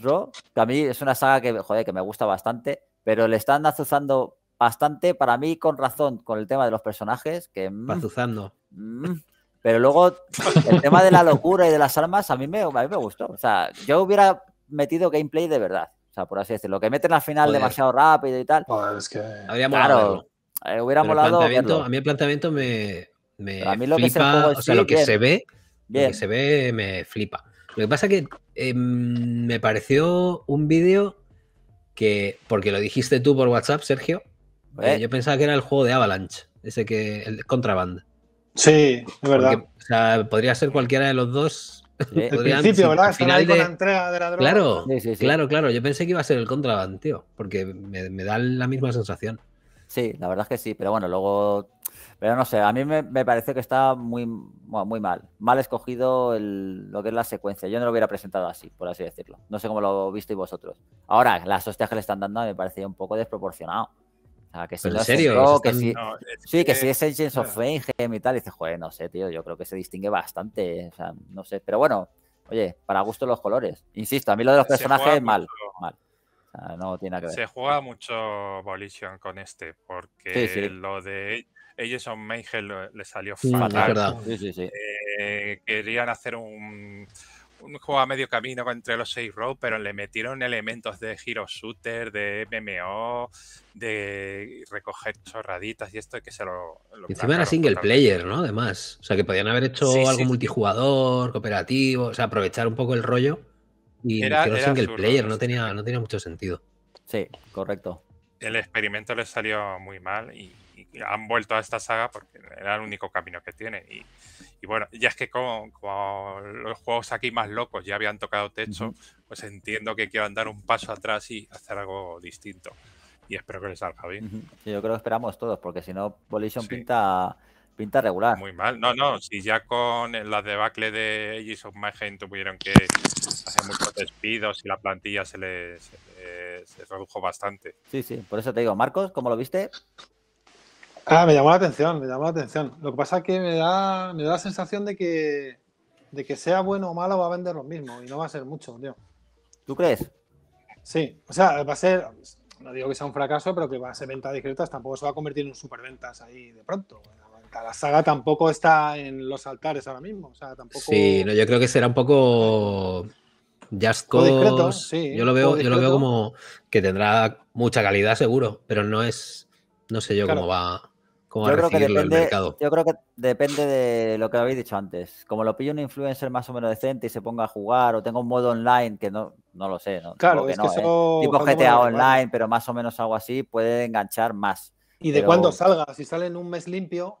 que a mí es una saga que, joder, que me gusta bastante, pero le están azuzando bastante, para mí con razón, con el tema de los personajes, que... Mm, azuzando. Mm. pero luego el tema de la locura y de las armas a mí me, a mí me gustó. O sea, yo hubiera metido gameplay de verdad por así decirlo. Que meten al final demasiado rápido y tal. Habría eh, hubiera molado. A mí el planteamiento me, lo flipa, que lo que se ve, se ve me flipa. Lo que pasa que em, me pareció un vídeo que, porque lo dijiste tú por WhatsApp, Sergio, eh, eh. yo pensaba que era el juego de Avalanche, ese que, el Contraband. Sí, es verdad. podría ser cualquiera de los dos principio, ¿verdad? de la droga. Claro, claro, claro. Yo pensé que iba a ser el Contraband, tío, porque me, me, da la misma sensación. Sí, la verdad es que sí, pero bueno, luego. Pero no sé, a mí me, parece que está muy, muy mal. Mal escogido lo que es la secuencia. Yo no lo hubiera presentado así, por así decirlo. No sé cómo lo y vosotros. Ahora, las hostias que le están dando me parecía un poco desproporcionado que si que sí, que, si es of y tal, y joder, no sé, tío, yo creo que se distingue bastante, no sé, pero bueno, oye, para gusto los colores. Insisto, a mí lo de los personajes, mal, mal. no tiene que ver. Se juega mucho Volition con este, porque lo de ellos son Mayhem le salió fatal. Eh, querían hacer un un juego a medio camino entre los seis row, pero le metieron elementos de hero shooter, de MMO, de recoger chorraditas y esto, que se lo. Encima era single player, ¿no? Además. O sea, que podían haber hecho algo multijugador, cooperativo, o sea, aprovechar un poco el rollo. Y era, era single player, no tenía, no tenía mucho sentido. Sí, correcto. El experimento le salió muy mal y han vuelto a esta saga porque era el único camino que tiene. Y, bueno, ya es que como, los juegos aquí más locos ya habían tocado techo, pues entiendo que quieran dar un paso atrás y hacer algo distinto. Y espero que les salga bien. yo creo que esperamos todos, porque si no, Volition pinta pinta regular. Muy mal. No, no, si ya con la debacle de Aegis of Magen tuvieron que hacer muchos despidos y la plantilla se les se redujo bastante. Sí, sí, por eso te digo, Marcos, ¿cómo lo viste? Ah, me llamó la atención, me llamó la atención. Lo que pasa es que me da, me da la sensación de que, de que sea bueno o malo va a vender lo mismo y no va a ser mucho, tío. ¿Tú crees? Sí, o sea, va a ser, no digo que sea un fracaso, pero que va a ser venta discretas, tampoco se va a convertir en un superventas ahí de pronto. La saga tampoco está en los altares ahora mismo, o sea, tampoco... Sí, no, yo creo que será un poco... Just Cause, yo lo veo, yo lo veo como que tendrá mucha calidad seguro, pero no es, no sé yo cómo va yo, creo que depende, de lo que habéis dicho antes. Como lo pillo un influencer más o menos decente y se ponga a jugar, o tenga un modo online que no, no lo sé. No, claro, ¿eh? Tipo GTA online, pero más o menos algo así, puede enganchar más. ¿Y de cuándo salga? Si sale en un mes limpio,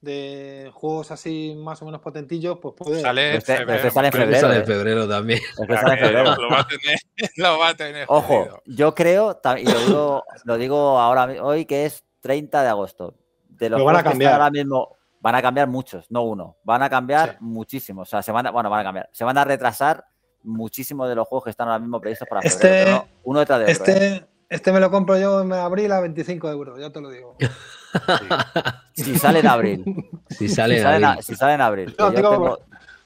de juegos así más o menos potentillos, pues puede. Sale en febrero. ¿eh? Pues sale en febrero, también. Ojo, yo creo, y lo digo, lo digo ahora hoy, que es 30 de agosto van a cambiar. ahora mismo van a cambiar muchos, no uno, van a cambiar muchísimo o sea, se van a, bueno, van a cambiar, se van a retrasar muchísimo de los juegos que están ahora mismo previstos para este, uno de ¿eh? Este, este me lo compro yo en abril a 25 de euros, ya te lo digo. si sale en abril. Si sale, en, abril.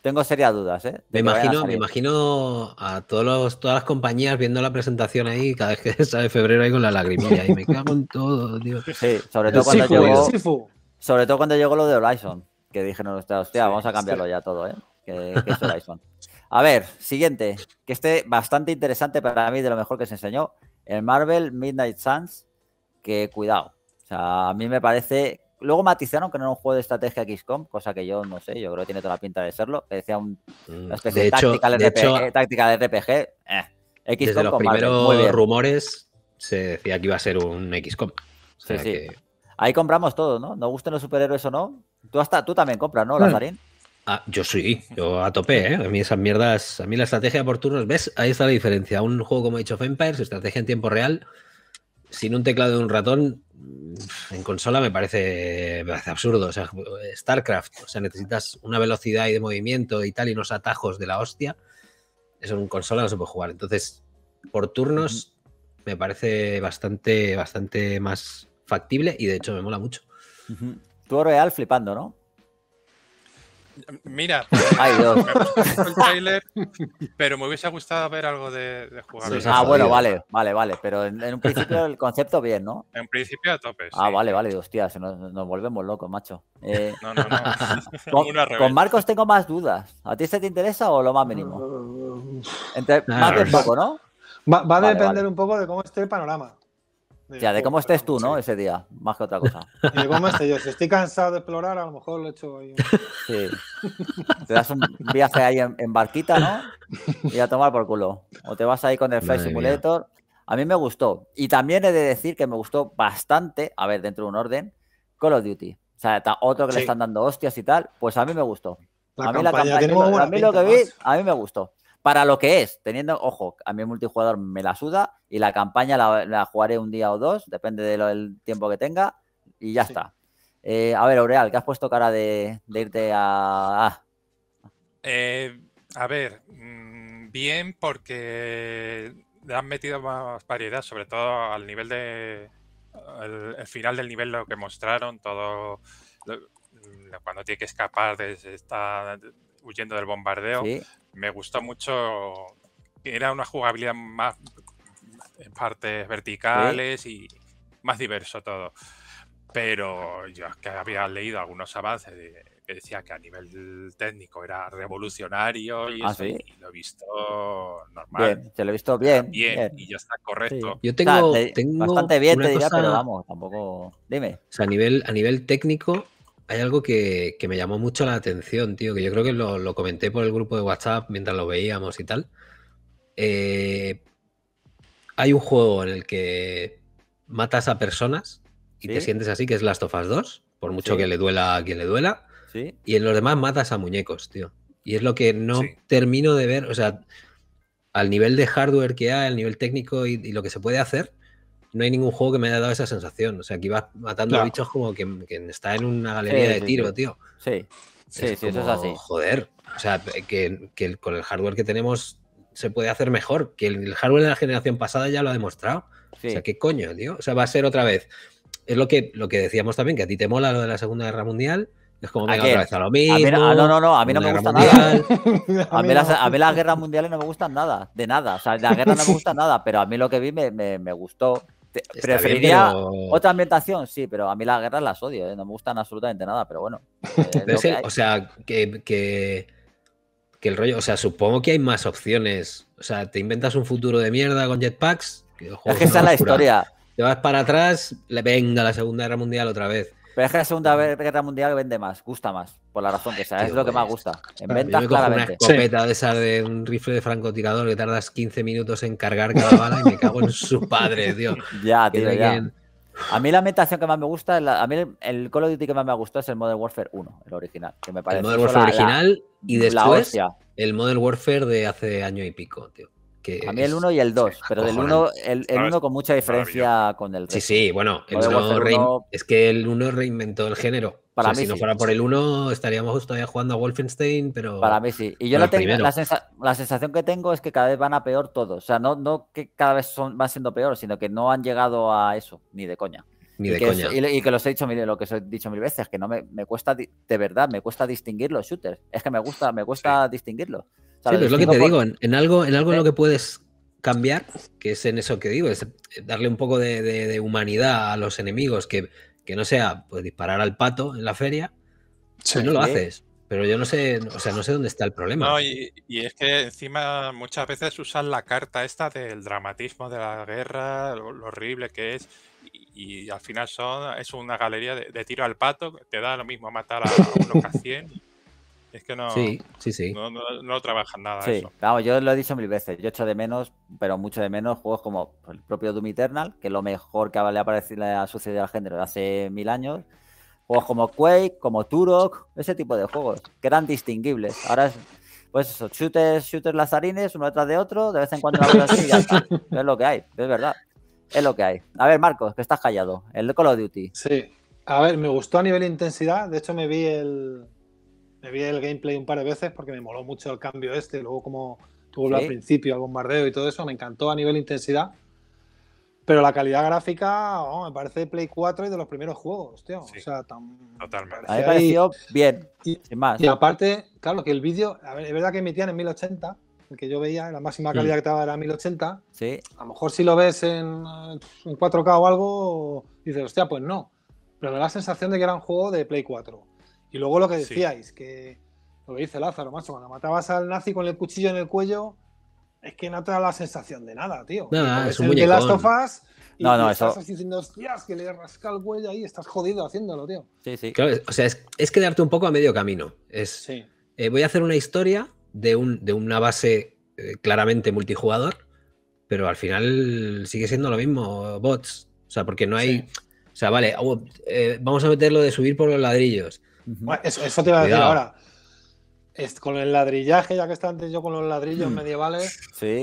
Tengo serias dudas, ¿eh? Me imagino, me imagino a todos los, todas las compañías viendo la presentación ahí, cada vez que sale febrero ahí con la lagrimilla y me cago en todo, tío. Sí, sobre todo cuando Sí, llegó. Sobre todo cuando llegó lo de Horizon, que dije, no, hostia, vamos a cambiarlo ya todo, ¿eh? Que, es Horizon. A ver, siguiente, que esté bastante interesante para mí de lo mejor que se enseñó, el Marvel Midnight Suns, que cuidado. O sea, a mí me parece luego matizaron que no era un juego de estrategia XCOM, cosa que yo no sé, yo creo que tiene toda la pinta de serlo. decía un, mm, una especie de, táctica, de, RPG. Eh, XCOM desde los primeros rumores se decía que iba a ser un XCOM. Ahí compramos todo, ¿no? No gusten los superhéroes o no. Tú, hasta, tú también compras, ¿no, Lazarín? Ah, yo sí, yo a tope, ¿eh? A mí esas mierdas, a mí la estrategia por turnos, ¿ves? Ahí está la diferencia. Un juego como Age of Empires, estrategia en tiempo real, sin un teclado de un ratón, en consola me parece, absurdo. O sea, StarCraft, o sea, necesitas una velocidad y de movimiento y tal, y unos atajos de la hostia. Eso en consola no se puede jugar. Entonces, por turnos me parece bastante, bastante más factible y de hecho me mola mucho. Real flipando, ¿no? Mira, el pero me hubiese gustado ver algo de, jugar. ah, bueno, vale, vale, vale. Pero en, un principio el concepto bien, ¿no? En principio a tope. Ah, vale, vale, hostia, nos, nos volvemos locos, macho. Eh, no, no, no. con, Marcos tengo más dudas. ¿A ti este te interesa o lo más mínimo? Ah. ¿no? Va, a depender un poco de cómo esté el panorama. Ya, de cómo estés tú, ¿no? Ese día, más que otra cosa. cómo yo. Si estoy cansado de explorar, a lo mejor lo he hecho ahí. Sí. Te das un viaje ahí en, barquita, ¿no? Y a tomar por culo. O te vas ahí con el Flight Simulator. A mí me gustó. Y también he de decir que me gustó bastante, a ver, dentro de un orden, Call of Duty. O sea, otro que le están dando hostias y tal, pues a mí me gustó. a mí, la a mí lo que vi, a mí me gustó para lo que es, teniendo, ojo, a mí multijugador me la suda y la campaña la, jugaré un día o dos, depende del tiempo que tenga y ya está. Eh, a ver, Aureal, ¿qué has puesto cara de, irte a... a... Eh, ver, mm, bien porque le han metido más variedad, sobre todo al nivel de... El, final del nivel lo que mostraron, todo... Mm, cuando tiene que escapar de esta huyendo del bombardeo. Me gustó mucho. Era una jugabilidad más en partes verticales y más diverso todo. Pero yo que había leído algunos avances que decía que a nivel técnico era revolucionario ah, y, lo he visto normal. Bien, te lo he visto bien. Bien, y ya está correcto. Yo tengo, bastante bien, te diría, pero vamos, tampoco. Dime. O sea, a nivel, a nivel técnico, hay algo que, me llamó mucho la atención, tío, que yo creo que lo, comenté por el grupo de WhatsApp mientras lo veíamos y tal. Eh, hay un juego en el que matas a personas y te sientes así, que es Last of Us 2, por mucho que le duela a quien le duela. Y en los demás matas a muñecos, tío. Y es lo que no termino de ver, o sea, al nivel de hardware que hay, al nivel técnico y lo que se puede hacer, no hay ningún juego que me haya dado esa sensación. O sea, que ibas matando a bichos como que está en una galería de tiro, tío. Sí, sí, sí, eso es así. Joder, o sea, que, con el hardware que tenemos se puede hacer mejor, que el, hardware de la generación pasada ya lo ha demostrado. O sea, ¿qué coño, tío? O sea, va a ser otra vez. Es lo que, lo que decíamos también, que a ti te mola lo de la Segunda Guerra Mundial. Es como venga otra vez a lo mismo. no, no, no, a mí no me gusta nada. a, mí las, guerras mundiales no me gustan nada, de nada. O sea, la guerra no me gusta nada, pero a mí lo que vi me, me gustó preferiría otra ambientación, sí, pero a mí las guerras las odio, ¿eh? no me gustan absolutamente nada, pero bueno. Eh, o sea, que, que, el rollo, o sea, supongo que hay más opciones. O sea, te inventas un futuro de mierda con jetpacks. es que esa es la historia. Te vas para atrás, le venga la Segunda Guerra Mundial otra vez. Pero es que la Segunda Guerra Mundial vende más, gusta más. Por la razón que sea, es lo que más gusta. En me cojo Una escopeta de esa de un rifle de francotirador que tardas 15 minutos en cargar cada bala y me cago en su padre, tío. Ya, tío, ya. A mí la ambientación que más me gusta, a mí el, Call of Duty que más me gustó es el Modern Warfare 1, el original, El Modern Warfare original y después el Modern Warfare de hace año y pico, tío. a mí el 1 y el 2, pero del el, 1 con mucha diferencia con el 3. Sí, sí, bueno, el es que el 1 reinventó el género si no fuera por el 1, estaríamos todavía jugando a Wolfenstein, pero. Para mí sí. Y yo la, la, sensación que tengo es que cada vez van a peor todos. O sea, no, no que cada vez son, van siendo peor, sino que no han llegado a eso, ni de coña. Ni de coña. y, que los he dicho mil, lo que he dicho mil veces, que no me, cuesta, de verdad, me cuesta distinguir los shooters. Es que me gusta, me cuesta distinguirlos. sí, pero es lo que te digo, en, algo, en algo lo que puedes cambiar, que es en eso que digo, es darle un poco de, de humanidad a los enemigos, que que no sea pues disparar al pato en la feria, si pues no lo haces. Pero yo no sé, o sea, no sé dónde está el problema. y, es que encima muchas veces usan la carta esta del dramatismo de la guerra, lo, horrible que es, y, al final son es una galería de, tiro al pato, te da lo mismo matar a, uno que Es que no. Sí, sí, sí. No, trabajan nada. Sí, yo lo he dicho mil veces. Yo echo de menos, pero mucho de menos, juegos como el propio Doom Eternal, que es lo mejor que le ha, ha sucedido al género hace mil años. Juegos como Quake, como Turok, ese tipo de juegos, que eran distinguibles. Ahora es. Pues eso, shooters, shooters lazarines, uno detrás de otro, de vez en cuando Es lo que hay, es verdad. Es lo que hay. A ver, Marcos, que estás callado. El de Call of Duty. Sí. A ver, me gustó a nivel intensidad. De hecho, me vi el, me vi el gameplay un par de veces porque me moló mucho el cambio este, luego como tuvo al principio, el bombardeo y todo eso, me encantó a nivel intensidad. Pero la calidad gráfica, me parece de Play 4 y de los primeros juegos, tío. o sea, tan, Totalmente. me pareció bien, y, más. Y aparte, claro, que el vídeo, es verdad que emitían en 1080, el que yo veía, la máxima mm. calidad que estaba era 1080. Sí. A lo mejor si lo ves en, en 4K o algo, dices, hostia, pues no. Pero me da la sensación de que era un juego de Play 4. Y luego lo que decíais, que lo que dice Lázaro, macho, cuando matabas al nazi con el cuchillo en el cuello, es que no te da la sensación de nada, tío. No, es un Last of y no, no, estás eso... diciendo, hostias, que le rasca el cuello ahí, estás jodido haciéndolo, tío. Sí, sí. o sea, es, es quedarte un poco a medio camino. Es, eh, voy a hacer una historia de, una base eh, claramente multijugador, pero al final sigue siendo lo mismo, bots. O sea, porque no hay. O sea, vale, oh, eh, vamos a meterlo de subir por los ladrillos eso, eso, te iba a decir ahora. con el ladrillaje, ya que estaba antes yo con los ladrillos mm. medievales,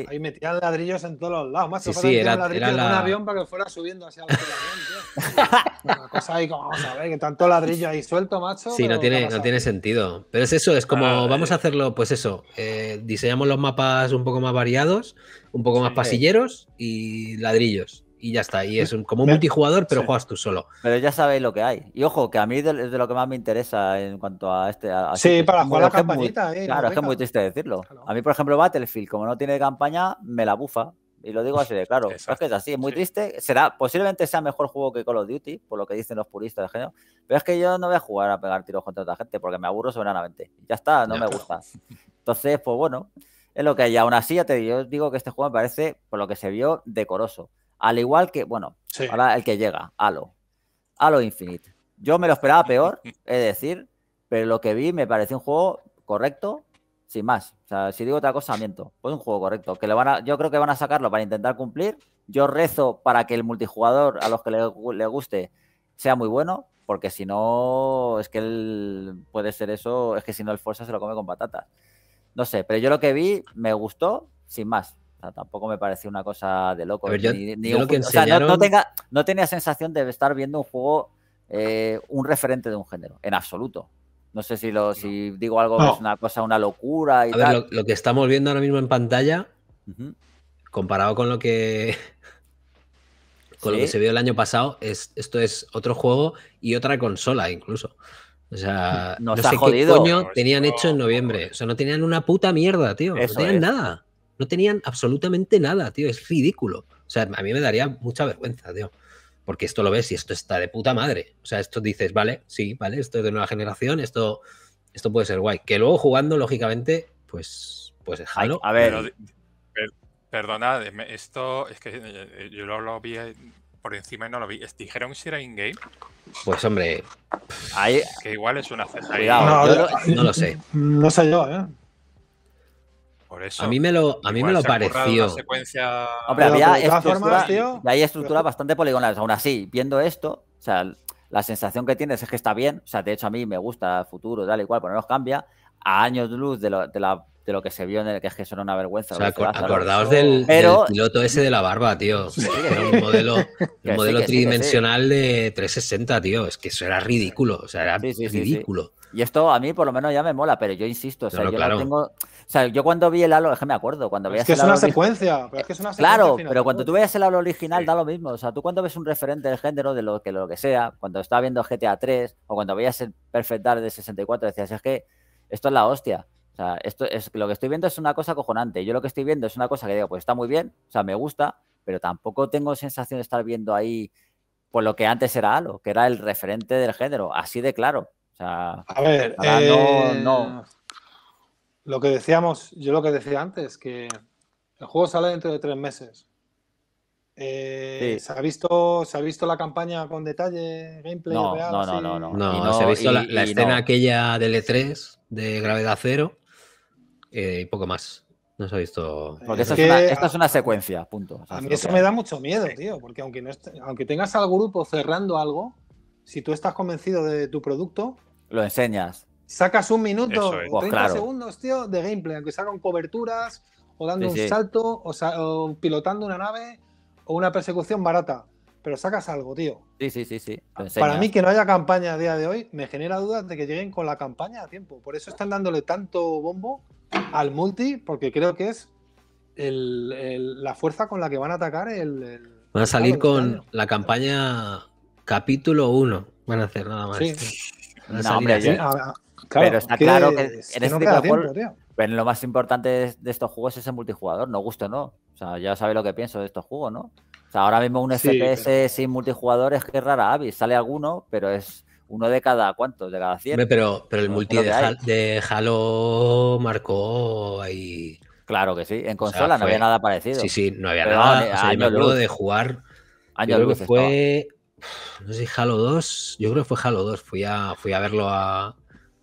ahí metían ladrillos en todos los lados. Más sí, sí, era, un avión para que fuera subiendo hacia el avión, Una cosa ahí como, vamos a ver, que tanto ladrillo ahí suelto, macho. Sí, no tiene, no tiene sentido. Pero es eso, es como, vamos a eh. hacerlo, pues eso, eh, diseñamos los mapas un poco más variados, un poco más pasilleros y ladrillos y ya está. Y es como un multijugador, pero juegas tú solo. Pero ya sabéis lo que hay. Y ojo, que a mí es de, lo que más me interesa en cuanto a este. sí, para jugar la campañita, eh, claro, es que es muy triste decirlo. A mí, por ejemplo, Battlefield, como no tiene campaña, me la bufa. Y lo digo así de claro. Es que es así, es muy triste. Será, posiblemente sea mejor juego que Call of Duty, por lo que dicen los puristas de género. Pero es que yo no voy a jugar a pegar tiros contra otra gente porque me aburro soberanamente. Ya está, no me gusta. Entonces, pues bueno, es lo que hay. Aún así, ya te digo, digo que este juego me parece, por lo que se vio, decoroso al igual que, bueno, ahora el que llega, Halo. Alo Infinite. Yo me lo esperaba peor, es decir, pero lo que vi me pareció un juego correcto, sin más. O sea, si digo otra cosa, miento. pues un juego correcto. Que van a, yo creo que van a sacarlo para intentar cumplir. Yo rezo para que el multijugador, a los que le, guste, sea muy bueno, porque si no, es que puede ser eso, es que si no el Forza se lo come con patatas. No sé, pero yo lo que vi me gustó, sin más tampoco me pareció una cosa de loco. o sea, no, tenía sensación de estar viendo un juego, eh, un referente de un género, en absoluto. No sé si, lo, digo algo que es una cosa, una locura. Y a ver, lo, que estamos viendo ahora mismo en pantalla, comparado con lo que. Con lo que se vio el año pasado, es, esto es otro juego y otra consola incluso. O sea, no qué jodido. coño pues tenían hecho en noviembre. O sea, no tenían una puta mierda, tío. no tenían nada. No tenían absolutamente nada, tío. Es ridículo. O sea, a mí me daría mucha vergüenza, tío. Porque esto lo ves y esto está de puta madre. O sea, esto dices, vale, sí, vale, esto es de nueva generación, esto, esto puede ser guay. Que luego jugando, lógicamente, pues, pues es Halo. A ver. Pero, perdonad, esto es que eh, eh, yo lo, vi eh, por encima y no lo vi. ¿Dijeron si era in-game? Pues hombre. que igual es una cesariedad. No, no, lo sé. No sé yo, ¿eh? A mí me lo, a mí me lo pareció. Hombre, había estructura, estructuras bastante poligonales. Aún así, viendo esto, sea, la sensación que tienes es que está bien. O sea, de hecho, a mí me gusta el futuro, tal y cual, pero no nos cambia. A años de luz de la de lo que se vio en el que es que son una vergüenza. O acordaos del, piloto ese de la barba, tío. un modelo, tridimensional de 360, tío. Es que eso era ridículo. O sea, era ridículo. Y esto a mí por lo menos ya me mola, pero yo insisto, o sea, yo cuando vi el halo, es que me acuerdo, cuando veías es el una secuencia, Claro, pero cuando tú veas el halo original da lo mismo. O sea, tú cuando ves un referente del género, de lo que, lo que sea, cuando estaba viendo GTA 3 o cuando veías el Perfect Dark de 64, decías, es que esto es la hostia. O sea, esto es, lo que estoy viendo es una cosa cojonante. Yo lo que estoy viendo es una cosa que digo, pues está muy bien, o sea, me gusta, pero tampoco tengo sensación de estar viendo ahí por lo que antes era Halo, que era el referente del género, así de claro. O sea, a ver, no, eh, no, Lo que decíamos, yo lo que decía antes, que el juego sale dentro de tres meses. Eh, ¿se, ha visto, ¿Se ha visto la campaña con detalle, gameplay no, No, no, no, no, no. se ha visto la, escena aquella del E3 de Gravedad Cero y eh, poco más. No se ha visto. Porque esta es una secuencia, punto. a mí eso me da mucho miedo, tío, porque aunque, no aunque tengas al grupo cerrando algo, si tú estás convencido de tu producto. Lo enseñas. Sacas un minuto, o 30 pues segundos, tío, de gameplay, aunque sacan coberturas, o dando un salto, o, pilotando una nave, o una persecución barata. Pero sacas algo, tío. Sí, sí, sí, sí. Para mí que no haya campaña a día de hoy, me genera dudas de que lleguen con la campaña a tiempo. Por eso están dándole tanto bombo al multi, porque creo que es la fuerza con la que van a atacar el. van a salir con la campaña capítulo 1. Van a hacer nada más. pero está claro que en este tipo lo más importante de estos juegos es el multijugador, no gusto no. O sea, ya sabéis lo que pienso de estos juegos, ¿no? O sea, ahora mismo un FPS sin multijugador es que rara avis. Sale alguno, pero es uno de cada cuánto? de cada 100. Pero, pero el multi de, Halo marcó ahí. Claro que sí, en consola no había nada parecido. Sí, sí, no había nada. me acuerdo de jugar. yo creo que fue. No sé si Halo 2. Yo creo que fue Halo 2. Fui a, fui a verlo a,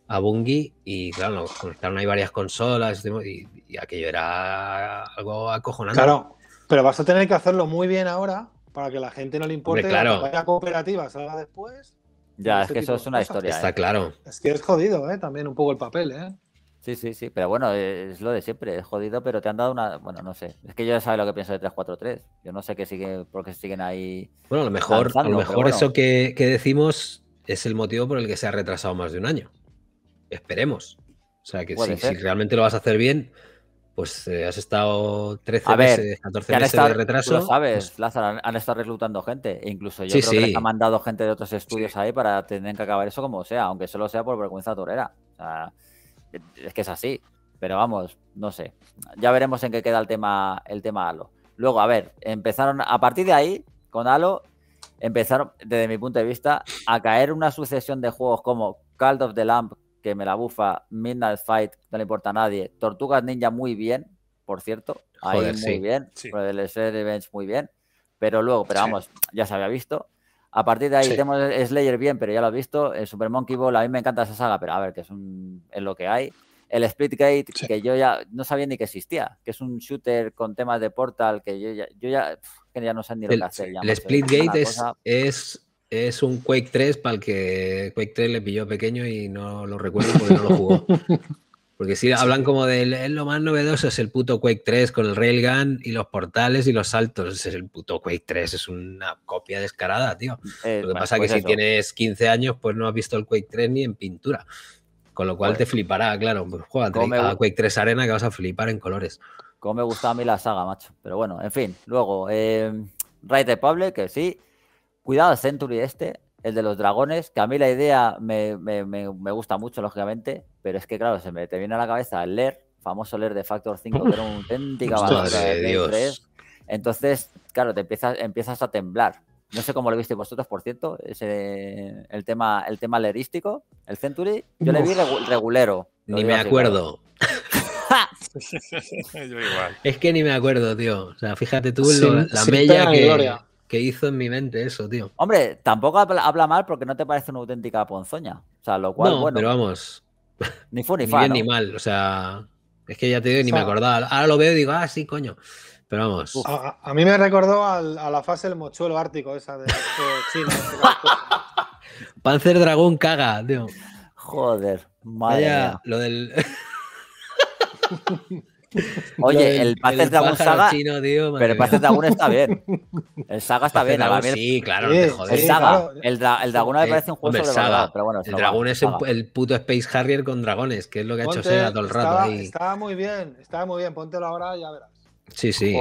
a Bungie y, claro, nos conectaron ahí varias consolas y, aquello era algo acojonante. Claro, pero vas a tener que hacerlo muy bien ahora para que la gente no le importe que claro. la cooperativa salga después. Ya, es que eso es una historia. Está ¿eh? claro. Es que es jodido, ¿eh? También un poco el papel, ¿eh? Sí, sí, sí, pero bueno, es lo de siempre, es jodido, pero te han dado una. Bueno, no sé. Es que yo ya sabes lo que pienso de 343. Yo no sé qué sigue, por qué siguen ahí. Bueno, a lo mejor, lo mejor eso que, decimos es el motivo por el que se ha retrasado más de un año. Esperemos. O sea, que si, realmente lo vas a hacer bien, pues eh, has estado 13 meses, 14 meses de retraso. Tú lo sabes, Lázaro, han, estado reclutando gente. E incluso yo creo que les ha mandado gente de otros estudios ahí para tener que acabar eso como sea, aunque solo sea por vergüenza torera. es que es así. Pero vamos, no sé. Ya veremos en qué queda el tema, el tema Halo. Luego, a ver, empezaron a partir de ahí, con Halo, empezaron, desde mi punto de vista, a caer una sucesión de juegos como Call of the Lamp, me la bufa, Midnight Fight, no le importa a nadie, Tortugas Ninja muy bien, por cierto, ahí muy bien, sí. el Revenge muy bien, pero luego, pero vamos, ya se había visto. A partir de ahí tenemos Slayer bien, pero ya lo he visto, el Super Monkey Ball, a mí me encanta esa saga, pero a ver, que es, un, en lo que hay. El Splitgate, que yo ya no sabía ni que existía, que es un shooter con temas de Portal, que yo ya, yo no sé ni lo que hacer. el Splitgate es, es es un Quake 3 para el que Quake 3 le pilló pequeño y no lo recuerdo porque no lo jugó. Porque si hablan como de es lo más novedoso, es el puto Quake 3 con el Railgun y los portales y los saltos. es el puto Quake 3, es una copia descarada, tío. Eh, lo que pasa es que pues si tienes 15 años, pues no has visto el Quake 3 ni en pintura. Con lo cual te flipará, claro. Pues juega a Quake 3 Arena que vas a flipar en colores. Como me gusta a mí la saga, macho. Pero bueno, en fin, luego. Eh... de Pablo, que sí. Cuidado, Century este, el de los dragones, que a mí la idea me, gusta mucho, lógicamente, pero es que, claro, se me te viene a la cabeza el LER, famoso LER de Factor 5, que era una auténtica balanza de Entonces, claro, te empiezas, empiezas a temblar. No sé cómo lo viste vosotros, por cierto, ese, el, tema, el tema lerístico, el Century. Yo le vi regulero. Ni me acuerdo. Es que ni me acuerdo, tío. O sea, fíjate tú la bella mella que que hizo en mi mente eso, tío. Hombre, tampoco habla, mal porque no te parece una auténtica ponzoña. O sea, lo cual. No, pero vamos. Ni fue ni, ni, bien, ni mal. O sea, es que ya te digo, ni me acordaba. Ahora lo veo y digo, ah, sí, coño. Pero vamos. A, mí me recordó a la fase del mochuelo ártico, esa de, Panzer Dragón caga, tío. Joder, Vaya, lo del. Oye, el Paces Dragon Saga. pero el Dragon está bien. El Saga está bien. sí, claro, El Saga. El, el Dragón me eh, parece un juego sobre saga. pero bueno. El Dragón es el puto Space Harrier con dragones, que es lo que ha hecho Sega todo el rato. Estaba, ahí. estaba muy bien, estaba muy bien. Póntelo ahora y ya verás. Sí, sí.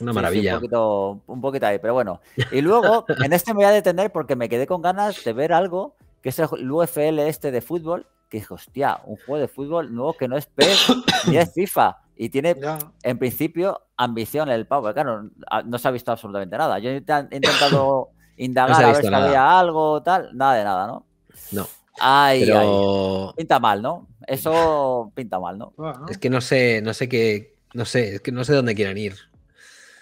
Una maravilla. un, poquito, ahí, pero bueno. Y luego, en este me voy a detener porque me quedé con ganas de ver algo que es el UFL este de fútbol. Que es hostia, un juego de fútbol nuevo que no es PES ni es FIFA. Y tiene, en principio, ambición el pavo. Claro, no se ha visto absolutamente nada. Yo he intentado indagar a ver si había algo, tal. Nada de nada, ¿no? No. Ay, Pinta mal, ¿no? Eso pinta mal, ¿no? Es que no sé, no sé qué, no sé, es que no sé dónde quieren ir.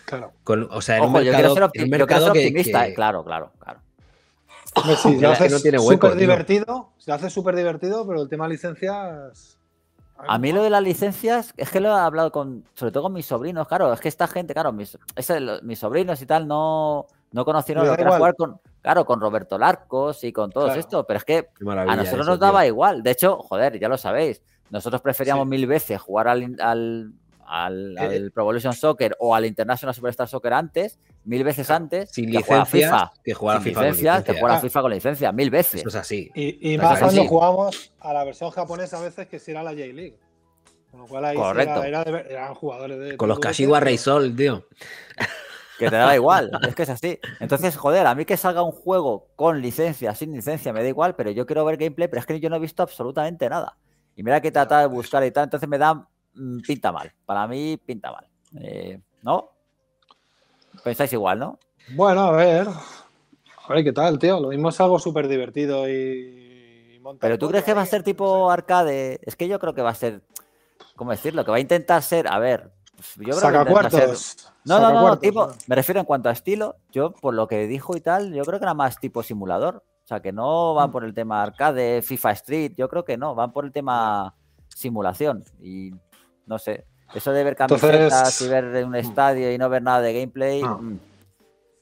Claro. o sea, en un mercado, yo quiero ser, mercado yo quiero optimista, eh, claro, claro, claro. lo haces divertido, se hace súper divertido, pero el tema licencias a mí lo de las licencias, es que lo he hablado con, sobre todo con mis sobrinos, claro, es que esta gente, claro, mis, sobrinos y tal no, conocieron lo que era jugar con, claro, con Roberto Larcos y con todos esto, pero es que a nosotros nos daba igual. De hecho, joder, ya lo sabéis, nosotros preferíamos mil veces jugar al, al, al, eh, al Pro Evolution Soccer o al International Superstar Soccer antes mil veces antes sin que que jugar a FIFA, con licencia. que jugar a ah. FIFA con licencia, mil veces. así. Y, más cuando jugamos a la versión japonesa a veces que si era la J-League. Con lo cual ahí eran jugadores de... Con los Kashiwa Reysol, tío. Que te da igual, es que es así. Entonces, joder, a mí que salga un juego con licencia, sin licencia, me da igual, pero yo quiero ver gameplay, pero es que yo no he visto absolutamente nada. Y mira que tratar de buscar y tal, entonces me da mm, pinta mal. Para mí, pinta mal. Eh, ¿No? Pensáis igual, ¿no? Bueno, a ver. A ver qué tal, tío. Lo mismo es algo súper divertido y. Pero tú crees que va a ser tipo arcade. Es que yo creo que va a ser. ¿Cómo decirlo? Que va a intentar ser. A ver. Pues yo creo No, no, No. Me refiero en cuanto a estilo. Yo, por lo que dijo y tal, yo creo que era más tipo simulador. O sea, que no van mm. por el tema arcade, FIFA Street. Yo creo que no. Van por el tema simulación. Y no sé. Eso de ver camisetas y ver un mm. estadio y no ver nada de gameplay. Mm.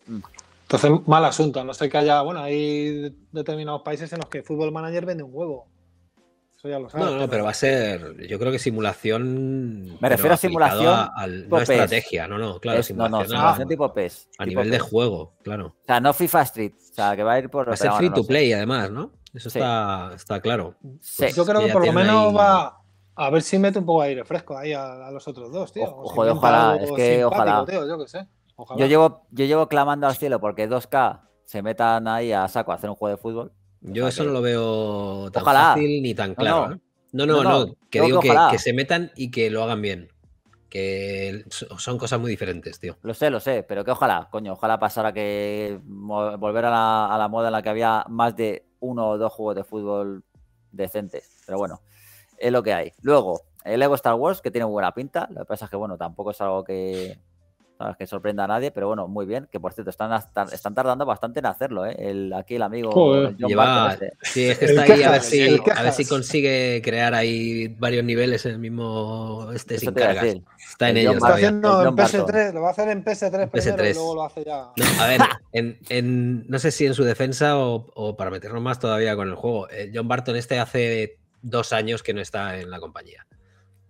Mm. Entonces, mal asunto, no sé que haya. Bueno, hay determinados países en los que el Fútbol Manager vende un huevo. Eso ya lo sabes. No, no, pero, va a ser. Yo creo que simulación. Me refiero a simulación. A, no estrategia, no, no, claro, simulación. No, no, tipo PES. A nivel de juego, claro. O sea, no FIFA Street. O sea, que va a ir por. Va a ser free to play, además, ¿no? Eso está, está claro. Pues yo creo que por lo menos va a ver si mete un poco de aire fresco ahí a, los otros dos, tío. ojalá, es que ojalá. yo, llevo, yo llevo clamando al cielo porque 2K se metan ahí a saco a hacer un juego de fútbol. Yo eso no lo veo tan fácil ni tan claro. ¿eh? No, no, no, que digo se metan y que lo hagan bien. Que son cosas muy diferentes, tío. Lo sé, lo sé, pero que ojalá, coño, ojalá pasara que volver a la moda en la que había más de uno o dos juegos de fútbol decentes. Pero bueno es lo que hay. Luego, el Lego Star Wars, que tiene buena pinta. Lo que pasa es que, bueno, tampoco es algo que, ¿sabes? que sorprenda a nadie, pero bueno, muy bien. Que por cierto, están, están tardando bastante en hacerlo, ¿eh? El, aquí el amigo John Barton, este. Sí, es que está ahí a, ver si, a ver, si, consigue crear ahí varios niveles en el mismo este sin cargas. Está en ellos Lo Está haciendo en PS3, lo va a hacer en PS3, ps luego lo hace ya. No, a ver, en, en, no sé si en su defensa o, para meternos más todavía con el juego. Eh, John Barton este hace dos años que no está en la compañía.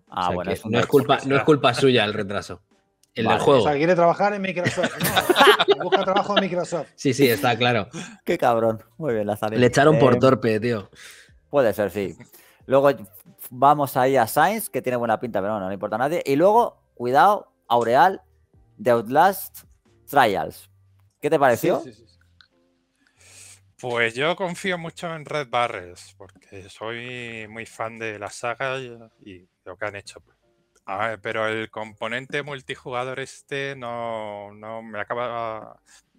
Ah, bueno, no, es culpa, no es culpa suya el retraso. El del juego. O sea, quiere trabajar en Microsoft. busca trabajo en Microsoft. Sí, sí, está claro. Qué cabrón. Muy bien, la Le echaron por eh, torpe, tío. Puede ser, sí. Luego vamos ahí a Sainz, que tiene buena pinta, pero no, le importa a nadie. Y luego, cuidado, Aureal, The Outlast Trials. ¿Qué te pareció? Pues yo confío mucho en Red Barrels, porque soy muy fan de la saga y, lo que han hecho. pero el componente multijugador este no, no me acaba.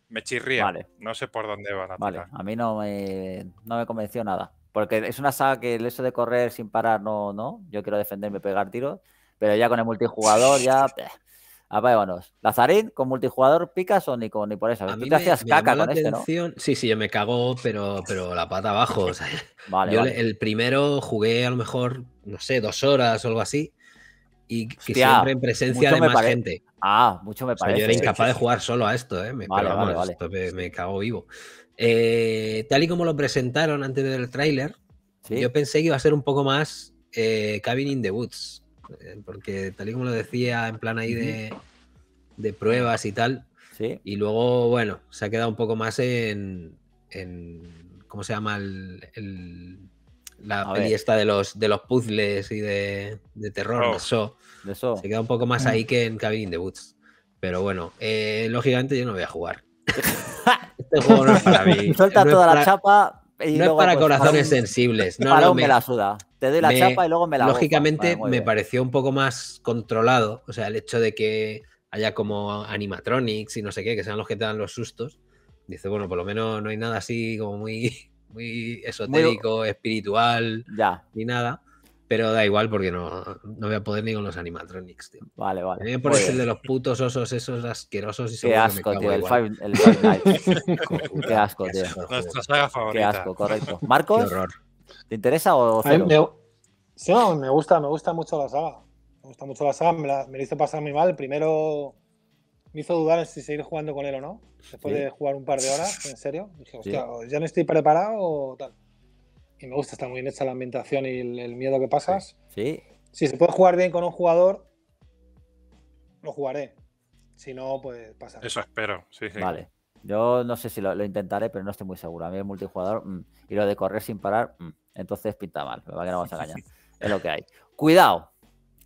Me chirría. No sé por dónde van a a mí no me, no me convenció nada. Porque es una saga que el eso de correr sin parar no, no. Yo quiero defenderme, pegar tiros. Pero ya con el multijugador, ya. ¡Vámonos! Lazarín con multijugador picas o ni, por eso. Tú te hacías caca este, Sí, sí, yo me cago, pero, pero la pata abajo. yo el primero jugué a lo mejor, no sé, dos horas o algo así. Y siempre en presencia de más gente. Ah, mucho me parece. yo era incapaz de jugar solo a esto, ¿eh? Me, vale, me, cago vivo. Eh, tal y como lo presentaron antes del tráiler, yo pensé que iba a ser un poco más eh, Cabin in the Woods. Eh, porque tal y como lo decía, en plan ahí de, pruebas y tal. Y luego, bueno, se ha quedado un poco más en. ¿Cómo se llama la a peli de los, de los puzzles y de, terror, de, oh. Se queda un poco más ahí que en Cabin in the Woods. Pero bueno, eh, lógicamente yo no voy a jugar. este juego no es para mí. Suelta toda la chapa. es para pues, corazones sensibles. No, para no, me, la suda la chapa y luego me la Lógicamente me pareció un poco más controlado, o sea, el hecho de que haya como animatronics y no sé qué, que sean los que te dan los sustos. Dice, bueno, por lo menos no hay nada así como muy, muy esotérico, espiritual, ya. ni nada. Pero da igual porque no, no, voy a poder ni con los animatronics, Vale, vale. Por de los putos osos esos asquerosos y Qué asco, que el Qué asco, tío. favorita. asco, correcto. ¿Marcos? horror. ¿Te interesa o cero? sí, me gusta, me gusta mucho la saga. Me gusta mucho la saga, me la, hizo pasar muy mal. Primero me hizo dudar si seguir jugando con él o no. Después de jugar un par de horas, en serio. Dije, hostia, ya no estoy preparado o tal. Y me gusta, está muy bien hecha la ambientación y el, miedo que pasas. Sí. Si se puede jugar bien con un jugador, lo jugaré. Si no, pues pasa. Eso espero, sí, sí. Vale. Yo no sé si lo, intentaré, pero no estoy muy seguro. A mí el multijugador mm, y lo de correr sin parar, mm, entonces pinta mal. Me va que no vamos a engañar. es lo que hay. Cuidado,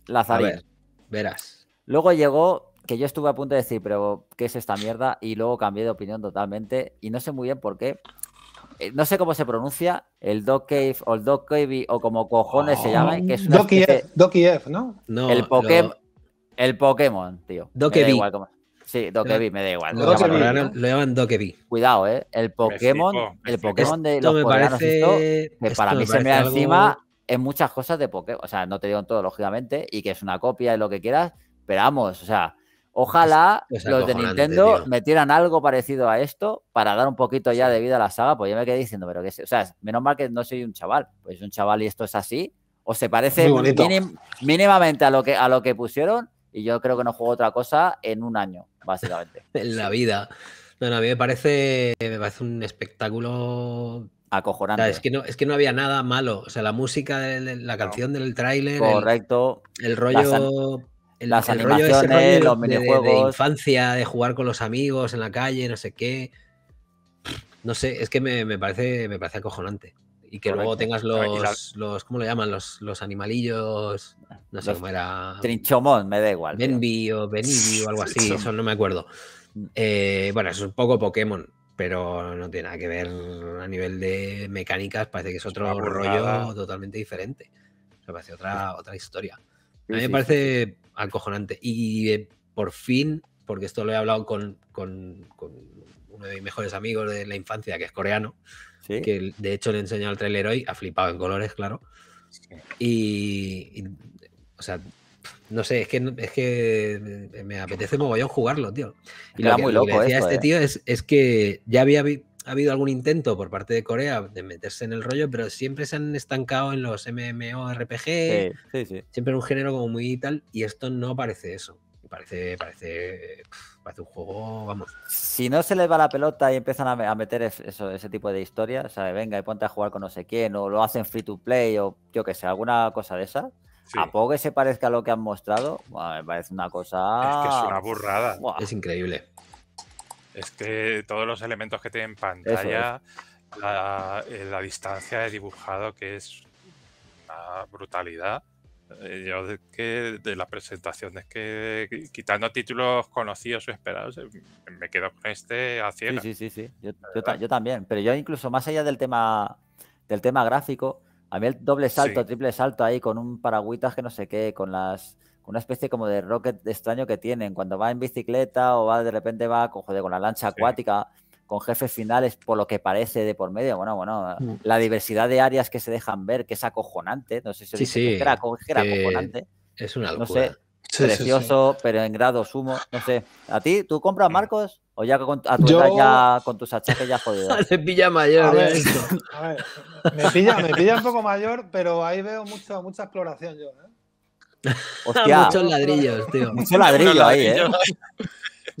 Lazarín. verás. Luego llegó que yo estuve a punto de decir, pero ¿qué es esta mierda? Y luego cambié de opinión totalmente y no sé muy bien por qué. Eh, no sé cómo se pronuncia, el Dog Cave o el o como cojones se llama. Que es F, ¿no? no el, Pokémon, el Pokémon, tío. Dokevi. Sí, Dokebi, me da igual. Lo, llaman, Dokebi. Cuidado, ¿eh? El pues Pokémon, pues el Pokémon de los me parece, que para mí se me da encima en muchas cosas de Pokémon. O sea, no te digo en todo, lógicamente, y que es una copia y lo que quieras, pero vamos, o sea, ojalá los de Nintendo metieran algo parecido a esto para dar un poquito ya de vida a la saga, pues yo me quedé diciendo, pero que, o sea, menos mal que no soy un chaval, pues un chaval y esto es así, o se parece mínimamente a lo que, a lo que pusieron, y yo creo que no juego otra cosa en un año, básicamente. en la vida. No, a mí me parece, me parece un espectáculo acojonante. es, que no, es que no había nada malo. O sea, la música, la canción del tráiler. Correcto. El, rollo. Las, el, de, infancia, de jugar con los amigos en la calle, no sé qué. No sé, es que me, me parece, me parece acojonante. Y que luego tengas los, los, ¿cómo lo llaman? Los, los animalillos, no sé cómo era. Trinchomón, me da igual. Benvi o Benivi o algo así, eso no me acuerdo. Mm. Eh, bueno, eso es un poco Pokémon, pero no tiene nada que ver a nivel de mecánicas, parece que es otro rollo totalmente diferente. O sea, parece otra, otra historia. A mí me parece acojonante. Y eh, por fin, porque esto lo he hablado con, con, con uno de mis mejores amigos de la infancia, que es coreano, que de hecho le he enseñado el trailer hoy, ha flipado en colores, claro. Y, o sea, no sé, es que, es que me apetece a jugarlo, tío. Y Era muy loco decía este eh. tío es, que ya había ha habido algún intento por parte de Corea de meterse en el rollo, pero siempre se han estancado en los MMORPG, siempre un género como muy tal, y esto no parece eso parece, parece, parece un juego, vamos. Si no se les va la pelota y empiezan a meter ese tipo de historias, sea, Venga y ponte a jugar con no sé quién, o lo hacen free to play, o yo que sé, alguna cosa de esa. A poco que se parezca a lo que han mostrado, me parece una cosa. Es que es una burrada. Es increíble. Es que todos los elementos que tienen en pantalla, la, eh, la, distancia de dibujado que es una brutalidad. Eh, yo de, que de la presentación es que quitando títulos conocidos o esperados, eh, me quedo con este a Sí, sí, sí, Yo, también, pero yo incluso más allá del tema del tema gráfico, a mí el doble salto, triple salto ahí con un paragüitas que no sé qué, con las una especie como de rocket extraño que tienen cuando va en bicicleta o va de repente va con, con la lancha acuática con jefes finales por lo que parece de por medio. Bueno, bueno, mm. la diversidad de áreas que se dejan ver, que es acojonante. No sé si sí, sí, que era, acojonante. Es una locura. No sé, precioso, pero en grado sumo. No sé. ¿A ti? ¿Tú compras Marcos? ¿O ya con, tu ya con tus achaques ya jodido? me pilla mayor. me, pilla, me pilla un poco mayor, pero ahí veo mucho, mucha exploración yo. ¿eh? Hostia. Muchos ladrillos, tío. Mucho ladrillo ahí, ¿eh?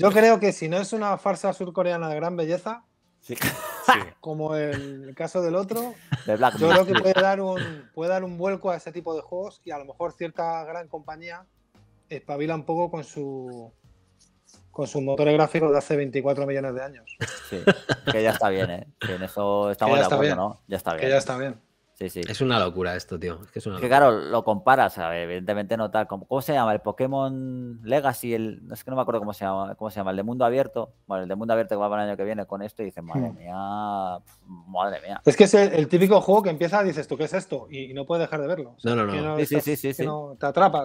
Yo creo que si no es una farsa surcoreana de gran belleza, como el caso del otro, yo creo que puede dar, un, puede dar un vuelco a ese tipo de juegos y a lo mejor cierta gran compañía espabila un poco con su con sus motores gráficos de hace 24 millones de años. Sí, que ya está bien, ¿eh? Que en eso estamos de acuerdo, ¿no? Ya está bien. Que ya está bien. Es una locura esto, tío. Es que, claro, lo comparas, evidentemente no tal. ¿Cómo se llama? El Pokémon Legacy, el, es que no me acuerdo cómo se llama, cómo se llama, el de mundo abierto. Bueno, el de mundo abierto que va para el año que viene con esto y dices, hmm. madre mía, madre mía. Es que es el, típico juego que empieza, dices tú, ¿qué es esto? Y, no puedes dejar de verlo. no, no, no. sí, sí, sí, te atrapa,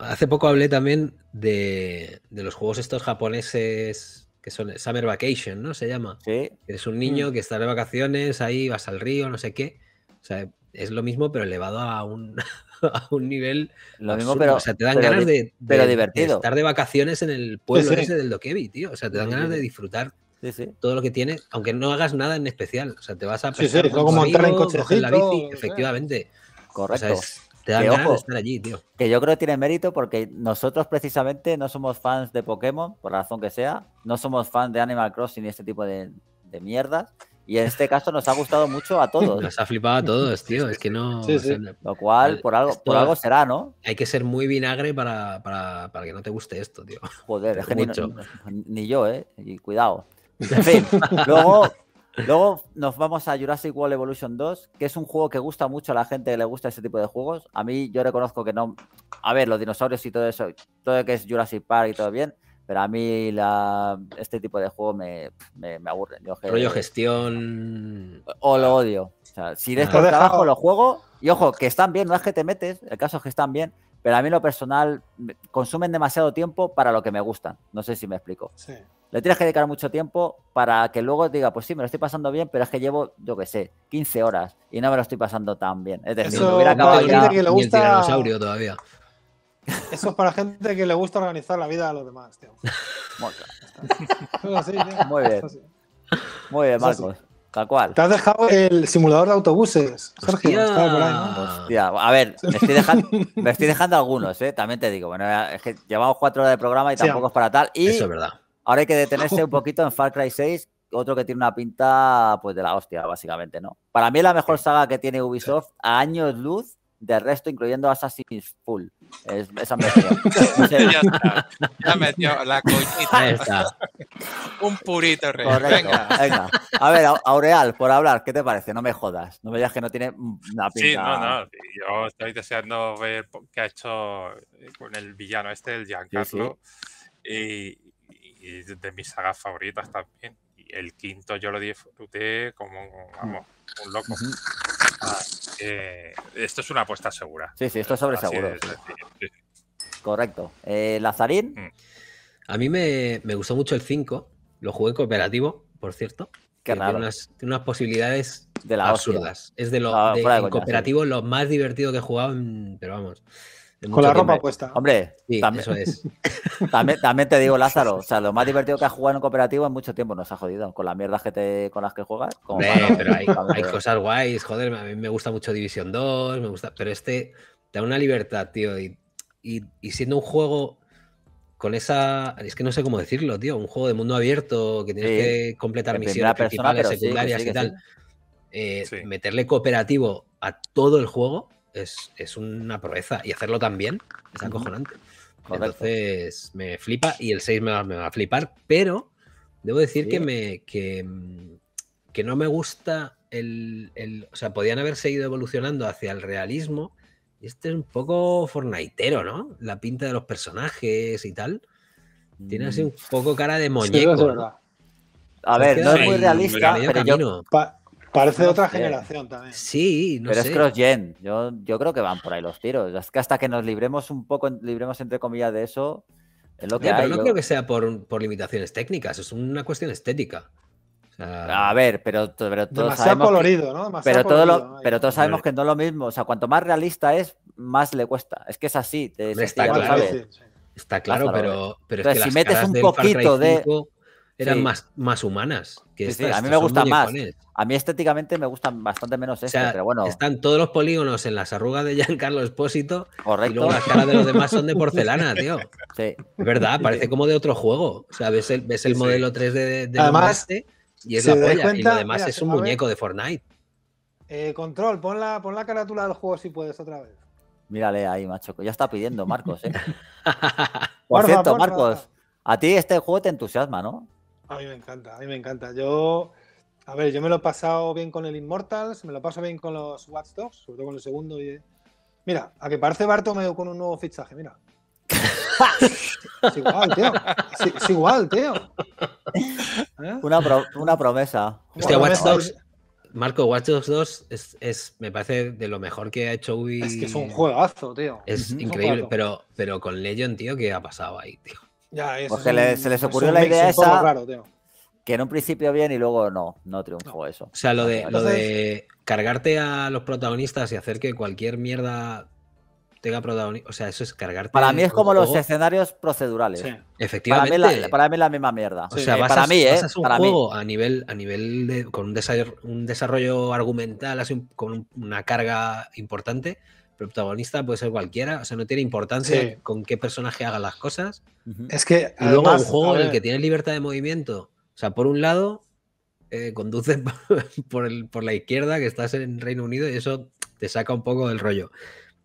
hace poco hablé también de, de los juegos estos japoneses son Summer Vacation, ¿no? Se llama. Sí. Eres un niño mm. que está de vacaciones, ahí vas al río, no sé qué. O sea, es lo mismo, pero elevado a un, a un nivel. Lo mismo, pero. O sea, te dan ganas de, de, divertido. estar de vacaciones en el pueblo ese del doquevi tío. O sea, te dan ganas de disfrutar todo lo que tienes, aunque no hagas nada en especial. O sea, te vas a. Sí, sí, como en en la efectivamente. Correcto. Te da ganas de estar allí, tío. Que yo creo que tiene mérito porque nosotros precisamente no somos fans de Pokémon, por la razón que sea. No somos fans de Animal Crossing y este tipo de, de mierdas. Y en este caso nos ha gustado mucho a todos. Nos ha flipado a todos, tío. Es que no. Lo cual, por algo, por algo será, ¿no? Hay que ser muy vinagre para, para, que no te guste esto, tío. Joder, es ni, ni, yo, ¿eh? Y cuidado. En fin, luego Luego nos vamos a Jurassic World Evolution 2, que es un juego que gusta mucho a la gente que le gusta ese tipo de juegos. A mí yo reconozco que no... A ver, los dinosaurios y todo eso, todo lo que es Jurassic Park y todo bien, pero a mí este tipo de juego me, me, aburre. Rollo gestión... O lo odio. si de esto trabajo, lo juego. Y ojo, que están bien, no es que te metes, el caso es que están bien, pero a mí lo personal consumen demasiado tiempo para lo que me gustan. No sé si me explico. Sí. Le tienes que dedicar mucho tiempo para que luego diga, pues sí, me lo estoy pasando bien, pero es que llevo, yo qué sé, 15 horas y no me lo estoy pasando tan bien. Es decir, Eso hubiera acabado para gente que le gusta... Eso es para gente que le gusta organizar la vida a los demás, tío. Muy, bien. Muy bien, Marcos. Tal cual. Te has dejado el simulador de autobuses, Sergio. A ver, me estoy, dejando, algunos, ¿eh? También te digo. Bueno, es que llevamos cuatro horas de programa y tampoco es para tal. Y... Eso es verdad Ahora hay que detenerse un poquito en Far Cry 6, otro que tiene una pinta pues de la hostia, básicamente, ¿no? Para mí es la mejor saga que tiene Ubisoft a años luz del resto, incluyendo Assassin's Full. Es, esa me la coñita. Un purito rey. A ver, Aureal, por hablar, ¿qué te parece? No me jodas. No me digas que no tiene una pinta. Sí, no, no. Yo estoy deseando ver qué ha hecho con el villano este, el Giancarlo. Y, y de mis sagas favoritas también. Y el quinto yo lo disfruté como, un loco. Ah, eh, esto es una apuesta segura. Sí, sí, esto es sobre seguro. Correcto. Eh, Lazarín. Mm. A mí me, gustó mucho el 5. Lo jugué cooperativo, por cierto. Qué eh, Tiene, unas, posibilidades absurdas. Es de lo ah, lo más divertido que he jugado, pero vamos. Con la ropa puesta. Hombre, sí, también, eso es. también, también, te digo, Lázaro, o sea, lo más divertido que has jugado en cooperativo en mucho tiempo nos ha jodido. Con las mierdas que te, con las que juegas. pero hay, hay, cosas guays, joder, a mí me gusta mucho División 2, me gusta, pero este te da una libertad, tío, y, y, siendo un juego con esa. Es que no sé cómo decirlo, tío. Un juego de mundo abierto que tienes que completar misiones principales, secundarias y tal. Eh, meterle cooperativo a todo el juego es, una proeza. Y hacerlo tan bien es acojonante. Entonces me flipa y el 6 me va, a flipar, pero debo decir que, me, que, que, no me gusta el, O sea, podían haber seguido evolucionando hacia el realismo. Y este es un poco fornaitero, ¿no? La pinta de los personajes y tal. Tiene así mm. un poco cara de muñeco. A ver, no es muy realista, pero Parece de otra generación también. Sí, no Pero es cross-gen. Yo, yo creo que van por ahí los tiros. Es que hasta que nos libremos un poco, libremos entre comillas de eso, lo que Pero no creo que sea por, por, limitaciones técnicas, es una cuestión estética. A ver, pero, todos sabemos colorido, ¿no? pero, pero todos sabemos que no es lo mismo. O sea, cuanto más realista es, más le cuesta. Es que es así. está, claro, está claro, pero, eh. pero si metes un poquito de. Eran más, más humanas a mí me gusta más. A mí estéticamente me gustan bastante menos este, bueno. Están todos los polígonos en las arrugas de Giancarlo Espósito. Correcto. Y luego las caras de los demás son de porcelana, tío. Sí. Es verdad, parece como de otro juego. O sea, ves el, modelo 3D de, de Además, este y es la polla. y lo demás es un muñeco de Fortnite. Eh, control, pon la, pon la carátula del juego si puedes otra vez. Mírale ahí, macho. Ya está pidiendo Marcos, eh. Por cierto, Marcos, a ti este juego te entusiasma, ¿no? A mí me encanta, a mí me encanta. Yo, a ver, yo me lo he pasado bien con el Immortals, me lo paso bien con los Watch Dogs, sobre todo con el segundo. Eh. mira, a que parece Bartomeu con un nuevo fichaje, mira. es igual, tío. Es, igual, tío. ¿Eh? Una, promesa. Hostia, Watch Marco, Watch Dogs 2 es, me parece de lo mejor que ha hecho Ubi. Es que es un juegazo, tío. Es, increíble, pero, pero con Legion, tío, ¿qué ha pasado ahí, tío? Porque se les ocurrió la idea esa. que en un principio bien y luego no, no triunfó eso. O sea, lo de, lo de cargarte a los protagonistas y hacer que cualquier mierda tenga protagonista. O sea, eso es cargarte. Para mí es como los escenarios procedurales. Efectivamente. Para mí, la, la, misma mierda. O sea, eh, vas para a, mí, eh, un juego a nivel, a nivel de, con un desarrollo, un desarrollo argumental, con una carga importante, protagonista puede ser cualquiera, o sea, no tiene importancia con qué personaje haga las cosas. Es que. luego un juego en el que tienes libertad de movimiento. O sea, por un lado, eh, conduces por, el, por la izquierda, que estás en Reino Unido, y eso te saca un poco del rollo.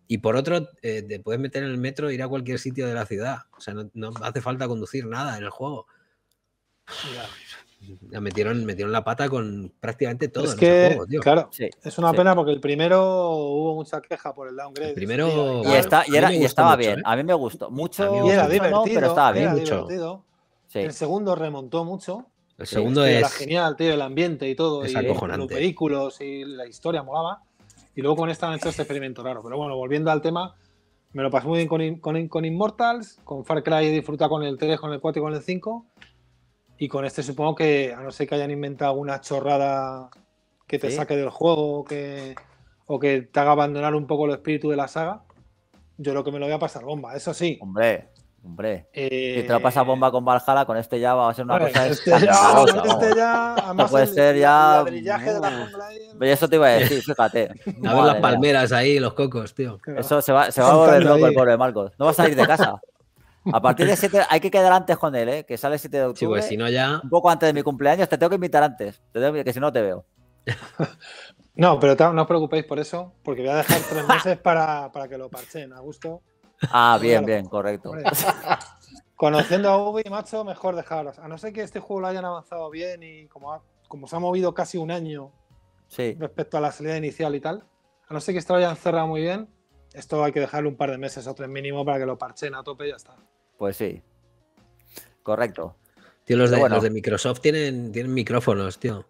Y por otro, eh, te puedes meter en el metro e ir a cualquier sitio de la ciudad. O sea, no, no hace falta conducir nada en el juego metieron, metieron la pata con prácticamente todo. Es que, claro, es una pena porque el primero hubo mucha queja por el downgrade. El primero, y, está, estaba bien, ¿eh? a mí me gustó. Mucho, era divertido, pero estaba bien. El segundo remontó mucho. El segundo es. Era genial, tío, el ambiente y todo. Es y los vehículos y la historia molaba. Y luego con esta han hecho este experimento raro. Pero bueno, volviendo al tema, me lo pasé muy bien con, con, con Immortals, con Far Cry disfruta con el 3, con el 4 y con el 5. Y con este supongo que, a no ser que hayan inventado alguna chorrada que te saque del juego o que, o que te haga abandonar un poco el espíritu de la saga, yo creo que me lo voy a pasar bomba, eso sí. Hombre, hombre. Eh... Si te lo pasas bomba con Valhalla, con este ya va a ser una cosa este Ya, este ya, además puede ser ya... El puede de la jungla Eso te iba a decir, fíjate. a ver las palmeras ahí, los cocos, tío. Eso se va, se va a volver loco el pobre Marcos. No vas a salir de casa. A partir de 7, hay que quedar antes con él, ¿eh? que sale 7 de pues, octubre. si no ya. Un poco antes de mi cumpleaños, te tengo que invitar antes, que, si no te veo. no, pero no os preocupéis por eso, porque voy a dejar tres meses para, que lo parchen a gusto. Ah, bien, bien, correcto. Conociendo a Ubi, y macho, mejor dejarlos, A no ser que este juego lo hayan avanzado bien y como, como se ha movido casi un año respecto a la salida inicial y tal, a no ser que esto lo hayan cerrado muy bien, esto hay que dejarlo un par de meses o tres mínimo para que lo parchen a tope y ya está. Pues sí. Correcto. Tío, los de, Microsoft tienen, tienen micrófonos, tío.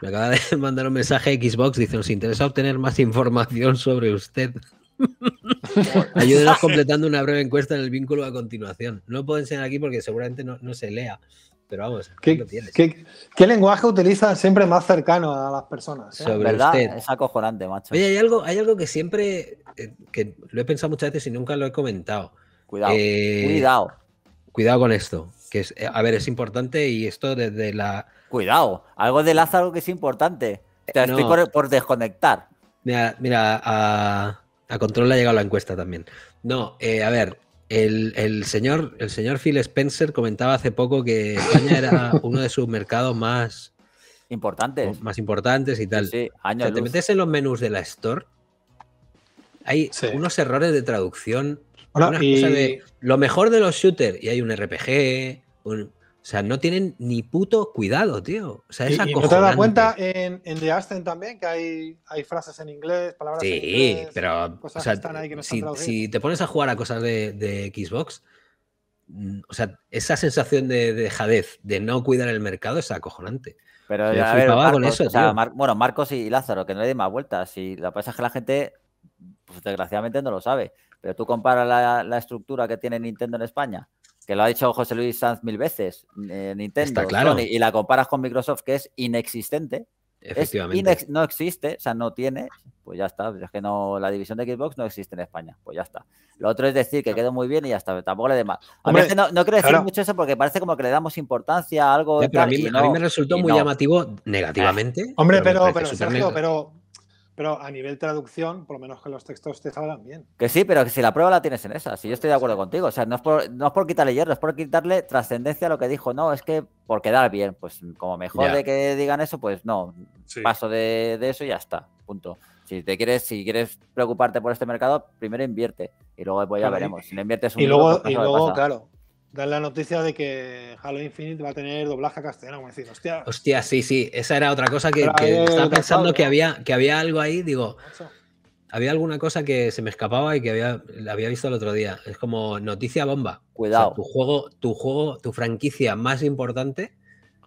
Me acaba de mandar un mensaje a Xbox, dice, nos interesa obtener más información sobre usted. Ayúdenos completando una breve encuesta en el vínculo a continuación. No lo puedo enseñar aquí porque seguramente no, no se lea pero vamos, ¿Qué, lenguaje utiliza siempre más cercano a las personas? ¿Verdad? Es acojonante, macho. Oye, hay algo, hay algo que siempre, eh, que lo he pensado muchas veces y nunca lo he comentado. Cuidado, eh, cuidado. Cuidado con esto, que es, eh, a ver, es importante y esto desde la... Cuidado, algo de Lázaro que es importante. Te estoy por, desconectar. Mira, a, a Control le ha llegado la encuesta también. No, a ver, el, señor, el señor Phil Spencer comentaba hace poco que España era uno de sus mercados más importantes. Más importantes y tal. Sí, te metes en los menús de la Store, hay unos errores de traducción. lo mejor de los shooters, y hay un RPG, un, o sea, no tienen ni puto cuidado, tío. O sea, es te cuenta en, The Ascent también que hay, hay frases en inglés, palabras en inglés? pero o sea, no si, si, te pones a jugar a cosas de, Xbox, mm, o sea, esa sensación de, de, jadez, de no cuidar el mercado, es acojonante. Pero con eso, bueno, Marcos y Lázaro, que no le di más vueltas. Y la pasa es que la gente, pues, desgraciadamente no lo sabe. Pero tú comparas la, la estructura que tiene Nintendo en España que lo ha dicho José Luis Sanz mil veces, eh, Nintendo, y la comparas con Microsoft, que es inexistente. Efectivamente. no existe, o sea, no tiene, pues ya está. Es que no, la división de Xbox no existe en España, pues ya está. Lo otro es decir que quedó muy bien y ya está, tampoco le demás. A no, quiero decir mucho eso porque parece como que le damos importancia a algo. a, mí, me resultó muy llamativo ah. negativamente. Hombre, pero, pero, Sergio, pero, pero a nivel traducción, por lo menos que los textos te salgan bien. Que sí, pero que si la prueba la tienes en esa, si yo estoy de acuerdo contigo, o sea, no es, por, no es por quitarle hierro, es por quitarle trascendencia a lo que dijo, no, es que por quedar bien, pues como mejor de que digan eso, pues no, paso de, eso y ya está, punto. Si te quieres, si quieres preocuparte por este mercado, primero invierte y luego ya veremos. Si no inviertes un Y luego, pues y luego claro, dar la noticia de que Halo Infinite va a tener doblaje castellano. Como decir, hostia. Hostia, sí, sí. Esa era otra cosa que, estaba pensando que, había, que había algo ahí, digo. Había alguna cosa que se me escapaba y que había, la había visto el otro día. Es como noticia bomba. Cuidado. tu juego, tu juego, tu franquicia más importante.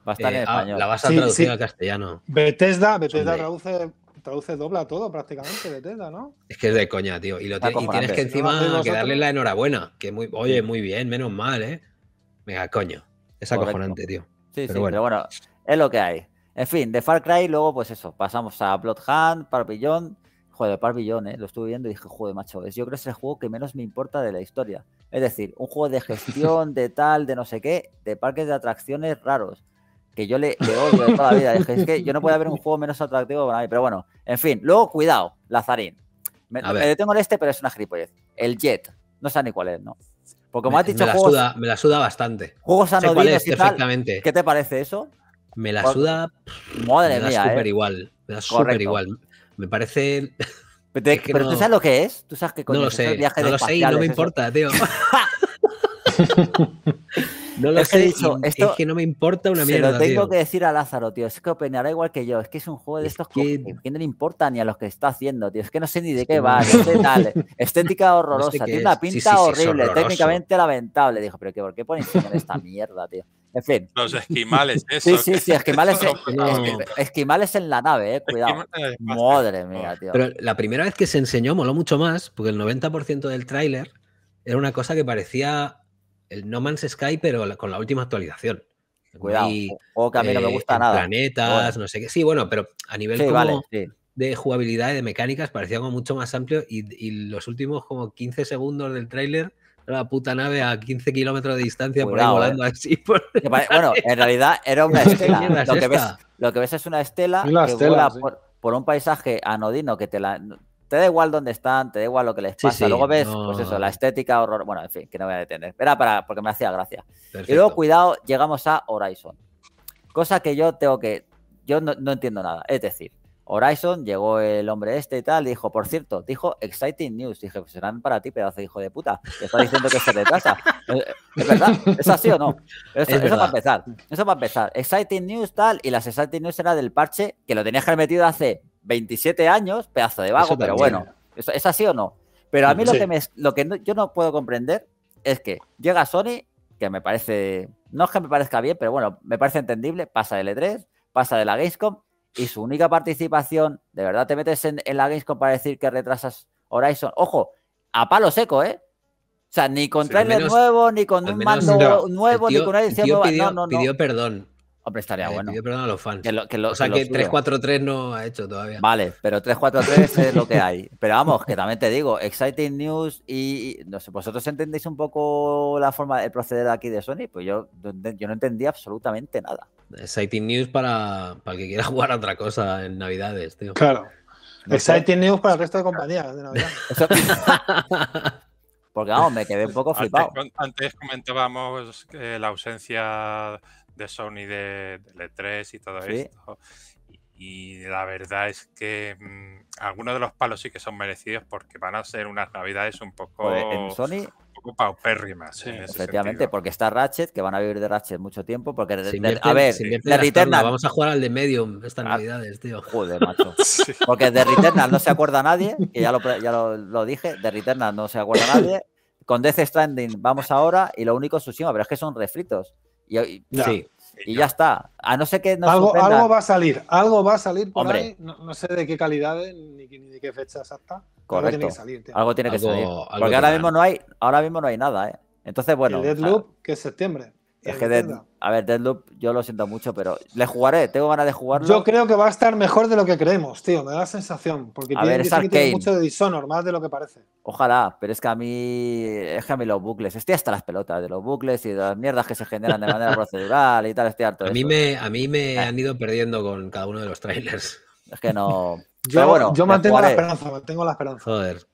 Va a estar en eh, ah, español. La vas a traducir al castellano. Bethesda, Bethesda traduce traduce dobla todo prácticamente de Teta, ¿no? Es que es de coña, tío. Y, tienes, que encima darle la enhorabuena. Que muy, oye, muy bien, menos mal, ¿eh? Venga, coño. Es acojonante, tío. Sí, sí, pero bueno, es lo que hay. En fin, de Far Cry, luego, pues eso, pasamos a Bloodhound, Parpillón. Joder, Parvillón, ¿eh? Lo estuve viendo y dije, joder, macho, es, yo creo que es el juego que menos me importa de la historia. Es decir, un juego de gestión, de tal, de no sé qué, de parques de atracciones raros que yo le, le odio toda la vida. Es que, es que, yo no puedo haber un juego menos atractivo para mí. Pero bueno, en fin. Luego, cuidado, Lazarín. Me, detengo en este, pero es una gilipollez. El Jet. No sé ni cuál es, ¿no? Porque como me, has dicho. Me la, suda, me la suda bastante. Juegos anodinos y ¿Qué te parece eso? Me la suda. madre mía. da súper ¿eh? igual. Me da súper igual. Me parece. Pero, tú sabes lo que es. Tú sabes que con no lo sé. No lo sé no me importa, tío. No lo sé, es que no me importa una mierda. Se lo tengo que decir a Lázaro, tío. Es que opinará igual que yo. Es que es un juego de estos que... no le importa ni a los que está haciendo, tío. Es que no sé ni de qué va. estética horrorosa. tiene una pinta horrible, técnicamente lamentable. Dijo, pero ¿por qué ponen esta mierda, tío? En fin. Los esquimales, eso. Sí, sí, sí, esquimales, en, esquimales en la nave, eh, cuidado. Madre mía, tío. Pero la primera vez que se enseñó moló mucho más, porque el 90% del tráiler era una cosa que parecía el No Man's Sky, pero con la última actualización. Cuidado, que a mí no me eh, gusta nada. Planetas, no sé qué. Sí, bueno, pero a nivel de jugabilidad y de mecánicas parecía como mucho más amplio y, los últimos como 15 segundos del tráiler la puta nave a 15 kilómetros de distancia por ahí eh. volando así. Bueno, en realidad era una estela. lo, que ves, es una estela, que vuela por, un paisaje anodino que te la, te da igual dónde están, te da igual lo que les pasa. luego ves, pues eso, la estética, horror. Bueno, en fin, que no voy a detener. Era para, porque me hacía gracia. Y luego, cuidado, llegamos a Horizon. Cosa que yo tengo que. Yo no, entiendo nada. Es decir, Horizon, llegó el hombre este y tal, dijo, por cierto, dijo exciting news. Dije, pues serán para ti, pedazo de hijo de puta, Te está diciendo que se retrasa. Eh, ¿Es verdad? ¿Es así o no? Eso, es a para empezar. Eso para empezar. Exciting news tal, y las exciting news era del parche que lo tenías que haber metido hace 27 años, pedazo de vago, pero bueno, ¿es, ¿es, así o no? Pero a mí pues lo que, me, lo que yo no puedo comprender es que llega Sony, que me parece, no es que me parezca bien, pero bueno, me parece entendible, pasa del E3, pasa de la Gamescom, y su única participación, de verdad te metes en, la Gamescom para decir que retrasas Horizon, ojo, a palo seco, ¿eh? O sea, ni con trailer nuevo, ni con un mando nuevo, ni con una edición nueva. no, no, no, pidió perdón Hombre, estaría eh, bueno. Pido perdón a los fans. o sea que, 343 no ha hecho todavía. Vale, pero 343 es lo que hay. Pero vamos, que también te digo, exciting news y, no sé, vosotros entendéis un poco la forma de proceder aquí de Sony, pues yo, yo no entendí absolutamente nada. Exciting news para, para el que quiera jugar a otra cosa en Navidades, tío. Claro. exciting news para el resto de compañías de Navidad. Porque vamos, me quedé un poco flipado. Antes, comentábamos la ausencia de Sony de, de 3 y todo esto. Y, la verdad es que mm, algunos de los palos sí que son merecidos porque van a ser unas navidades un poco. Un poco paupérrimas. efectivamente, porque está Ratchet, que van a vivir de Ratchet mucho tiempo. Porque, a ver, de Vamos a jugar al de Medium estas ah, navidades, tío. Joder, macho. Porque de Returnal no se acuerda nadie, que ya lo, dije, de Returnal no se acuerda nadie. Con Death Stranding vamos ahora y lo único es pero es que son refritos. Y, y ya, sí, y ya. está. A no ser que nos algo, suspendan. algo va a salir, algo va a salir por Hombre. ahí. No, no, sé de qué calidad ni, ni, de qué fecha exacta. Correcto. Algo tiene que salir. Algo tiene que salir. Porque ahora mismo, no hay, ahora mismo no hay nada, ¿eh? Entonces, bueno. El Deadloop, que es septiembre. Es que, a ver, Deadloop, yo lo siento mucho, pero le jugaré, tengo ganas de jugarlo. Yo creo que va a estar mejor de lo que creemos, tío, me da la sensación. Porque a tiene, ver, es mucho de Dishonor, más de lo que parece. Ojalá, pero es que a mí, es que a mí los bucles, estoy hasta las pelotas de los bucles y de las mierdas que se generan de manera procedural y tal, estoy harto. De a, mí me, a mí me eh. han ido perdiendo con cada uno de los trailers. Es que no. yo, pero bueno, yo mantengo la esperanza, mantengo la esperanza. Joder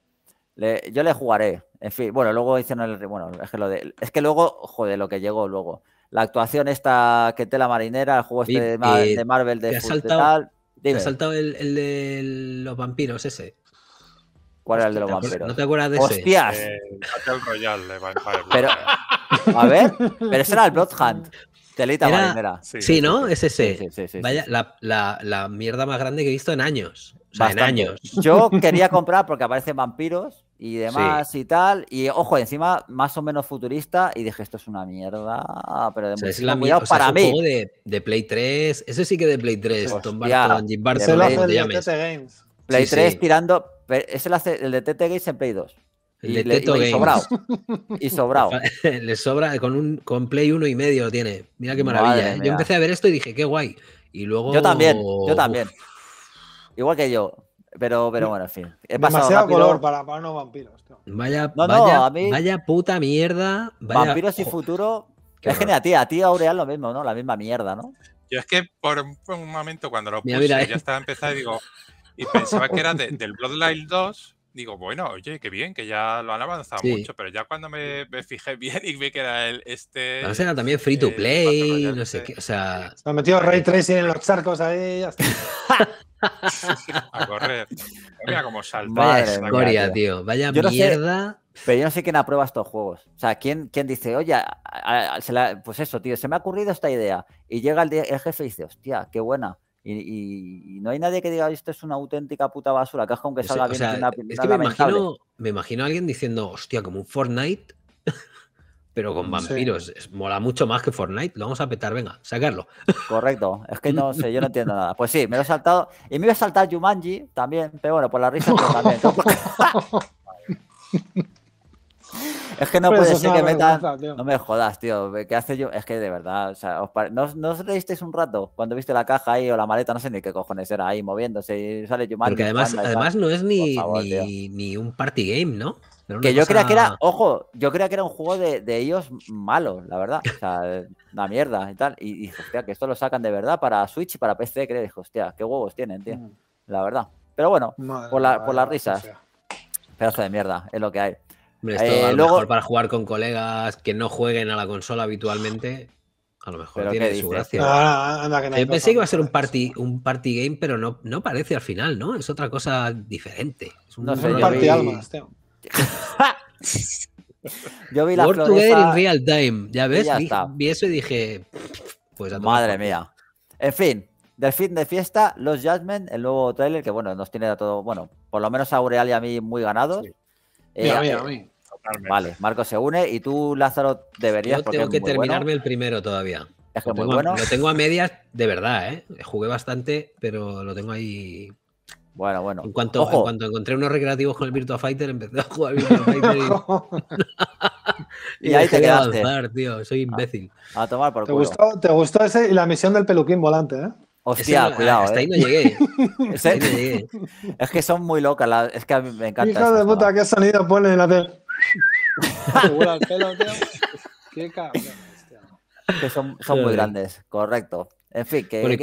yo le jugaré. En fin, bueno, luego hicieron el. Bueno, es que, lo de, es que luego, joder, lo que llegó luego. La actuación esta que tela marinera, el juego este eh, de, Marvel de, te saltado, saltado el, el, de los vampiros ese. ¿Cuál era el de los vampiros? No te acuerdas de ese. Hostias. Eh, Royal de Pero, a ver, pero ese era el Bloodhunt. Telita marinera. Sí, ¿no? Es ese. Vaya, la, la, la mierda más grande que he visto en años años. Yo quería comprar porque aparecen vampiros y demás y tal. Y ojo, encima más o menos futurista. Y dije, esto es una mierda. Pero de o es la mierda. para es mí. de, Play 3. Eso sí que de Play 3. Tom Barton, Jim Barton, Play, Games. Play 3 tirando. Es el, de TT Games en Play 2. de y, y sobrado. Y sobrado. le sobra con un con Play 1 y medio tiene. Mira qué maravilla. ¿eh? Yo empecé a ver esto y dije, qué guay. Y luego. Yo también, yo también. Igual que yo. Pero, pero mm. bueno, en fin. Demasiado color para, para unos vampiros. Vaya, no, no, vaya, mí... vaya puta mierda. Vampiros y futuro. es genial, tía. A ti, Aureal, lo mismo, ¿no? La misma mierda, ¿no? Yo es que por un, momento cuando lo puse, eh. ya estaba empezando y digo, y pensaba que era del Bloodline 2. Digo, bueno, oye, qué bien, que ya lo han avanzado mucho, pero ya cuando me, fijé bien y vi que era el, este. No, era también free to eh, play, no sé qué, o sea. Se han metido Ray Tracing en los charcos ahí, ya está. a correr. Mira cómo Vaya tío. Vaya mierda. pero yo no sé quién aprueba estos juegos. O sea, ¿quién, quién dice, oye, pues eso, tío, se me ha ocurrido esta idea? Y llega el, jefe y dice, hostia, qué buena. Y, no hay nadie que diga esto es una auténtica puta basura, que es aunque salga bien. es que me imagino, me imagino, a alguien diciendo, hostia, como un Fortnite. Pero con vampiros mola mucho más que Fortnite. Lo vamos a petar, venga, sacarlo. Correcto, es que no sé, yo no entiendo nada. Pues sí, me lo he saltado. Y me iba a saltar Jumanji también, pero bueno, por la risa es que no puede ser que meta No me jodas, tío. ¿Qué hace yo? Es que de verdad, o sea, ¿No, os leísteis un rato cuando viste la caja ahí o la maleta? No sé ni qué cojones era ahí moviéndose y sale Jumanji. Porque además, además no es ni, ni un party game, ¿no? que yo creía que era, ojo, yo creía que era un juego de, de ellos malo, la verdad. O sea, una mierda y tal. Y hostia, que esto lo sacan de verdad para Switch y para PC, que hostia, qué huevos tienen, tío. Mm. La verdad. Pero bueno, por, las risas. Pedazo de mierda, es lo que hay. Eh, lo mejor para jugar con colegas que no jueguen a la consola habitualmente. A lo mejor tiene su gracia. Ah, yo pensé que iba a ser un party, un party game, pero no, no parece al final, ¿no? Es otra cosa diferente. Es un, no party almas, Yo vi la World real time. Ya ves, vi, eso y dije. Pues Madre mía. En fin, del fin de fiesta, Los Judgment, el nuevo tráiler, que bueno, nos tiene a todo. Bueno, por lo menos a Aureal y a mí muy ganados. Eh, vale, Marco se une y tú, Lázaro, deberías. Yo tengo que terminarme el primero todavía. Es que muy bueno. lo tengo a medias de verdad, ¿eh? Jugué bastante, pero lo tengo ahí bueno, bueno. En cuanto, encontré unos recreativos con el Virtua Fighter, empecé a jugar Virtua Fighter y, y, ahí te quedaste. tío. Soy imbécil. A, tomar por ¿Te te gustó ese y la misión del peluquín volante, ¿eh? Hostia, cuidado. Hasta eh. ahí no llegué. Hasta ahí no llegué. Es que son muy locas. es que a mí me encanta. de puta, qué sonido pone en la tele. el pelo, Qué cabrón. Que son, muy grandes, correcto. En fin, que,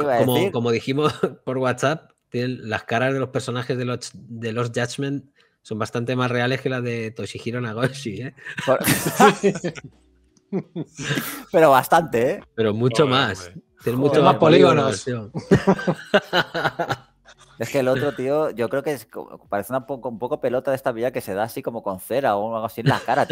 como dijimos por WhatsApp, las caras de los personajes de los, de los Judgment son bastante más reales que las de Toshihiro Nagoshi, ¿eh? Pero bastante, ¿eh? Pero mucho más. Tiene mucho más polígonos. Es que el otro, tío, yo creo que parece un poco pelota de esta vida que se da así como con cera o algo así en la cara.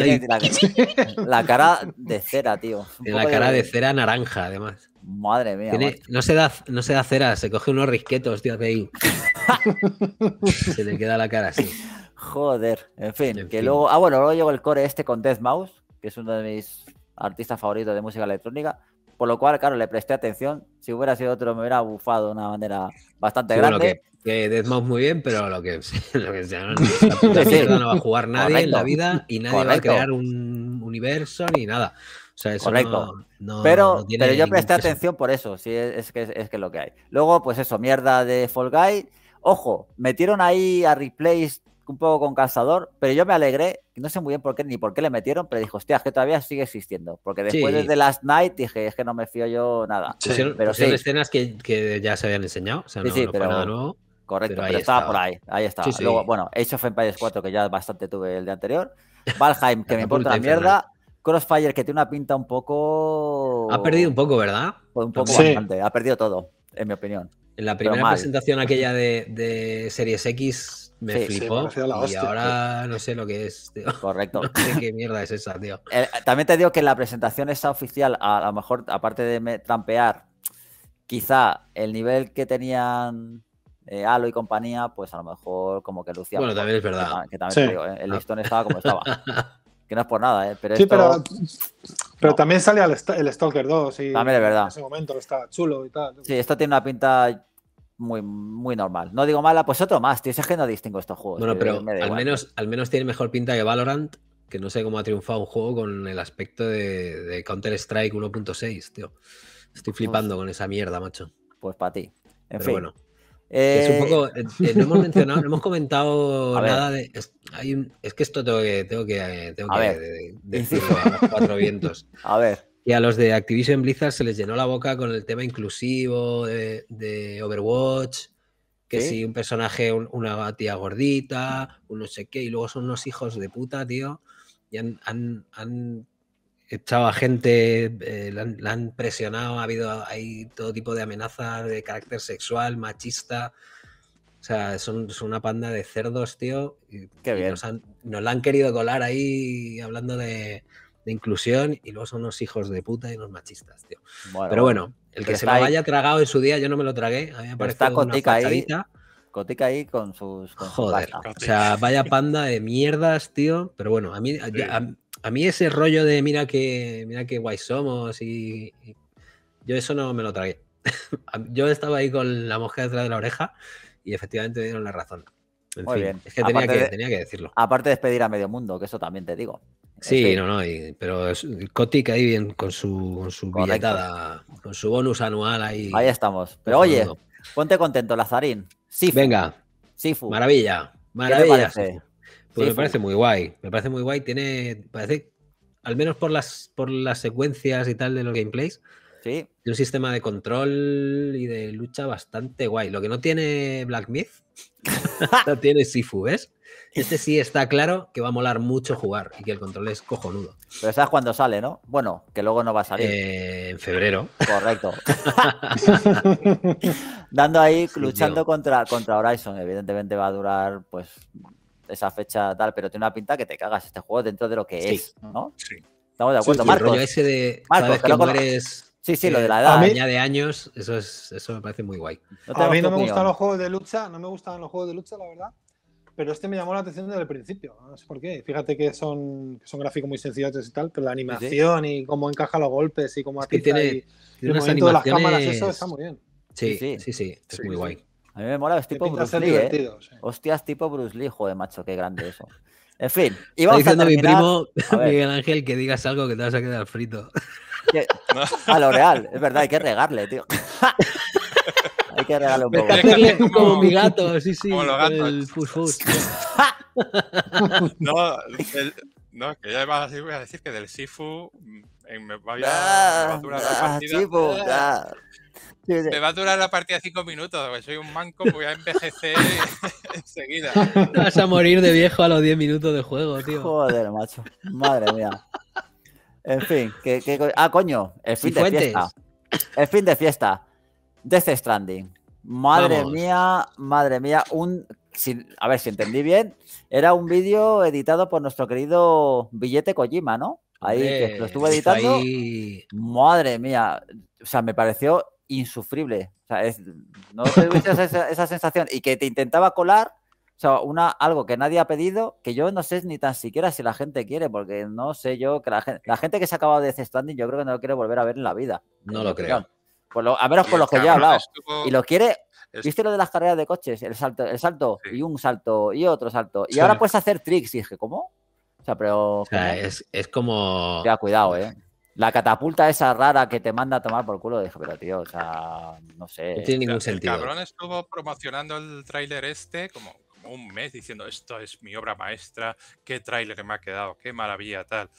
la, cara de cera, tío. y la cara de... cera naranja, además. Madre mía. no, se da, no se da cera, se coge unos risquetos, tío, de ahí. se le queda la cara así. Joder, en fin. que luego. Ah, bueno, luego llegó el core este con Death Mouse, que es uno de mis artistas favoritos de música electrónica. Por lo cual, claro, le presté atención. Si hubiera sido otro, me hubiera bufado de una manera bastante grande. que, que muy bien, pero lo que, sea, no va a jugar nadie en la vida y nadie va a crear un universo ni nada. O sea, eso Correcto. No, pero, pero yo presté atención por eso, sí, es, que, es que es lo que hay. Luego, pues eso, mierda de Fall Guy. Ojo, metieron ahí a replays un poco con Cazador, pero yo me alegré, no sé muy bien por qué ni por qué le metieron, pero dijo hostia, es que todavía sigue existiendo. Porque después de Last Night dije, es que no me fío yo nada. pero sí. escenas que, ya se habían enseñado, o sea, no, sí, Correcto, pero, estaba, por ahí, ahí estaba. Luego, bueno, Age of Empires 4, que ya bastante tuve el de anterior. Valheim, que me importa la mierda. Crossfire, que tiene una pinta un poco. Ha perdido un poco, ¿verdad? Pues un poco bastante. Ha perdido todo, en mi opinión. En la primera presentación aquella de Series X me flipó. y ahora no sé lo que es, tío. Correcto. qué mierda es esa, tío. Eh, también te digo que en la presentación esa oficial, a lo mejor, aparte de trampear, quizá el nivel que tenían eh, Halo y compañía, pues a lo mejor como que lucía. Bueno, también es verdad. Que, también eh, el listón estaba como estaba. que no es por nada, ¿eh? Pero sí, pero, pero también sale el, Stalker 2 y también es verdad. en ese momento está chulo y tal. Sí, esto tiene una pinta muy, muy normal. No digo mala, pues otro más, tío. Es que no distingo estos juegos. Bueno, pero al, menos, al menos tiene mejor pinta que Valorant, que no sé cómo ha triunfado un juego con el aspecto de, Counter-Strike 1.6, tío. Estoy flipando con esa mierda, macho. Pues para ti. En pero fin. bueno. Es un poco. Eh, eh, no hemos mencionado, no hemos comentado nada de. Es, que esto tengo que, tengo que, eh, tengo que decirlo a los cuatro vientos. A ver. Y a los de Activision Blizzard se les llenó la boca con el tema inclusivo de, Overwatch, que si un personaje, una tía gordita, un no sé qué, y luego son unos hijos de puta, tío, y han, echado a gente, eh, la, han, presionado, ha habido hay todo tipo de amenazas de carácter sexual, machista. O sea, son, una panda de cerdos, tío. Qué bien. nos, la han querido colar ahí hablando de, de inclusión y luego son unos hijos de puta y unos machistas, tío. pero bueno, el que se lo haya tragado en su día, yo no me lo tragué. A mí me está ahí. Cotica ahí con sus. Joder. o sea, vaya panda de mierdas, tío. Pero bueno, a mí, a, mí ese rollo de mira que, mira que guay somos y, yo eso no me lo tragué. yo estaba ahí con la mosca detrás de la oreja y efectivamente dieron la razón. Muy bien. es que, tenía que, tenía que, decirlo. Aparte de despedir a medio mundo, que eso también te digo. Sí, no, no, pero es, ahí bien con su, con su billetada, con su bonus anual ahí. Ahí estamos. Pero oye, ponte contento, Lazarín. Sifu. Venga. Sifu. Maravilla. Maravilla. Pues me parece muy guay. Me parece muy guay. Tiene. Parece, al menos por las, por las secuencias y tal de los gameplays. Sí. un sistema de control y de lucha bastante guay. Lo que no tiene Black Myth, no tiene Sifu, ¿ves? Este sí está claro que va a molar mucho jugar y que el control es cojonudo. Pero sabes cuándo sale, ¿no? Bueno, que luego no va a salir. Eh, en febrero. Correcto. Dando ahí, luchando contra, contra Horizon. Evidentemente va a durar, pues, esa fecha tal, pero tiene una pinta que te cagas este juego dentro de lo que es, ¿no? Sí. Estamos de acuerdo, Marcos. El ese de que, Sí, sí, lo de eh, la edad. de años, eso, es, eso me parece muy guay. a mí no me gustan los juegos de lucha, no me gustan los juegos de lucha, la verdad pero este me llamó la atención desde el principio, no sé por qué. Fíjate que son, son gráficos muy sencillos y tal, pero la animación y cómo encaja los golpes y cómo atiza tiene, y, el movimiento de las cámaras, eso está muy bien. Sí, sí, sí, es muy guay. A mí me mola, es tipo Bruce Lee, ¿eh? Hostias, tipo Bruce Lee, joder, macho, qué grande eso. En fin, iba diciendo a, mi primo Miguel Ángel que digas algo que te vas a quedar frito. A lo real, es verdad, hay que regarle, tío. que regalo un como, como, mi gato, sí, sí. Como los gatos. El no, no, que ya vas a, decir que del Sifu mm, me va a, durar la ah, ah, partida. Ah. me va a durar la partida cinco minutos, soy un manco, voy a envejecer enseguida. vas a morir de viejo a los 10 minutos de juego, tío. Joder, macho. Madre mía. En fin, que, ah, coño, el fin de fiesta. El fin de fiesta. Death Stranding. Madre mía, madre mía, un sin, a ver si entendí bien, era un vídeo editado por nuestro querido Billete Kojima, ¿no? Ahí lo estuvo editando. Madre mía, o sea, me pareció insufrible. O sea, no te esa, esa, sensación y que te intentaba colar. O sea, una, algo que nadie ha pedido, que yo no sé ni tan siquiera si la gente quiere, porque no sé yo que la gente, que se ha acabado de Death yo creo que no lo quiere volver a ver en la vida. No lo creo a menos por los que ya he hablado. Y lo quiere. ¿Viste lo de las carreras de coches? El salto, el salto y un salto y otro salto. Y ahora puedes hacer tricks. Y dije, ¿cómo? O sea, pero. es, es, como. Ya, cuidado, eh. La catapulta esa rara que te manda a tomar por culo. Dije, pero tío, o sea, no sé. No tiene ningún sentido. El cabrón estuvo promocionando el tráiler este como, como un mes diciendo, esto es mi obra maestra, qué tráiler me ha quedado, qué maravilla, tal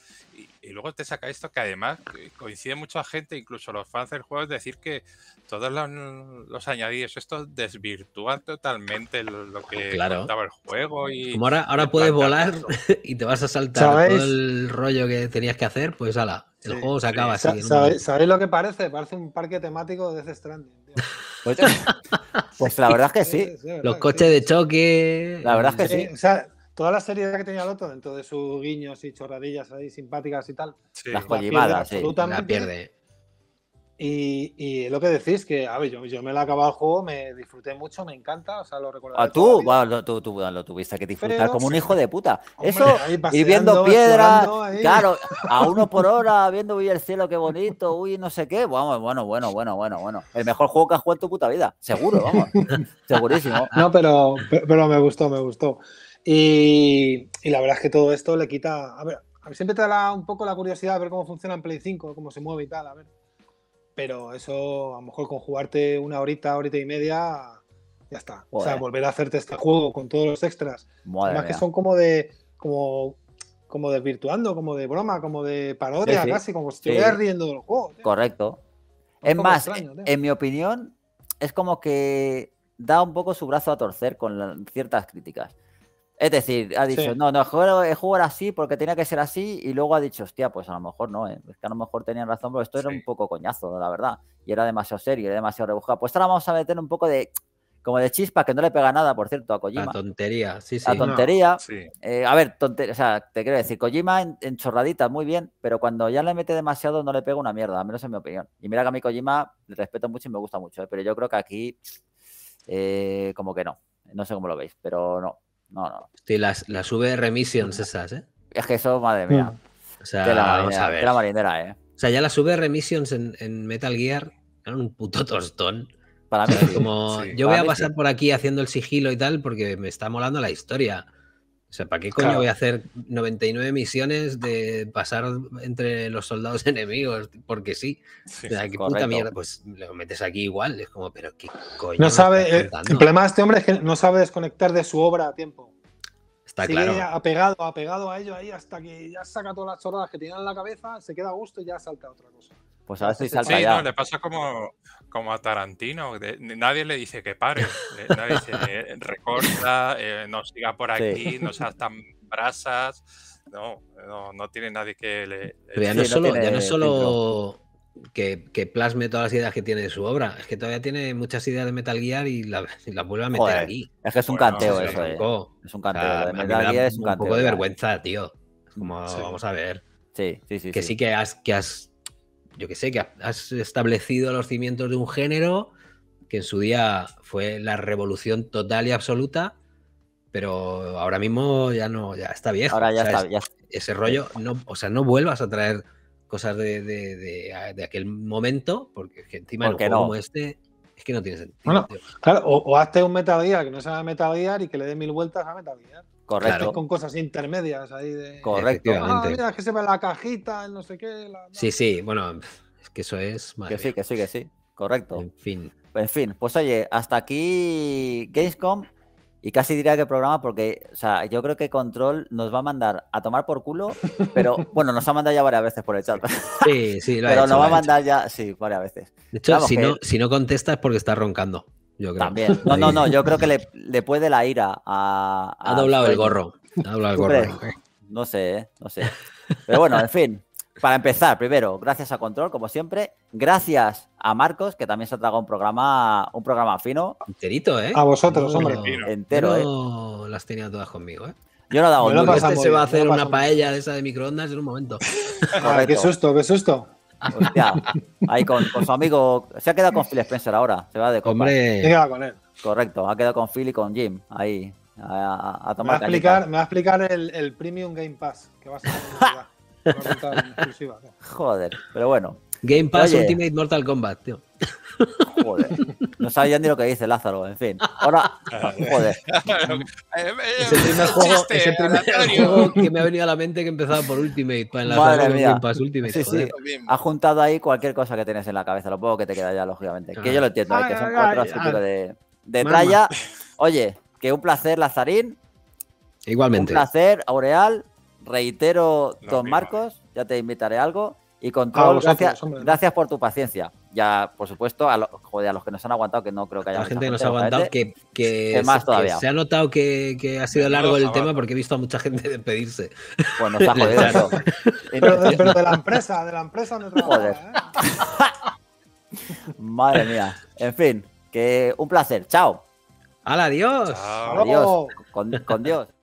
y, luego te saca esto que además eh, coincide mucha gente, incluso los fans del juego, es decir que todos los, añadidos estos desvirtúan totalmente lo, que estaba el juego. Y ahora, ahora puedes volar y te vas a saltar todo el rollo que tenías que hacer, pues ala, el juego se acaba así. ¿Sabéis, lo que parece? Parece un parque temático de pues, pues, la verdad es que sí. los coches de choque. La verdad es que sí. O sea, toda la seriedad que tenía el otro dentro de sus guiños y chorradillas ahí simpáticas y tal. Las la sí, La pierde. Y, y, lo que decís, que a ver, yo, me la he acabado el juego, me disfruté mucho, me encanta, o sea, lo recuerdo. A ah, tú, lo, tú, tú lo tuviste que disfrutar como un hijo de puta. Eso, y viendo piedras, claro, a uno por hora, viendo uy el cielo, qué bonito, uy, no sé qué. Vamos, bueno, bueno, bueno, bueno, bueno. El mejor juego que has jugado en tu puta vida, seguro, vamos. Segurísimo. No, pero, pero me gustó, me gustó. Y, la verdad es que todo esto le quita. A ver, a mí siempre te da un poco la curiosidad de ver cómo funciona en Play 5, cómo se mueve y tal, a ver. Pero eso, a lo mejor con jugarte una horita, horita y media, ya está. O sea, volver a hacerte este juego con todos los extras. Además que son como de. como como desvirtuando, como de broma, como de parodia, casi, como si estuvieras riendo del juego. Correcto. Es, más, en mi opinión, es como que da un poco su brazo a torcer con ciertas críticas. Es decir, ha dicho, no, no, el juego, eh, así porque tenía que ser así y luego ha dicho, hostia, pues a lo mejor no, eh". es que a lo mejor tenían razón, pero esto era un poco coñazo, la verdad, y era demasiado serio, era demasiado rebujado. Pues ahora vamos a meter un poco de, como de chispa, que no le pega nada, por cierto, a Kojima. La tontería, sí, sí. La tontería. Eh, a ver, tontería, o sea, te quiero decir, Kojima en, chorraditas, muy bien, pero cuando ya le mete demasiado no le pega una mierda, al menos en mi opinión. Y mira que a mí Kojima le respeto mucho y me gusta mucho, pero yo creo que aquí, como que no, no sé cómo lo veis, pero no. No, no. Sí, las, las VR remissions esas, ¿eh? Es que eso, madre mía. Mm. O sea, la vamos ¿eh? O sea, ya las VR remissions en, Metal Gear eran un puto tostón. Para mí. como yo voy a pasar por aquí haciendo el sigilo y tal porque me está molando la historia. O sea, ¿para qué coño voy a hacer 99 misiones de pasar entre los soldados enemigos? Porque sí. o qué puta mierda. Pues lo metes aquí igual. Es como, pero qué coño. No sabe. Eh, el problema de este hombre es que no sabe desconectar de su obra a tiempo. Está claro. Apegado, apegado a ello ahí hasta que ya saca todas las chorradas que tiene en la cabeza, se queda a gusto y ya salta a otra cosa. Pues a veces salta Sí, no, le pasa como, como a Tarantino. nadie le dice que pare. Eh, nadie dice, eh, recorta, eh, no siga por aquí, no seas tan brasas. No, no, tiene nadie que le... Pero ya, no solo, es solo que, que, plasme todas las ideas que tiene de su obra, es que todavía tiene muchas ideas de Metal Gear y las la vuelve a meter aquí. Es que es un canteo eso, eh. Es un canteo. de Metal Gear es un, canteo. Un poco de vergüenza, tío. Como, vamos a ver. Sí, sí, sí. Que sí, que has... Que has yo que sé, que has establecido los cimientos de un género que en su día fue la revolución total y absoluta, pero ahora mismo ya no, ya está viejo. Ahora ya, está, ya Ese rollo, no, o sea, no vuelvas a traer cosas de, de, aquel momento, porque encima un como este es que no tiene sentido. Bueno, claro, o, hazte un Metal que no sea Metal Gear y que le dé mil vueltas a Metal Correcto. Con cosas intermedias ahí de. Correcto. Ah, que se ve la cajita, no sé qué. Sí, sí, bueno, es que eso es. que sí, que sí, que sí. Correcto. En fin. En fin, pues oye, hasta aquí Gamescom y casi diría que programa porque, o sea, yo creo que Control nos va a mandar a tomar por culo, pero bueno, nos ha mandado ya varias veces por el chat. Pero nos va a mandar ya, sí, varias veces. De hecho, si, no, si no contesta es porque está roncando. Yo creo. También. No, no, no, yo creo que le, puede la ira a. ha doblado el gorro. Ha el gorro. No sé, ¿eh? no sé. Pero bueno, en fin. Para empezar, primero, gracias a Control, como siempre. Gracias a Marcos, que también se ha tragado un programa, un programa fino. Enterito, ¿eh? A vosotros, hombre. Entero, ¿eh? las tenía todas conmigo, ¿eh? Yo no he dado Este se va a hacer una paella de esa de microondas en un momento. Ah, qué susto, qué susto ahí con, su amigo. Se ha quedado con Phil Spencer ahora. Se va de Hombre. con él. Correcto, ha quedado con Phil y con Jim. Ahí. A, tomar me, va a explicar, me a explicar el, Premium Game Pass. Que va a ser exclusiva. Joder, pero bueno. Game Pass Ultimate Mortal Kombat, tío. Joder. No sabía ni lo que dice Lázaro, en fin. Ahora, joder. es el primer, juego, que me ha venido a la mente que empezaba por Ultimate, para Ultimate. Sí, sí. Pues ha juntado ahí cualquier cosa que tienes en la cabeza, lo poco que te queda ya, lógicamente. Que yo lo entiendo, hay ah, que son ay, ah, cuatro ah, de, de Oye, que un placer, Lazarín. Igualmente. Un placer, Aureal. Reitero, Don Marcos, eh. ya te invitaré algo. Y con ah, gracias, gracias por tu paciencia ya, por supuesto, a, joder, a los que nos han aguantado, que no creo que haya. la gente que nos ha aguantado, que, que, más todavía. se ha notado que, que ha sido largo el tema porque he visto a mucha gente despedirse. Bueno, está jodido Pero, de la empresa, de la empresa no trabaja, ¿eh? Madre mía. En fin, que un placer. Chao. ¡Hala, adiós! Adiós. con Dios.